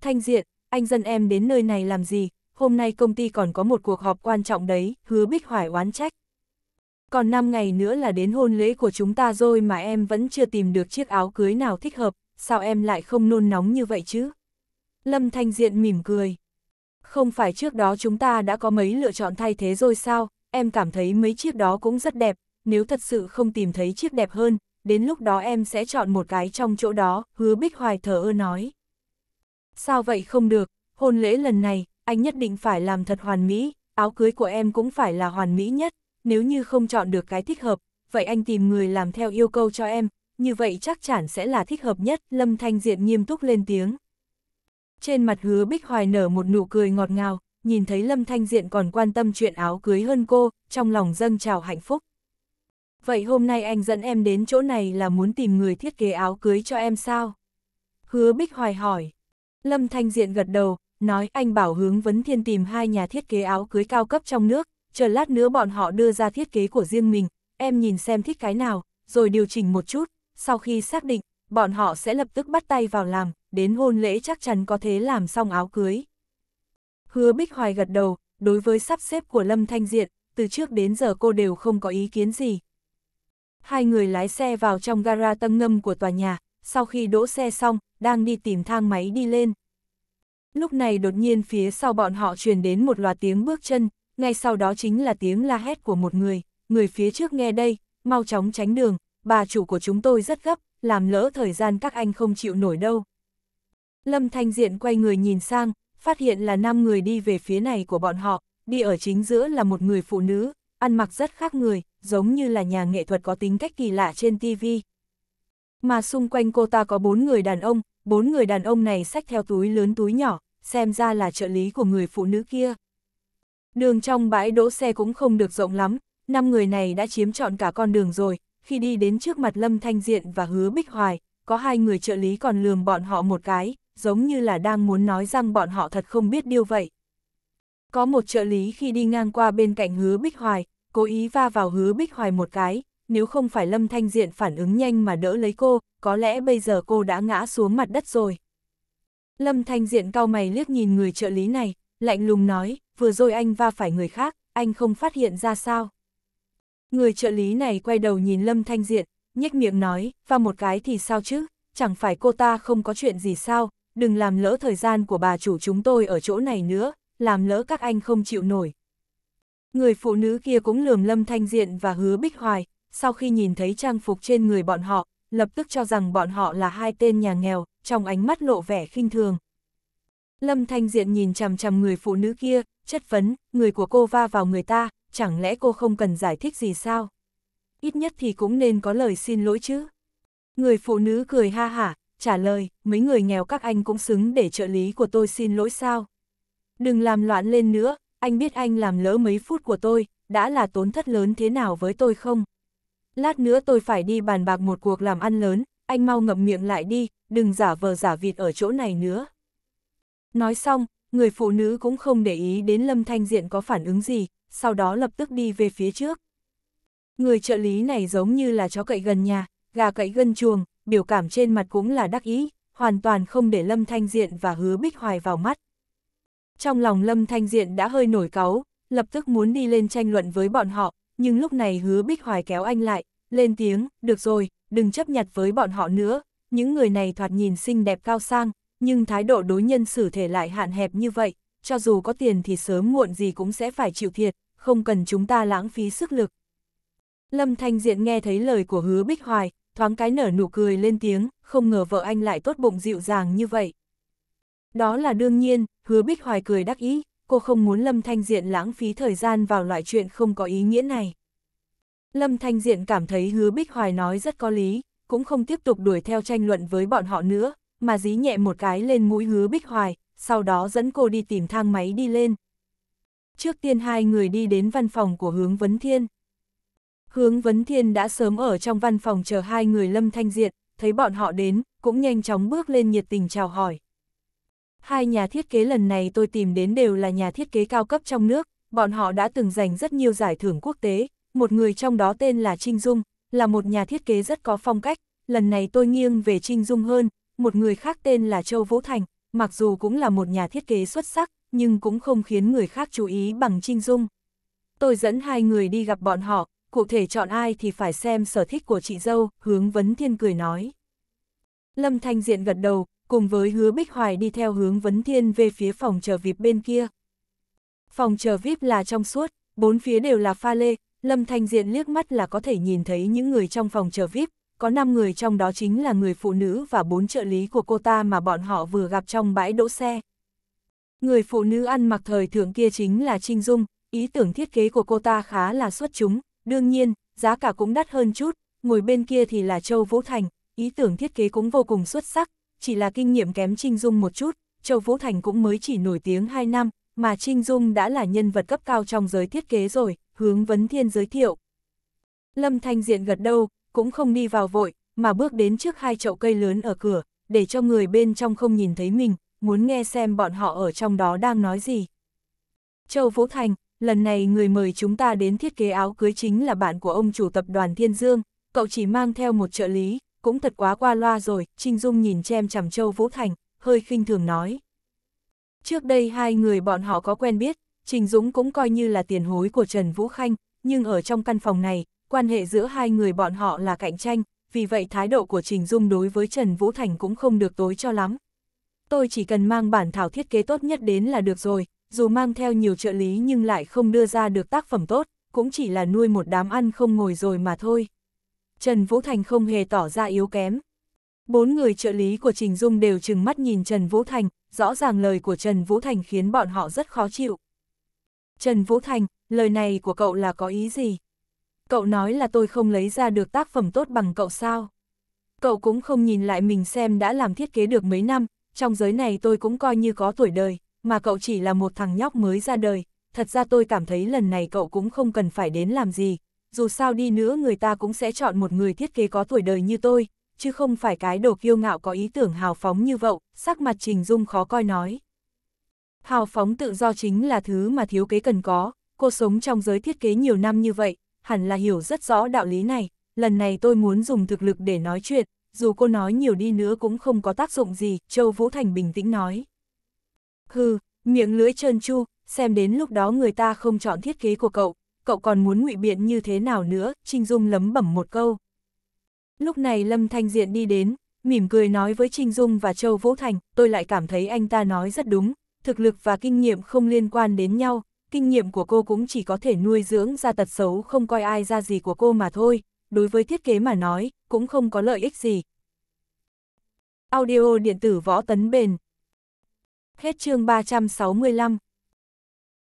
Thanh Diện, anh dân em đến nơi này làm gì, hôm nay công ty còn có một cuộc họp quan trọng đấy, hứa Bích Hoài oán trách còn 5 ngày nữa là đến hôn lễ của chúng ta rồi mà em vẫn chưa tìm được chiếc áo cưới nào thích hợp, sao em lại không nôn nóng như vậy chứ? Lâm Thanh Diện mỉm cười. Không phải trước đó chúng ta đã có mấy lựa chọn thay thế rồi sao, em cảm thấy mấy chiếc đó cũng rất đẹp, nếu thật sự không tìm thấy chiếc đẹp hơn, đến lúc đó em sẽ chọn một cái trong chỗ đó, hứa Bích Hoài thở ơ nói. Sao vậy không được, hôn lễ lần này, anh nhất định phải làm thật hoàn mỹ, áo cưới của em cũng phải là hoàn mỹ nhất nếu như không chọn được cái thích hợp, vậy anh tìm người làm theo yêu cầu cho em, như vậy chắc chắn sẽ là thích hợp nhất, Lâm Thanh Diện nghiêm túc lên tiếng. Trên mặt hứa Bích Hoài nở một nụ cười ngọt ngào, nhìn thấy Lâm Thanh Diện còn quan tâm chuyện áo cưới hơn cô, trong lòng dâng trào hạnh phúc. Vậy hôm nay anh dẫn em đến chỗ này là muốn tìm người thiết kế áo cưới cho em sao? Hứa Bích Hoài hỏi. Lâm Thanh Diện gật đầu, nói anh bảo hướng Vấn Thiên tìm hai nhà thiết kế áo cưới cao cấp trong nước, chờ lát nữa bọn họ đưa ra thiết kế của riêng mình, em nhìn xem thích cái nào, rồi điều chỉnh một chút, sau khi xác định, bọn họ sẽ lập tức bắt tay vào làm, đến hôn lễ chắc chắn có thể làm xong áo cưới. Hứa Bích Hoài gật đầu, đối với sắp xếp của Lâm Thanh Diện, từ trước đến giờ cô đều không có ý kiến gì. Hai người lái xe vào trong gara tầng ngâm của tòa nhà, sau khi đỗ xe xong, đang đi tìm thang máy đi lên. Lúc này đột nhiên phía sau bọn họ truyền đến một loạt tiếng bước chân, ngay sau đó chính là tiếng la hét của một người, người phía trước nghe đây, mau chóng tránh đường, bà chủ của chúng tôi rất gấp, làm lỡ thời gian các anh không chịu nổi đâu. Lâm Thanh Diện quay người nhìn sang, phát hiện là 5 người đi về phía này của bọn họ, đi ở chính giữa là một người phụ nữ, ăn mặc rất khác người, giống như là nhà nghệ thuật có tính cách kỳ lạ trên TV. Mà xung quanh cô ta có bốn người đàn ông, bốn người đàn ông này xách theo túi lớn túi nhỏ, xem ra là trợ lý của người phụ nữ kia. Đường trong bãi đỗ xe cũng không được rộng lắm, năm người này đã chiếm trọn cả con đường rồi, khi đi đến trước mặt Lâm Thanh Diện và Hứa Bích Hoài, có hai người trợ lý còn lườm bọn họ một cái, giống như là đang muốn nói rằng bọn họ thật không biết điều vậy. Có một trợ lý khi đi ngang qua bên cạnh Hứa Bích Hoài, cố ý va vào Hứa Bích Hoài một cái, nếu không phải Lâm Thanh Diện phản ứng nhanh mà đỡ lấy cô, có lẽ bây giờ cô đã ngã xuống mặt đất rồi. Lâm Thanh Diện cau mày liếc nhìn người trợ lý này, lạnh lùng nói, vừa rồi anh va phải người khác, anh không phát hiện ra sao. Người trợ lý này quay đầu nhìn Lâm Thanh Diện, nhếch miệng nói, va một cái thì sao chứ, chẳng phải cô ta không có chuyện gì sao, đừng làm lỡ thời gian của bà chủ chúng tôi ở chỗ này nữa, làm lỡ các anh không chịu nổi. Người phụ nữ kia cũng lườm Lâm Thanh Diện và hứa Bích Hoài, sau khi nhìn thấy trang phục trên người bọn họ, lập tức cho rằng bọn họ là hai tên nhà nghèo, trong ánh mắt lộ vẻ khinh thường. Lâm Thanh Diện nhìn chằm chằm người phụ nữ kia, chất vấn, người của cô va vào người ta, chẳng lẽ cô không cần giải thích gì sao? Ít nhất thì cũng nên có lời xin lỗi chứ. Người phụ nữ cười ha hả, trả lời, mấy người nghèo các anh cũng xứng để trợ lý của tôi xin lỗi sao? Đừng làm loạn lên nữa, anh biết anh làm lỡ mấy phút của tôi, đã là tốn thất lớn thế nào với tôi không? Lát nữa tôi phải đi bàn bạc một cuộc làm ăn lớn, anh mau ngậm miệng lại đi, đừng giả vờ giả vịt ở chỗ này nữa. Nói xong, người phụ nữ cũng không để ý đến Lâm Thanh Diện có phản ứng gì, sau đó lập tức đi về phía trước. Người trợ lý này giống như là chó cậy gần nhà, gà cậy gân chuồng, biểu cảm trên mặt cũng là đắc ý, hoàn toàn không để Lâm Thanh Diện và hứa bích hoài vào mắt. Trong lòng Lâm Thanh Diện đã hơi nổi cáu, lập tức muốn đi lên tranh luận với bọn họ, nhưng lúc này hứa bích hoài kéo anh lại, lên tiếng, được rồi, đừng chấp nhặt với bọn họ nữa, những người này thoạt nhìn xinh đẹp cao sang, nhưng thái độ đối nhân xử thể lại hạn hẹp như vậy, cho dù có tiền thì sớm muộn gì cũng sẽ phải chịu thiệt, không cần chúng ta lãng phí sức lực. Lâm Thanh Diện nghe thấy lời của hứa Bích Hoài, thoáng cái nở nụ cười lên tiếng, không ngờ vợ anh lại tốt bụng dịu dàng như vậy. Đó là đương nhiên, hứa Bích Hoài cười đắc ý, cô không muốn Lâm Thanh Diện lãng phí thời gian vào loại chuyện không có ý nghĩa này. Lâm Thanh Diện cảm thấy hứa Bích Hoài nói rất có lý, cũng không tiếp tục đuổi theo tranh luận với bọn họ nữa, mà dí nhẹ một cái lên mũi hứa bích hoài, sau đó dẫn cô đi tìm thang máy đi lên. Trước tiên hai người đi đến văn phòng của hướng Vấn Thiên. Hướng Vấn Thiên đã sớm ở trong văn phòng chờ hai người Lâm Thanh Diệt, thấy bọn họ đến, cũng nhanh chóng bước lên nhiệt tình chào hỏi. Hai nhà thiết kế lần này tôi tìm đến đều là nhà thiết kế cao cấp trong nước, bọn họ đã từng giành rất nhiều giải thưởng quốc tế, một người trong đó tên là Trinh Dung, là một nhà thiết kế rất có phong cách, lần này tôi nghiêng về Trinh Dung hơn, một người khác tên là Châu Vũ Thành, mặc dù cũng là một nhà thiết kế xuất sắc, nhưng cũng không khiến người khác chú ý bằng Trinh Dung. Tôi dẫn hai người đi gặp bọn họ, cụ thể chọn ai thì phải xem sở thích của chị dâu, hướng vấn thiên cười nói. Lâm Thanh Diện gật đầu, cùng với hứa Bích Hoài đi theo hướng vấn thiên về phía phòng chờ VIP bên kia. Phòng chờ VIP là trong suốt, bốn phía đều là pha lê, Lâm Thanh Diện liếc mắt là có thể nhìn thấy những người trong phòng chờ VIP, có 5 người trong đó chính là người phụ nữ và bốn trợ lý của cô ta mà bọn họ vừa gặp trong bãi đỗ xe. Người phụ nữ ăn mặc thời thượng kia chính là Trinh Dung, ý tưởng thiết kế của cô ta khá là xuất chúng, đương nhiên, giá cả cũng đắt hơn chút, ngồi bên kia thì là Châu Vũ Thành, ý tưởng thiết kế cũng vô cùng xuất sắc, chỉ là kinh nghiệm kém Trinh Dung một chút, Châu Vũ Thành cũng mới chỉ nổi tiếng 2 năm, mà Trinh Dung đã là nhân vật cấp cao trong giới thiết kế rồi, hướng vấn thiên giới thiệu. Lâm Thanh Diện gật đầu, cũng không đi vào vội, mà bước đến trước hai chậu cây lớn ở cửa, để cho người bên trong không nhìn thấy mình, muốn nghe xem bọn họ ở trong đó đang nói gì. Châu Vũ Thành, lần này người mời chúng ta đến thiết kế áo cưới chính là bạn của ông chủ tập đoàn Thiên Dương, cậu chỉ mang theo một trợ lý, cũng thật quá qua loa rồi, Trinh Dung nhìn chem chằm Châu Vũ Thành, hơi khinh thường nói. Trước đây hai người bọn họ có quen biết, Trình Dũng cũng coi như là tiền hối của Trần Vũ Khanh, nhưng ở trong căn phòng này, quan hệ giữa hai người bọn họ là cạnh tranh, vì vậy thái độ của Trình Dung đối với Trần Vũ Thành cũng không được tối cho lắm. Tôi chỉ cần mang bản thảo thiết kế tốt nhất đến là được rồi, dù mang theo nhiều trợ lý nhưng lại không đưa ra được tác phẩm tốt, cũng chỉ là nuôi một đám ăn không ngồi rồi mà thôi. Trần Vũ Thành không hề tỏ ra yếu kém. Bốn người trợ lý của Trình Dung đều chừng mắt nhìn Trần Vũ Thành, rõ ràng lời của Trần Vũ Thành khiến bọn họ rất khó chịu. Trần Vũ Thành, lời này của cậu là có ý gì? cậu nói là tôi không lấy ra được tác phẩm tốt bằng cậu sao. Cậu cũng không nhìn lại mình xem đã làm thiết kế được mấy năm, trong giới này tôi cũng coi như có tuổi đời, mà cậu chỉ là một thằng nhóc mới ra đời, thật ra tôi cảm thấy lần này cậu cũng không cần phải đến làm gì, dù sao đi nữa người ta cũng sẽ chọn một người thiết kế có tuổi đời như tôi, chứ không phải cái đồ kiêu ngạo có ý tưởng hào phóng như vậy, sắc mặt Trình Dung khó coi nói. Hào phóng tự do chính là thứ mà thiếu kế cần có, cô sống trong giới thiết kế nhiều năm như vậy, hẳn là hiểu rất rõ đạo lý này, lần này tôi muốn dùng thực lực để nói chuyện, dù cô nói nhiều đi nữa cũng không có tác dụng gì, Châu Vũ Thành bình tĩnh nói. Hừ, miệng lưỡi trơn chu, xem đến lúc đó người ta không chọn thiết kế của cậu, cậu còn muốn ngụy biện như thế nào nữa, Trinh Dung lấm bẩm một câu. Lúc này Lâm Thanh Diện đi đến, mỉm cười nói với Trinh Dung và Châu Vũ Thành, tôi lại cảm thấy anh ta nói rất đúng, thực lực và kinh nghiệm không liên quan đến nhau, kinh nghiệm của cô cũng chỉ có thể nuôi dưỡng ra tật xấu không coi ai ra gì của cô mà thôi, đối với thiết kế mà nói, cũng không có lợi ích gì. Audio điện tử võ tấn bền Hết chương 365